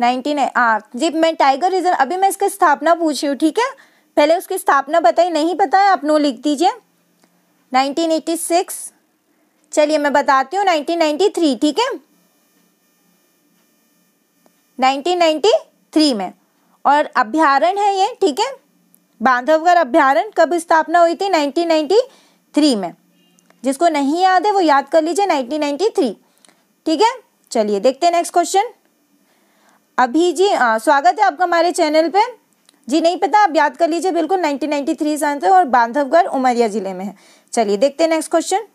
नाइनटीन जी मैं टाइगर रिजर्व अभी मैं इसकी स्थापना पूछ रही हूँ ठीक है पहले उसकी स्थापना बताई नहीं पता है आप नो लिख दीजिए 1986 चलिए मैं बताती हूँ 1993 ठीक है 1993 में और अभ्यारण है ये ठीक है बांधवगढ़ अभ्यारण कब स्थापना हुई थी 1993 में जिसको नहीं याद है वो याद कर लीजिए 1993 ठीक है चलिए देखते हैं नेक्स्ट क्वेश्चन अभी जी आ, स्वागत है आपका हमारे चैनल पे जी नहीं पता आप याद कर लीजिए बिल्कुल 1993 से आंसर और बांधवगढ़ उमरिया जिले में है चलिए देखते हैं नेक्स्ट क्वेश्चन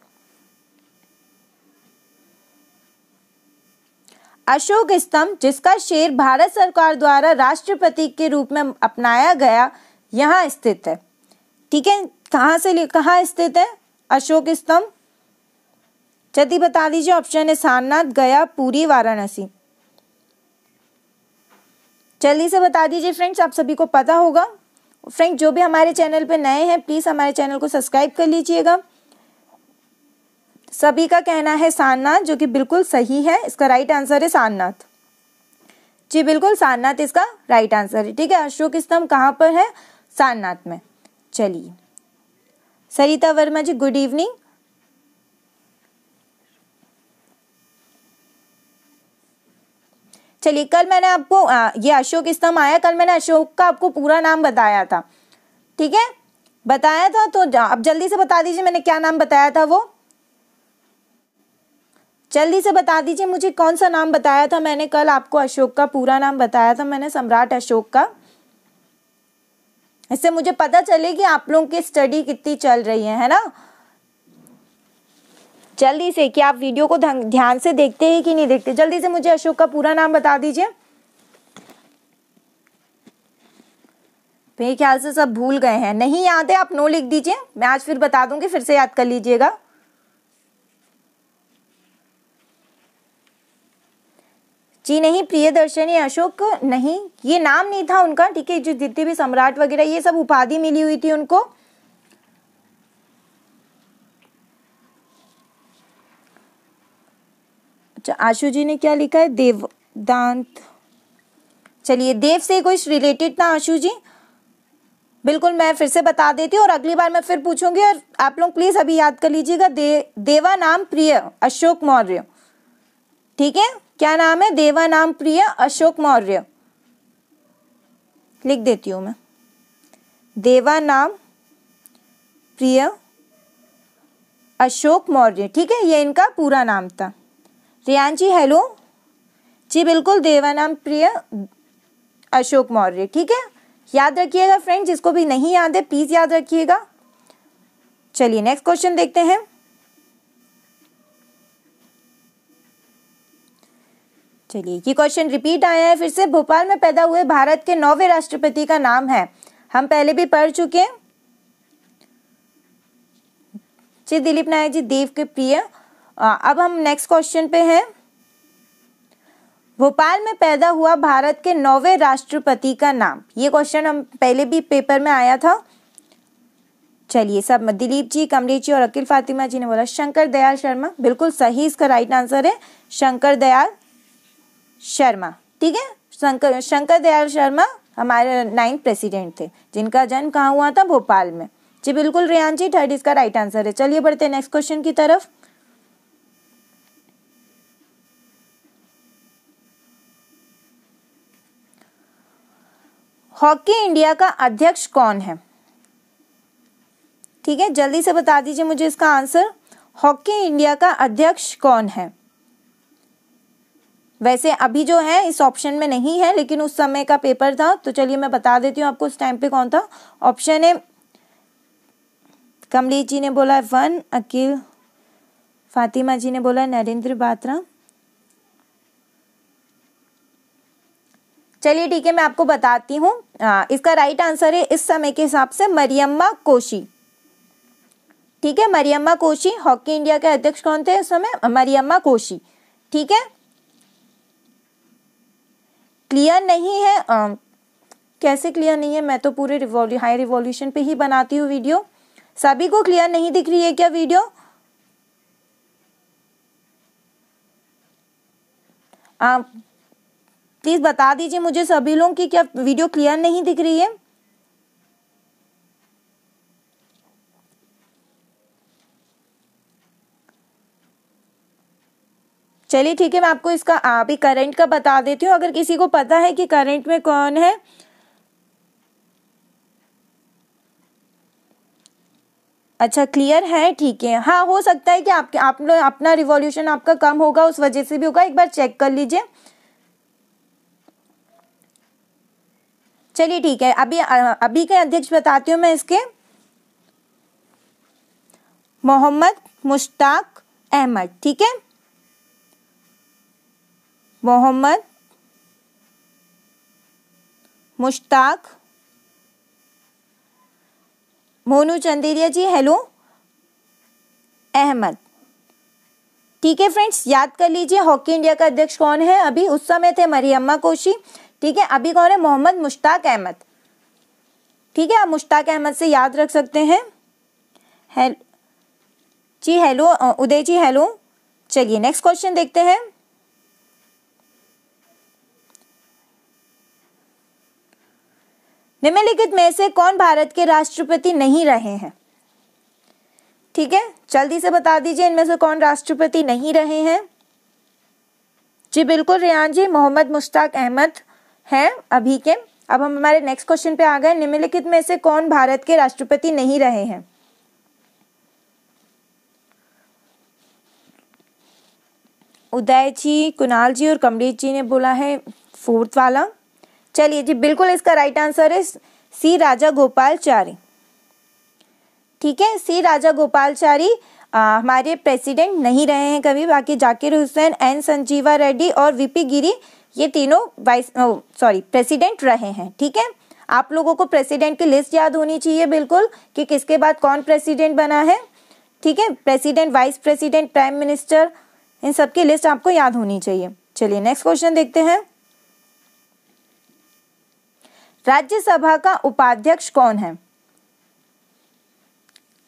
अशोक स्तंभ जिसका शेर भारत सरकार द्वारा राष्ट्रपति के रूप में अपनाया गया यहाँ स्थित है ठीक है कहाँ से कहाँ स्थित है अशोक स्तंभ जल्दी बता दीजिए ऑप्शन है सारनाथ गया पूरी वाराणसी जल्दी से बता दीजिए फ्रेंड्स आप सभी को पता होगा फ्रेंड जो भी हमारे चैनल पे नए हैं प्लीज़ हमारे चैनल को सब्सक्राइब कर लीजिएगा सभी का कहना है सारनाथ जो कि बिल्कुल सही है इसका राइट आंसर है सारनाथ जी बिल्कुल सारनाथ इसका राइट आंसर है ठीक है अशोक स्तंभ कहाँ पर है सारनाथ में चलिए सरिता वर्मा जी गुड इवनिंग चलिए कल मैंने आपको आ, ये अशोक स्तंभ आया कल मैंने अशोक का आपको पूरा नाम बताया था ठीक है बताया था तो आप जल्दी से बता दीजिए मैंने क्या नाम बताया था वो जल्दी से बता दीजिए मुझे कौन सा नाम बताया था मैंने कल आपको अशोक का पूरा नाम बताया था मैंने सम्राट अशोक का इससे मुझे पता चले कि आप लोगों की स्टडी कितनी चल रही है है ना जल्दी से क्या आप वीडियो को ध्यान से देखते हैं कि नहीं देखते जल्दी से मुझे अशोक का पूरा नाम बता दीजिए तो मेरे ख्याल से सब भूल गए हैं नहीं याद है आप नो लिख दीजिए मैं आज फिर बता दूंगी फिर से याद कर लीजिएगा जी नहीं प्रिय दर्शनी अशोक नहीं ये नाम नहीं था उनका ठीक है जो जितने भी सम्राट वगैरह ये सब उपाधि मिली हुई थी उनको आशु जी ने क्या लिखा है दांत चलिए देव से कुछ रिलेटेड ना आशु जी बिल्कुल मैं फिर से बता देती हूँ और अगली बार मैं फिर पूछूंगी और आप लोग प्लीज़ अभी याद कर लीजिएगा दे देवा नाम प्रिय अशोक मौर्य ठीक है क्या नाम है देवा नाम प्रिय अशोक मौर्य लिख देती हूँ मैं देवा नाम प्रिय अशोक मौर्य ठीक है ये इनका पूरा नाम था रियान जी हेलो जी बिल्कुल देवानाम प्रिय अशोक मौर्य ठीक है याद रखिएगा फ्रेंड जिसको भी नहीं याद है प्लीज़ याद रखिएगा चलिए नेक्स्ट क्वेश्चन देखते हैं चलिए ये क्वेश्चन रिपीट आया है फिर से भोपाल में पैदा हुए भारत के नौवे राष्ट्रपति का नाम है हम पहले भी पढ़ चुके हैं जी दिलीप नायक जी देव के प्रिय अब हम नेक्स्ट क्वेश्चन पे हैं भोपाल में पैदा हुआ भारत के नौवे राष्ट्रपति का नाम ये क्वेश्चन हम पहले भी पेपर में आया था चलिए सब दिलीप जी कमलेश जी और अकील फातिमा जी ने बोला शंकर दयाल शर्मा बिल्कुल सही इसका राइट आंसर है शंकर दयाल शर्मा ठीक है शंकर शंकर दयाल शर्मा हमारे नाइन्थ प्रेसिडेंट थे जिनका जन्म कहाँ हुआ था भोपाल में जी बिल्कुल रेहान जी थर्ड इसका राइट आंसर है चलिए बढ़ते नेक्स्ट क्वेश्चन की तरफ हॉकी इंडिया का अध्यक्ष कौन है ठीक है जल्दी से बता दीजिए मुझे इसका आंसर हॉकी इंडिया का अध्यक्ष कौन है वैसे अभी जो है इस ऑप्शन में नहीं है लेकिन उस समय का पेपर था तो चलिए मैं बता देती हूँ आपको उस टाइम पे कौन था ऑप्शन है कमलेश जी ने बोला वन अकील फातिमा जी ने बोला नरेंद्र बात्रा चलिए ठीक है मैं आपको बताती हूँ इसका राइट आंसर है इस समय के हिसाब से मरियम्मा कोशी ठीक है मरियम्मा कोशी हॉकी इंडिया के अध्यक्ष कौन थे इस समय मरियम्मा कोशी ठीक है क्लियर नहीं है आ, कैसे क्लियर नहीं है मैं तो पूरे रिवॉल्यू हाई रिवॉल्यूशन पे ही बनाती हूँ वीडियो सभी को क्लियर नहीं दिख रही है क्या वीडियो आ, प्लीज़ बता दीजिए मुझे सभी लोग की क्या वीडियो क्लियर नहीं दिख रही है चलिए ठीक है मैं आपको इसका हाँ, अभी करंट का बता देती हूँ अगर किसी को पता है कि करंट में कौन है अच्छा क्लियर है ठीक है हाँ हो सकता है कि आपके आप लोग अपना रिवॉल्यूशन आपका कम होगा उस वजह से भी होगा एक बार चेक कर लीजिए चलिए ठीक है अभी अभी के अध्यक्ष बताती हूँ मैं इसके मोहम्मद मुश्ताक अहमद ठीक है मोहम्मद मुश्ताक मोनू चंदेरिया जी हेलो अहमद ठीक है फ्रेंड्स याद कर लीजिए हॉकी इंडिया का अध्यक्ष कौन है अभी उस समय थे मरियम्मा कोशी ठीक है अभी कौन है मोहम्मद मुश्ताक अहमद ठीक है आप मुश्ताक अहमद से याद रख सकते हैं हेल जी हेलो उदय जी हेलो चलिए नेक्स्ट क्वेश्चन देखते हैं निम्नलिखित में से कौन भारत के राष्ट्रपति नहीं रहे हैं ठीक है जल्दी से बता दीजिए इनमें से कौन राष्ट्रपति नहीं रहे हैं जी बिल्कुल रियान जी मोहम्मद मुश्ताक अहमद हैं अभी के अब हम हमारे नेक्स्ट क्वेश्चन पे आ गए निम्नलिखित में से कौन भारत के राष्ट्रपति नहीं रहे हैं उदय जी कुणाल जी और कमलेश जी ने बोला है फोर्थ वाला चलिए जी बिल्कुल इसका राइट आंसर है सी राजा गोपालचारी ठीक है सी राजा गोपालचारी हमारे प्रेसिडेंट नहीं रहे हैं कभी बाकी जाकिर हुसैन एन संजीवा रेड्डी और वीपी गिरी ये तीनों वाइस सॉरी प्रेसिडेंट रहे हैं ठीक है आप लोगों को प्रेसिडेंट की लिस्ट याद होनी चाहिए बिल्कुल कि किसके बाद कौन प्रेसिडेंट बना है ठीक है president vice president prime minister इन सबकी लिस्ट आपको याद होनी चाहिए चलिए नेक्स्ट क्वेश्चन देखते हैं राज्यसभा का उपाध्यक्ष कौन है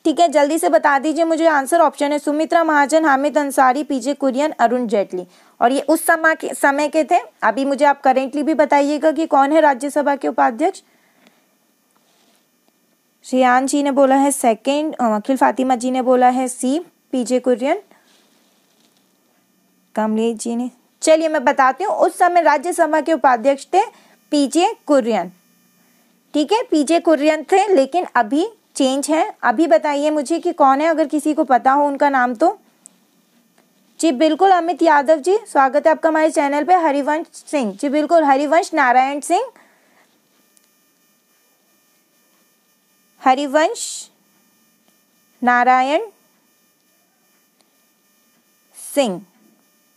ठीक है जल्दी से बता दीजिए मुझे आंसर ऑप्शन है सुमित्रा महाजन हामिद अंसारी पीजे कुरियन अरुण जेटली और ये उस समय के समय के थे अभी मुझे आप करेंटली भी बताइएगा कि कौन है राज्यसभा के उपाध्यक्ष श्रियान जी ने बोला है सेकेंड अखिल फातिमा जी ने बोला है सी पीजे कुरियन कमलेश जी ने चलिए मैं बताती हूँ उस समय राज्यसभा के उपाध्यक्ष थे पीजे कुरियन ठीक है पीजे कुरियन थे लेकिन अभी चेंज है अभी बताइए मुझे कि कौन है अगर किसी को पता हो उनका नाम तो जी बिल्कुल अमित यादव जी स्वागत है आपका हमारे चैनल पे हरिवंश सिंह जी बिल्कुल हरिवंश नारायण सिंह हरिवंश नारायण सिंह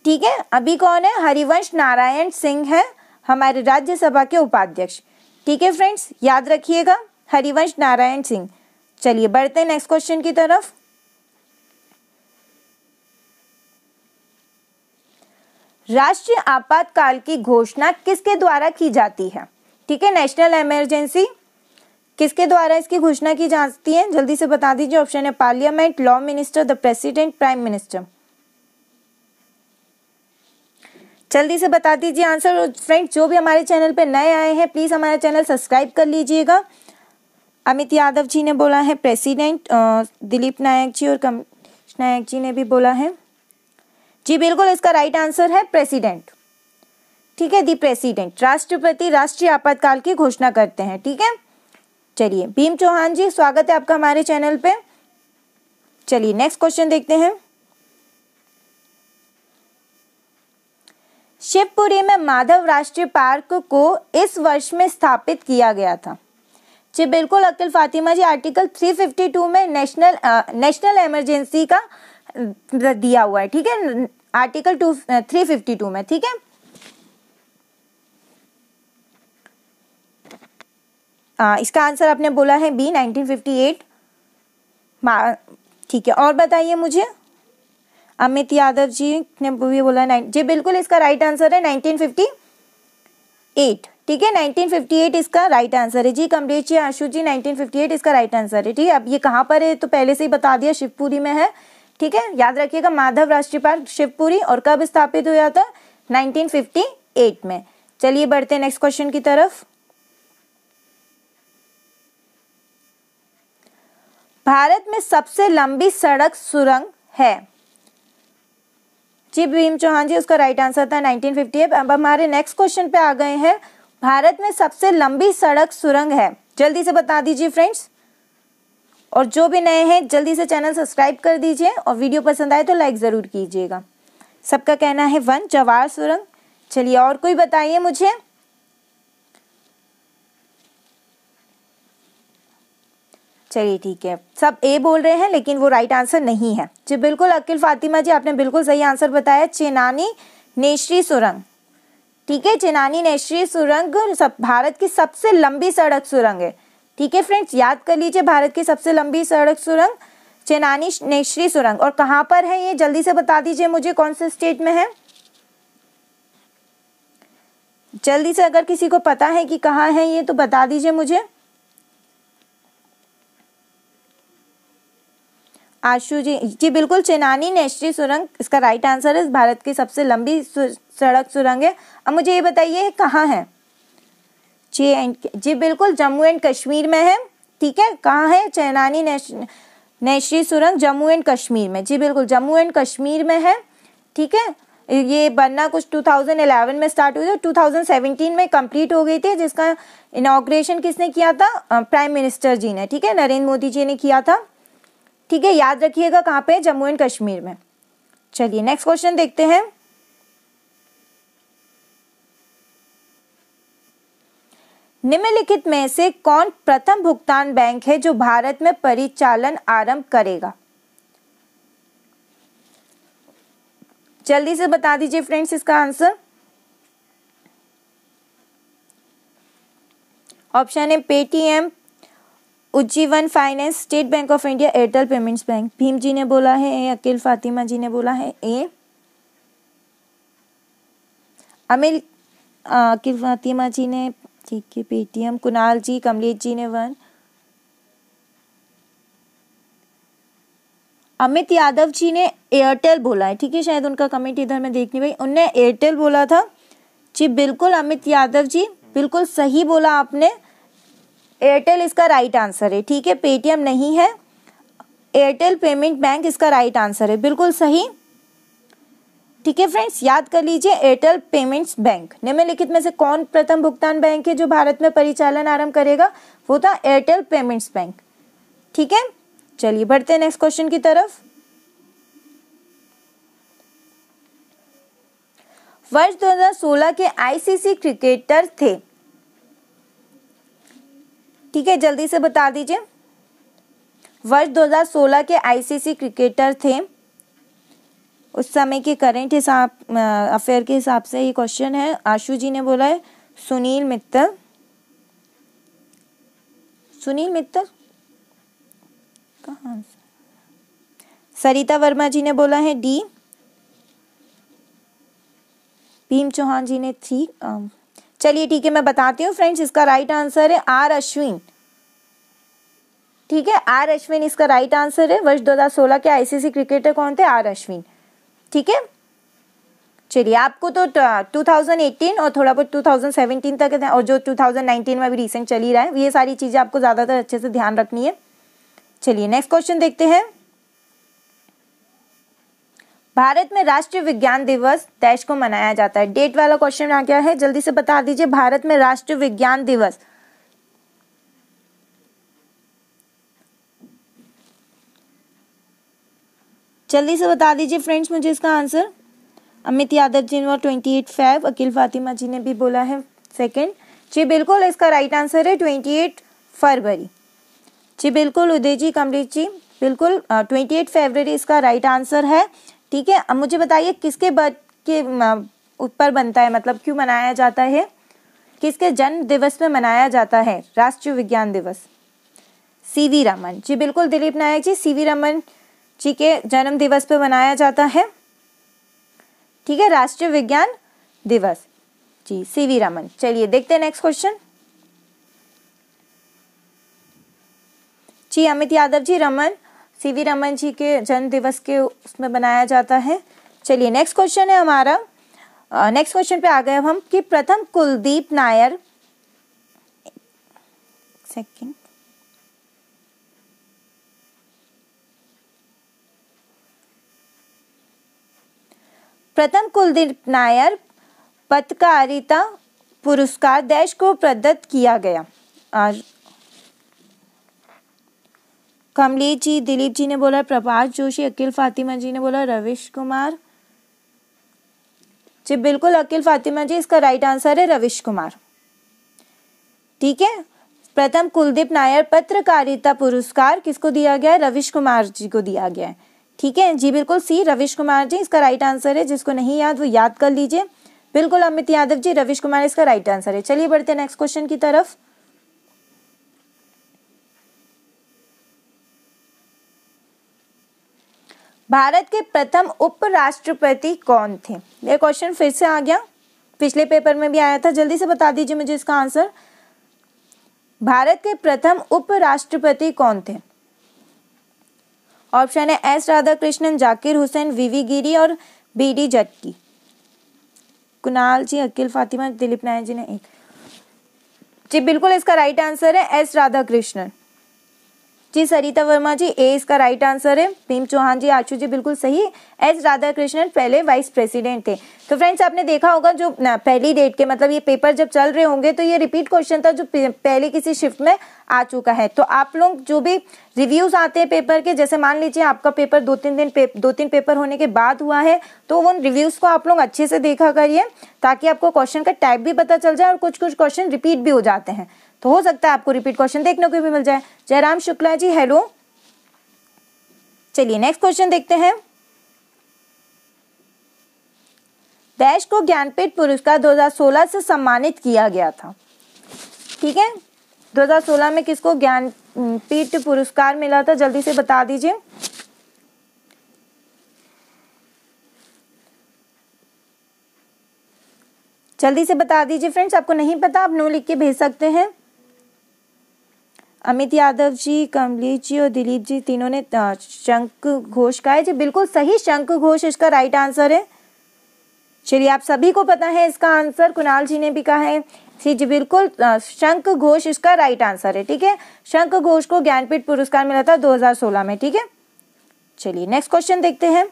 ठीक है अभी कौन है हरिवंश नारायण सिंह है हमारे राज्यसभा के उपाध्यक्ष ठीक है फ्रेंड्स याद रखिएगा हरिवंश नारायण सिंह चलिए बढ़ते हैं नेक्स्ट क्वेश्चन की तरफ राष्ट्रीय आपातकाल की घोषणा किसके द्वारा की जाती है ठीक है नेशनल इमरजेंसी किसके द्वारा इसकी घोषणा की जाती है जल्दी से बता दीजिए ऑप्शन है parliament law minister the president prime minister जल्दी से बता दीजिए आंसर फ्रेंड जो भी हमारे चैनल पे नए आए हैं प्लीज़ हमारा चैनल सब्सक्राइब कर लीजिएगा अमित यादव जी ने बोला है प्रेसिडेंट दिलीप नायक जी और कम नायक जी ने भी बोला है जी बिल्कुल इसका राइट आंसर है प्रेसिडेंट ठीक है दी प्रेसिडेंट राष्ट्रपति राष्ट्रीय आपातकाल की घोषणा करते हैं ठीक है चलिए भीम चौहान जी स्वागत है आपका हमारे चैनल पे चलिए नेक्स्ट क्वेश्चन देखते हैं शिवपुरी में माधव राष्ट्रीय पार्क को इस वर्ष में स्थापित किया गया था जी बिल्कुल अक्ल फातिमा जी आर्टिकल 352 में नेशनल आ, नेशनल इमरजेंसी का दिया हुआ है ठीक है article two three fifty two में ठीक है आ, इसका आंसर आपने बोला है बी 1958 ठीक है और बताइए मुझे अमित यादव जी ने भी बोला जी बिल्कुल इसका राइट आंसर है 1958 ठीक है 1958 इसका राइट आंसर है जी कमलेश जी आशु जी 1958 इसका राइट आंसर है ठीक है अब ये कहाँ पर है तो पहले से ही बता दिया शिवपुरी में है ठीक है याद रखिएगा माधव राष्ट्रीय पार्क शिवपुरी और कब स्थापित हुआ था 1958 में चलिए बढ़ते हैं नेक्स्ट क्वेश्चन की तरफ भारत में सबसे लंबी सड़क सुरंग है जी भीम चौहान जी उसका राइट आंसर था 1958 अब हमारे नेक्स्ट क्वेश्चन पे आ गए हैं भारत में सबसे लंबी सड़क सुरंग है जल्दी से बता दीजिए फ्रेंड्स और जो भी नए हैं जल्दी से चैनल सब्सक्राइब कर दीजिए और वीडियो पसंद आए तो लाइक ज़रूर कीजिएगा सबका कहना है वन जवार सुरंग चलिए और कोई बताइए मुझे चलिए ठीक है सब ए बोल रहे हैं लेकिन वो राइट आंसर नहीं है जी बिल्कुल अकिल फातिमा जी आपने बिल्कुल सही आंसर बताया चेनानी नेशरी सुरंग ठीक है चेनानी नेशनल सुरंग सब भारत की सबसे लंबी सड़क सुरंग है ठीक है फ्रेंड्स याद कर लीजिए भारत की सबसे लंबी सड़क सुरंग चेनानी नेश्री सुरंग और कहाँ पर है ये जल्दी से बता दीजिए मुझे कौन से स्टेट में है जल्दी से अगर किसी को पता है कि कहाँ है ये तो बता दीजिए मुझे आशु जी जी बिल्कुल चेनानी नेश्री सुरंग इसका राइट आंसर है भारत की सबसे लंबी सड़क सुरंग है अब मुझे ये बताइए कहाँ है जी एंड जी बिल्कुल जम्मू एंड कश्मीर में है ठीक है कहाँ है चैनानी नेशरी सुरंग जम्मू एंड कश्मीर में जी बिल्कुल जम्मू एंड कश्मीर में है ठीक है ये बनना कुछ 2011 में स्टार्ट हुई थी 2017 में कंप्लीट हो गई थी जिसका इनाग्रेशन किसने किया था प्राइम मिनिस्टर जी ने ठीक है नरेंद्र मोदी जी ने किया था ठीक है याद रखिएगा कहाँ पे जम्मू एंड कश्मीर में चलिए नेक्स्ट क्वेश्चन देखते हैं निम्नलिखित में से कौन प्रथम भुगतान बैंक है जो भारत में परिचालन आरंभ करेगा जल्दी से बता दीजिए फ्रेंड्स इसका आंसर ऑप्शन है Paytm Ujjivan finance state bank of India Airtel payments bank Bhim ji ने बोला है ए अकील फातिमा जी ने बोला है ए अमिल अकील फातिमा जी ने ठीक है पेटीएम कुणाल जी कमलेश जी ने वन अमित यादव जी ने एयरटेल बोला है ठीक है शायद उनका कमेंट इधर में देखनी भाई उनने एयरटेल बोला था जी बिल्कुल अमित यादव जी बिल्कुल सही बोला आपने एयरटेल इसका राइट आंसर है ठीक है पेटीएम नहीं है एयरटेल पेमेंट बैंक इसका राइट आंसर है बिल्कुल सही ठीक है फ्रेंड्स याद कर लीजिए एयरटेल पेमेंट्स बैंक निम्नलिखित में से कौन प्रथम भुगतान बैंक है जो भारत में परिचालन आरंभ करेगा वो था एयरटेल पेमेंट्स बैंक ठीक है चलिए बढ़ते हैं नेक्स्ट क्वेश्चन की तरफ वर्ष 2016 के आईसीसी क्रिकेटर थे ठीक है जल्दी से बता दीजिए वर्ष 2016 के आईसीसी क्रिकेटर थे उस समय के करेंट हिसाब अफेयर के हिसाब से ये क्वेश्चन है आशु जी ने बोला है सुनील मित्तल सुनील मित्तल कहा सरिता वर्मा जी ने बोला है डी भीम चौहान जी ने थ्री um, चलिए ठीक है मैं बताती हूँ फ्रेंड्स इसका राइट आंसर है आर अश्विन ठीक है आर अश्विन इसका राइट आंसर है वर्ष 2016 के आईसीसी क्रिकेटर कौन थे आर अश्विन ठीक है चलिए आपको तो 2018 और थोड़ा बहुत 2017 तक और जो 2019 में भी रिसेंट चल ही रहा है ये सारी चीज़ें आपको ज़्यादातर अच्छे से ध्यान रखनी है चलिए नेक्स्ट क्वेश्चन देखते हैं भारत में राष्ट्रीय विज्ञान दिवस देश को मनाया जाता है डेट वाला क्वेश्चन आ गया है जल्दी से बता दीजिए भारत में राष्ट्रीय विज्ञान दिवस जल्दी से बता दीजिए फ्रेंड्स मुझे इसका आंसर अमित यादव जी ने और twenty eight five Aqeel Fatima ji ने भी बोला है सेकंड जी बिल्कुल इसका राइट आंसर है ट्वेंटी एट फरवरी जी बिल्कुल उदय जी कमलेश जी बिल्कुल ट्वेंटी एट फेबररी इसका राइट आंसर है ठीक है अब मुझे बताइए किसके बर्थ के ऊपर बनता है मतलब क्यों मनाया जाता है किसके जन्म दिवस में मनाया जाता है राष्ट्रीय विज्ञान दिवस सी वी रमन जी बिल्कुल दिलीप नायक जी सी वी रमन जी के जन्म दिवस पे मनाया जाता है ठीक है राष्ट्रीय विज्ञान दिवस जी सी वी रमन चलिए देखते हैं नेक्स्ट क्वेश्चन जी अमित यादव जी रमन सी वी रमन जी के जन्म दिवस के उसमें मनाया जाता है चलिए नेक्स्ट क्वेश्चन है हमारा नेक्स्ट क्वेश्चन पे आ गए हम कि प्रथम कुलदीप नायर सेकंड प्रथम कुलदीप नायर पत्रकारिता पुरस्कार देश को प्रदत्त किया गया और कमलेश जी दिलीप जी ने बोला प्रभाष जोशी अकिल फातिमा जी ने बोला रविश कुमार जी बिल्कुल अकील फातिमा जी इसका राइट आंसर है रविश कुमार ठीक है प्रथम कुलदीप नायर पत्रकारिता पुरस्कार किसको दिया गया है रविश कुमार जी को दिया गया है ठीक है जी बिल्कुल सी रविश कुमार जी इसका राइट आंसर है जिसको नहीं याद वो याद कर लीजिए बिल्कुल अमित यादव जी रविश कुमार इसका राइट आंसर है चलिए बढ़ते हैं नेक्स्ट क्वेश्चन की तरफ भारत के प्रथम उपराष्ट्रपति कौन थे ये क्वेश्चन फिर से आ गया पिछले पेपर में भी आया था जल्दी से बता दीजिए मुझे इसका आंसर भारत के प्रथम उपराष्ट्रपति कौन थे ऑप्शन है एस राधा कृष्णन जाकिर हुसैन वीवी गिरी और बी डी जटकी कुणाल जी अकील फातिमा दिलीप नायक जी ने एक जी बिल्कुल इसका राइट आंसर है एस राधा कृष्णन जी सरिता वर्मा जी ए इसका राइट आंसर है भीम चौहान जी आशु जी बिल्कुल सही एस राधा कृष्णन पहले वाइस प्रेसिडेंट थे तो फ्रेंड्स आपने देखा होगा जो पहली डेट के मतलब ये पेपर जब चल रहे होंगे तो ये रिपीट क्वेश्चन था जो पहले किसी शिफ्ट में आ चुका है तो आप लोग जो भी रिव्यूज आते हैं पेपर के जैसे मान लीजिए आपका पेपर दो तीन दिन दो तीन पेपर होने के बाद हुआ है तो उन रिव्यूज को आप लोग अच्छे से देखा करिए ताकि आपको क्वेश्चन का टाइप भी पता चल जाए और कुछ कुछ क्वेश्चन रिपीट भी हो जाते हैं तो हो सकता है आपको रिपीट क्वेश्चन देखने को भी मिल जाए जयराम शुक्ला जी हेलो चलिए नेक्स्ट क्वेश्चन देखते हैं देश को ज्ञानपीठ पुरस्कार 2016 से सम्मानित किया गया था ठीक है 2016 में किसको ज्ञानपीठ पुरस्कार मिला था जल्दी से बता दीजिए जल्दी से बता दीजिए फ्रेंड्स आपको नहीं पता आप नो लिख के भेज सकते हैं अमित यादव जी कमलेश जी और दिलीप जी तीनों ने शंख घोष कहा है जी बिल्कुल सही शंख घोष इसका राइट आंसर है चलिए आप सभी को पता है इसका आंसर कुणाल जी ने भी कहा है जी जी बिल्कुल शंख घोष इसका राइट आंसर है ठीक है शंख घोष को ज्ञानपीठ पुरस्कार मिला था 2016 में ठीक है चलिए नेक्स्ट क्वेश्चन देखते हैं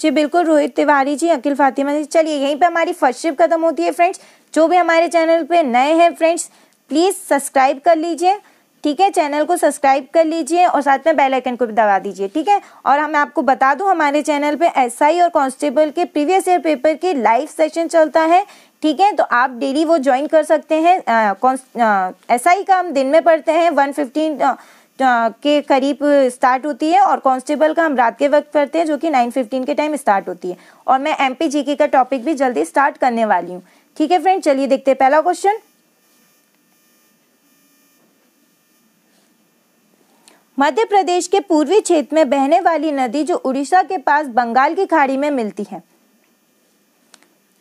जी बिल्कुल रोहित तिवारी जी अखिल फातिमा जी चलिए यहीं पे हमारी फर्स्ट शिप खत्म होती है फ्रेंड्स जो भी हमारे चैनल पे नए हैं फ्रेंड्स प्लीज़ सब्सक्राइब कर लीजिए ठीक है चैनल को सब्सक्राइब कर लीजिए और साथ में बेल आइकन को भी दबा दीजिए ठीक है और हम आपको बता दूं हमारे चैनल पे एसआई और कांस्टेबल के प्रीवियस ईयर पेपर की लाइव सेशन चलता है ठीक है तो आप डेली वो ज्वाइन कर सकते हैं एसआई का हम दिन में पढ़ते हैं वन फिफ्टीन के करीब स्टार्ट होती है और कांस्टेबल का हम रात के वक्त पढ़ते हैं जो कि नाइन फिफ्टीन के टाइम स्टार्ट होती है और मैं एम पी जी के का टॉपिक भी जल्दी स्टार्ट करने वाली हूँ ठीक है फ्रेंड चलिए देखते हैं पहला क्वेश्चन मध्य प्रदेश के पूर्वी क्षेत्र में बहने वाली नदी जो उड़ीसा के पास बंगाल की खाड़ी में मिलती है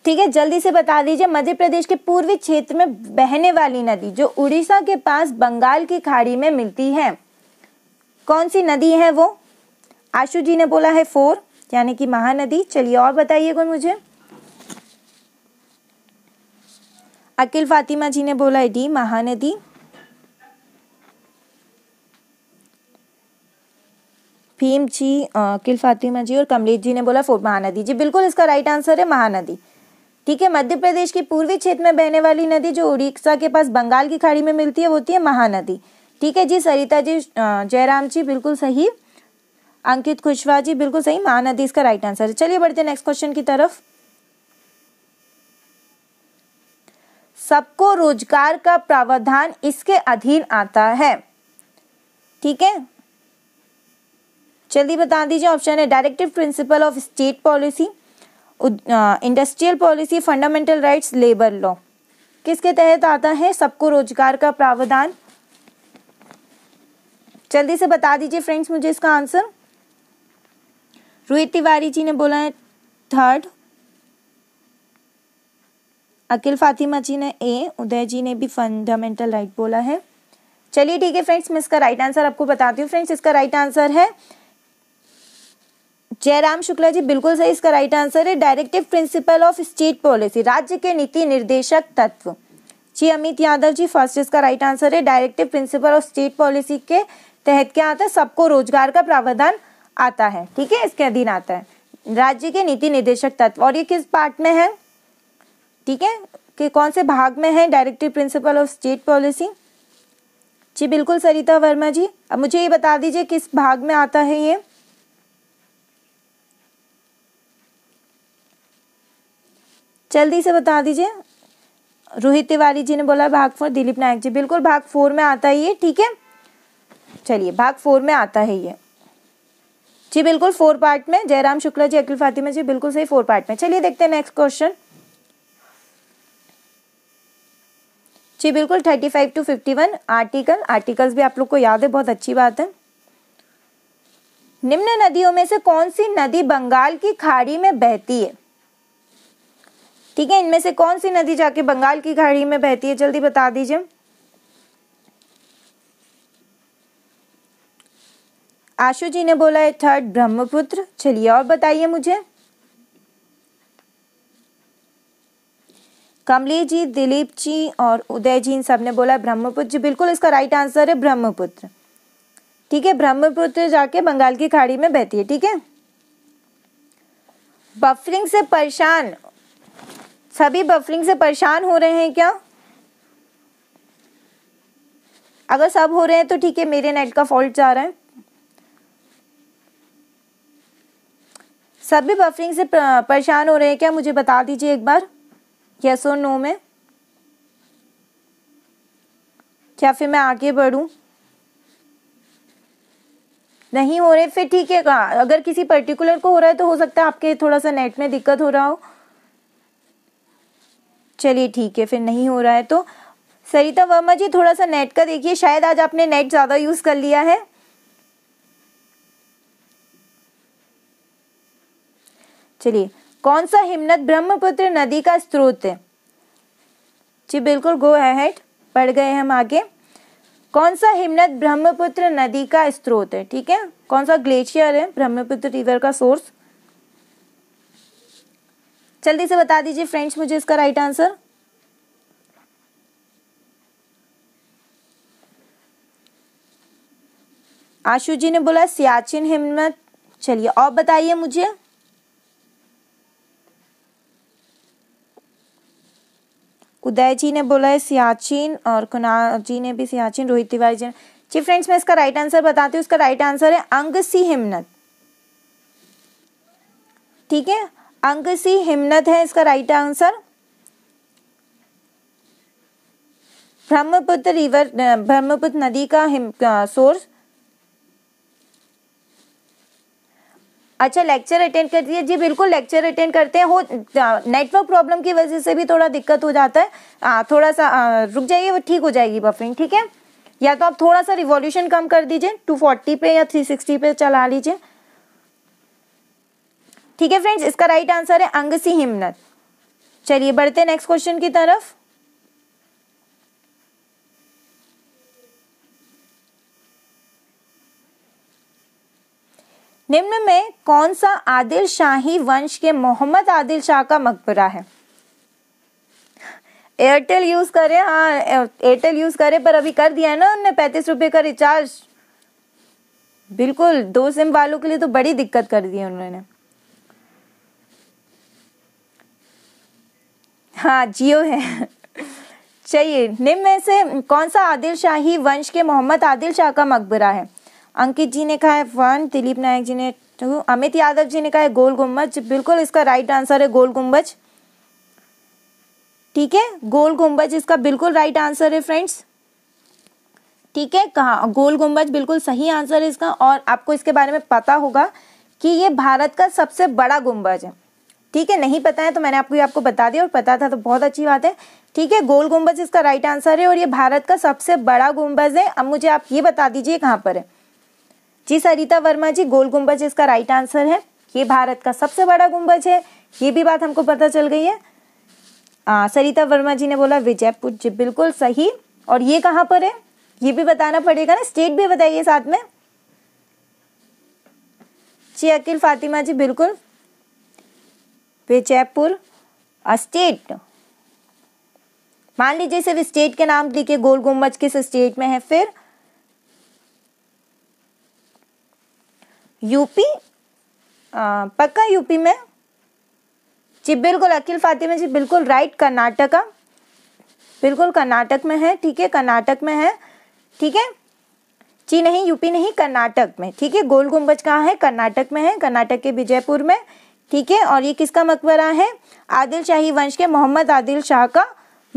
ठीक है जल्दी से बता दीजिए मध्य प्रदेश के पूर्वी क्षेत्र में बहने वाली नदी जो उड़ीसा के पास बंगाल की खाड़ी में मिलती है कौन सी नदी है वो आशु जी ने बोला है फोर यानी कि महानदी चलिए और बताइए कोई मुझे अकेल फातिमा जी ने बोला है डी महानदी भीम जी अकिल फातिमा जी और कमलेश जी ने बोला फोर्ट महानदी जी बिल्कुल इसका राइट आंसर है महानदी ठीक है मध्य प्रदेश की पूर्वी क्षेत्र में बहने वाली नदी जो उड़ीसा के पास बंगाल की खाड़ी में मिलती है वो होती है महानदी ठीक है जी सरिता जी जयराम जी बिल्कुल सही अंकित कुशवाहा जी बिल्कुल सही महानदी इसका राइट आंसर है चलिए बढ़ते नेक्स्ट क्वेश्चन की तरफ सबको रोजगार का प्रावधान इसके अधीन आता है ठीक है जल्दी बता दीजिए ऑप्शन है directive principle of state policy industrial policy fundamental rights labour law किसके तहत आता है सबको रोजगार का प्रावधान जल्दी से बता दीजिए फ्रेंड्स मुझे इसका आंसर रोहित तिवारी जी ने बोला है थर्ड अकिल फातिमा जी ने ए उदय जी ने भी फंडामेंटल राइट बोला है चलिए ठीक है फ्रेंड्स मैं इसका राइट आंसर आपको बताती हूँ फ्रेंड्स इसका राइट आंसर है जयराम शुक्ला जी बिल्कुल सही इसका राइट आंसर है directive principle of state policy राज्य के नीति निर्देशक तत्व जी अमित यादव जी फर्स्ट इसका राइट आंसर है directive principle of state policy के तहत क्या आता है सबको रोजगार का प्रावधान आता है ठीक है इसके अधीन आता है राज्य के नीति निर्देशक तत्व और ये किस पार्ट में है ठीक है कि कौन से भाग में है directive principle of state policy जी बिल्कुल सरिता वर्मा जी अब मुझे ये बता दीजिए किस भाग में आता है ये जल्दी से बता दीजिए रोहित तिवारी जी ने बोला भाग फोर दिलीप नायक जी बिल्कुल भाग फोर में आता है ये ठीक है चलिए भाग फोर में आता है ये जी बिल्कुल फोर पार्ट में जयराम शुक्ला जी अखिल फातिमा जी बिल्कुल सही फोर पार्ट में चलिए देखते हैं नेक्स्ट क्वेश्चन जी बिल्कुल thirty five two fifty one article articles भी आप लोग को याद है बहुत अच्छी बात है निम्न नदियों में से कौन सी नदी बंगाल की खाड़ी में बहती है ठीक है इनमें से कौन सी नदी जाके बंगाल की खाड़ी में बहती है जल्दी बता दीजिए आशु जी ने बोला है थर्ड ब्रह्मपुत्र चलिए और बताइए मुझे कमली जी दिलीप जी और उदय जी इन सब ने बोला ब्रह्मपुत्र जी बिल्कुल इसका राइट आंसर है ब्रह्मपुत्र ठीक है ब्रह्मपुत्र जाके बंगाल की खाड़ी में बहती है ठीक है बफरिंग से परेशान सभी बफरिंग से परेशान हो रहे हैं क्या अगर सब हो रहे हैं तो ठीक है मेरे नेट का फॉल्ट जा रहा है सभी बफरिंग से परेशान हो रहे हैं क्या मुझे बता दीजिए एक बार यस और नो में क्या फिर मैं आगे बढ़ूं नहीं हो रहे फिर ठीक है अगर किसी पर्टिकुलर को हो रहा है तो हो सकता है आपके थोड़ा सा नेट में दिक्कत हो रहा हो चलिए ठीक है फिर नहीं हो रहा है तो सरिता वर्मा जी थोड़ा सा नेट का देखिए शायद आज आपने नेट ज़्यादा यूज़ कर लिया है चलिए कौन सा हिमनद ब्रह्मपुत्र नदी का स्रोत है जी बिल्कुल गो अहेड पढ़ गए हम आगे कौन सा हिमनद ब्रह्मपुत्र नदी का स्रोत है ठीक है कौन सा ग्लेशियर है ब्रह्मपुत्र रिवर का सोर्स जल्दी से बता दीजिए फ्रेंड्स मुझे इसका राइट आंसर आशु जी ने बोला सियाचिन हिम्मत चलिए और बताइए मुझे उदय जी ने बोला है सियाचिन और कुनाल जी ने भी सियाचिन रोहित तिवारी जी ने जी फ्रेंड्स मैं इसका राइट आंसर बताती हूँ इसका राइट आंसर है अंग सी हिम्मत ठीक है अंग सी हिमनत है इसका right answer Brahmaputra river Brahmaputra नदी का, हिम, का सोर्स अच्छा लेक्चर अटेंड करती है जी बिल्कुल लेक्चर अटेंड करते हैं हो नेटवर्क प्रॉब्लम की वजह से भी थोड़ा दिक्कत हो जाता है आ, थोड़ा सा आ, रुक जाइए वो ठीक हो जाएगी बफरिंग ठीक है या तो आप थोड़ा सा रिवॉल्यूशन कम कर दीजिए 240 पे या 360 पे चला लीजिए ठीक है फ्रेंड्स इसका राइट आंसर है सी हिम्नत चलिए बढ़ते नेक्स्ट क्वेश्चन की तरफ निम्न में कौन सा आदिल शाही वंश के मोहम्मद आदिल शाह का मकबरा है एयरटेल यूज करे हाँ एयरटेल यूज करे पर अभी कर दिया है ना उनने पैंतीस रुपए का रिचार्ज बिल्कुल दो सिम वालों के लिए तो बड़ी दिक्कत कर दी है उन्होंने हाँ जियो है चलिए निम्न में से कौन सा आदिल शाही वंश के मोहम्मद आदिल शाह का मकबरा है अंकित जी ने कहा है वन दिलीप नायक जी ने टू अमित यादव जी ने कहा है गोल गुम्बज बिल्कुल इसका राइट आंसर है गोल गुम्बज ठीक है गोल गुम्बज इसका बिल्कुल राइट आंसर है फ्रेंड्स ठीक है कहा गोल गुम्बज बिल्कुल सही आंसर है इसका और आपको इसके बारे में पता होगा कि ये भारत का सबसे बड़ा गुम्बज है ठीक है नहीं पता है तो मैंने आपको आपको बता दिया और पता था तो बहुत अच्छी बात है ठीक है गोल गुम्बज इसका राइट आंसर है और ये भारत का सबसे बड़ा गुम्बज है अब मुझे आप ये बता दीजिए कहाँ पर है जी सरिता वर्मा जी गोल गुंबज इसका राइट आंसर है ये भारत का सबसे बड़ा गुंबज है ये भी बात हमको पता चल गई है आ, सरिता वर्मा जी ने बोला विजयपुर जी बिल्कुल सही और ये कहाँ पर है ये भी बताना पड़ेगा ना स्टेट भी बताइए साथ में जी अकिल फातिमा जी बिल्कुल विजयपुर स्टेट मान लीजिए सिर्फ स्टेट के नाम लिखे गोल गुम्बज किस स्टेट में है फिर यूपी आ, पक्का यूपी में जी बिल्कुल अकील फातिमा जी बिल्कुल राइट कर्नाटका बिल्कुल कर्नाटक में है ठीक है कर्नाटक में है ठीक है जी नहीं यूपी नहीं कर्नाटक में ठीक है गोल गुम्बज कहाँ है कर्नाटक में है कर्नाटक के विजयपुर में ठीक है और ये किसका मकबरा है आदिल शाही वंश के मोहम्मद आदिल शाह का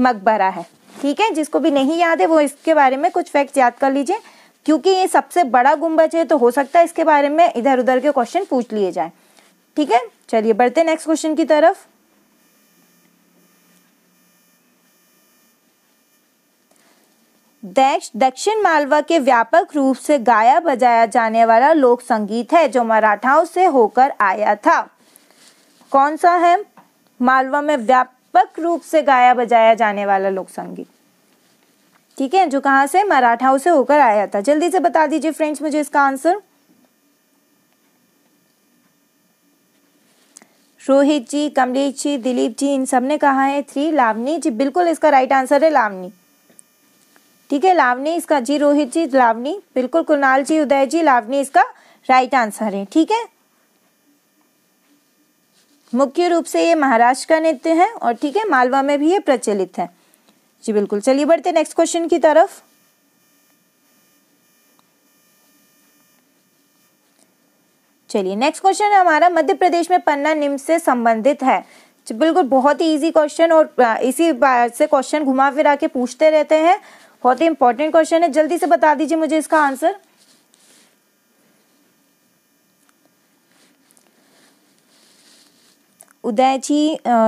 मकबरा है ठीक है जिसको भी नहीं याद है वो इसके बारे में कुछ फैक्ट याद कर लीजिए क्योंकि ये सबसे बड़ा गुंबज है तो हो सकता है इसके बारे में इधर उधर के क्वेश्चन पूछ लिए जाए ठीक है चलिए बढ़ते नेक्स्ट क्वेश्चन की तरफ दक्षिण मालवा के व्यापक रूप से गाया बजाया जाने वाला लोक संगीत है जो मराठाओं से होकर आया था कौन सा है मालवा में व्यापक रूप से गाया बजाया जाने वाला लोक संगीत ठीक है जो कहाँ से मराठाओं से होकर आया था जल्दी से बता दीजिए फ्रेंड्स मुझे इसका आंसर रोहित जी कमलेश जी दिलीप जी इन सब ने कहा है थ्री लावनी जी बिल्कुल इसका राइट आंसर है लावनी ठीक है लावनी इसका जी रोहित जी लावनी बिल्कुल कुणाल जी उदय जी लावनी इसका राइट आंसर है ठीक है मुख्य रूप से ये महाराष्ट्र का नृत्य है और ठीक है मालवा में भी ये प्रचलित है जी बिल्कुल चलिए बढ़ते नेक्स्ट क्वेश्चन की तरफ चलिए नेक्स्ट क्वेश्चन हमारा मध्य प्रदेश में पन्ना निम्न से संबंधित है बिल्कुल बहुत ही इजी क्वेश्चन और इसी से क्वेश्चन घुमा फिरा के पूछते रहते हैं बहुत ही इंपॉर्टेंट क्वेश्चन है जल्दी से बता दीजिए मुझे इसका आंसर उदय जी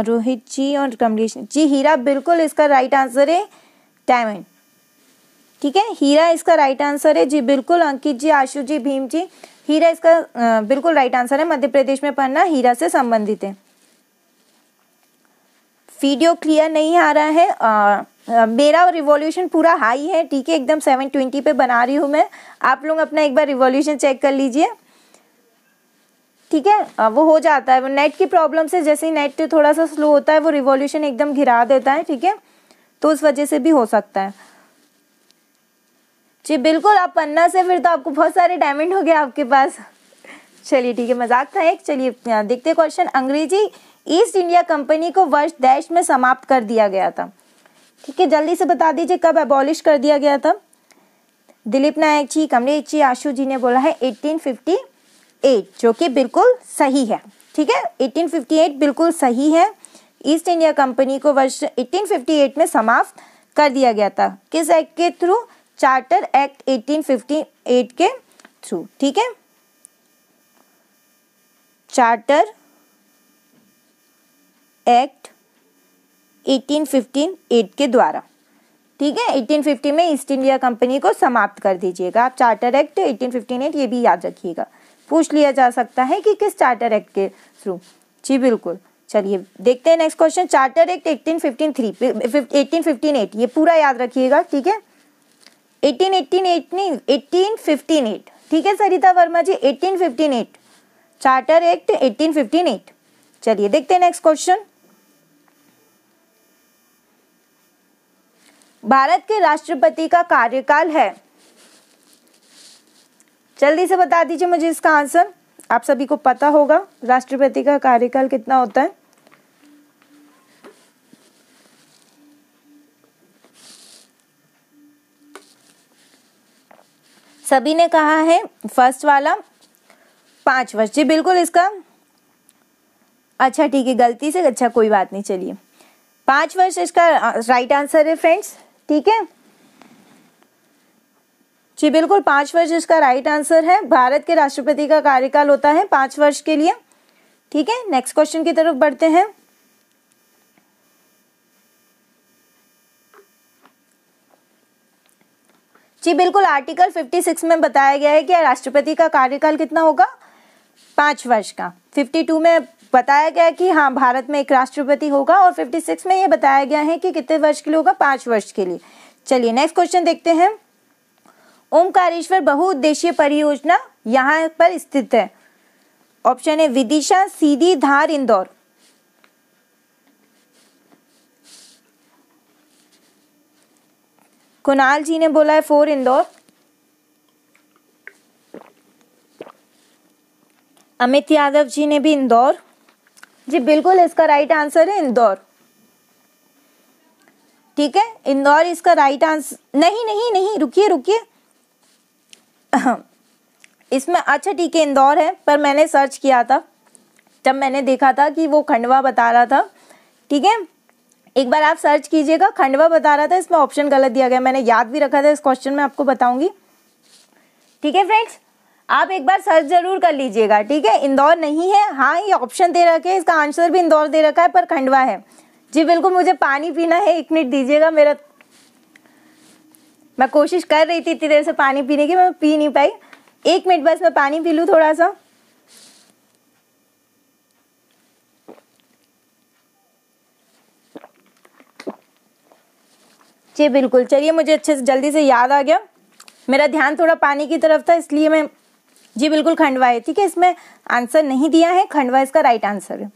रोहित जी और कमलेश जी हीरा बिल्कुल इसका राइट आंसर है डायमंड ठीक है हीरा इसका राइट आंसर है जी बिल्कुल अंकित जी आशु जी भीम जी हीरा इसका बिल्कुल राइट आंसर है मध्य प्रदेश में पढ़ना हीरा से संबंधित है वीडियो क्लियर नहीं आ रहा है आ, मेरा रिवॉल्यूशन पूरा हाई है ठीक है एकदम सेवन ट्वेंटी पे बना रही हूँ मैं आप लोग अपना एक बार रिवॉल्यूशन चेक कर लीजिए ठीक है हाँ, वो हो जाता है नेट की प्रॉब्लम से जैसे ही नेट थोड़ा सा स्लो होता है वो रिवॉल्यूशन एकदम घिरा देता है ठीक है तो उस वजह से भी हो सकता है जी बिल्कुल आप पन्ना से फिर तो आपको बहुत सारे डायमंड हो गए आपके पास चलिए ठीक है मजाक था एक चलिए देखते क्वेश्चन अंग्रेजी ईस्ट इंडिया कंपनी को वर्ष डैश में समाप्त कर दिया गया था ठीक है जल्दी से बता दीजिए कब एबॉलिश कर दिया गया था दिलीप नायक जी कमरे जी आशु जी ने बोला है फिफ्टी 1858 जो कि बिल्कुल सही है ठीक है 1858 बिल्कुल सही है ईस्ट इंडिया कंपनी को वर्ष 1858 में समाप्त कर दिया गया था किस एक्ट के थ्रू चार्टर एक्ट 1858 के थ्रू ठीक है चार्टर एक्ट 1858 के द्वारा ठीक है 1850 में ईस्ट इंडिया कंपनी को समाप्त कर दीजिएगा आप चार्टर एक्ट 1858 ये भी याद रखिएगा पूछ लिया जा सकता है कि किस चार्टर एक्ट के थ्रू जी बिल्कुल चलिए देखते हैं next question charter act eighteen fifteen three eighteen fifteen eight ये पूरा याद रखिएगा ठीक है एटीन एटीन एट नहीं एटीन फिफ्टीन एट ठीक है Sarita Verma ji eighteen fifteen eight charter act eighteen fifteen eight चलिए देखते हैं नेक्स्ट क्वेश्चन भारत के राष्ट्रपति का कार्यकाल है जल्दी से बता दीजिए मुझे इसका आंसर आप सभी को पता होगा राष्ट्रपति का कार्यकाल कितना होता है सभी ने कहा है फर्स्ट वाला पांच वर्ष जी बिल्कुल इसका अच्छा ठीक है गलती से अच्छा कोई बात नहीं चलिए पांच वर्ष इसका राइट आंसर है फ्रेंड्स ठीक है जी बिल्कुल पाँच वर्ष इसका राइट आंसर है भारत के राष्ट्रपति का कार्यकाल होता है पाँच वर्ष के लिए ठीक है नेक्स्ट क्वेश्चन की तरफ बढ़ते हैं जी बिल्कुल आर्टिकल 56 में बताया गया है कि राष्ट्रपति का कार्यकाल कितना होगा पाँच वर्ष का 52 में बताया गया कि हाँ भारत में एक राष्ट्रपति होगा और 56 में ये बताया गया है कि कितने वर्ष के लिए होगा पाँच वर्ष के लिए चलिए नेक्स्ट क्वेश्चन देखते हैं ओमकारेश्वर बहुउद्देशीय परियोजना यहाँ पर स्थित है ऑप्शन है विदिशा सीधी धार इंदौर कुणाल जी ने बोला है फोर इंदौर अमित यादव जी ने भी इंदौर जी बिल्कुल इसका राइट आंसर है इंदौर ठीक है इंदौर इसका राइट आंसर नहीं नहीं नहीं रुकिए रुकिए इसमें अच्छा ठीक है इंदौर है पर मैंने सर्च किया था जब मैंने देखा था कि वो खंडवा बता रहा था ठीक है एक बार आप सर्च कीजिएगा खंडवा बता रहा था इसमें ऑप्शन गलत दिया गया मैंने याद भी रखा था इस क्वेश्चन में आपको बताऊंगी ठीक है फ्रेंड्स आप एक बार सर्च जरूर कर लीजिएगा ठीक है इंदौर नहीं है हाँ ये ऑप्शन दे रखे इसका आंसर भी इंदौर दे रखा है पर खंडवा है जी बिल्कुल मुझे पानी पीना है एक मिनट दीजिएगा मेरा मैं कोशिश कर रही थी इतनी देर से पानी पीने की मैं पी नहीं पाई एक मिनट बस मैं पानी पी लू थोड़ा सा जी बिल्कुल चलिए मुझे अच्छे से जल्दी से याद आ गया मेरा ध्यान थोड़ा पानी की तरफ था इसलिए मैं जी बिल्कुल खंडवा है ठीक है इसमें आंसर नहीं दिया है खंडवा इसका राइट आंसर है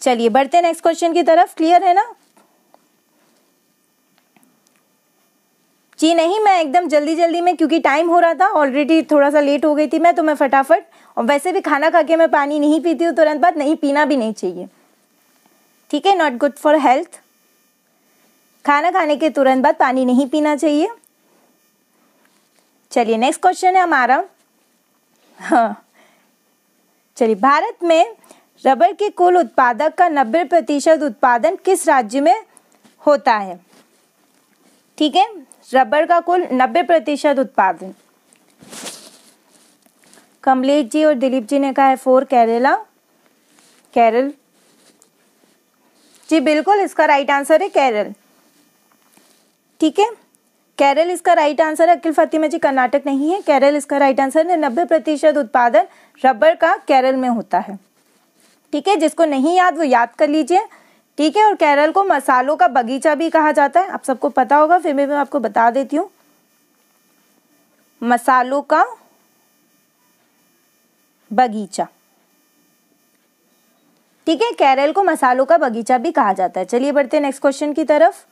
चलिए बढ़ते हैं नेक्स्ट क्वेश्चन की तरफ क्लियर है ना जी नहीं मैं एकदम जल्दी जल्दी में क्योंकि टाइम हो रहा था ऑलरेडी थोड़ा सा लेट हो गई थी मैं तो मैं फटाफट और वैसे भी खाना खा के मैं पानी नहीं पीती हूँ तुरंत बाद नहीं पीना भी नहीं चाहिए ठीक है नॉट गुड फॉर हेल्थ खाना खाने के तुरंत बाद पानी नहीं पीना चाहिए चलिए नेक्स्ट क्वेश्चन है हमारा हाँ चलिए भारत में रबर के कुल उत्पादक का नब्बे प्रतिशत उत्पादन किस राज्य में होता है ठीक है रबर का कुल 90 प्रतिशत उत्पादन कमलेश जी और दिलीप जी ने कहा है फोर केरला केरल जी बिल्कुल इसका राइट आंसर है केरल ठीक है केरल इसका राइट आंसर है अखिल फतिमा जी कर्नाटक नहीं है केरल इसका राइट आंसर है नब्बे प्रतिशत उत्पादन रबर का केरल में होता है ठीक है जिसको नहीं याद वो याद कर लीजिए ठीक है और केरल को मसालों का बगीचा भी कहा जाता है आप सबको पता होगा फिर मैं आपको बता देती हूँ मसालों का बगीचा ठीक है केरल को मसालों का बगीचा भी कहा जाता है चलिए बढ़ते हैं नेक्स्ट क्वेश्चन की तरफ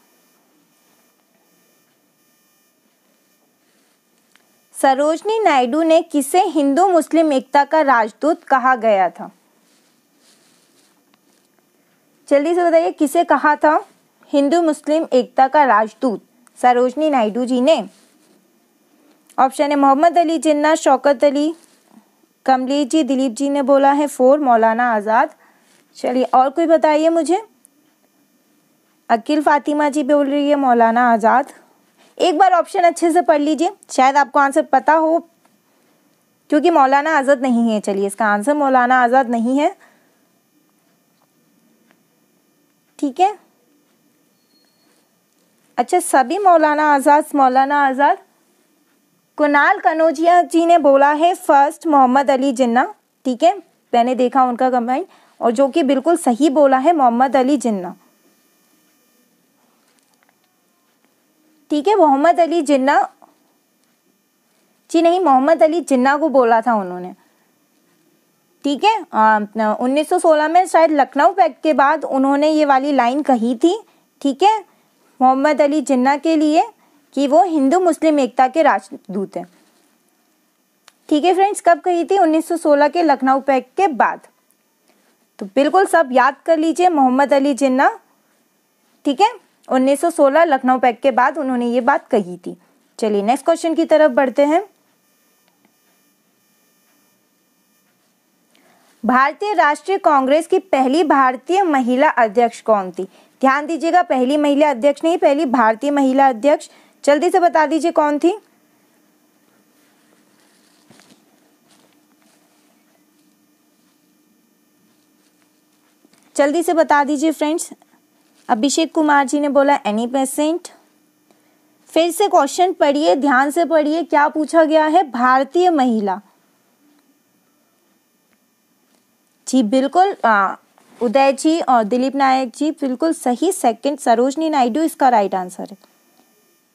सरोजनी नायडू ने किसे हिंदू मुस्लिम एकता का राजदूत कहा गया था जल्दी से बताइए किसे कहा था हिंदू मुस्लिम एकता का राजदूत सरोजनी नायडू जी ने ऑप्शन है मोहम्मद अली जिन्ना शौकत अली कमलेश जी दिलीप जी ने बोला है फोर मौलाना आज़ाद चलिए और कोई बताइए मुझे अकील फातिमा जी बोल रही है मौलाना आज़ाद एक बार ऑप्शन अच्छे से पढ़ लीजिए शायद आपको आंसर पता हो क्योंकि मौलाना आज़ाद नहीं है चलिए इसका आंसर मौलाना आज़ाद नहीं है ठीक है अच्छा सभी मौलाना आज़ाद मौलाना आज़ाद कुणाल कनौजिया जी ने बोला है फर्स्ट मोहम्मद अली जिन्ना ठीक है मैंने देखा उनका कंबाइन और जो कि बिल्कुल सही बोला है मोहम्मद अली जिन्ना ठीक है मोहम्मद अली जिन्ना जी नहीं मोहम्मद अली जिन्ना को बोला था उन्होंने ठीक है उन्नीस सौ सोलह में शायद लखनऊ पैक्ट के बाद उन्होंने ये वाली लाइन कही थी ठीक है मोहम्मद अली जिन्ना के लिए कि वो हिंदू मुस्लिम एकता के राजदूत हैं ठीक है फ्रेंड्स कब कही थी 1916 के लखनऊ पैक के बाद तो बिल्कुल सब याद कर लीजिए मोहम्मद अली जिन्ना ठीक है 1916 लखनऊ पैक के बाद उन्होंने ये बात कही थी चलिए नेक्स्ट क्वेश्चन की तरफ बढ़ते हैं भारतीय राष्ट्रीय कांग्रेस की पहली भारतीय महिला अध्यक्ष कौन थी ध्यान दीजिएगा पहली महिला अध्यक्ष नहीं पहली भारतीय महिला अध्यक्ष जल्दी से बता दीजिए कौन थी जल्दी से बता दीजिए फ्रेंड्स अभिषेक कुमार जी ने बोला एनी पेसेंट फिर से क्वेश्चन पढ़िए ध्यान से पढ़िए क्या पूछा गया है भारतीय महिला जी बिल्कुल उदय जी और दिलीप नायक जी बिल्कुल सही सेकंड सरोजनी नायडू इसका राइट आंसर है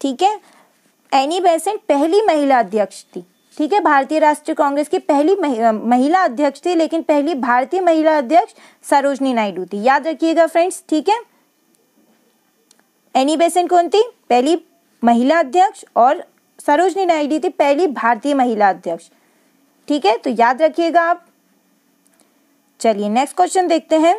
ठीक है एनी बेसेंट पहली महिला अध्यक्ष थी ठीक है भारतीय राष्ट्रीय कांग्रेस की पहली महिला अध्यक्ष थी लेकिन पहली भारतीय महिला अध्यक्ष सरोजनी नायडू थी याद रखिएगा फ्रेंड्स ठीक है एनी बेसेंट कौन थी पहली महिला अध्यक्ष और सरोजनी नायडू थी पहली भारतीय महिला अध्यक्ष ठीक है तो याद रखिएगा आप चलिए नेक्स्ट क्वेश्चन देखते हैं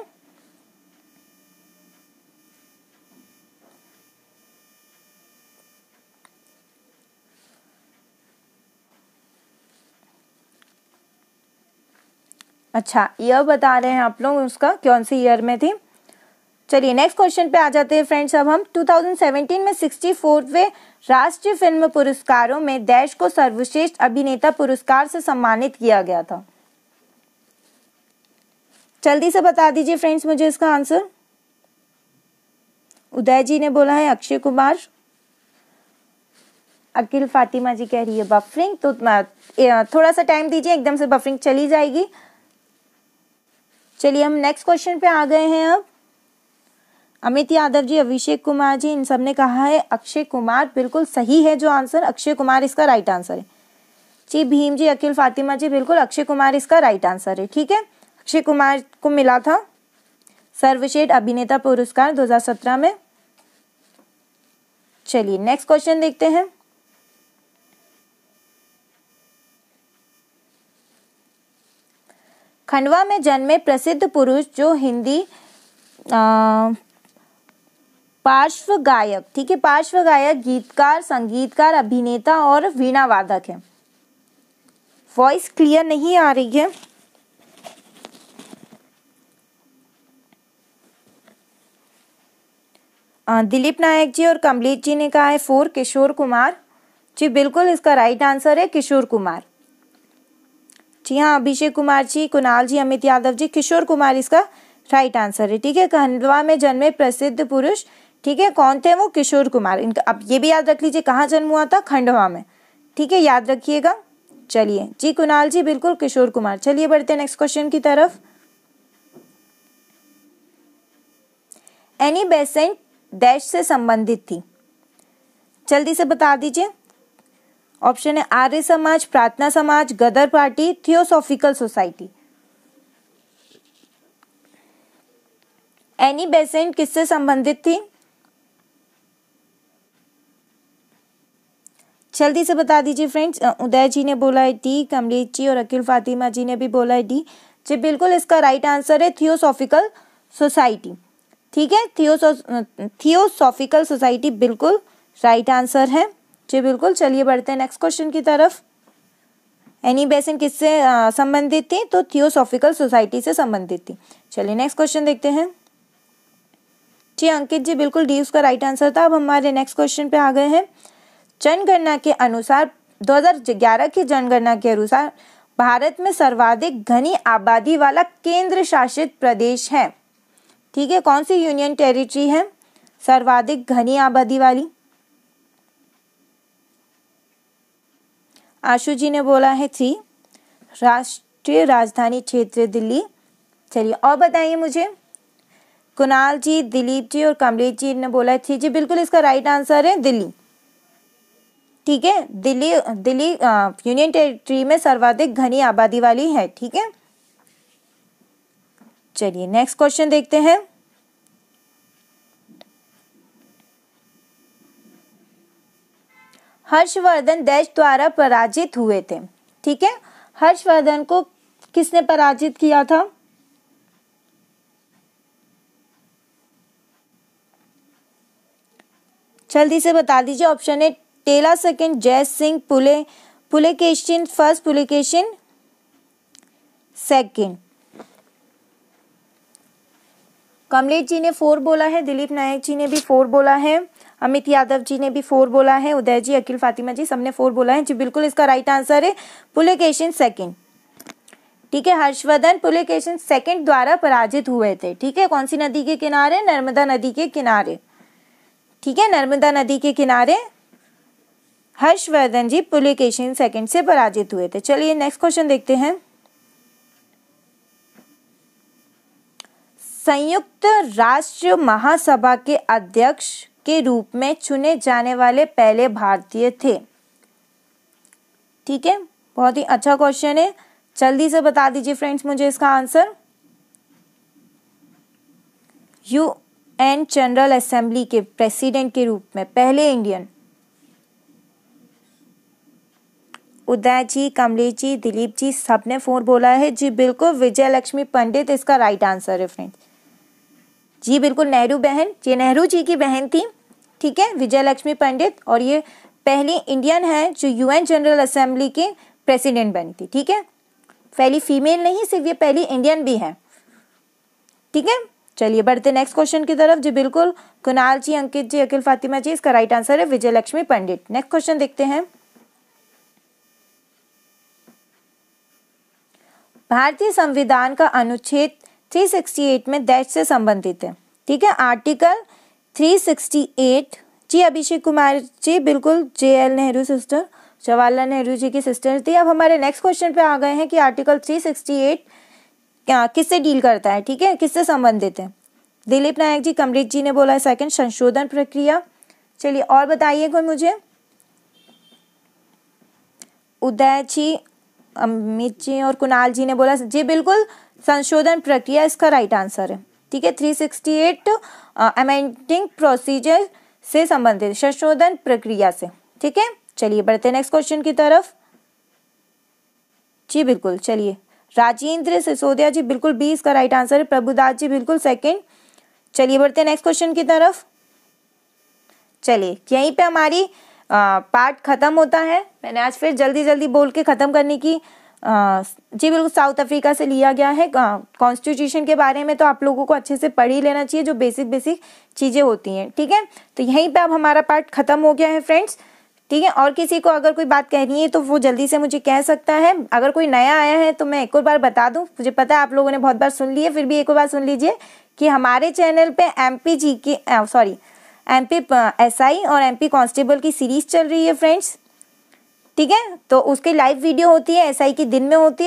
अच्छा ईयर बता रहे हैं आप लोग उसका कौन सी ईयर में थी चलिए नेक्स्ट क्वेश्चन पे आ जाते हैं फ्रेंड्स अब हम 2017 में सिक्सटी फोर्थवे राष्ट्रीय फिल्म पुरस्कारों में देश को सर्वश्रेष्ठ अभिनेता पुरस्कार से सम्मानित किया गया था जल्दी से बता दीजिए फ्रेंड्स मुझे इसका आंसर उदय जी ने बोला है अक्षय कुमार अकिल फातिमा जी कह रही है बफरिंग तो थोड़ा सा टाइम दीजिए एकदम से बफरिंग चली जाएगी चलिए हम नेक्स्ट क्वेश्चन पे आ गए हैं अब अमित यादव जी अभिषेक कुमार जी इन सब ने कहा है अक्षय कुमार बिल्कुल सही है जो आंसर अक्षय कुमार इसका राइट आंसर है जी भीम जी अखिल फातिमा जी बिल्कुल अक्षय कुमार इसका राइट आंसर है ठीक है अक्षय कुमार को मिला था सर्वश्रेष्ठ अभिनेता पुरस्कार 2017 में चलिए नेक्स्ट क्वेश्चन देखते हैं खंडवा में जन्मे प्रसिद्ध पुरुष जो हिंदी पार्श्व गायक ठीक है पार्श्व गायक गीतकार संगीतकार अभिनेता और वीणा वादक है वॉइस क्लियर नहीं आ रही है दिलीप नायक जी और कमलीत जी ने कहा है फोर किशोर कुमार जी बिल्कुल इसका राइट आंसर है किशोर कुमार जी हाँ अभिषेक कुमार जी कुणाल जी अमित यादव जी किशोर कुमार इसका राइट आंसर है ठीक है खंडवा में जन्मे प्रसिद्ध पुरुष ठीक है कौन थे वो किशोर कुमार इनका अब ये भी याद रख लीजिए कहाँ जन्म हुआ था खंडवा में ठीक है याद रखिएगा चलिए जी कुणाल जी बिल्कुल किशोर कुमार चलिए बढ़ते हैं नेक्स्ट क्वेश्चन की तरफ एनी बेसेंट डैश से संबंधित थी जल्दी से बता दीजिए ऑप्शन है आर्य Samaj Prarthana Samaj Ghadar party theosophical society Annie Besant किससे संबंधित थी जल्दी से बता दीजिए फ्रेंड्स उदय जी ने बोला है डी कमलेश जी और अखिल फातिमा जी ने भी बोला है डी जी बिल्कुल इसका राइट आंसर है थियोसॉफिकल सोसाइटी ठीक है थियोसॉफिकल सोसाइटी बिल्कुल राइट आंसर है जी बिल्कुल चलिए बढ़ते हैं नेक्स्ट क्वेश्चन की तरफ एनी बेसिन किससे संबंधित थी तो थियोसॉफिकल सोसाइटी से संबंधित थी चलिए नेक्स्ट क्वेश्चन देखते हैं जी अंकित जी बिल्कुल डी उसका राइट आंसर था अब हमारे नेक्स्ट क्वेश्चन पे आ गए हैं जनगणना के अनुसार 2011 की जनगणना के अनुसार भारत में सर्वाधिक घनी आबादी वाला केंद्र शासित प्रदेश है ठीक है कौन सी यूनियन टेरिटरी है सर्वाधिक घनी आबादी वाली आशु जी ने बोला है थ्री राष्ट्रीय राजधानी क्षेत्र दिल्ली चलिए और बताइए मुझे कुणाल जी दिलीप जी और कमलेश जी ने बोला है थ्री जी बिल्कुल इसका राइट आंसर है दिल्ली ठीक है दिल्ली दिल्ली यूनियन टेरिटरी में सर्वाधिक घनी आबादी वाली है ठीक है चलिए नेक्स्ट क्वेश्चन देखते हैं हर्षवर्धन देश द्वारा पराजित हुए थे ठीक है हर्षवर्धन को किसने पराजित किया था जल्दी से बता दीजिए ऑप्शन है टेला सेकेंड जय सिंह पुले पुलेकेशन फर्स्ट पुलेकेशन सेकेंड कमलेश जी ने फोर बोला है दिलीप नायक जी ने भी फोर बोला है अमित यादव जी ने भी फोर बोला है उदय जी अखिल फातिमा जी सबने फोर बोला है जी बिल्कुल इसका राइट आंसर है पुलिकेशन सेकंड ठीक है हर्षवर्धन पुलिकेशन सेकंड द्वारा पराजित हुए थे ठीक है कौन सी नदी के किनारे नर्मदा नदी के किनारे ठीक है नर्मदा नदी के किनारे हर्षवर्धन जी पुलिकेशन सेकंड से पराजित हुए थे चलिए नेक्स्ट क्वेश्चन देखते हैं संयुक्त राष्ट्र महासभा के अध्यक्ष के रूप में चुने जाने वाले पहले भारतीय थे ठीक है बहुत ही अच्छा क्वेश्चन है जल्दी से बता दीजिए फ्रेंड्स मुझे इसका आंसर यू एन जनरल असेंबली के प्रेसिडेंट के रूप में पहले इंडियन उदय जी कमलेश जी दिलीप जी सबने फोर बोला है जी बिल्कुल विजय लक्ष्मी पंडित इसका राइट आंसर है फ्रेंड्स जी बिल्कुल नेहरू बहन ये नेहरू जी की बहन थी ठीक है विजय लक्ष्मी पंडित और ये पहली इंडियन है जो यूएन जनरल असेंबली के प्रेसिडेंट बनी थी ठीक है पहली फीमेल नहीं सिर्फ ये पहली इंडियन भी है ठीक है चलिए बढ़ते नेक्स्ट क्वेश्चन की तरफ जी बिल्कुल कुणाल जी अंकित जी अखिल फातिमा जी इसका राइट आंसर है विजय लक्ष्मी पंडित नेक्स्ट क्वेश्चन देखते हैं भारतीय संविधान का अनुच्छेद 368 में दैट से संबंधित है ठीक है आर्टिकल 368 जी अभिषेक कुमार जी बिल्कुल J L Nehru sister Jawaharlal Nehru ji की सिस्टर थी अब हमारे नेक्स्ट क्वेश्चन पे आ गए हैं कि आर्टिकल 368 किससे डील करता है ठीक है किससे संबंधित है दिलीप नायक जी कमरेज जी ने बोला है सेकेंड संशोधन प्रक्रिया चलिए और बताइए कोई मुझे उदय जी अमित जी और कुणाल जी ने बोला जी बिल्कुल संशोधन प्रक्रिया इसका राइट आंसर है ठीक है three sixty eight amending procedure से संबंधित संशोधन प्रक्रिया से ठीक है चलिए बढ़ते नेक्स्ट क्वेश्चन की तरफ जी बिल्कुल चलिए राजेंद्र सिसोदिया जी बिल्कुल बी इसका राइट आंसर है प्रभुदास जी बिल्कुल सेकंड चलिए बढ़ते नेक्स्ट क्वेश्चन की तरफ चलिए यहीं पे हमारी पार्ट खत्म होता है मैंने आज फिर जल्दी जल्दी बोल के ख़त्म करने की जी बिल्कुल साउथ अफ्रीका से लिया गया है कॉन्स्टिट्यूशन के बारे में तो आप लोगों को अच्छे से पढ़ ही लेना चाहिए जो बेसिक बेसिक चीज़ें होती हैं ठीक है तो यहीं पे अब हमारा पार्ट खत्म हो गया है फ्रेंड्स ठीक है और किसी को अगर कोई बात कहनी है तो वो जल्दी से मुझे कह सकता है अगर कोई नया आया है तो मैं एक और बार बता दूं मुझे पता है आप लोगों ने बहुत बार सुन ली है फिर भी एक और बार सुन लीजिए कि हमारे चैनल पे एम पी जी की sorry M P S I और एम पी कांस्टेबल की सीरीज़ चल रही है फ्रेंड्स ठीक है तो उसकी लाइव वीडियो होती है एसआई की दिन में होती है